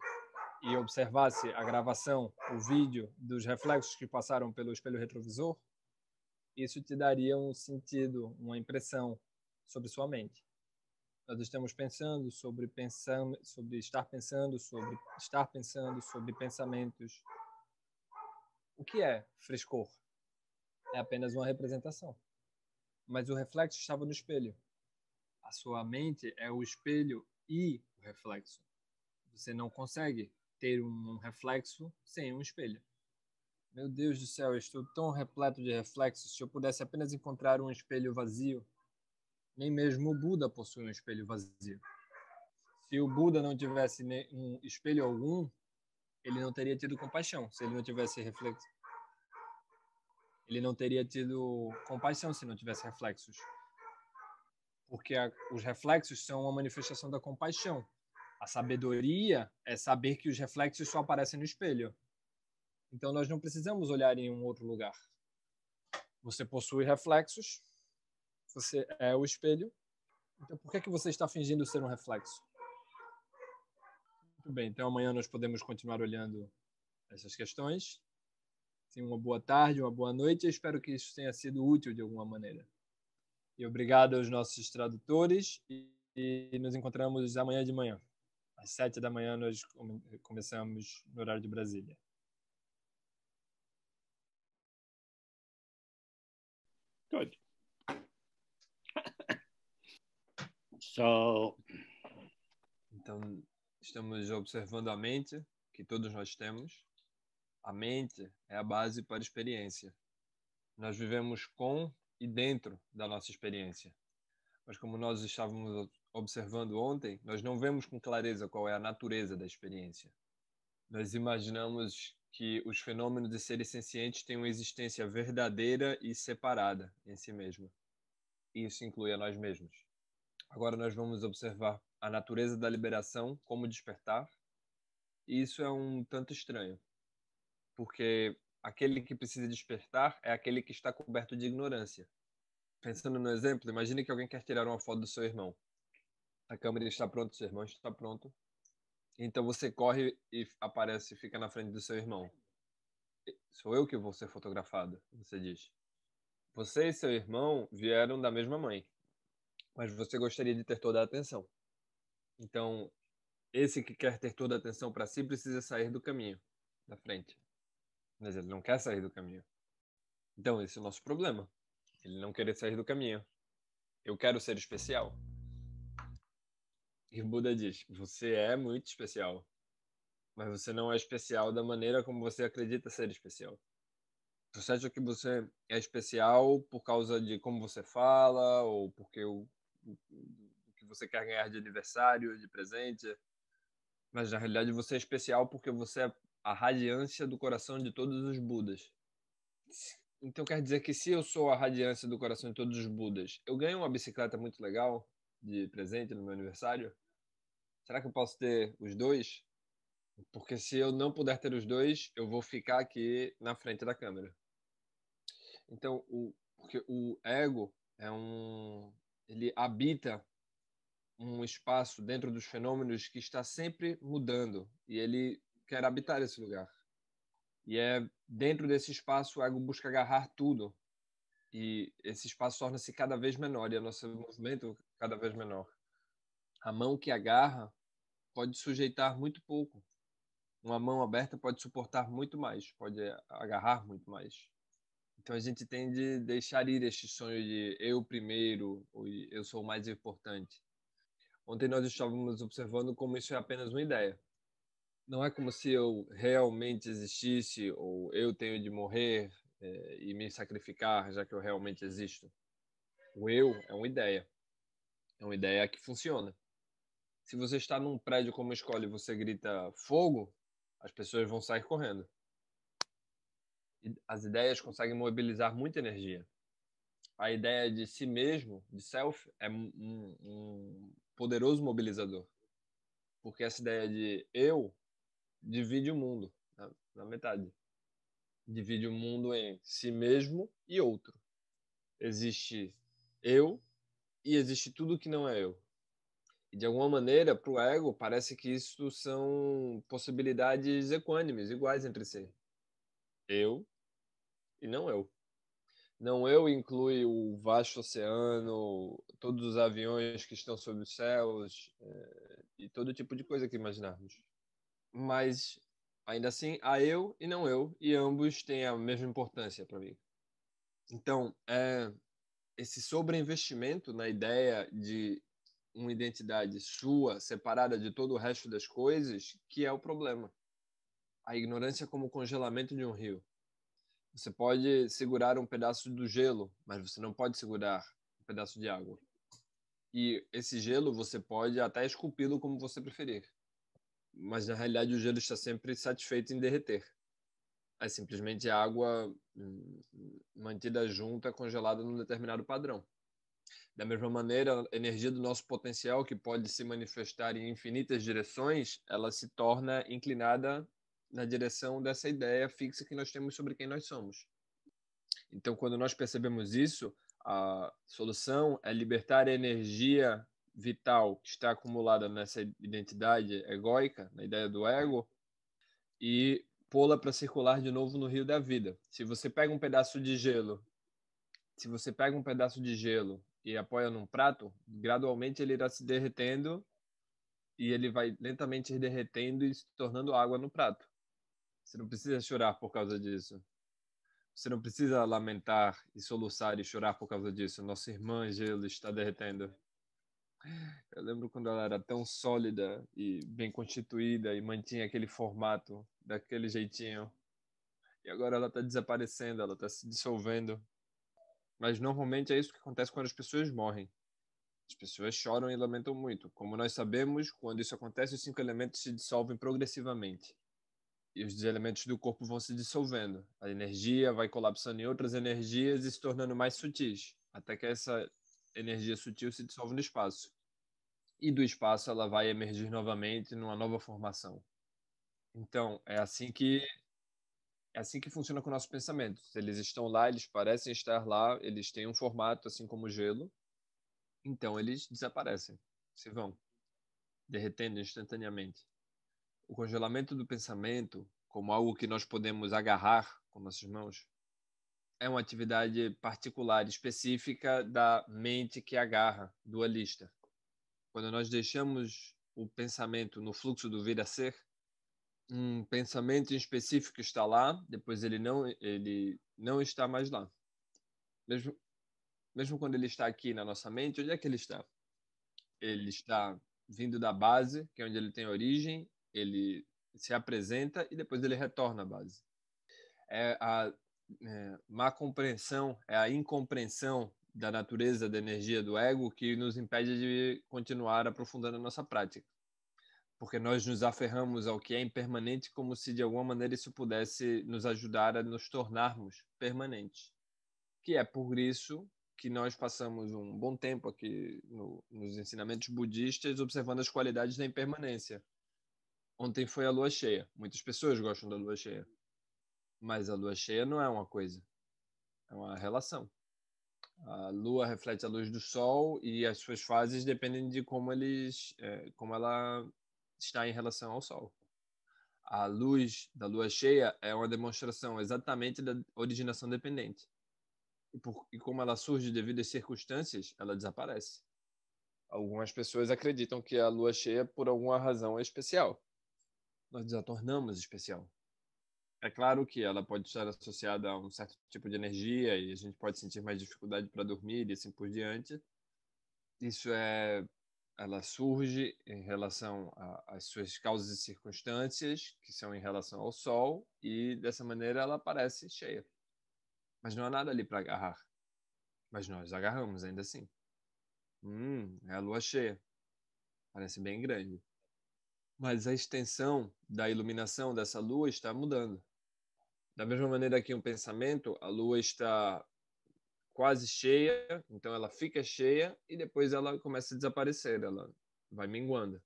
e observasse a gravação, o vídeo dos reflexos que passaram pelo espelho retrovisor, isso te daria um sentido, uma impressão sobre sua mente. Nós estamos pensando sobre pensar, sobre estar pensando, sobre estar pensando sobre pensamentos. O que é frescor? É apenas uma representação. Mas o reflexo estava no espelho. A sua mente é o espelho e o reflexo. Você não consegue ter um reflexo sem um espelho. Meu Deus do céu, eu estou tão repleto de reflexos. Se eu pudesse apenas encontrar um espelho vazio, nem mesmo o Buda possui um espelho vazio. Se o Buda não tivesse um espelho algum, ele não teria tido compaixão. Se ele não tivesse reflexo, ele não teria tido compaixão se não tivesse reflexos, porque a, os reflexos são uma manifestação da compaixão a sabedoria é saber que os reflexos só aparecem no espelho. Então nós não precisamos olhar em um outro lugar. Você possui reflexos, você é o espelho. Então por que é que você está fingindo ser um reflexo? Muito bem, então amanhã nós podemos continuar olhando essas questões. Tenha uma boa tarde, uma boa noite. Eu espero que isso tenha sido útil de alguma maneira. E obrigado aos nossos tradutores e nos encontramos amanhã de manhã. Às sete da manhã nós começamos no horário de Brasília. Good. so... Então, estamos observando a mente, que todos nós temos. A mente é a base para a experiência. Nós vivemos com e dentro da nossa experiência. Mas como nós estávamos observando ontem, nós não vemos com clareza qual é a natureza da experiência. Nós imaginamos que os fenômenos de seres sencientes têm uma existência verdadeira e separada em si mesma. isso inclui a nós mesmos. Agora nós vamos observar a natureza da liberação, como despertar. E isso é um tanto estranho, porque aquele que precisa despertar é aquele que está coberto de ignorância. Pensando no exemplo, imagine que alguém quer tirar uma foto do seu irmão. A câmera está pronta, seu irmão está pronto. Então você corre e aparece, e fica na frente do seu irmão. Sou eu que vou ser fotografado, você diz. Você e seu irmão vieram da mesma mãe, mas você gostaria de ter toda a atenção. Então, esse que quer ter toda a atenção para si precisa sair do caminho, da frente. Mas ele não quer sair do caminho. Então, esse é o nosso problema. Ele não querer sair do caminho. Eu quero ser especial. E o Buda diz: você é muito especial, mas você não é especial da maneira como você acredita ser especial. Você acha que você é especial por causa de como você fala, ou porque o, o, o que você quer ganhar de aniversário, de presente. Mas na realidade você é especial porque você é a radiância do coração de todos os Budas. Então quer dizer que se eu sou a radiância do coração de todos os Budas, eu ganho uma bicicleta muito legal, de presente no meu aniversário? Será que eu posso ter os dois? Porque se eu não puder ter os dois, eu vou ficar aqui na frente da câmera. Então, o, porque o ego é um, ele habita um espaço dentro dos fenômenos que está sempre mudando e ele quer habitar esse lugar. E é dentro desse espaço o ego busca agarrar tudo. E esse espaço torna-se cada vez menor e o nosso movimento cada vez menor. A mão que agarra pode sujeitar muito pouco. Uma mão aberta pode suportar muito mais, pode agarrar muito mais. Então a gente tem de deixar ir este sonho de eu primeiro, ou eu sou o mais importante. Ontem nós estávamos observando como isso é apenas uma ideia. Não é como se eu realmente existisse, ou eu tenho de morrer é, e me sacrificar, já que eu realmente existo. O eu é uma ideia. É uma ideia que funciona. Se você está num prédio como escola e você grita fogo, as pessoas vão sair correndo. E as ideias conseguem mobilizar muita energia. A ideia de si mesmo, de self, é um, um poderoso mobilizador. Porque essa ideia de eu divide o mundo na, né, na metade. Divide o mundo em si mesmo e outro. Existe eu e existe tudo que não é eu. E de alguma maneira, para o ego, parece que isso são possibilidades equânimes, iguais entre si. Eu e não eu. Não eu inclui o vasto oceano, todos os aviões que estão sob os céus é, e todo tipo de coisa que imaginarmos. Mas ainda assim, há eu e não eu, e ambos têm a mesma importância para mim. Então, é, esse sobreinvestimento na ideia de uma identidade sua, separada de todo o resto das coisas, que é o problema. A ignorância como o congelamento de um rio. Você pode segurar um pedaço do gelo, mas você não pode segurar um pedaço de água. E esse gelo você pode até esculpi-lo como você preferir. Mas na realidade o gelo está sempre satisfeito em derreter é simplesmente água hum, mantida junta, congelada num determinado padrão. Da mesma maneira, a energia do nosso potencial, que pode se manifestar em infinitas direções, ela se torna inclinada na direção dessa ideia fixa que nós temos sobre quem nós somos. Então, quando nós percebemos isso, a solução é libertar a energia vital que está acumulada nessa identidade egóica, na ideia do ego, e pô-la para circular de novo no rio da vida. Se você pega um pedaço de gelo, se você pega um pedaço de gelo e apoia num prato, gradualmente ele irá se derretendo e ele vai lentamente se derretendo e se tornando água no prato. Você não precisa chorar por causa disso. Você não precisa lamentar e soluçar e chorar por causa disso. Nossa irmã gelo está derretendo. Eu lembro quando ela era tão sólida e bem constituída e mantinha aquele formato daquele jeitinho. E agora ela está desaparecendo, ela está se dissolvendo. Mas normalmente é isso que acontece quando as pessoas morrem. As pessoas choram e lamentam muito. Como nós sabemos, quando isso acontece, os cinco elementos se dissolvem progressivamente. E os elementos do corpo vão se dissolvendo. A energia vai colapsando em outras energias e se tornando mais sutis, até que essa energia sutil se dissolve no espaço. E do espaço ela vai emergir novamente numa nova formação. Então, é assim que é assim que funciona com o nosso pensamento. Eles estão lá, eles parecem estar lá, eles têm um formato assim como o gelo. Então eles desaparecem, se vão, derretendo instantaneamente. O congelamento do pensamento, como algo que nós podemos agarrar com nossas mãos, é uma atividade particular, específica da mente que agarra, dualista. Quando nós deixamos o pensamento no fluxo do vir a ser, um pensamento em específico está lá, depois ele não, ele não está mais lá. Mesmo, mesmo quando ele está aqui na nossa mente, onde é que ele está? Ele está vindo da base, que é onde ele tem origem, ele se apresenta e depois ele retorna à base. É a é, má compreensão, é a incompreensão da natureza da energia do ego que nos impede de continuar aprofundando a nossa prática. Porque nós nos aferramos ao que é impermanente como se de alguma maneira isso pudesse nos ajudar a nos tornarmos permanentes. Que é por isso que nós passamos um bom tempo aqui no, nos ensinamentos budistas observando as qualidades da impermanência. Ontem foi a lua cheia. Muitas pessoas gostam da lua cheia. Mas a lua cheia não é uma coisa, é uma relação. A lua reflete a luz do sol e as suas fases dependem de como eles, é, como ela está em relação ao sol. A luz da lua cheia é uma demonstração exatamente da originação dependente. E, por, e como ela surge devido às circunstâncias, ela desaparece. Algumas pessoas acreditam que a lua cheia, por alguma razão, é especial. Nós já tornamos especial é claro que ela pode estar associada a um certo tipo de energia e a gente pode sentir mais dificuldade para dormir e assim por diante. Isso é ela surge em relação às suas causas e circunstâncias, que são em relação ao Sol, e dessa maneira ela aparece cheia. Mas não há nada ali para agarrar. Mas nós agarramos ainda assim. Hum, é a lua cheia. Parece bem grande. Mas a extensão da iluminação dessa lua está mudando. Da mesma maneira que um pensamento, a lua está quase cheia, então ela fica cheia e depois ela começa a desaparecer, ela vai minguando.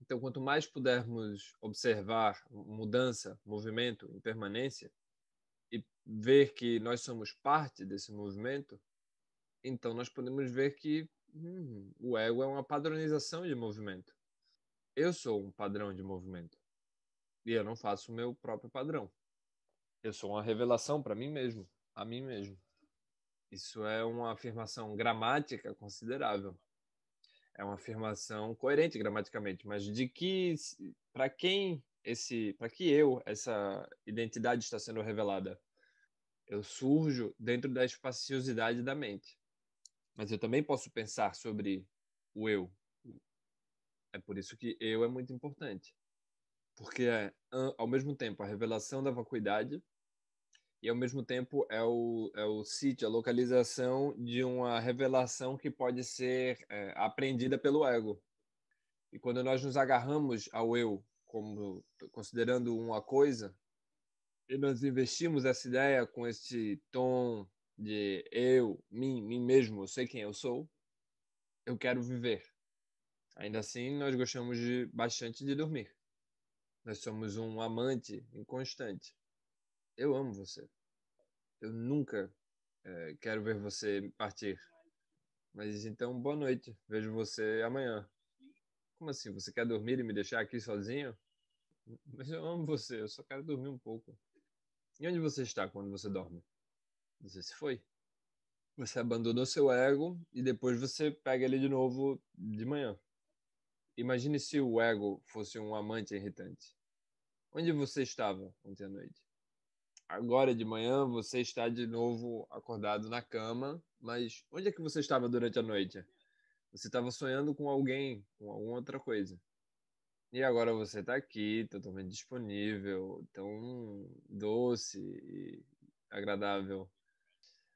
Então, quanto mais pudermos observar mudança, movimento, impermanência e ver que nós somos parte desse movimento, então nós podemos ver que hum, o ego é uma padronização de movimento. Eu sou um padrão de movimento e eu não faço o meu próprio padrão. Eu sou uma revelação para mim mesmo, a mim mesmo. Isso é uma afirmação gramática considerável. É uma afirmação coerente gramaticamente, mas de que para quem esse, para que eu essa identidade está sendo revelada? Eu surjo dentro da espaciosidade da mente. Mas eu também posso pensar sobre o eu. É por isso que eu é muito importante. Porque é, ao mesmo tempo, a revelação da vacuidade e ao mesmo tempo é o, é o sítio, a localização de uma revelação que pode ser é, apreendida pelo ego. E quando nós nos agarramos ao eu, como considerando uma coisa, e nós investimos essa ideia com este tom de eu, mim, mim mesmo, eu sei quem eu sou, eu quero viver. Ainda assim, nós gostamos de, bastante de dormir. Nós somos um amante inconstante eu amo você. Eu nunca é, quero ver você partir. Mas então, boa noite. Vejo você amanhã. Como assim? Você quer dormir e me deixar aqui sozinho? Mas eu amo você. Eu só quero dormir um pouco. E onde você está quando você dorme? Você se foi. Você abandonou seu ego e depois você pega ele de novo de manhã. Imagine se o ego fosse um amante irritante. Onde você estava ontem à noite? agora de manhã você está de novo acordado na cama, mas onde é que você estava durante a noite? Você estava sonhando com alguém, com alguma outra coisa. E agora você está aqui, tá totalmente disponível, tão doce e agradável.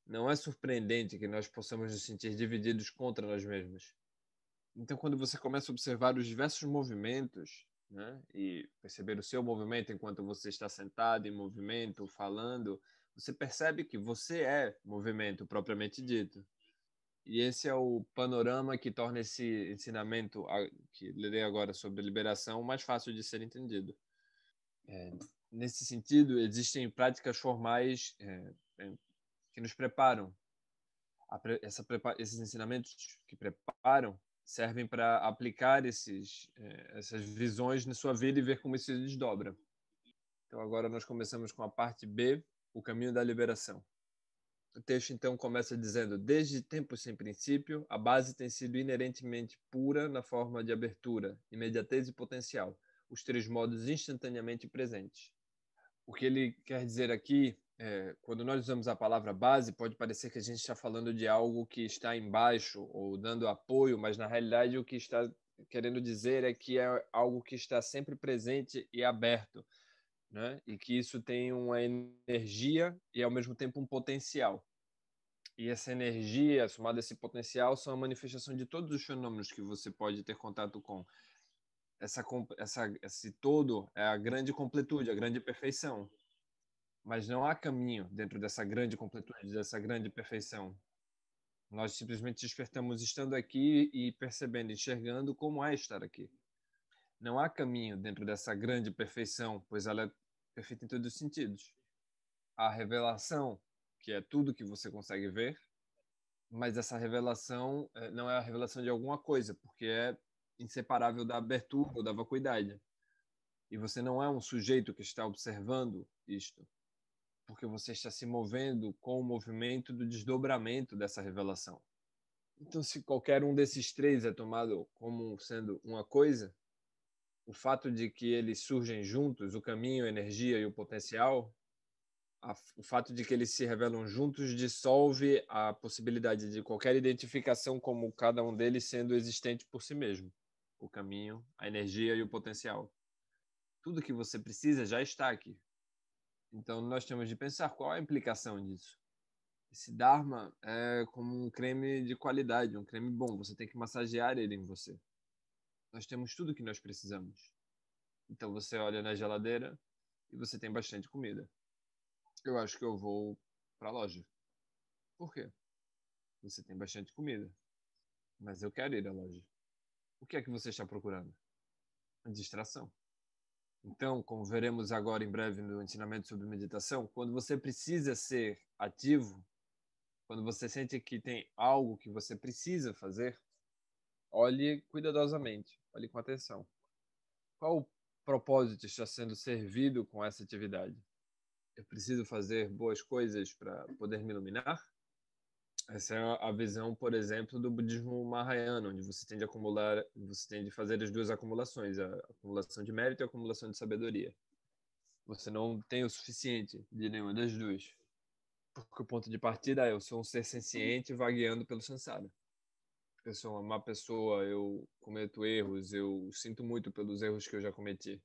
Não é surpreendente que nós possamos nos sentir divididos contra nós mesmos. Então, quando você começa a observar os diversos movimentos né? E perceber o seu movimento enquanto você está sentado em movimento, falando, você percebe que você é movimento propriamente dito. E esse é o panorama que torna esse ensinamento que lerei agora sobre liberação mais fácil de ser entendido. É, nesse sentido, existem práticas formais é, é que nos preparam. Essa, esses ensinamentos que preparam servem para aplicar esses, eh, essas visões na sua vida e ver como isso se desdobra. Então, agora nós começamos com a parte B, o caminho da liberação. O texto então começa dizendo: Desde tempos sem princípio, a base tem sido inerentemente pura na forma de abertura, imediatez e potencial, os três modos instantaneamente presentes. O que ele quer dizer aqui, é, quando nós usamos a palavra base, pode parecer que a gente está falando de algo que está embaixo ou dando apoio, mas na realidade o que está querendo dizer é que é algo que está sempre presente e aberto, né? E que isso tem uma energia e ao mesmo tempo um potencial. E essa energia, somada a esse potencial, são a manifestação de todos os fenômenos que você pode ter contato com essa, essa, esse todo é a grande completude, a grande perfeição. Mas não há caminho dentro dessa grande completude, dessa grande perfeição. Nós simplesmente despertamos estando aqui e percebendo, enxergando como é estar aqui. Não há caminho dentro dessa grande perfeição, pois ela é perfeita em todos os sentidos. A revelação, que é tudo que você consegue ver, mas essa revelação eh, não é a revelação de alguma coisa, porque é inseparável da abertura ou da vacuidade. E você não é um sujeito que está observando isto, porque você está se movendo com o movimento do desdobramento dessa revelação. Então, se qualquer um desses três é tomado como sendo uma coisa, o fato de que eles surgem juntos, o caminho, a energia e o potencial, a, o fato de que eles se revelam juntos dissolve a possibilidade de qualquer identificação como cada um deles sendo existente por si mesmo o caminho, a energia e o potencial. Tudo que você precisa já está aqui. Então nós temos de pensar qual é a implicação disso. Esse Dharma é como um creme de qualidade, um creme bom, você tem que massagear ele em você. Nós temos tudo que nós precisamos. Então você olha na geladeira e você tem bastante comida. Eu acho que eu vou para a loja. Por quê? Você tem bastante comida. Mas eu quero ir à loja o que é que você está procurando? A distração. Então, como veremos agora em breve no ensinamento sobre meditação, quando você precisa ser ativo, quando você sente que tem algo que você precisa fazer, olhe cuidadosamente, olhe com atenção. Qual o propósito está sendo servido com essa atividade? Eu preciso fazer boas coisas para poder me iluminar? Essa é a visão, por exemplo, do budismo mahayana, onde você tem de acumular, você tem de fazer as duas acumulações, a acumulação de mérito e a acumulação de sabedoria. Você não tem o suficiente de nenhuma das duas. Porque o ponto de partida é eu sou um ser senciente vagueando pelo samsara. Eu sou uma má pessoa, eu cometo erros, eu sinto muito pelos erros que eu já cometi.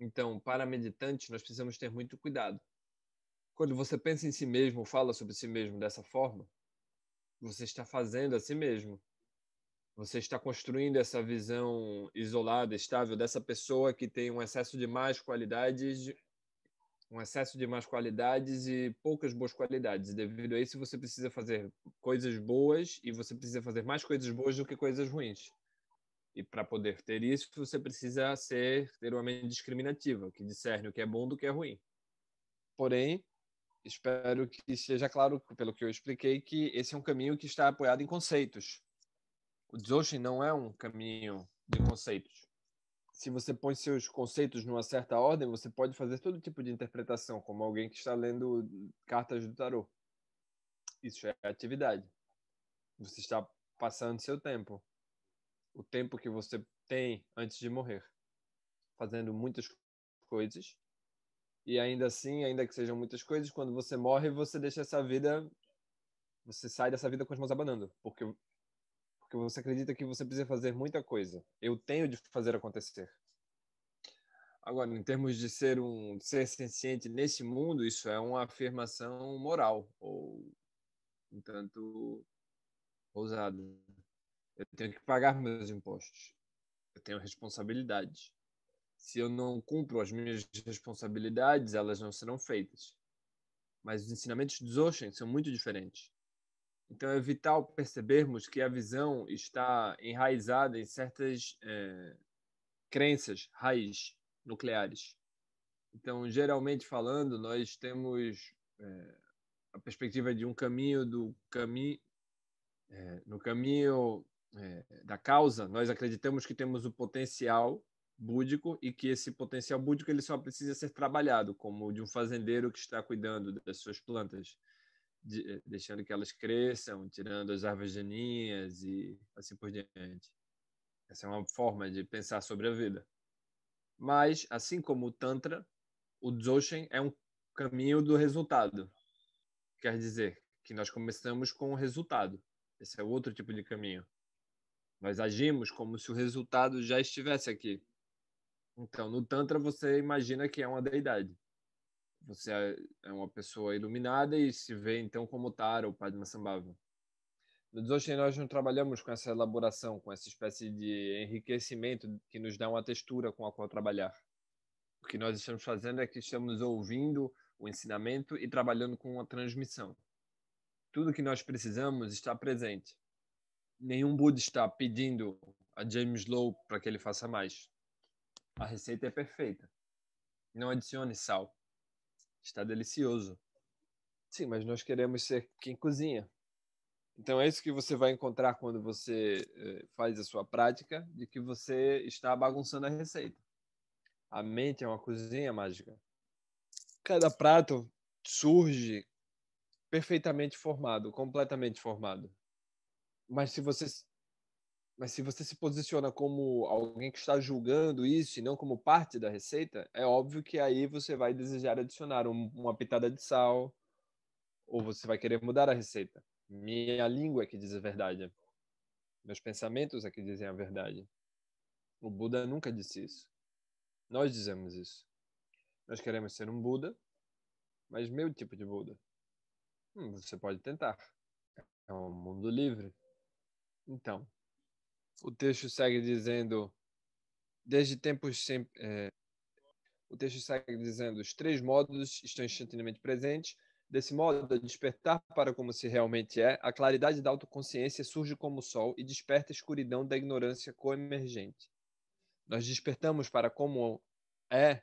Então, para meditantes, nós precisamos ter muito cuidado. Quando você pensa em si mesmo, fala sobre si mesmo dessa forma, você está fazendo a si mesmo. Você está construindo essa visão isolada, estável dessa pessoa que tem um excesso de mais qualidades, um excesso de mais qualidades e poucas boas qualidades. Devido a isso, você precisa fazer coisas boas e você precisa fazer mais coisas boas do que coisas ruins. E para poder ter isso, você precisa ser ter uma mente discriminativa, que discerne o que é bom do que é ruim. Porém, espero que seja claro, pelo que eu expliquei, que esse é um caminho que está apoiado em conceitos. O Dzogchen não é um caminho de conceitos. Se você põe seus conceitos numa certa ordem, você pode fazer todo tipo de interpretação, como alguém que está lendo cartas do tarô. Isso é atividade. Você está passando seu tempo. O tempo que você tem antes de morrer. Fazendo muitas coisas e ainda assim, ainda que sejam muitas coisas, quando você morre, você deixa essa vida. Você sai dessa vida com as mãos abanando. Porque, porque você acredita que você precisa fazer muita coisa. Eu tenho de fazer acontecer. Agora, em termos de ser um ser senciente nesse mundo, isso é uma afirmação moral, ou um tanto ousado. Eu tenho que pagar meus impostos. Eu tenho responsabilidade. Se eu não cumpro as minhas responsabilidades, elas não serão feitas. Mas os ensinamentos de Dzogchen são muito diferentes. Então é vital percebermos que a visão está enraizada em certas é, crenças raiz nucleares. Então, geralmente falando, nós temos é, a perspectiva de um caminho do caminho é, no caminho é, da causa. Nós acreditamos que temos o potencial búdico e que esse potencial búdico ele só precisa ser trabalhado, como de um fazendeiro que está cuidando das suas plantas, de, eh, deixando que elas cresçam, tirando as árvores daninhas e assim por diante. Essa é uma forma de pensar sobre a vida. Mas, assim como o Tantra, o Dzogchen é um caminho do resultado. Quer dizer que nós começamos com o resultado. Esse é outro tipo de caminho. Nós agimos como se o resultado já estivesse aqui então, no Tantra você imagina que é uma deidade. Você é, é uma pessoa iluminada e se vê então como Tara ou Padmasambhava. No Dzogchen nós não trabalhamos com essa elaboração, com essa espécie de enriquecimento que nos dá uma textura com a qual trabalhar. O que nós estamos fazendo é que estamos ouvindo o ensinamento e trabalhando com a transmissão. Tudo que nós precisamos está presente. Nenhum Buda está pedindo a James Lowe para que ele faça mais a receita é perfeita. Não adicione sal. Está delicioso. Sim, mas nós queremos ser quem cozinha. Então é isso que você vai encontrar quando você eh, faz a sua prática de que você está bagunçando a receita. A mente é uma cozinha mágica. Cada prato surge perfeitamente formado, completamente formado. Mas se você mas se você se posiciona como alguém que está julgando isso e não como parte da receita, é óbvio que aí você vai desejar adicionar um, uma pitada de sal ou você vai querer mudar a receita. Minha língua é que diz a verdade. Meus pensamentos é que dizem a verdade. O Buda nunca disse isso. Nós dizemos isso. Nós queremos ser um Buda, mas meu tipo de Buda. Hum, você pode tentar. É um mundo livre. Então, o texto segue dizendo, desde tempos sempre. É, o texto segue dizendo: os três modos estão instantaneamente presentes. Desse modo, despertar para como se realmente é, a claridade da autoconsciência surge como o sol e desperta a escuridão da ignorância coemergente. Nós despertamos para como é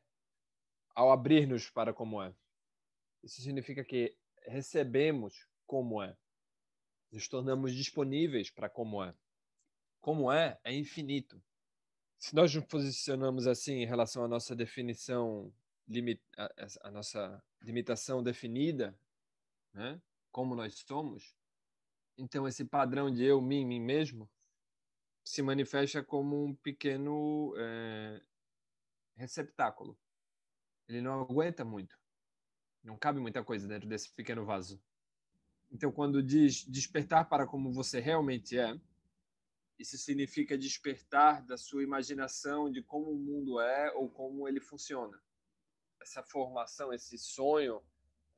ao abrir-nos para como é. Isso significa que recebemos como é, nos tornamos disponíveis para como é como é, é infinito. Se nós nos posicionamos assim em relação à nossa definição, a, nossa limitação definida, né? como nós somos, então esse padrão de eu, mim, mim mesmo, se manifesta como um pequeno é, receptáculo. Ele não aguenta muito. Não cabe muita coisa dentro desse pequeno vaso. Então, quando diz despertar para como você realmente é, isso significa despertar da sua imaginação de como o mundo é ou como ele funciona. Essa formação, esse sonho,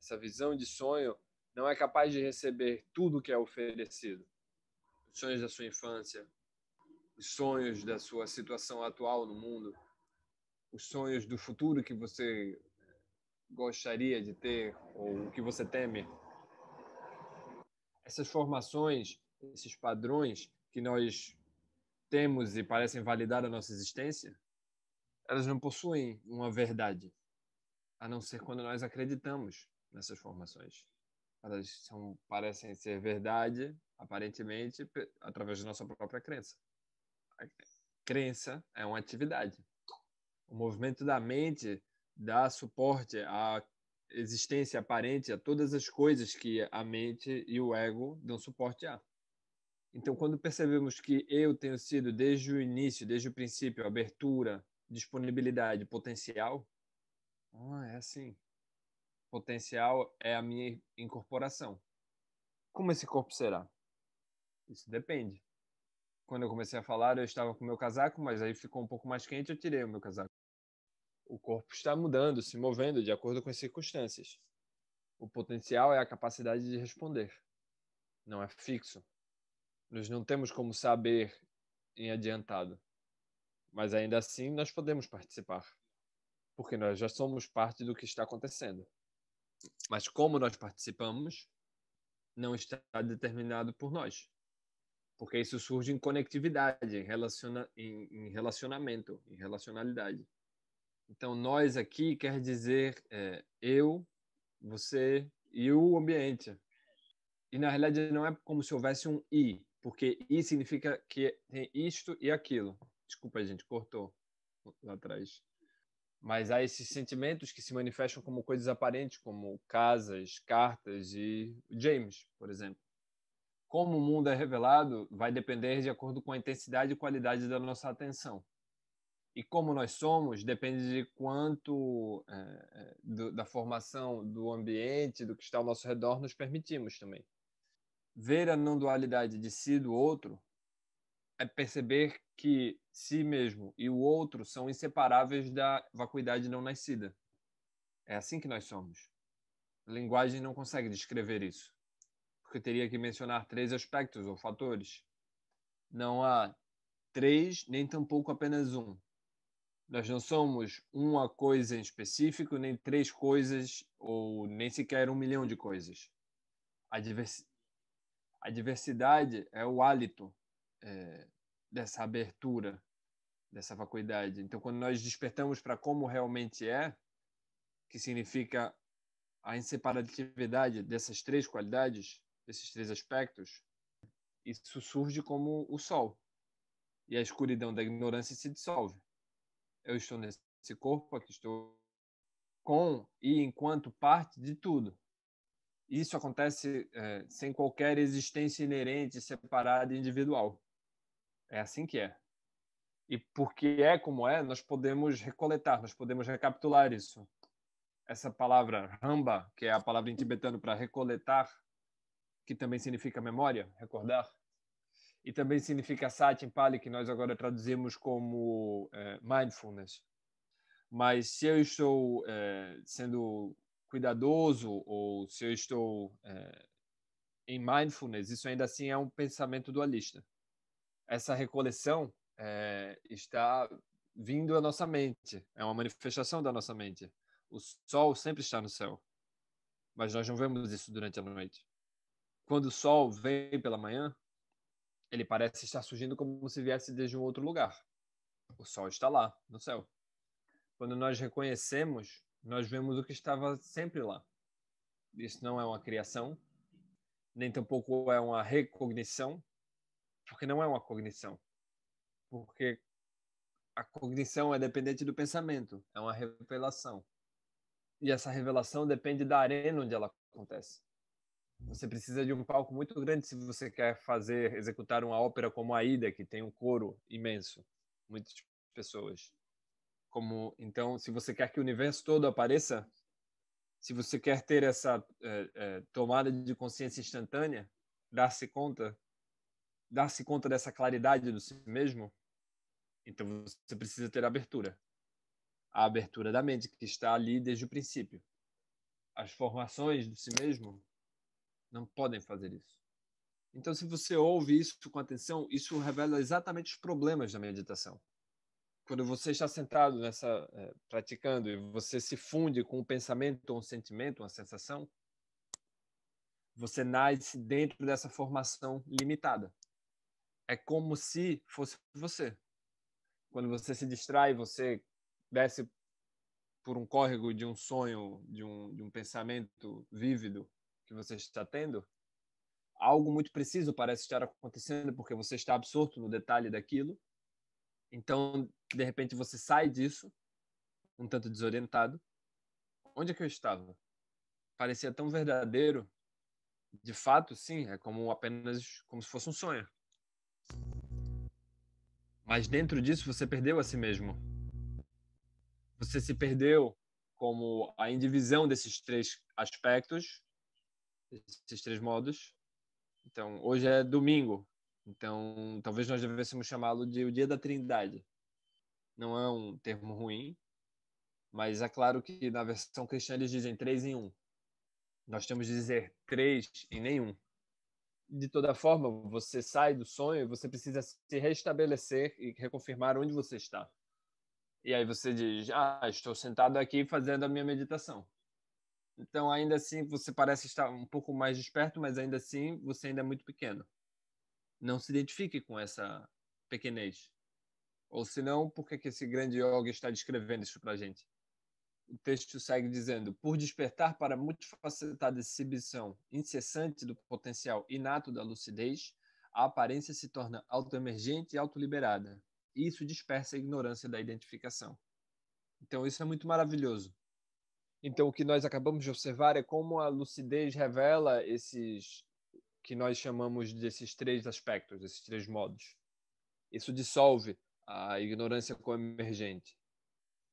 essa visão de sonho, não é capaz de receber tudo que é oferecido. Os sonhos da sua infância, os sonhos da sua situação atual no mundo, os sonhos do futuro que você gostaria de ter ou o que você teme. Essas formações, esses padrões, que nós temos e parecem validar a nossa existência, elas não possuem uma verdade, a não ser quando nós acreditamos nessas formações. Elas são, parecem ser verdade, aparentemente, através da nossa própria crença. A crença é uma atividade. O movimento da mente dá suporte à existência aparente a todas as coisas que a mente e o ego dão suporte a. Então, quando percebemos que eu tenho sido, desde o início, desde o princípio, abertura, disponibilidade, potencial, ah, é assim. Potencial é a minha incorporação. Como esse corpo será? Isso depende. Quando eu comecei a falar, eu estava com meu casaco, mas aí ficou um pouco mais quente, eu tirei o meu casaco. O corpo está mudando, se movendo de acordo com as circunstâncias. O potencial é a capacidade de responder. Não é fixo. Nós não temos como saber em adiantado, mas ainda assim nós podemos participar, porque nós já somos parte do que está acontecendo. Mas como nós participamos não está determinado por nós, porque isso surge em conectividade, em, relaciona em, em relacionamento, em relacionalidade. Então, nós aqui quer dizer é, eu, você e o ambiente. E na realidade não é como se houvesse um i, porque isso significa que tem isto e aquilo. Desculpa, gente, cortou lá atrás. Mas há esses sentimentos que se manifestam como coisas aparentes, como casas, cartas e James, por exemplo. Como o mundo é revelado vai depender de acordo com a intensidade e qualidade da nossa atenção e como nós somos depende de quanto é, é do, da formação do ambiente, do que está ao nosso redor, nos permitimos também ver a não dualidade de si e do outro é perceber que si mesmo e o outro são inseparáveis da vacuidade não nascida. É assim que nós somos. A linguagem não consegue descrever isso, porque teria que mencionar três aspectos ou fatores. Não há três, nem tampouco apenas um. Nós não somos uma coisa em específico, nem três coisas, ou nem sequer um milhão de coisas. A, diversidade. A diversidade é o hálito é, dessa abertura, dessa vacuidade. Então, quando nós despertamos para como realmente é, que significa a inseparatividade dessas três qualidades, desses três aspectos, isso surge como o sol. E a escuridão da ignorância se dissolve. Eu estou nesse corpo, aqui estou com e enquanto parte de tudo. Isso acontece é, sem qualquer existência inerente, separada e individual. É assim que é. E porque é como é, nós podemos recoletar, nós podemos recapitular isso. Essa palavra ramba, que é a palavra em tibetano para recoletar, que também significa memória, recordar, e também significa sati pali, que nós agora traduzimos como é, mindfulness. Mas se eu estou é, sendo cuidadoso ou se eu estou é, em mindfulness, isso ainda assim é um pensamento dualista. Essa recoleção é, está vindo à nossa mente, é uma manifestação da nossa mente. O sol sempre está no céu, mas nós não vemos isso durante a noite. Quando o sol vem pela manhã, ele parece estar surgindo como se viesse desde um outro lugar. O sol está lá, no céu. Quando nós reconhecemos nós vemos o que estava sempre lá. Isso não é uma criação, nem tampouco é uma recognição, porque não é uma cognição. Porque a cognição é dependente do pensamento, é uma revelação. E essa revelação depende da arena onde ela acontece. Você precisa de um palco muito grande se você quer fazer executar uma ópera como a Ida, que tem um coro imenso, muitas pessoas como então se você quer que o universo todo apareça se você quer ter essa é, é, tomada de consciência instantânea dar-se conta dar-se conta dessa claridade do si mesmo então você precisa ter abertura a abertura da mente que está ali desde o princípio as formações do si mesmo não podem fazer isso então se você ouve isso com atenção isso revela exatamente os problemas da meditação quando você está sentado nessa é, praticando e você se funde com um pensamento, um sentimento, uma sensação, você nasce dentro dessa formação limitada. É como se fosse você. Quando você se distrai, você desce por um córrego de um sonho, de um, de um pensamento vívido que você está tendo, algo muito preciso parece estar acontecendo porque você está absorto no detalhe daquilo então, de repente, você sai disso, um tanto desorientado. Onde é que eu estava? Parecia tão verdadeiro. De fato, sim, é como apenas como se fosse um sonho. Mas dentro disso, você perdeu a si mesmo. Você se perdeu como a indivisão desses três aspectos, esses três modos. Então, hoje é domingo, então, talvez nós devêssemos chamá-lo de o Dia da Trindade. Não é um termo ruim, mas é claro que na versão cristã eles dizem três em um. Nós temos de dizer três em nenhum. De toda forma, você sai do sonho, você precisa se restabelecer e reconfirmar onde você está. E aí você diz: Ah, estou sentado aqui fazendo a minha meditação. Então, ainda assim, você parece estar um pouco mais desperto, mas ainda assim, você ainda é muito pequeno não se identifique com essa pequenez. Ou senão, por que, que esse grande yoga está descrevendo isso para a gente? O texto segue dizendo: por despertar para a multifacetada exibição incessante do potencial inato da lucidez, a aparência se torna autoemergente e autoliberada. E isso dispersa a ignorância da identificação. Então, isso é muito maravilhoso. Então, o que nós acabamos de observar é como a lucidez revela esses que nós chamamos desses três aspectos, desses três modos. Isso dissolve a ignorância emergente.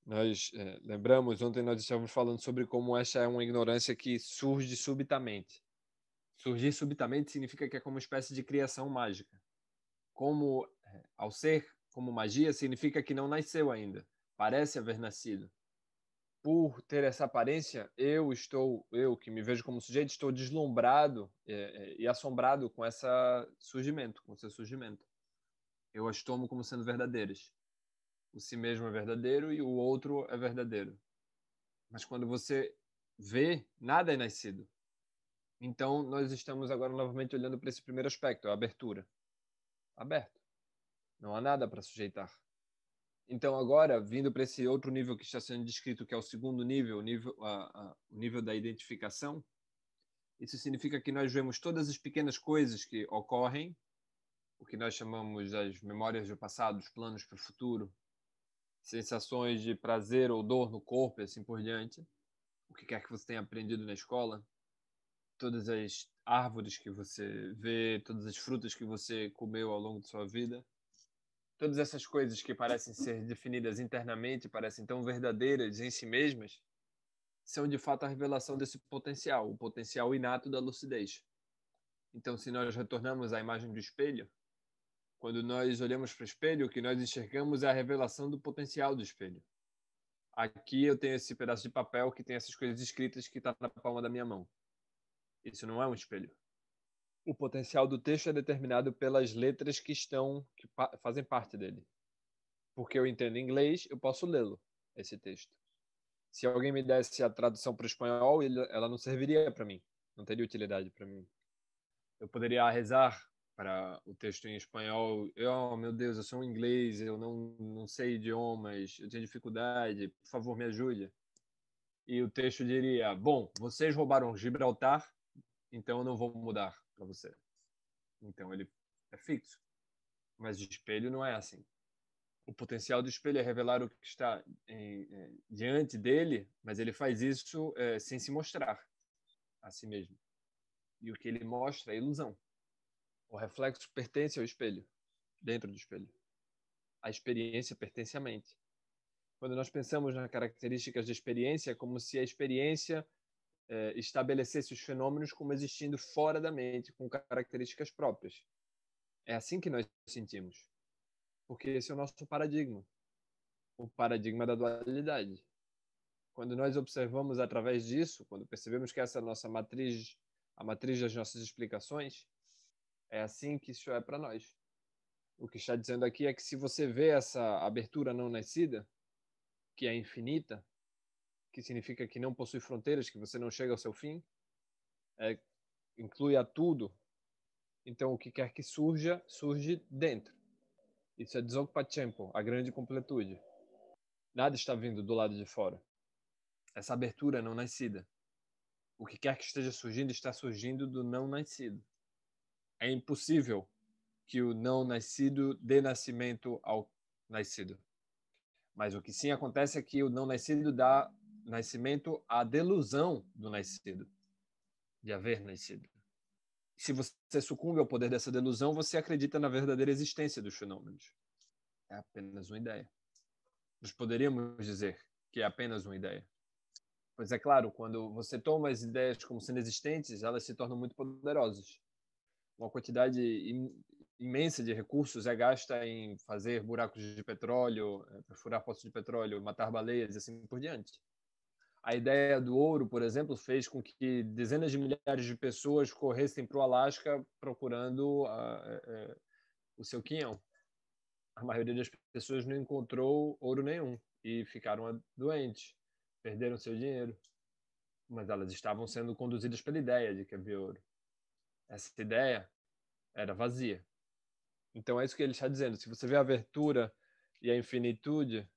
Nós é, lembramos, ontem nós estávamos falando sobre como essa é uma ignorância que surge subitamente. Surgir subitamente significa que é como uma espécie de criação mágica. Como, eh, ao ser como magia, significa que não nasceu ainda, parece haver nascido por ter essa aparência, eu estou, eu que me vejo como sujeito, estou deslumbrado é, e assombrado com essa surgimento, com seu surgimento. Eu as tomo como sendo verdadeiras. O si mesmo é verdadeiro e o outro é verdadeiro. Mas quando você vê, nada é nascido. Então, nós estamos agora novamente olhando para esse primeiro aspecto, a abertura. Aberto. Não há nada para sujeitar. Então, agora, vindo para esse outro nível que está sendo descrito, que é o segundo nível, o nível, a, a, o nível da identificação, isso significa que nós vemos todas as pequenas coisas que ocorrem, o que nós chamamos as memórias do passado, os planos para o futuro, sensações de prazer ou dor no corpo e assim por diante, o que quer que você tenha aprendido na escola, todas as árvores que você vê, todas as frutas que você comeu ao longo de sua vida, todas essas coisas que parecem ser definidas internamente, parecem tão verdadeiras em si mesmas, são de fato a revelação desse potencial, o potencial inato da lucidez. Então, se nós retornamos à imagem do espelho, quando nós olhamos para o espelho, o que nós enxergamos é a revelação do potencial do espelho. Aqui eu tenho esse pedaço de papel que tem essas coisas escritas que está na palma da minha mão. Isso não é um espelho o potencial do texto é determinado pelas letras que estão que pa fazem parte dele. Porque eu entendo inglês, eu posso lê-lo esse texto. Se alguém me desse a tradução para o espanhol, ela não serviria para mim, não teria utilidade para mim. Eu poderia rezar para o texto em espanhol. Eu, oh, meu Deus, eu sou um inglês, eu não não sei idiomas, eu tenho dificuldade. Por favor, me ajude. E o texto diria: Bom, vocês roubaram Gibraltar, então eu não vou mudar para você. Então ele é fixo. Mas o espelho não é assim. O potencial do espelho é revelar o que está em, é, é, diante dele, mas ele faz isso é, sem se mostrar a si mesmo. E o que ele mostra é ilusão. O reflexo pertence ao espelho, dentro do espelho. A experiência pertence à mente. Quando nós pensamos nas características da experiência, é como se a experiência é, eh, esses fenômenos como existindo fora da mente, com características próprias. É assim que nós sentimos. Porque esse é o nosso paradigma o paradigma da dualidade. Quando nós observamos através disso, quando percebemos que essa é a nossa matriz, a matriz das nossas explicações, é assim que isso é para nós. O que está dizendo aqui é que se você vê essa abertura não nascida, que é infinita, que significa que não possui fronteiras, que você não chega ao seu fim, é, inclui a tudo. Então, o que quer que surja, surge dentro. Isso é Dzogpa Champo, a grande completude. Nada está vindo do lado de fora. Essa abertura não nascida. O que quer que esteja surgindo, está surgindo do não nascido. É impossível que o não nascido dê nascimento ao nascido. Mas o que sim acontece é que o não nascido dá nascimento a delusão do nascido, de haver nascido. Se você sucumbe ao poder dessa delusão, você acredita na verdadeira existência dos fenômenos. É apenas uma ideia. Nós poderíamos dizer que é apenas uma ideia. Pois é claro, quando você toma as ideias como sendo existentes, elas se tornam muito poderosas. Uma quantidade imensa de recursos é gasta em fazer buracos de petróleo, perfurar é, poços de petróleo, matar baleias e assim por diante. A ideia do ouro, por exemplo, fez com que dezenas de milhares de pessoas corressem para o Alasca procurando a, ah, é, é, o seu quinhão. A maioria das pessoas não encontrou ouro nenhum e ficaram ah, doentes, perderam seu dinheiro. Mas elas estavam sendo conduzidas pela ideia de que havia ouro. Essa ideia era vazia. Então é isso que ele está dizendo. Se você vê a abertura e a infinitude,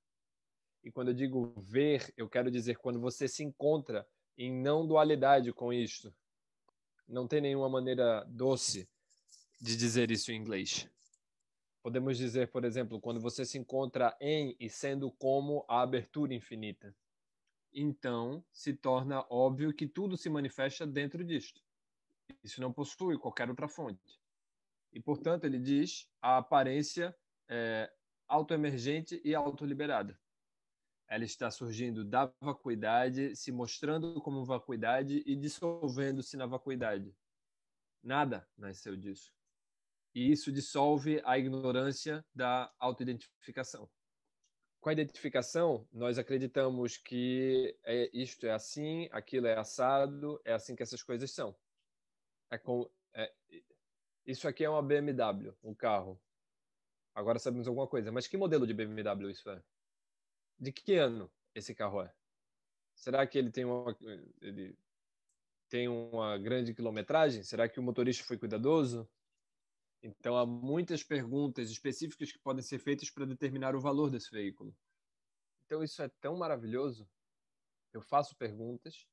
e quando eu digo ver, eu quero dizer quando você se encontra em não dualidade com isto. Não tem nenhuma maneira doce de dizer isso em inglês. Podemos dizer, por exemplo, quando você se encontra em e sendo como a abertura infinita. Então, se torna óbvio que tudo se manifesta dentro disto. Isso não possui qualquer outra fonte. E, portanto, ele diz a aparência é, autoemergente e autoliberada ela está surgindo da vacuidade, se mostrando como vacuidade e dissolvendo-se na vacuidade. Nada nasceu disso. E isso dissolve a ignorância da autoidentificação. Com a identificação, nós acreditamos que é, isto é assim, aquilo é assado, é assim que essas coisas são. É com, é, isso aqui é uma BMW, um carro. Agora sabemos alguma coisa, mas que modelo de BMW isso é? de que ano esse carro é? Será que ele tem uma, ele tem uma grande quilometragem? Será que o motorista foi cuidadoso? Então, há muitas perguntas específicas que podem ser feitas para determinar o valor desse veículo. Então, isso é tão maravilhoso. Eu faço perguntas.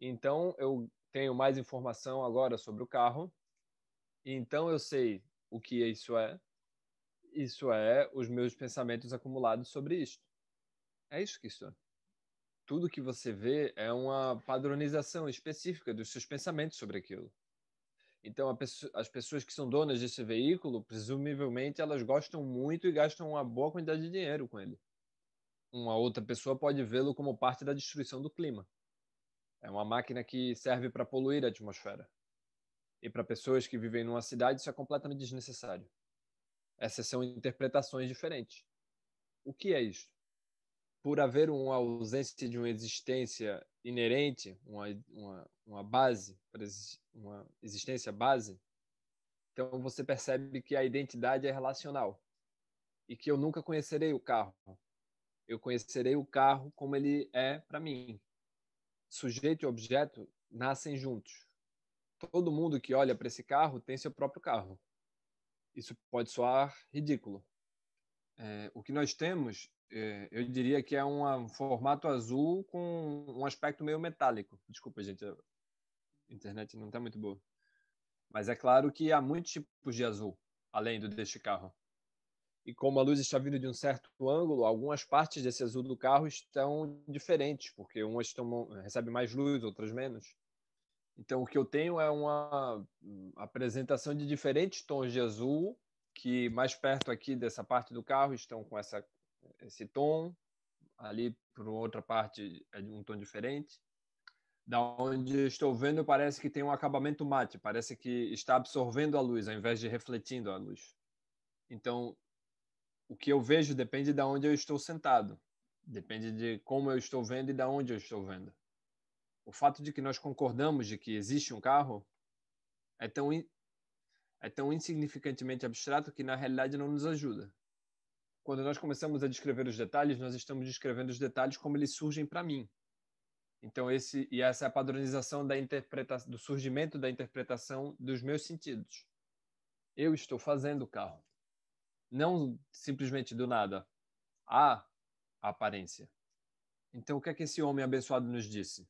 Então, eu tenho mais informação agora sobre o carro. Então, eu sei o que isso é. Isso é os meus pensamentos acumulados sobre isto. É isso, que estou. Tudo que você vê é uma padronização específica dos seus pensamentos sobre aquilo. Então, pessoa, as pessoas que são donas desse veículo, presumivelmente, elas gostam muito e gastam uma boa quantidade de dinheiro com ele. Uma outra pessoa pode vê-lo como parte da destruição do clima. É uma máquina que serve para poluir a atmosfera. E para pessoas que vivem numa cidade, isso é completamente desnecessário. Essas são interpretações diferentes. O que é isso? por haver uma ausência de uma existência inerente, uma, uma, uma base, uma existência base, então você percebe que a identidade é relacional e que eu nunca conhecerei o carro. Eu conhecerei o carro como ele é para mim. Sujeito e objeto nascem juntos. Todo mundo que olha para esse carro tem seu próprio carro. Isso pode soar ridículo. É, o que nós temos eh, eu diria que é ah, um formato azul com um aspecto meio metálico. Desculpa, gente, a internet não está muito boa. Mas é claro que há muitos tipos de azul, além do deste carro. E como a luz está vindo de um certo ângulo, algumas partes desse azul do carro estão diferentes, porque umas estão, recebem mais luz, outras menos. Então, o que eu tenho é uma hum, apresentação de diferentes tons de azul, que mais perto aqui dessa parte do carro estão com essa esse tom, ali por outra parte é de um tom diferente. Da onde estou vendo parece que tem um acabamento mate, parece que está absorvendo a luz ao invés de refletindo a luz. Então, o que eu vejo depende de onde eu estou sentado, depende de como eu estou vendo e da onde eu estou vendo. O fato de que nós concordamos de que existe um carro é tão, in... é tão insignificantemente abstrato que na realidade não nos ajuda. Quando nós começamos a descrever os detalhes, nós estamos descrevendo os detalhes como eles surgem para mim. Então esse e essa é a padronização da interpretação do surgimento da interpretação dos meus sentidos. Eu estou fazendo o carro. Não simplesmente do nada. Há a aparência. Então o que é que esse homem abençoado nos disse?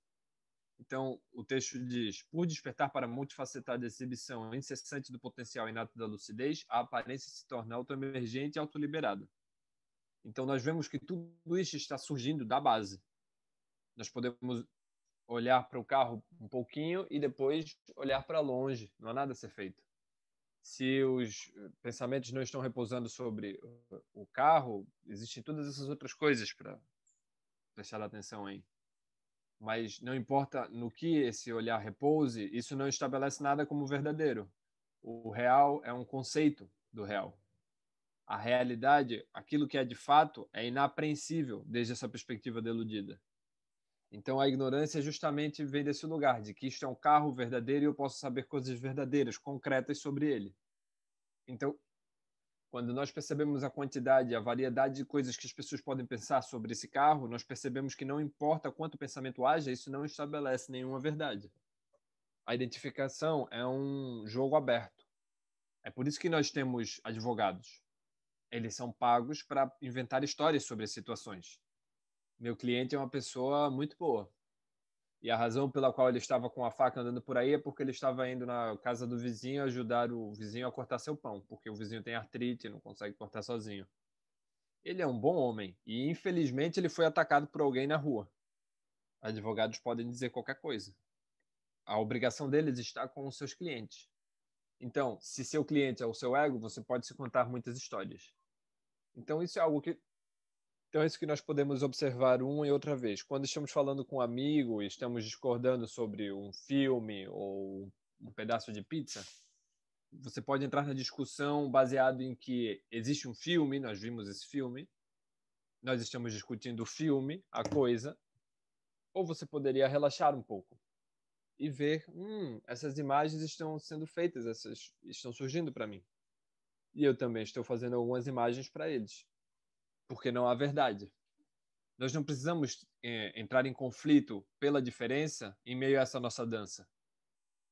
Então, o texto diz: por despertar para a multifacetada exibição incessante do potencial inato da lucidez, a aparência se torna autoemergente e autoliberada. Então, nós vemos que tudo isso está surgindo da base. Nós podemos olhar para o carro um pouquinho e depois olhar para longe. Não há nada a ser feito. Se os eh, pensamentos não estão repousando sobre o carro, existem todas essas outras coisas para prestar atenção aí. Mas não importa no que esse olhar repouse, isso não estabelece nada como verdadeiro. O real é um conceito do real a realidade, aquilo que é de fato, é inapreensível desde essa perspectiva deludida. Então a ignorância justamente vem desse lugar de que isto é um carro verdadeiro e eu posso saber coisas verdadeiras, concretas sobre ele. Então, quando nós percebemos a quantidade, a variedade de coisas que as pessoas podem pensar sobre esse carro, nós percebemos que não importa quanto pensamento haja, isso não estabelece nenhuma verdade. A identificação é um jogo aberto. É por isso que nós temos advogados eles são pagos para inventar histórias sobre as situações. Meu cliente é uma pessoa muito boa. E a razão pela qual ele estava com a faca andando por aí é porque ele estava indo na casa do vizinho ajudar o vizinho a cortar seu pão, porque o vizinho tem artrite e não consegue cortar sozinho. Ele é um bom homem e, infelizmente, ele foi atacado por alguém na rua. Advogados podem dizer qualquer coisa. A obrigação deles está com os seus clientes. Então, se seu cliente é o seu ego, você pode se contar muitas histórias. Então isso é algo que então é isso que nós podemos observar uma e outra vez. Quando estamos falando com um amigo e estamos discordando sobre um filme ou um pedaço de pizza, você pode entrar na discussão baseado em que existe um filme, nós vimos esse filme, nós estamos discutindo o filme, a coisa, ou você poderia relaxar um pouco e ver, hum, essas imagens estão sendo feitas, essas estão surgindo para mim. E eu também estou fazendo algumas imagens para eles, porque não há verdade. Nós não precisamos é, entrar em conflito pela diferença em meio a essa nossa dança.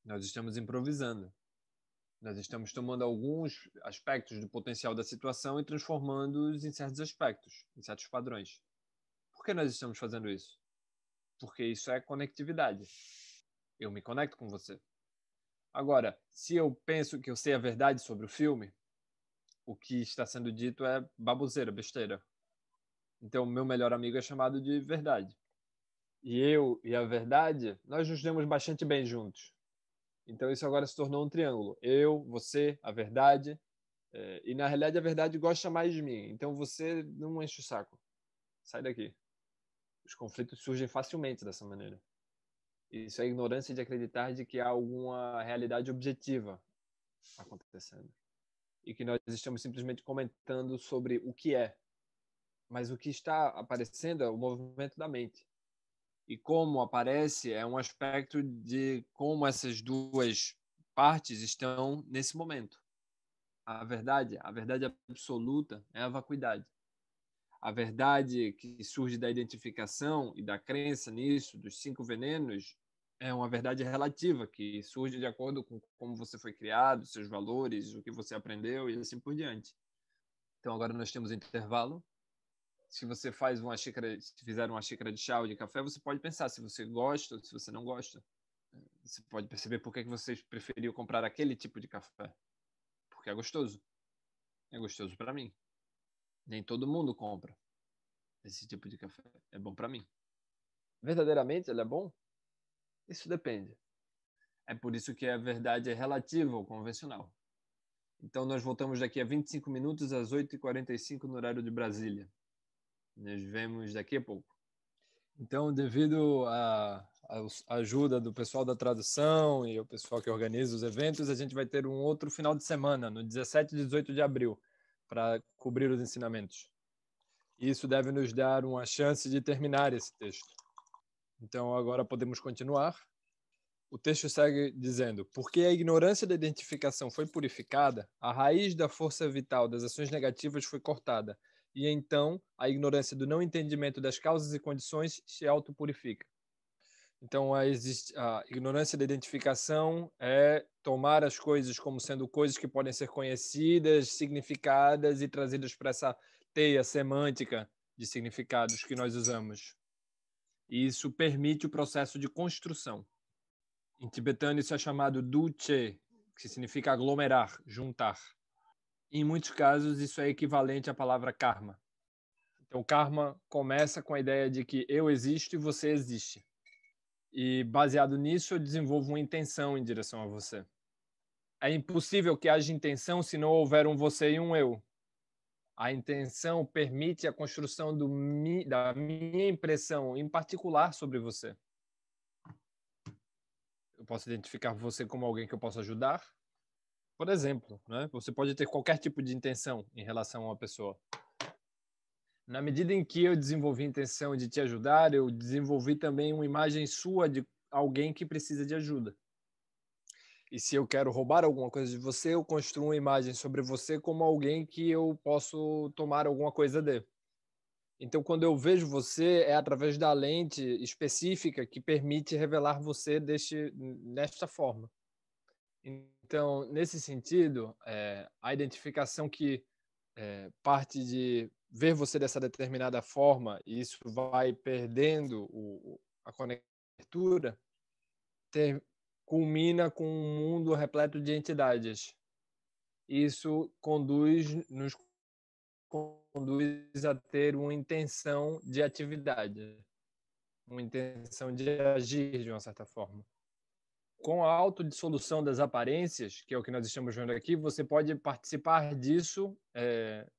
Nós estamos improvisando. Nós estamos tomando alguns aspectos do potencial da situação e transformando-os em certos aspectos, em certos padrões. Por que nós estamos fazendo isso? Porque isso é conectividade. Eu me conecto com você. Agora, se eu penso que eu sei a verdade sobre o filme, o que está sendo dito é baboseira, besteira. Então, meu melhor amigo é chamado de verdade. E eu e a verdade, nós nos demos bastante bem juntos. Então, isso agora se tornou um triângulo. Eu, você, a verdade. É, e, na realidade, a verdade gosta mais de mim. Então, você não enche o saco. Sai daqui. Os conflitos surgem facilmente dessa maneira. Isso é ignorância de acreditar de que há alguma realidade objetiva acontecendo e que nós estamos simplesmente comentando sobre o que é, mas o que está aparecendo é o movimento da mente. E como aparece é um aspecto de como essas duas partes estão nesse momento. A verdade, a verdade absoluta é a vacuidade. A verdade que surge da identificação e da crença nisso, dos cinco venenos, é uma verdade relativa, que surge de acordo com como você foi criado, seus valores, o que você aprendeu e assim por diante. Então agora nós temos intervalo. Se você faz uma xícara, se fizer uma xícara de chá ou de café, você pode pensar se você gosta ou se você não gosta. Você pode perceber por que você preferiu comprar aquele tipo de café. Porque é gostoso. É gostoso para mim. Nem todo mundo compra esse tipo de café. É bom para mim. Verdadeiramente ele é bom? Isso depende. É por isso que a verdade é relativa ao convencional. Então, nós voltamos daqui a 25 minutos às 8h45 no horário de Brasília. Nos vemos daqui a pouco. Então, devido à ajuda do pessoal da tradução e o pessoal que organiza os eventos, a gente vai ter um outro final de semana, no 17 e 18 de abril, para cobrir os ensinamentos. Isso deve nos dar uma chance de terminar esse texto. Então, agora podemos continuar. O texto segue dizendo: Porque a ignorância da identificação foi purificada, a raiz da força vital das ações negativas foi cortada, e então a ignorância do não entendimento das causas e condições se autopurifica. Então, a, a, ignorância da identificação é tomar as coisas como sendo coisas que podem ser conhecidas, significadas e trazidas para essa teia semântica de significados que nós usamos. E isso permite o processo de construção. Em tibetano, isso é chamado duche, que significa aglomerar, juntar. Em muitos casos, isso é equivalente à palavra karma. Então, karma começa com a ideia de que eu existo e você existe. E, baseado nisso, eu desenvolvo uma intenção em direção a você. É impossível que haja intenção se não houver um você e um eu. A intenção permite a construção mi, da minha impressão em particular sobre você. Eu posso identificar você como alguém que eu posso ajudar, por exemplo. Né? Você pode ter qualquer tipo de intenção em relação a uma pessoa. Na medida em que eu desenvolvi a intenção de te ajudar, eu desenvolvi também uma imagem sua de alguém que precisa de ajuda. E se eu quero roubar alguma coisa de você, eu construo uma imagem sobre você como alguém que eu posso tomar alguma coisa de. Então, quando eu vejo você, é através da lente específica que permite revelar você deste, nesta forma. Então, nesse sentido, é, a identificação que é, parte de ver você dessa determinada forma e isso vai perdendo o, a conectura, culmina com um mundo repleto de entidades. Isso conduz nos conduz a ter uma intenção de atividade, uma intenção de agir de uma certa forma. Com a autodissolução das aparências, que é o que nós estamos vendo aqui, você pode participar disso é,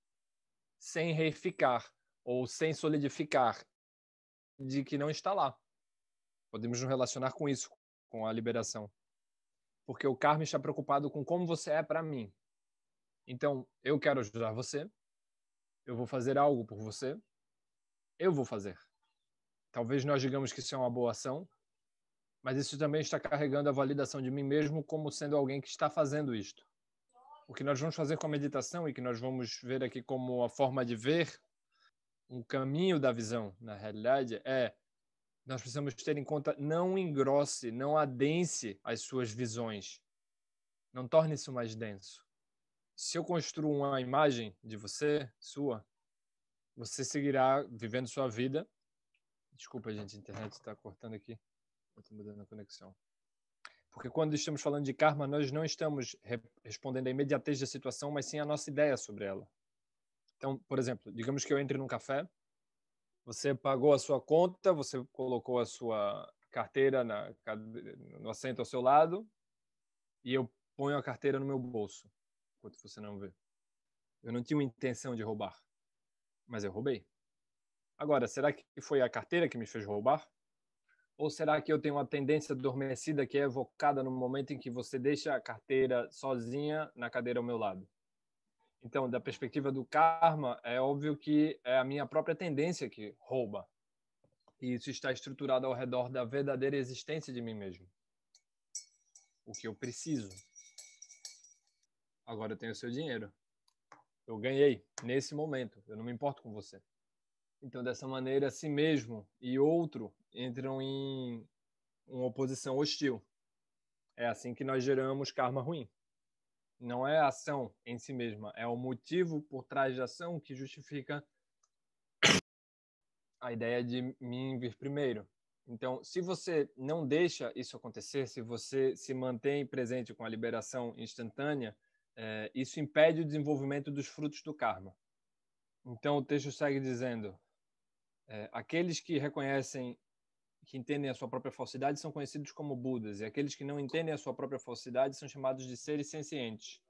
sem reificar ou sem solidificar de que não está lá. Podemos nos relacionar com isso, com a liberação. Porque o karma está preocupado com como você é para mim. Então, eu quero ajudar você, eu vou fazer algo por você, eu vou fazer. Talvez nós digamos que isso é uma boa ação, mas isso também está carregando a validação de mim mesmo como sendo alguém que está fazendo isto. O que nós vamos fazer com a meditação e que nós vamos ver aqui como a forma de ver um caminho da visão, na realidade, é nós precisamos ter em conta: não engrosse, não adense as suas visões. Não torne isso mais denso. Se eu construo uma imagem de você, sua, você seguirá vivendo sua vida. Desculpa, gente, a internet está cortando aqui. Estou mudando a conexão. Porque quando estamos falando de karma, nós não estamos re respondendo à imediatez da situação, mas sim à nossa ideia sobre ela. Então, por exemplo, digamos que eu entre num café você pagou a sua conta, você colocou a sua carteira na, no assento ao seu lado e eu ponho a carteira no meu bolso, enquanto você não vê. Eu não tinha intenção de roubar, mas eu roubei. Agora, será que foi a carteira que me fez roubar? Ou será que eu tenho uma tendência adormecida que é evocada no momento em que você deixa a carteira sozinha na cadeira ao meu lado? Então, da perspectiva do karma, é óbvio que é a minha própria tendência que rouba. E isso está estruturado ao redor da verdadeira existência de mim mesmo. O que eu preciso. Agora eu tenho seu dinheiro. Eu ganhei nesse momento. Eu não me importo com você. Então, dessa maneira, si mesmo e outro entram em uma oposição hostil. É assim que nós geramos karma ruim. Não é a ação em si mesma, é o motivo por trás da ação que justifica a ideia de mim vir primeiro. Então, se você não deixa isso acontecer, se você se mantém presente com a liberação instantânea, é, isso impede o desenvolvimento dos frutos do karma. Então, o texto segue dizendo: é, aqueles que reconhecem que entendem a sua própria falsidade são conhecidos como Budas, e aqueles que não entendem a sua própria falsidade são chamados de seres sencientes.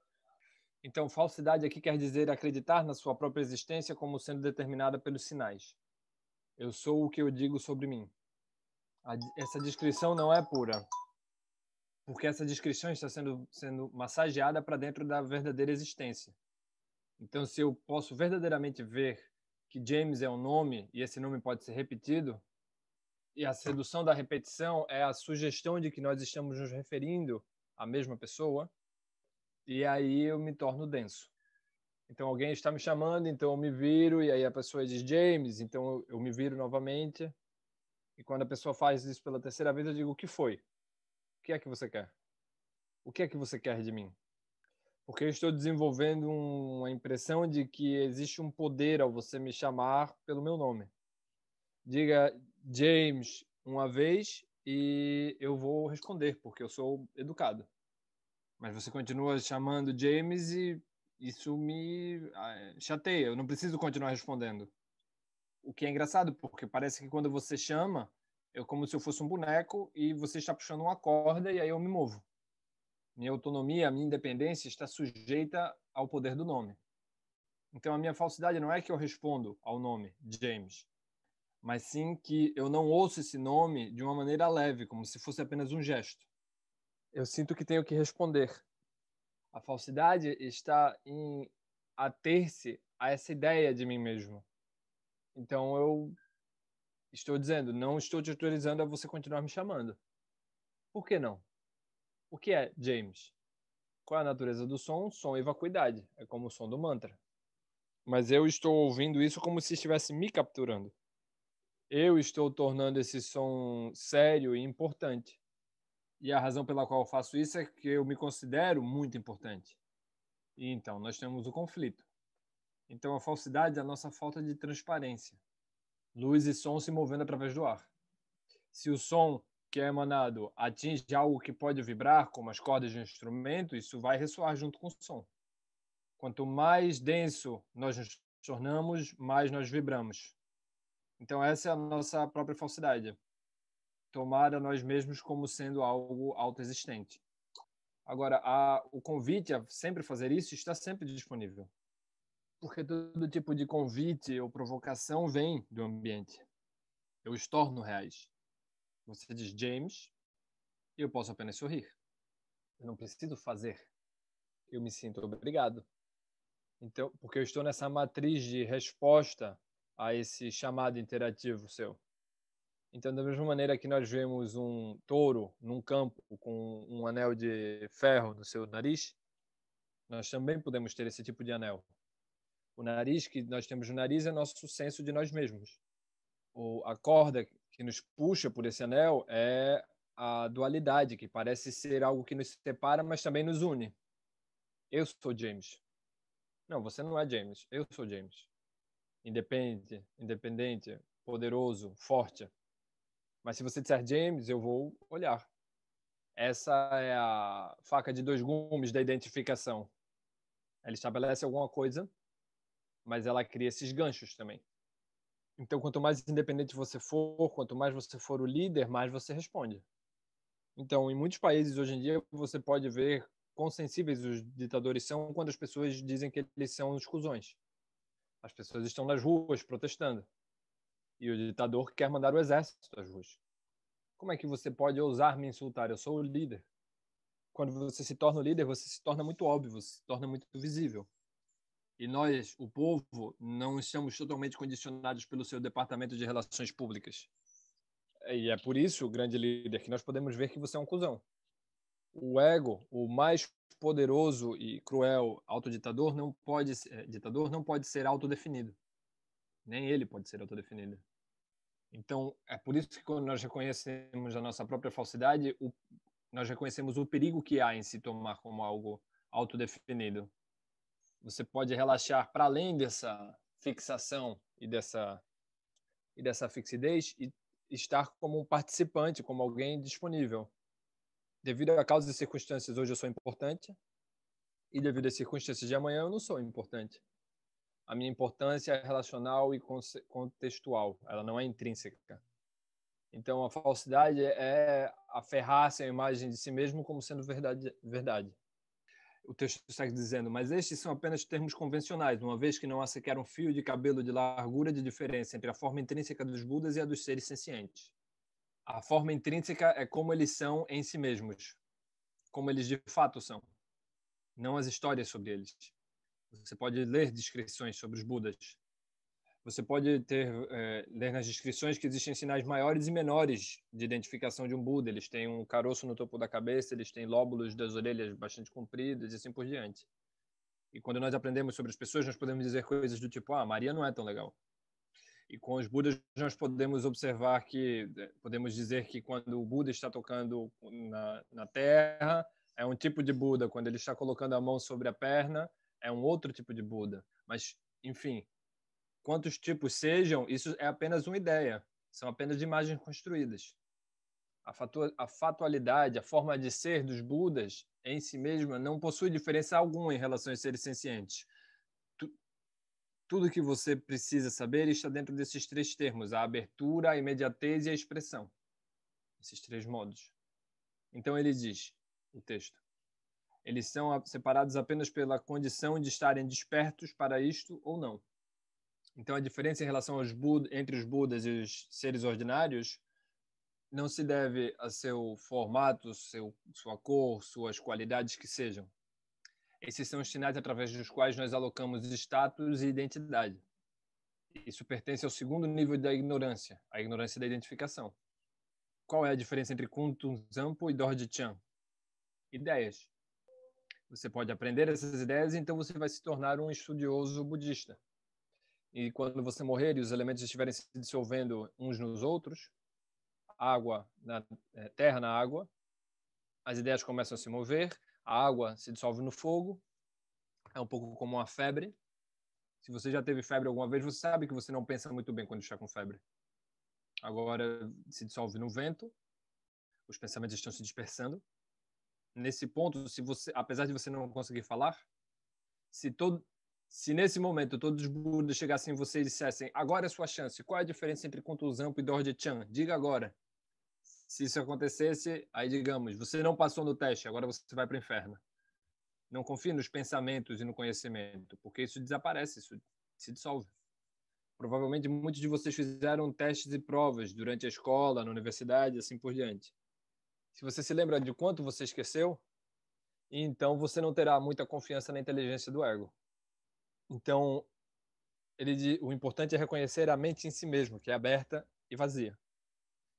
Então, falsidade aqui quer dizer acreditar na sua própria existência como sendo determinada pelos sinais. Eu sou o que eu digo sobre mim. essa descrição não é pura, porque essa descrição está sendo, sendo massageada para dentro da verdadeira existência. Então, se eu posso verdadeiramente ver que James é um nome e esse nome pode ser repetido, e a sedução da repetição é a sugestão de que nós estamos nos referindo à mesma pessoa, e aí eu me torno denso. Então alguém está me chamando, então eu me viro, e aí a pessoa diz James, então eu, me viro novamente. E quando a pessoa faz isso pela terceira vez, eu digo: o que foi? O que é que você quer? O que é que você quer de mim? Porque eu estou desenvolvendo uma impressão de que existe um poder ao você me chamar pelo meu nome. Diga, James uma vez e eu vou responder, porque eu sou educado. Mas você continua chamando James e isso me ah, chateia. Eu não preciso continuar respondendo. O que é engraçado, porque parece que quando você chama, eu é como se eu fosse um boneco e você está puxando uma corda e aí eu me movo. Minha autonomia, minha independência está sujeita ao poder do nome. Então a minha falsidade não é que eu respondo ao nome James mas sim que eu não ouço esse nome de uma maneira leve, como se fosse apenas um gesto. Eu sinto que tenho que responder. A falsidade está em ater-se a essa ideia de mim mesmo. Então eu estou dizendo, não estou te autorizando a você continuar me chamando. Por que não? O que é James? Qual é a natureza do som? Som e vacuidade. É como o som do mantra. Mas eu estou ouvindo isso como se estivesse me capturando eu estou tornando esse som sério e importante. E a razão pela qual eu faço isso é que eu me considero muito importante. E então nós temos o conflito. Então a falsidade é a nossa falta de transparência. Luz e som se movendo através do ar. Se o som que é emanado atinge algo que pode vibrar, como as cordas de um instrumento, isso vai ressoar junto com o som. Quanto mais denso nós nos tornamos, mais nós vibramos. Então, essa é a nossa própria falsidade. Tomar a nós mesmos como sendo algo autoexistente. Agora, a, o convite a sempre fazer isso está sempre disponível. Porque todo tipo de convite ou provocação vem do ambiente. Eu os torno reais. Você diz James, e eu posso apenas sorrir. Eu não preciso fazer. Eu me sinto obrigado. Então, porque eu estou nessa matriz de resposta a esse chamado interativo seu. Então, da mesma maneira que nós vemos um touro num campo com um anel de ferro no seu nariz, nós também podemos ter esse tipo de anel. O nariz que nós temos no nariz é nosso senso de nós mesmos. Ou a corda que nos puxa por esse anel é a dualidade, que parece ser algo que nos separa, mas também nos une. Eu sou James. Não, você não é James. Eu sou James independente, independente, poderoso, forte. Mas se você disser James, eu vou olhar. Essa é a faca de dois gumes da identificação. Ela estabelece alguma coisa, mas ela cria esses ganchos também. Então, quanto mais independente você for, quanto mais você for o líder, mais você responde. Então, em muitos países hoje em dia, você pode ver quão sensíveis os ditadores são quando as pessoas dizem que eles são os cuzões. As pessoas estão nas ruas protestando. E o ditador quer mandar o exército às ruas. Como é que você pode ousar me insultar? Eu sou o líder. Quando você se torna o líder, você se torna muito óbvio, você se torna muito visível. E nós, o povo, não estamos totalmente condicionados pelo seu departamento de relações públicas. E é por isso, grande líder, que nós podemos ver que você é um cuzão o ego, o mais poderoso e cruel autoditador não pode eh, ditador não pode ser autodefinido. Nem ele pode ser autodefinido. Então, é por isso que quando nós reconhecemos a nossa própria falsidade, o, nós reconhecemos o perigo que há em se tomar como algo autodefinido. Você pode relaxar para além dessa fixação e dessa e dessa fixidez e estar como um participante, como alguém disponível devido a causas e circunstâncias, hoje eu sou importante, e devido às circunstâncias de amanhã, eu não sou importante. A minha importância é relacional e contextual, ela não é intrínseca. Então, a falsidade é aferrar-se à imagem de si mesmo como sendo verdade. verdade. O texto segue dizendo, mas estes são apenas termos convencionais, uma vez que não há sequer um fio de cabelo de largura de diferença entre a forma intrínseca dos Budas e a dos seres sencientes. A forma intrínseca é como eles são em si mesmos, como eles de fato são, não as histórias sobre eles. Você pode ler descrições sobre os Budas. Você pode ter é, ler nas descrições que existem sinais maiores e menores de identificação de um Buda. Eles têm um caroço no topo da cabeça, eles têm lóbulos das orelhas bastante compridos e assim por diante. E quando nós aprendemos sobre as pessoas, nós podemos dizer coisas do tipo: Ah, Maria não é tão legal. E com os Budas nós podemos observar que, eh, podemos dizer que quando o Buda está tocando na, na terra, é um tipo de Buda. Quando ele está colocando a mão sobre a perna, é um outro tipo de Buda. Mas, enfim, quantos tipos sejam, isso é apenas uma ideia. São apenas imagens construídas. A, fatu a fatualidade, a forma de ser dos Budas em si mesma não possui diferença alguma em relação aos seres sencientes. Tudo que você precisa saber está dentro desses três termos: a abertura, a imediatez e a expressão. Esses três modos. Então ele diz, o texto: eles são separados apenas pela condição de estarem despertos para isto ou não. Então a diferença em relação Buda, entre os Budas e os seres ordinários não se deve a seu formato, seu, sua cor, suas qualidades que sejam, esses são os sinais através dos quais nós alocamos status e identidade. Isso pertence ao segundo nível da ignorância, a ignorância da identificação. Qual é a diferença entre Kuntun Zampo e Dorje Chan? Ideias. Você pode aprender essas ideias, então você vai se tornar um estudioso budista. E quando você morrer e os elementos estiverem se dissolvendo uns nos outros, água na eh, terra na água, as ideias começam a se mover a água se dissolve no fogo, é um pouco como uma febre. Se você já teve febre alguma vez, você sabe que você não pensa muito bem quando está com febre. Agora se dissolve no vento, os pensamentos estão se dispersando. Nesse ponto, se você, apesar de você não conseguir falar, se todo se nesse momento todos os Budas chegassem em você e dissessem agora é sua chance, qual é a diferença entre contusão e dor de Chan? Diga agora se isso acontecesse, aí digamos, você não passou no teste, agora você vai para o inferno. Não confie nos pensamentos e no conhecimento, porque isso desaparece, isso se dissolve. Provavelmente muitos de vocês fizeram testes e provas durante a escola, na universidade, assim por diante. Se você se lembra de quanto você esqueceu, então você não terá muita confiança na inteligência do ego. Então, ele, o importante é reconhecer a mente em si mesmo, que é aberta e vazia.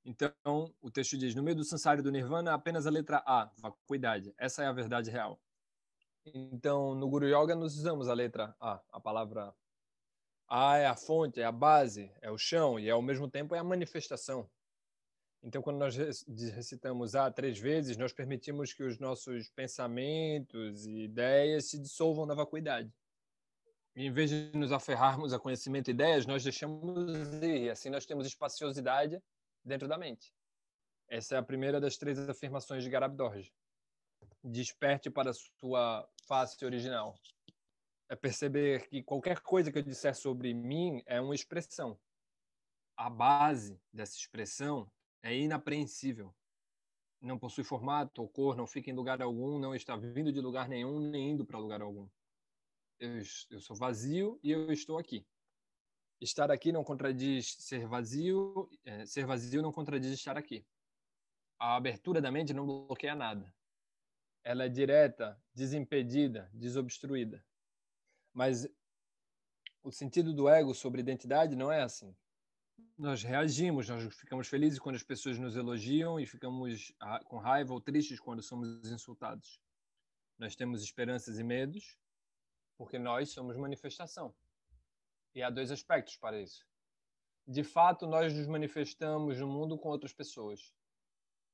Então, o texto diz: no meio do sansário do Nirvana, apenas a letra A, vacuidade. Essa é a verdade real. Então, no Guru Yoga, nós usamos a letra A, a palavra A é a fonte, é a base, é o chão e, ao mesmo tempo, é a manifestação. Então, quando nós recitamos A três vezes, nós permitimos que os nossos pensamentos e ideias se dissolvam na vacuidade. E, em vez de nos aferrarmos a conhecimento e ideias, nós deixamos ir. Assim, nós temos espaciosidade dentro da mente. Essa é a primeira das três afirmações de Garabdorge. Desperte para sua face original. É perceber que qualquer coisa que eu disser sobre mim é uma expressão. A base dessa expressão é inapreensível. Não possui formato ou cor, não fica em lugar algum, não está vindo de lugar nenhum, nem indo para lugar algum. Eu, eu sou vazio e eu estou aqui estar aqui não contradiz ser vazio, é, ser vazio não contradiz estar aqui. A abertura da mente não bloqueia nada. Ela é direta, desimpedida, desobstruída. Mas o sentido do ego sobre identidade não é assim. Nós reagimos, nós ficamos felizes quando as pessoas nos elogiam e ficamos ah, com raiva ou tristes quando somos insultados. Nós temos esperanças e medos porque nós somos manifestação e há dois aspectos para isso. De fato, nós nos manifestamos no mundo com outras pessoas.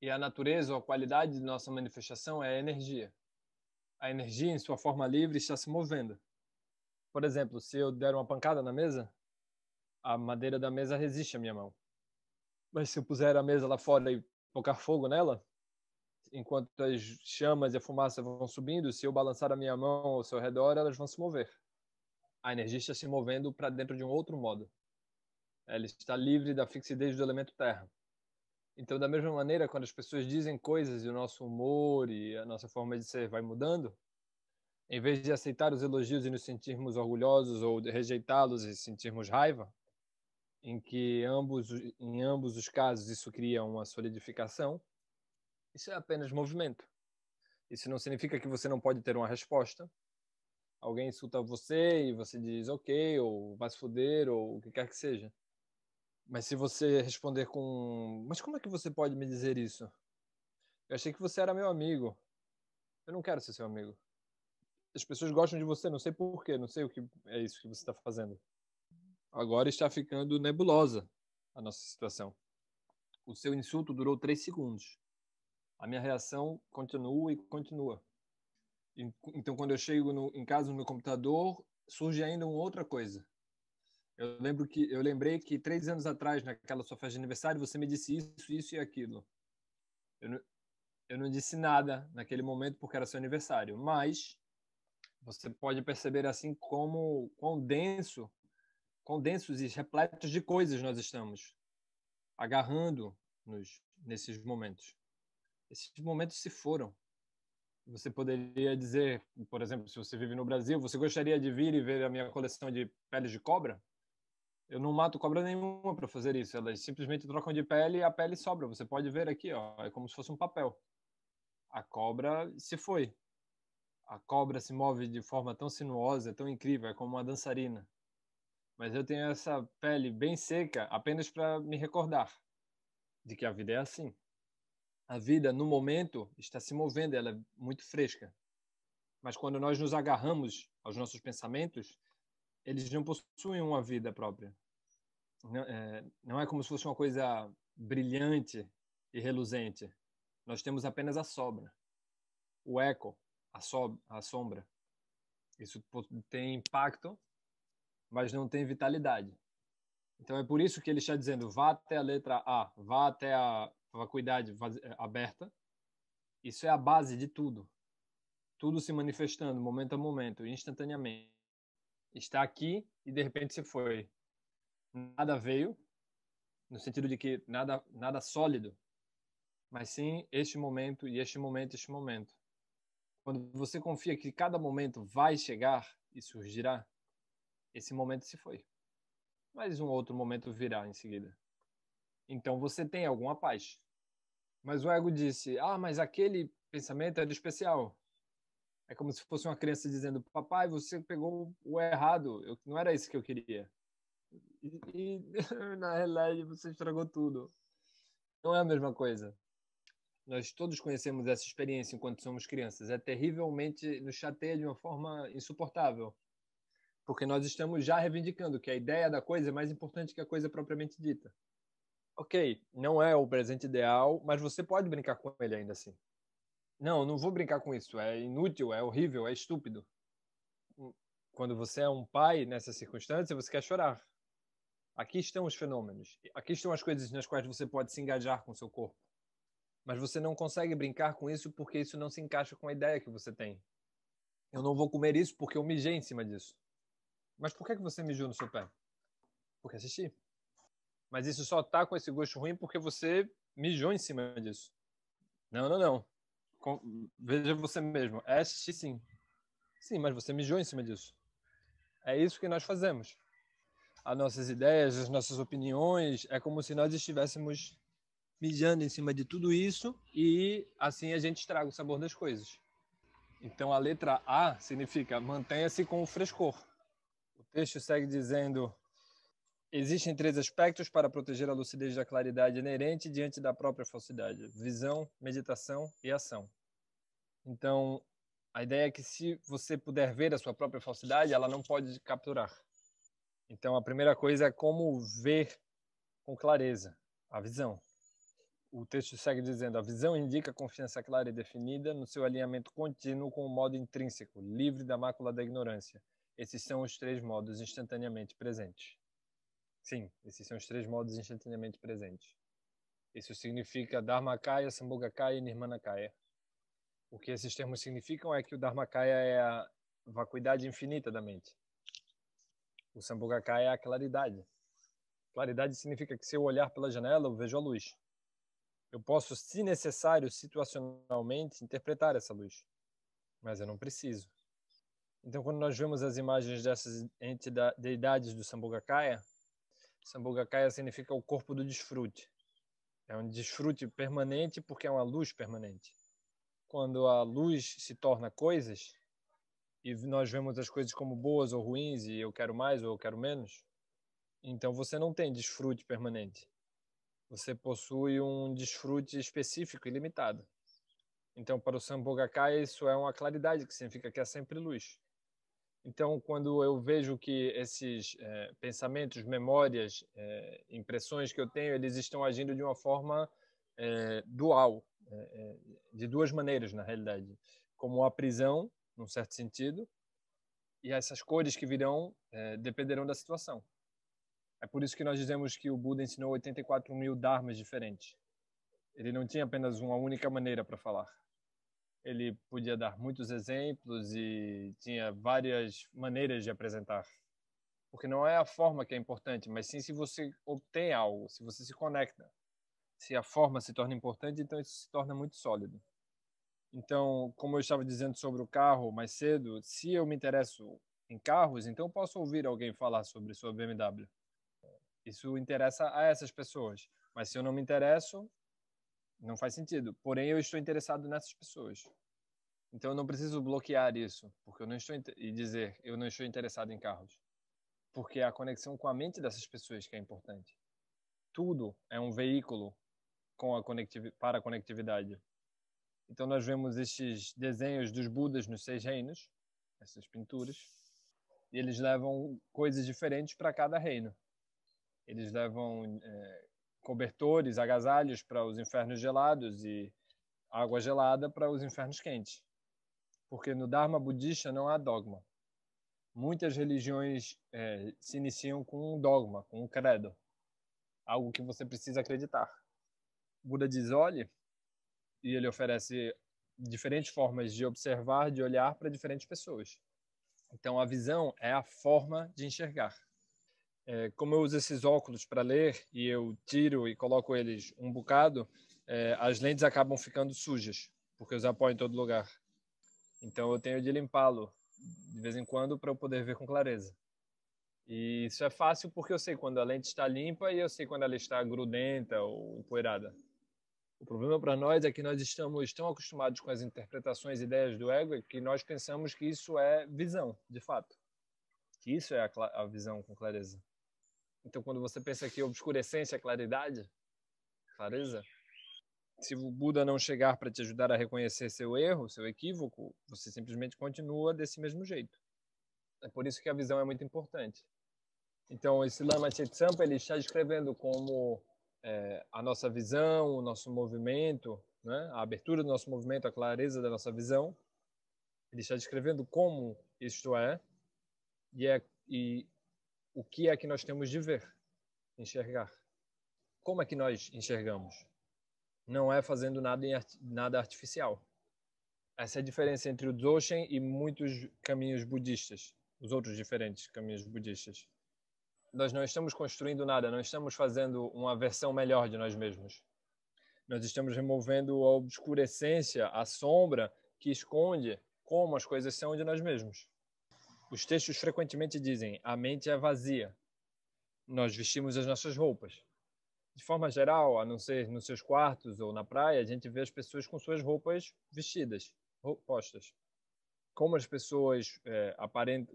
E a natureza ou a qualidade de nossa manifestação é a energia. A energia, em sua forma livre, está se movendo. Por exemplo, se eu der uma pancada na mesa, a madeira da mesa resiste à minha mão. Mas se eu puser a mesa lá fora e colocar fogo nela, enquanto as chamas e a fumaça vão subindo, se eu balançar a minha mão ao seu redor, elas vão se mover a energia está se movendo para dentro de um outro modo. Ela está livre da fixidez do elemento terra. Então, da mesma maneira, quando as pessoas dizem coisas e o nosso humor e a nossa forma de ser vai mudando, em vez de aceitar os elogios e nos sentirmos orgulhosos ou rejeitá-los e sentirmos raiva, em que ambos, em ambos os casos isso cria uma solidificação, isso é apenas movimento. Isso não significa que você não pode ter uma resposta, alguém insulta você e você diz ok, ou vai se fuder, ou o que quer que seja. Mas se você responder com mas como é que você pode me dizer isso? Eu achei que você era meu amigo. Eu não quero ser seu amigo. As pessoas gostam de você, não sei porquê, não sei o que é isso que você está fazendo. Agora está ficando nebulosa a nossa situação. O seu insulto durou três segundos. A minha reação continua e continua. Então, quando eu chego no, em casa no meu computador, surge ainda uma outra coisa. Eu lembro que eu lembrei que três anos atrás, naquela sua festa de aniversário, você me disse isso, isso e aquilo. Eu não, eu não disse nada naquele momento porque era seu aniversário, mas você pode perceber assim como quão denso, quão densos e repletos de coisas nós estamos agarrando-nos nesses momentos. Esses momentos se foram você poderia dizer, por exemplo, se você vive no Brasil, você gostaria de vir e ver a minha coleção de peles de cobra? Eu não mato cobra nenhuma para fazer isso. Elas simplesmente trocam de pele e a pele sobra. Você pode ver aqui, ó, é como se fosse um papel. A cobra se foi. A cobra se move de forma tão sinuosa, tão incrível, é como uma dançarina. Mas eu tenho essa pele bem seca apenas para me recordar de que a vida é assim a vida no momento está se movendo, ela é muito fresca. Mas quando nós nos agarramos aos nossos pensamentos, eles não possuem uma vida própria. Não é, não é como se fosse uma coisa brilhante e reluzente. Nós temos apenas a sobra, o eco, a, so, a sombra. Isso tem impacto, mas não tem vitalidade. Então é por isso que ele está dizendo: vá até a letra A, vá até a vacuidade eh, aberta. Isso é a base de tudo. Tudo se manifestando momento a momento, instantaneamente. Está aqui e de repente se foi. Nada veio, no sentido de que nada nada sólido, mas sim este momento e este momento, este momento. Quando você confia que cada momento vai chegar e surgirá, esse momento se foi. Mas um outro momento virá em seguida. Então você tem alguma paz. Mas o ego disse: Ah, mas aquele pensamento é do especial. É como se fosse uma criança dizendo: Papai, você pegou o errado, eu, não era isso que eu queria. E, e na realidade você estragou tudo. Não é a mesma coisa. Nós todos conhecemos essa experiência enquanto somos crianças. É terrivelmente, nos chateia de uma forma insuportável. Porque nós estamos já reivindicando que a ideia da coisa é mais importante que a coisa propriamente dita ok, não é o presente ideal, mas você pode brincar com ele ainda assim. Não, não vou brincar com isso, é inútil, é horrível, é estúpido. Quando você é um pai nessa circunstância, você quer chorar. Aqui estão os fenômenos, aqui estão as coisas nas quais você pode se engajar com seu corpo. Mas você não consegue brincar com isso porque isso não se encaixa com a ideia que você tem. Eu não vou comer isso porque eu mijei em cima disso. Mas por que, que você mijou no seu pé? Porque assisti mas isso só tá com esse gosto ruim porque você mijou em cima disso. Não, não, não. Com... Veja você mesmo. Este, é sim. Sim, mas você mijou em cima disso. É isso que nós fazemos. As nossas ideias, as nossas opiniões, é como se nós estivéssemos mijando em cima de tudo isso e assim a gente estraga o sabor das coisas. Então a letra A significa mantenha-se com o frescor. O texto segue dizendo Existem três aspectos para proteger a lucidez da claridade inerente diante da própria falsidade: visão, meditação e ação. Então, a ideia é que se você puder ver a sua própria falsidade, ela não pode capturar. Então, a primeira coisa é como ver com clareza a visão. O texto segue dizendo: a visão indica confiança clara e definida no seu alinhamento contínuo com o modo intrínseco, livre da mácula da ignorância. Esses são os três modos instantaneamente presentes. Sim, esses são os três modos instantaneamente presentes. Isso significa Dharmakaya, Sambhogakaya e Nirmanakaya. O que esses termos significam é que o Dharmakaya é a vacuidade infinita da mente. O Sambhogakaya é a claridade. Claridade significa que se eu olhar pela janela, eu vejo a luz. Eu posso, se necessário, situacionalmente, interpretar essa luz. Mas eu não preciso. Então, quando nós vemos as imagens dessas entidades deidades do Sambhogakaya, Sambhogakaya significa o corpo do desfrute. É um desfrute permanente porque é uma luz permanente. Quando a luz se torna coisas e nós vemos as coisas como boas ou ruins e eu quero mais ou eu quero menos, então você não tem desfrute permanente. Você possui um desfrute específico e limitado. Então, para o Sambhogakaya, isso é uma claridade, que significa que é sempre luz. Então, quando eu vejo que esses é, pensamentos, memórias, é, impressões que eu tenho, eles estão agindo de uma forma é, dual, de duas maneiras, na realidade. Como a prisão, num certo sentido, e essas cores que virão dependerão da situação. É por isso que nós dizemos que o Buda ensinou 84 mil dharmas diferentes. Ele não tinha apenas uma única maneira para falar ele podia dar muitos exemplos e tinha várias maneiras de apresentar. Porque não é a forma que é importante, mas sim se você obtém algo, se você se conecta. Se a forma se torna importante, então isso se torna muito sólido. Então, como eu estava dizendo sobre o carro mais cedo, se eu me interesso em carros, então posso ouvir alguém falar sobre sua BMW. Isso interessa a essas pessoas. Mas se eu não me interesso, não faz sentido. Porém, eu estou interessado nessas pessoas. Então, eu não preciso bloquear isso, porque eu não estou e dizer eu não estou interessado em carros, porque é a conexão com a mente dessas pessoas que é importante. Tudo é um veículo com a conectiv para a conectividade. Então, nós vemos estes desenhos dos Budas nos seis reinos, essas pinturas, e eles levam coisas diferentes para cada reino. Eles levam eh, cobertores, agasalhos para os infernos gelados e água gelada para os infernos quentes. Porque no Dharma budista não há dogma. Muitas religiões é, se iniciam com um dogma, com um credo, algo que você precisa acreditar. O Buda diz: olhe, e ele oferece diferentes formas de observar, de olhar para diferentes pessoas. Então, a visão é a forma de enxergar. É, como eu uso esses óculos para ler e eu tiro e coloco eles um bocado, é, as lentes acabam ficando sujas, porque eu os apoio em todo lugar. Então eu tenho de limpá-lo de vez em quando para eu poder ver com clareza. E isso é fácil porque eu sei quando a lente está limpa e eu sei quando ela está grudenta ou empoeirada. O problema para nós é que nós estamos tão acostumados com as interpretações e ideias do ego que nós pensamos que isso é visão, de fato. Que isso é a, a visão com clareza. Então, quando você pensa que obscurecência é claridade, clareza, se o Buda não chegar para te ajudar a reconhecer seu erro, seu equívoco, você simplesmente continua desse mesmo jeito. É por isso que a visão é muito importante. Então, esse Lama Tsetsampa, ele está descrevendo como é, a nossa visão, o nosso movimento, né? a abertura do nosso movimento, a clareza da nossa visão. Ele está descrevendo como isto é, e, é, e o que é que nós temos de ver, enxergar. Como é que nós enxergamos? Não é fazendo nada, art nada artificial. Essa é a diferença entre o Dzogchen e muitos caminhos budistas, os outros diferentes caminhos budistas. Nós não estamos construindo nada, não estamos fazendo uma versão melhor de nós mesmos. Nós estamos removendo a obscurecência, a sombra que esconde como as coisas são de nós mesmos. Os textos frequentemente dizem: a mente é vazia. Nós vestimos as nossas roupas. De forma geral, a não ser nos seus quartos ou na praia, a gente vê as pessoas com suas roupas vestidas, postas. Como as pessoas é,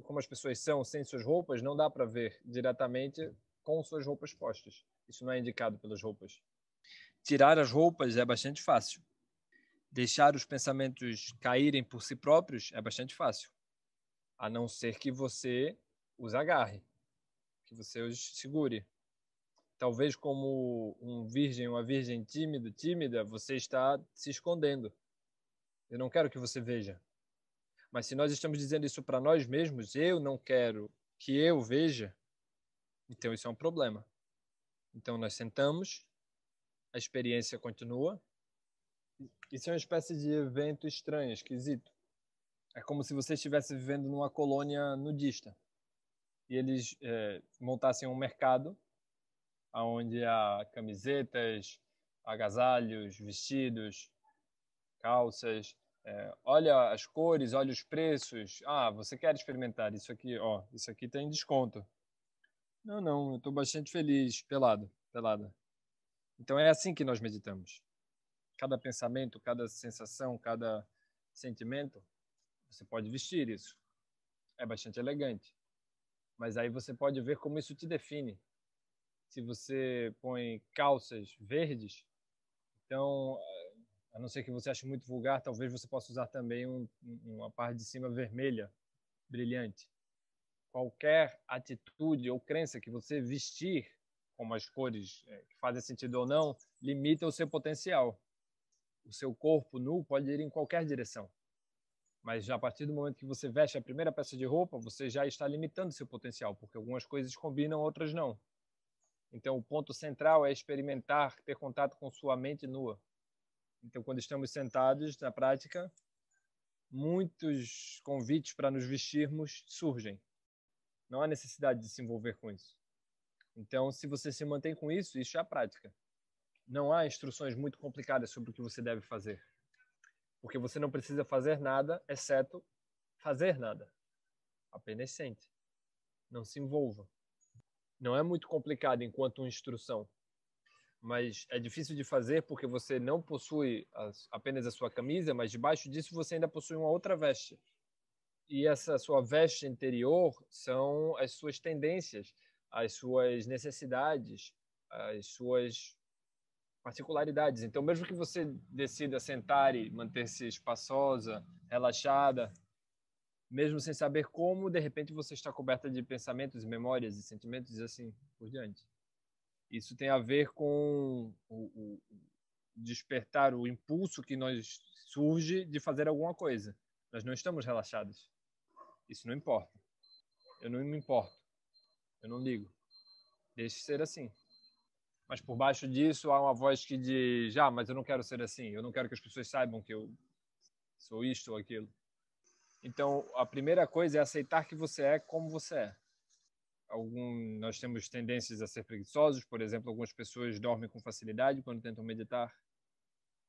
como as pessoas são sem suas roupas, não dá para ver diretamente com suas roupas postas. Isso não é indicado pelas roupas. Tirar as roupas é bastante fácil. Deixar os pensamentos caírem por si próprios é bastante fácil a não ser que você os agarre, que você os segure. Talvez como um virgem, uma virgem tímido, tímida, você está se escondendo. Eu não quero que você veja. Mas se nós estamos dizendo isso para nós mesmos, eu não quero que eu veja, então isso é um problema. Então nós sentamos, a experiência continua. Isso é uma espécie de evento estranho, esquisito é como se você estivesse vivendo numa colônia nudista. E eles é, montassem um mercado onde há camisetas, agasalhos, vestidos, calças. É, olha as cores, olha os preços. Ah, você quer experimentar isso aqui? Ó, isso aqui tem desconto. Não, não, eu estou bastante feliz, pelado, pelada. Então é assim que nós meditamos. Cada pensamento, cada sensação, cada sentimento você pode vestir isso. É bastante elegante. Mas aí você pode ver como isso te define. Se você põe calças verdes, então, eh, a não ser que você ache muito vulgar, talvez você possa usar também um, uma parte de cima vermelha, brilhante. Qualquer atitude ou crença que você vestir como as cores eh, que fazem sentido ou não, limita o seu potencial. O seu corpo nu pode ir em qualquer direção. Mas já a partir do momento que você veste a primeira peça de roupa, você já está limitando seu potencial, porque algumas coisas combinam, outras não. Então, o ponto central é experimentar, ter contato com sua mente nua. Então, quando estamos sentados na prática, muitos convites para nos vestirmos surgem. Não há necessidade de se envolver com isso. Então, se você se mantém com isso, isso é a prática. Não há instruções muito complicadas sobre o que você deve fazer porque você não precisa fazer nada, exceto fazer nada. Apenas sente. Não se envolva. Não é muito complicado enquanto uma instrução, mas é difícil de fazer porque você não possui as, apenas a sua camisa, mas debaixo disso você ainda possui uma outra veste. E essa sua veste interior são as suas tendências, as suas necessidades, as suas particularidades. Então, mesmo que você decida sentar e manter-se espaçosa, relaxada, mesmo sem saber como, de repente você está coberta de pensamentos, memórias e sentimentos e assim por diante. Isso tem a ver com o, o despertar o impulso que nós surge de fazer alguma coisa. Nós não estamos relaxados. Isso não importa. Eu não me importo. Eu não ligo. Deixe ser assim mas por baixo disso há uma voz que diz: "Ah, mas eu não quero ser assim, eu não quero que as pessoas saibam que eu sou isto ou aquilo". Então, a primeira coisa é aceitar que você é como você é. Algum, nós temos tendências a ser preguiçosos, por exemplo, algumas pessoas dormem com facilidade quando tentam meditar.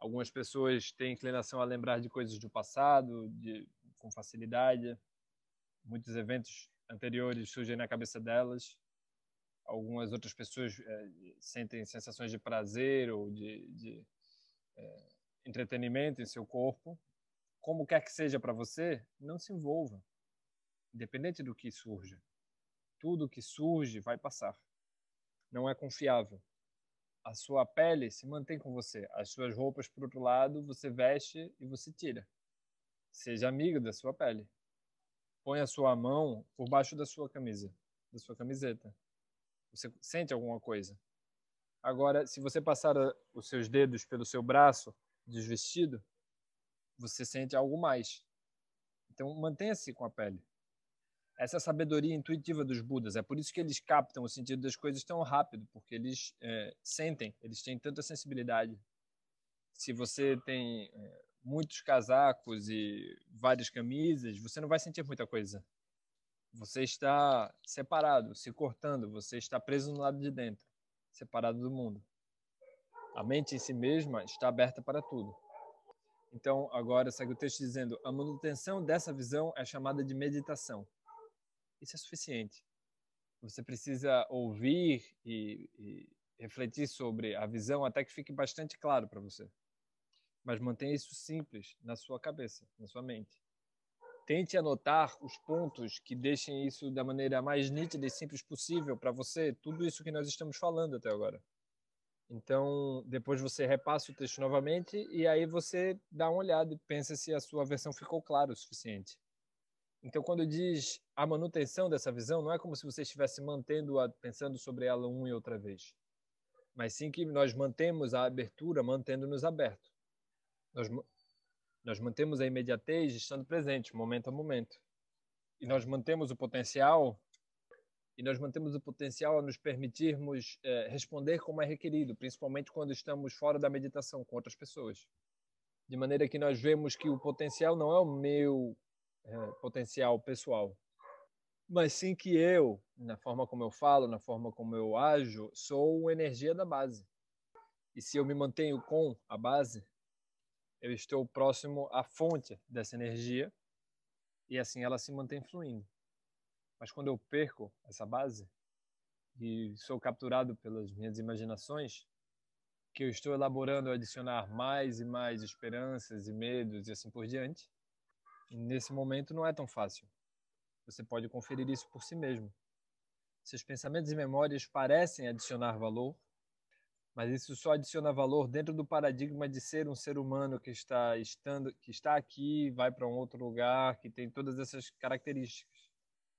Algumas pessoas têm inclinação a lembrar de coisas do passado de, com facilidade. Muitos eventos anteriores surgem na cabeça delas algumas outras pessoas é, sentem sensações de prazer ou de, de é, entretenimento em seu corpo, como quer que seja para você, não se envolva. Independente do que surja, tudo que surge vai passar. Não é confiável. A sua pele se mantém com você, as suas roupas por outro lado, você veste e você tira. Seja amigo da sua pele. Põe a sua mão por baixo da sua camisa, da sua camiseta você sente alguma coisa. Agora, se você passar os seus dedos pelo seu braço desvestido, você sente algo mais. Então, mantenha-se com a pele. Essa é a sabedoria intuitiva dos Budas. É por isso que eles captam o sentido das coisas tão rápido, porque eles é, sentem, eles têm tanta sensibilidade. Se você tem é, muitos casacos e várias camisas, você não vai sentir muita coisa. Você está separado, se cortando, você está preso no lado de dentro, separado do mundo. A mente em si mesma está aberta para tudo. Então, agora segue o texto dizendo: a manutenção dessa visão é chamada de meditação. Isso é suficiente. Você precisa ouvir e, e refletir sobre a visão até que fique bastante claro para você. Mas mantenha isso simples na sua cabeça, na sua mente tente anotar os pontos que deixem isso da maneira mais nítida e simples possível para você, tudo isso que nós estamos falando até agora. Então, depois você repassa o texto novamente e aí você dá uma olhada e pensa se a sua versão ficou clara o suficiente. Então, quando diz a manutenção dessa visão, não é como se você estivesse mantendo-a, pensando sobre ela uma e outra vez, mas sim que nós mantemos a abertura, mantendo-nos aberto. Nós nós mantemos a imediatez estando presente, momento a momento. E nós mantemos o potencial e nós mantemos o potencial a nos permitirmos é, responder como é requerido, principalmente quando estamos fora da meditação com outras pessoas. De maneira que nós vemos que o potencial não é o meu é, potencial pessoal, mas sim que eu, na forma como eu falo, na forma como eu ajo, sou energia da base. E se eu me mantenho com a base, eu estou próximo à fonte dessa energia e assim ela se mantém fluindo. Mas quando eu perco essa base e sou capturado pelas minhas imaginações, que eu estou elaborando adicionar mais e mais esperanças e medos e assim por diante, nesse momento não é tão fácil. Você pode conferir isso por si mesmo. Seus pensamentos e memórias parecem adicionar valor, mas isso só adiciona valor dentro do paradigma de ser um ser humano que está estando, que está aqui, vai para um outro lugar, que tem todas essas características.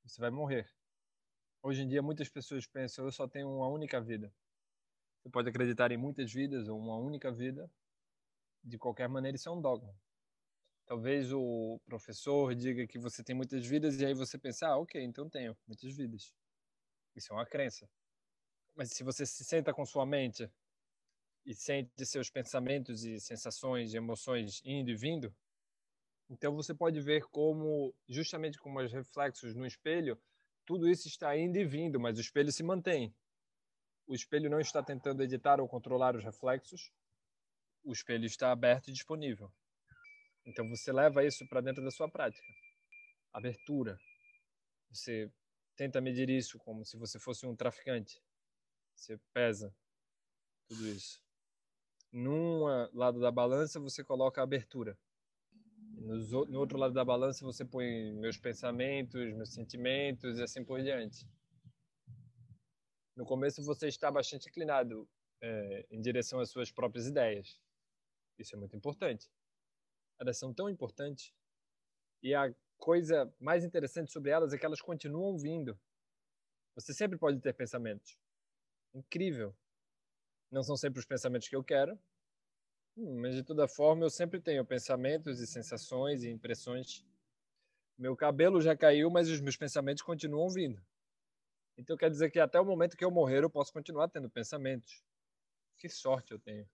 Você vai morrer. Hoje em dia muitas pessoas pensam eu só tenho uma única vida. Você pode acreditar em muitas vidas ou uma única vida. De qualquer maneira isso é um dogma. Talvez o professor diga que você tem muitas vidas e aí você pensar ah, ok, então tenho muitas vidas. Isso é uma crença. Mas se você se senta com sua mente e sente seus pensamentos e sensações e emoções indo e vindo, então você pode ver como, justamente como os reflexos no espelho, tudo isso está indo e vindo, mas o espelho se mantém. O espelho não está tentando editar ou controlar os reflexos, o espelho está aberto e disponível. Então você leva isso para dentro da sua prática. Abertura. Você tenta medir isso como se você fosse um traficante. Você pesa tudo isso. Num lado da balança, você coloca a abertura. no outro lado da balança, você põe meus pensamentos, meus sentimentos e assim por diante. No começo, você está bastante inclinado é, em direção às suas próprias ideias. Isso é muito importante. Elas são tão importantes. E a coisa mais interessante sobre elas é que elas continuam vindo. Você sempre pode ter pensamentos incrível. Não são sempre os pensamentos que eu quero, mas de toda forma eu sempre tenho pensamentos e sensações e impressões. Meu cabelo já caiu, mas os meus pensamentos continuam vindo. Então quer dizer que até o momento que eu morrer eu posso continuar tendo pensamentos. Que sorte eu tenho.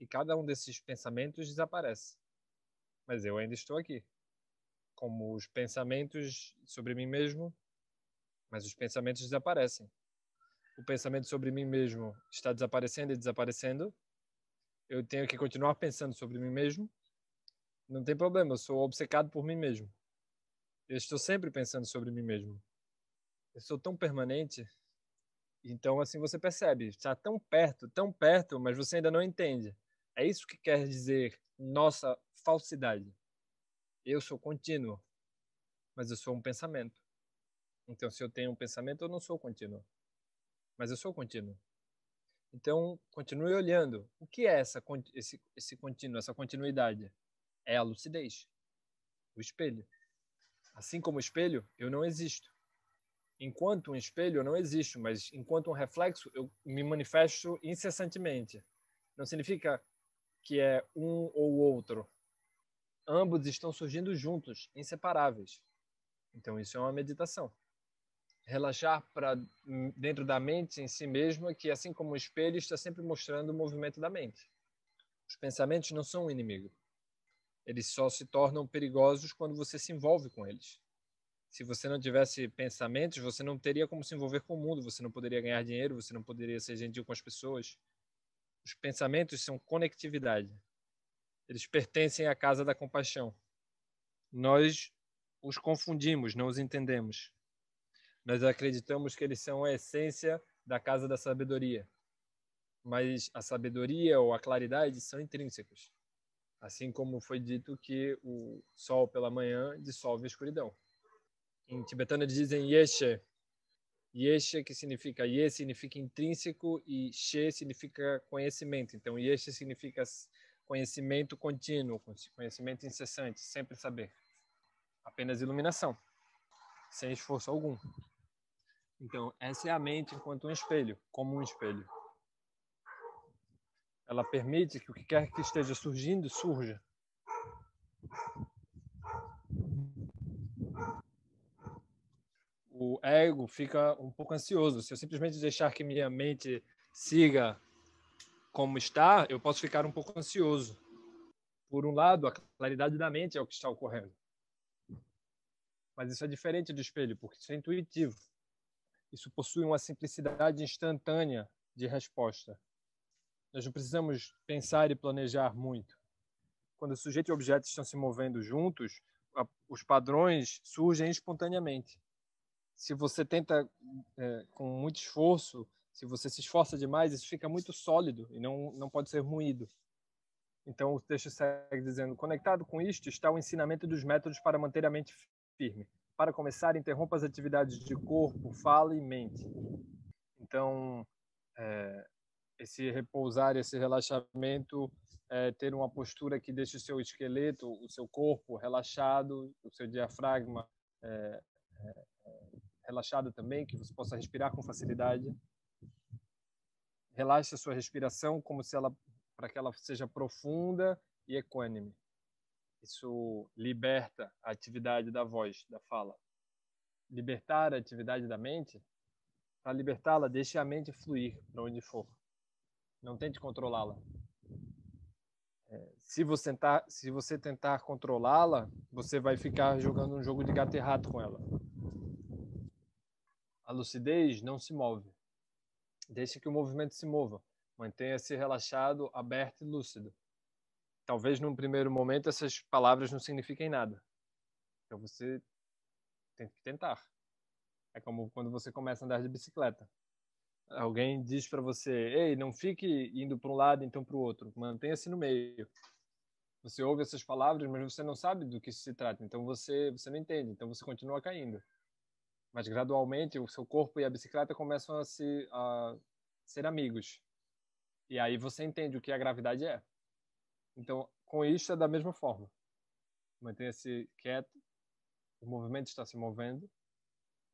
E cada um desses pensamentos desaparece. Mas eu ainda estou aqui. Como os pensamentos sobre mim mesmo, mas os pensamentos desaparecem o pensamento sobre mim mesmo está desaparecendo e desaparecendo, eu tenho que continuar pensando sobre mim mesmo. Não tem problema, eu sou obcecado por mim mesmo. Eu estou sempre pensando sobre mim mesmo. Eu sou tão permanente. Então, assim, você percebe, está tão perto, tão perto, mas você ainda não entende. É isso que quer dizer nossa falsidade. Eu sou contínuo, mas eu sou um pensamento. Então, se eu tenho um pensamento, eu não sou contínuo mas eu sou contínuo. Então, continue olhando. O que é essa, esse, esse contínuo, essa continuidade? É a lucidez, o espelho. Assim como o espelho, eu não existo. Enquanto um espelho, eu não existo, mas enquanto um reflexo, eu me manifesto incessantemente. Não significa que é um ou outro. Ambos estão surgindo juntos, inseparáveis. Então, isso é uma meditação relaxar para dentro da mente em si mesma, é que assim como o espelho está sempre mostrando o movimento da mente. Os pensamentos não são um inimigo. Eles só se tornam perigosos quando você se envolve com eles. Se você não tivesse pensamentos, você não teria como se envolver com o mundo, você não poderia ganhar dinheiro, você não poderia ser gentil com as pessoas. Os pensamentos são conectividade. Eles pertencem à casa da compaixão. Nós os confundimos, não os entendemos nós acreditamos que eles são a essência da casa da sabedoria. Mas a sabedoria ou a claridade são intrínsecos. Assim como foi dito que o sol pela manhã dissolve a escuridão. Em tibetano eles dizem yeshe. Yeshe que significa ye significa intrínseco e she significa conhecimento. Então yeshe significa conhecimento contínuo, conhecimento incessante, sempre saber. Apenas iluminação, sem esforço algum. Então, essa é a mente enquanto um espelho, como um espelho. Ela permite que o que quer que esteja surgindo, surja. O ego fica um pouco ansioso. Se eu simplesmente deixar que minha mente siga como está, eu posso ficar um pouco ansioso. Por um lado, a claridade da mente é o que está ocorrendo. Mas isso é diferente do espelho, porque isso é intuitivo. Isso possui uma simplicidade instantânea de resposta. Nós não precisamos pensar e planejar muito. Quando o sujeito e o objeto estão se movendo juntos, os padrões surgem espontaneamente. Se você tenta é, com muito esforço, se você se esforça demais, isso fica muito sólido e não, não pode ser ruído. Então o texto segue dizendo: conectado com isto está o ensinamento dos métodos para manter a mente firme. Para começar, interrompa as atividades de corpo, fala e mente. Então, é, esse repousar, esse relaxamento, é, ter uma postura que deixe o seu esqueleto, o seu corpo relaxado, o seu diafragma é, é relaxado também, que você possa respirar com facilidade. Relaxe a sua respiração como se ela para que ela seja profunda e equânime. Isso liberta a atividade da voz, da fala. Libertar a atividade da mente, para libertá-la, deixe a mente fluir para onde for. Não tente controlá-la. É, se você tentar, se você tentar controlá-la, você vai ficar jogando um jogo de gato e rato com ela. A lucidez não se move. Deixe que o movimento se mova. Mantenha-se relaxado, aberto e lúcido talvez num primeiro momento essas palavras não signifiquem nada. Então você tem que tentar. É como quando você começa a andar de bicicleta. Alguém diz para você: "Ei, não fique indo para um lado então para o outro, mantenha-se no meio". Você ouve essas palavras, mas você não sabe do que isso se trata, então você você não entende, então você continua caindo. Mas gradualmente o seu corpo e a bicicleta começam a se a ser amigos. E aí você entende o que a gravidade é. Então, com isso é da mesma forma. Mantenha-se quieto, o movimento está se movendo.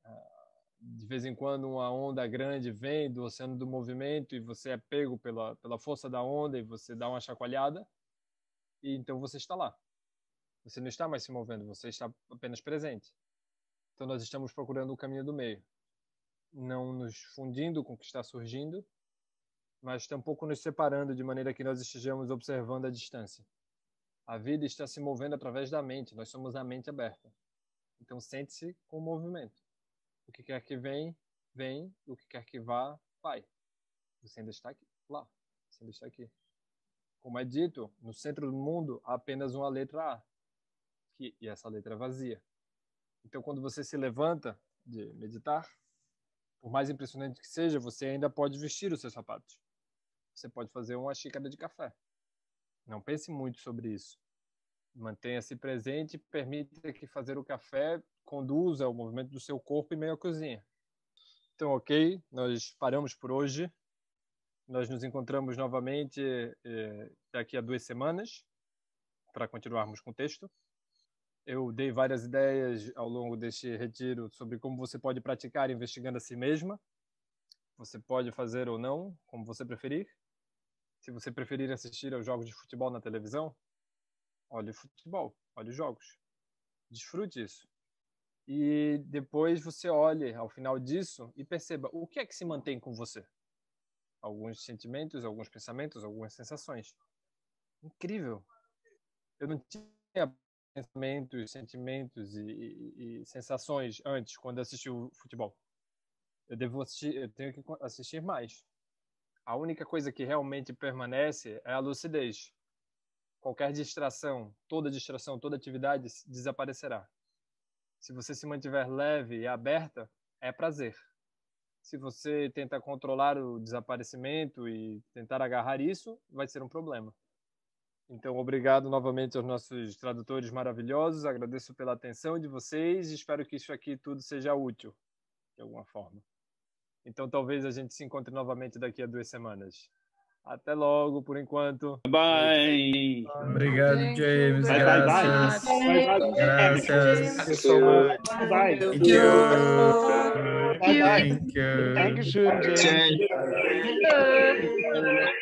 Ah, de vez em quando, uma onda grande vem do oceano do movimento e você é pego pela, pela força da onda e você dá uma chacoalhada, e então você está lá. Você não está mais se movendo, você está apenas presente. Então, nós estamos procurando o caminho do meio, não nos fundindo com o que está surgindo, mas tampouco nos separando de maneira que nós estejamos observando a distância. A vida está se movendo através da mente, nós somos a mente aberta. Então sente-se com o movimento. O que quer que vem, vem, o que quer que vá, vai. Você ainda está aqui, lá, você ainda está aqui. Como é dito, no centro do mundo há apenas uma letra A, que, e essa letra é vazia. Então quando você se levanta de meditar, por mais impressionante que seja, você ainda pode vestir os seus sapatos você pode fazer uma xícara de café. Não pense muito sobre isso. Mantenha-se presente, e permita que fazer o café conduza o movimento do seu corpo e meio à cozinha. Então, ok, nós paramos por hoje. Nós nos encontramos novamente eh, daqui a duas semanas para continuarmos com o texto. Eu dei várias ideias ao longo deste retiro sobre como você pode praticar investigando a si mesma. Você pode fazer ou não, como você preferir. Se você preferir assistir aos jogos de futebol na televisão, olhe o futebol, olhe os jogos. Desfrute isso. E depois você olhe ao final disso e perceba o que é que se mantém com você. Alguns sentimentos, alguns pensamentos, algumas sensações. Incrível. Eu não tinha pensamentos, sentimentos e, e, e sensações antes quando assisti o futebol. Eu devo assistir, eu tenho que assistir mais a única coisa que realmente permanece é a lucidez. Qualquer distração, toda distração, toda atividade desaparecerá. Se você se mantiver leve e aberta, é prazer. Se você tentar controlar o desaparecimento e tentar agarrar isso, vai ser um problema. Então, obrigado novamente aos nossos tradutores maravilhosos. Agradeço pela atenção de vocês e espero que isso aqui tudo seja útil de alguma forma. Então talvez a gente se encontre novamente daqui a duas semanas. Até logo, por enquanto. Bye. Obrigado, James. Bye, graças. Bye, bye, bye. Graças. Bye, bye. Thank you. Bye, bye. Thank you. Thank you. Thank you.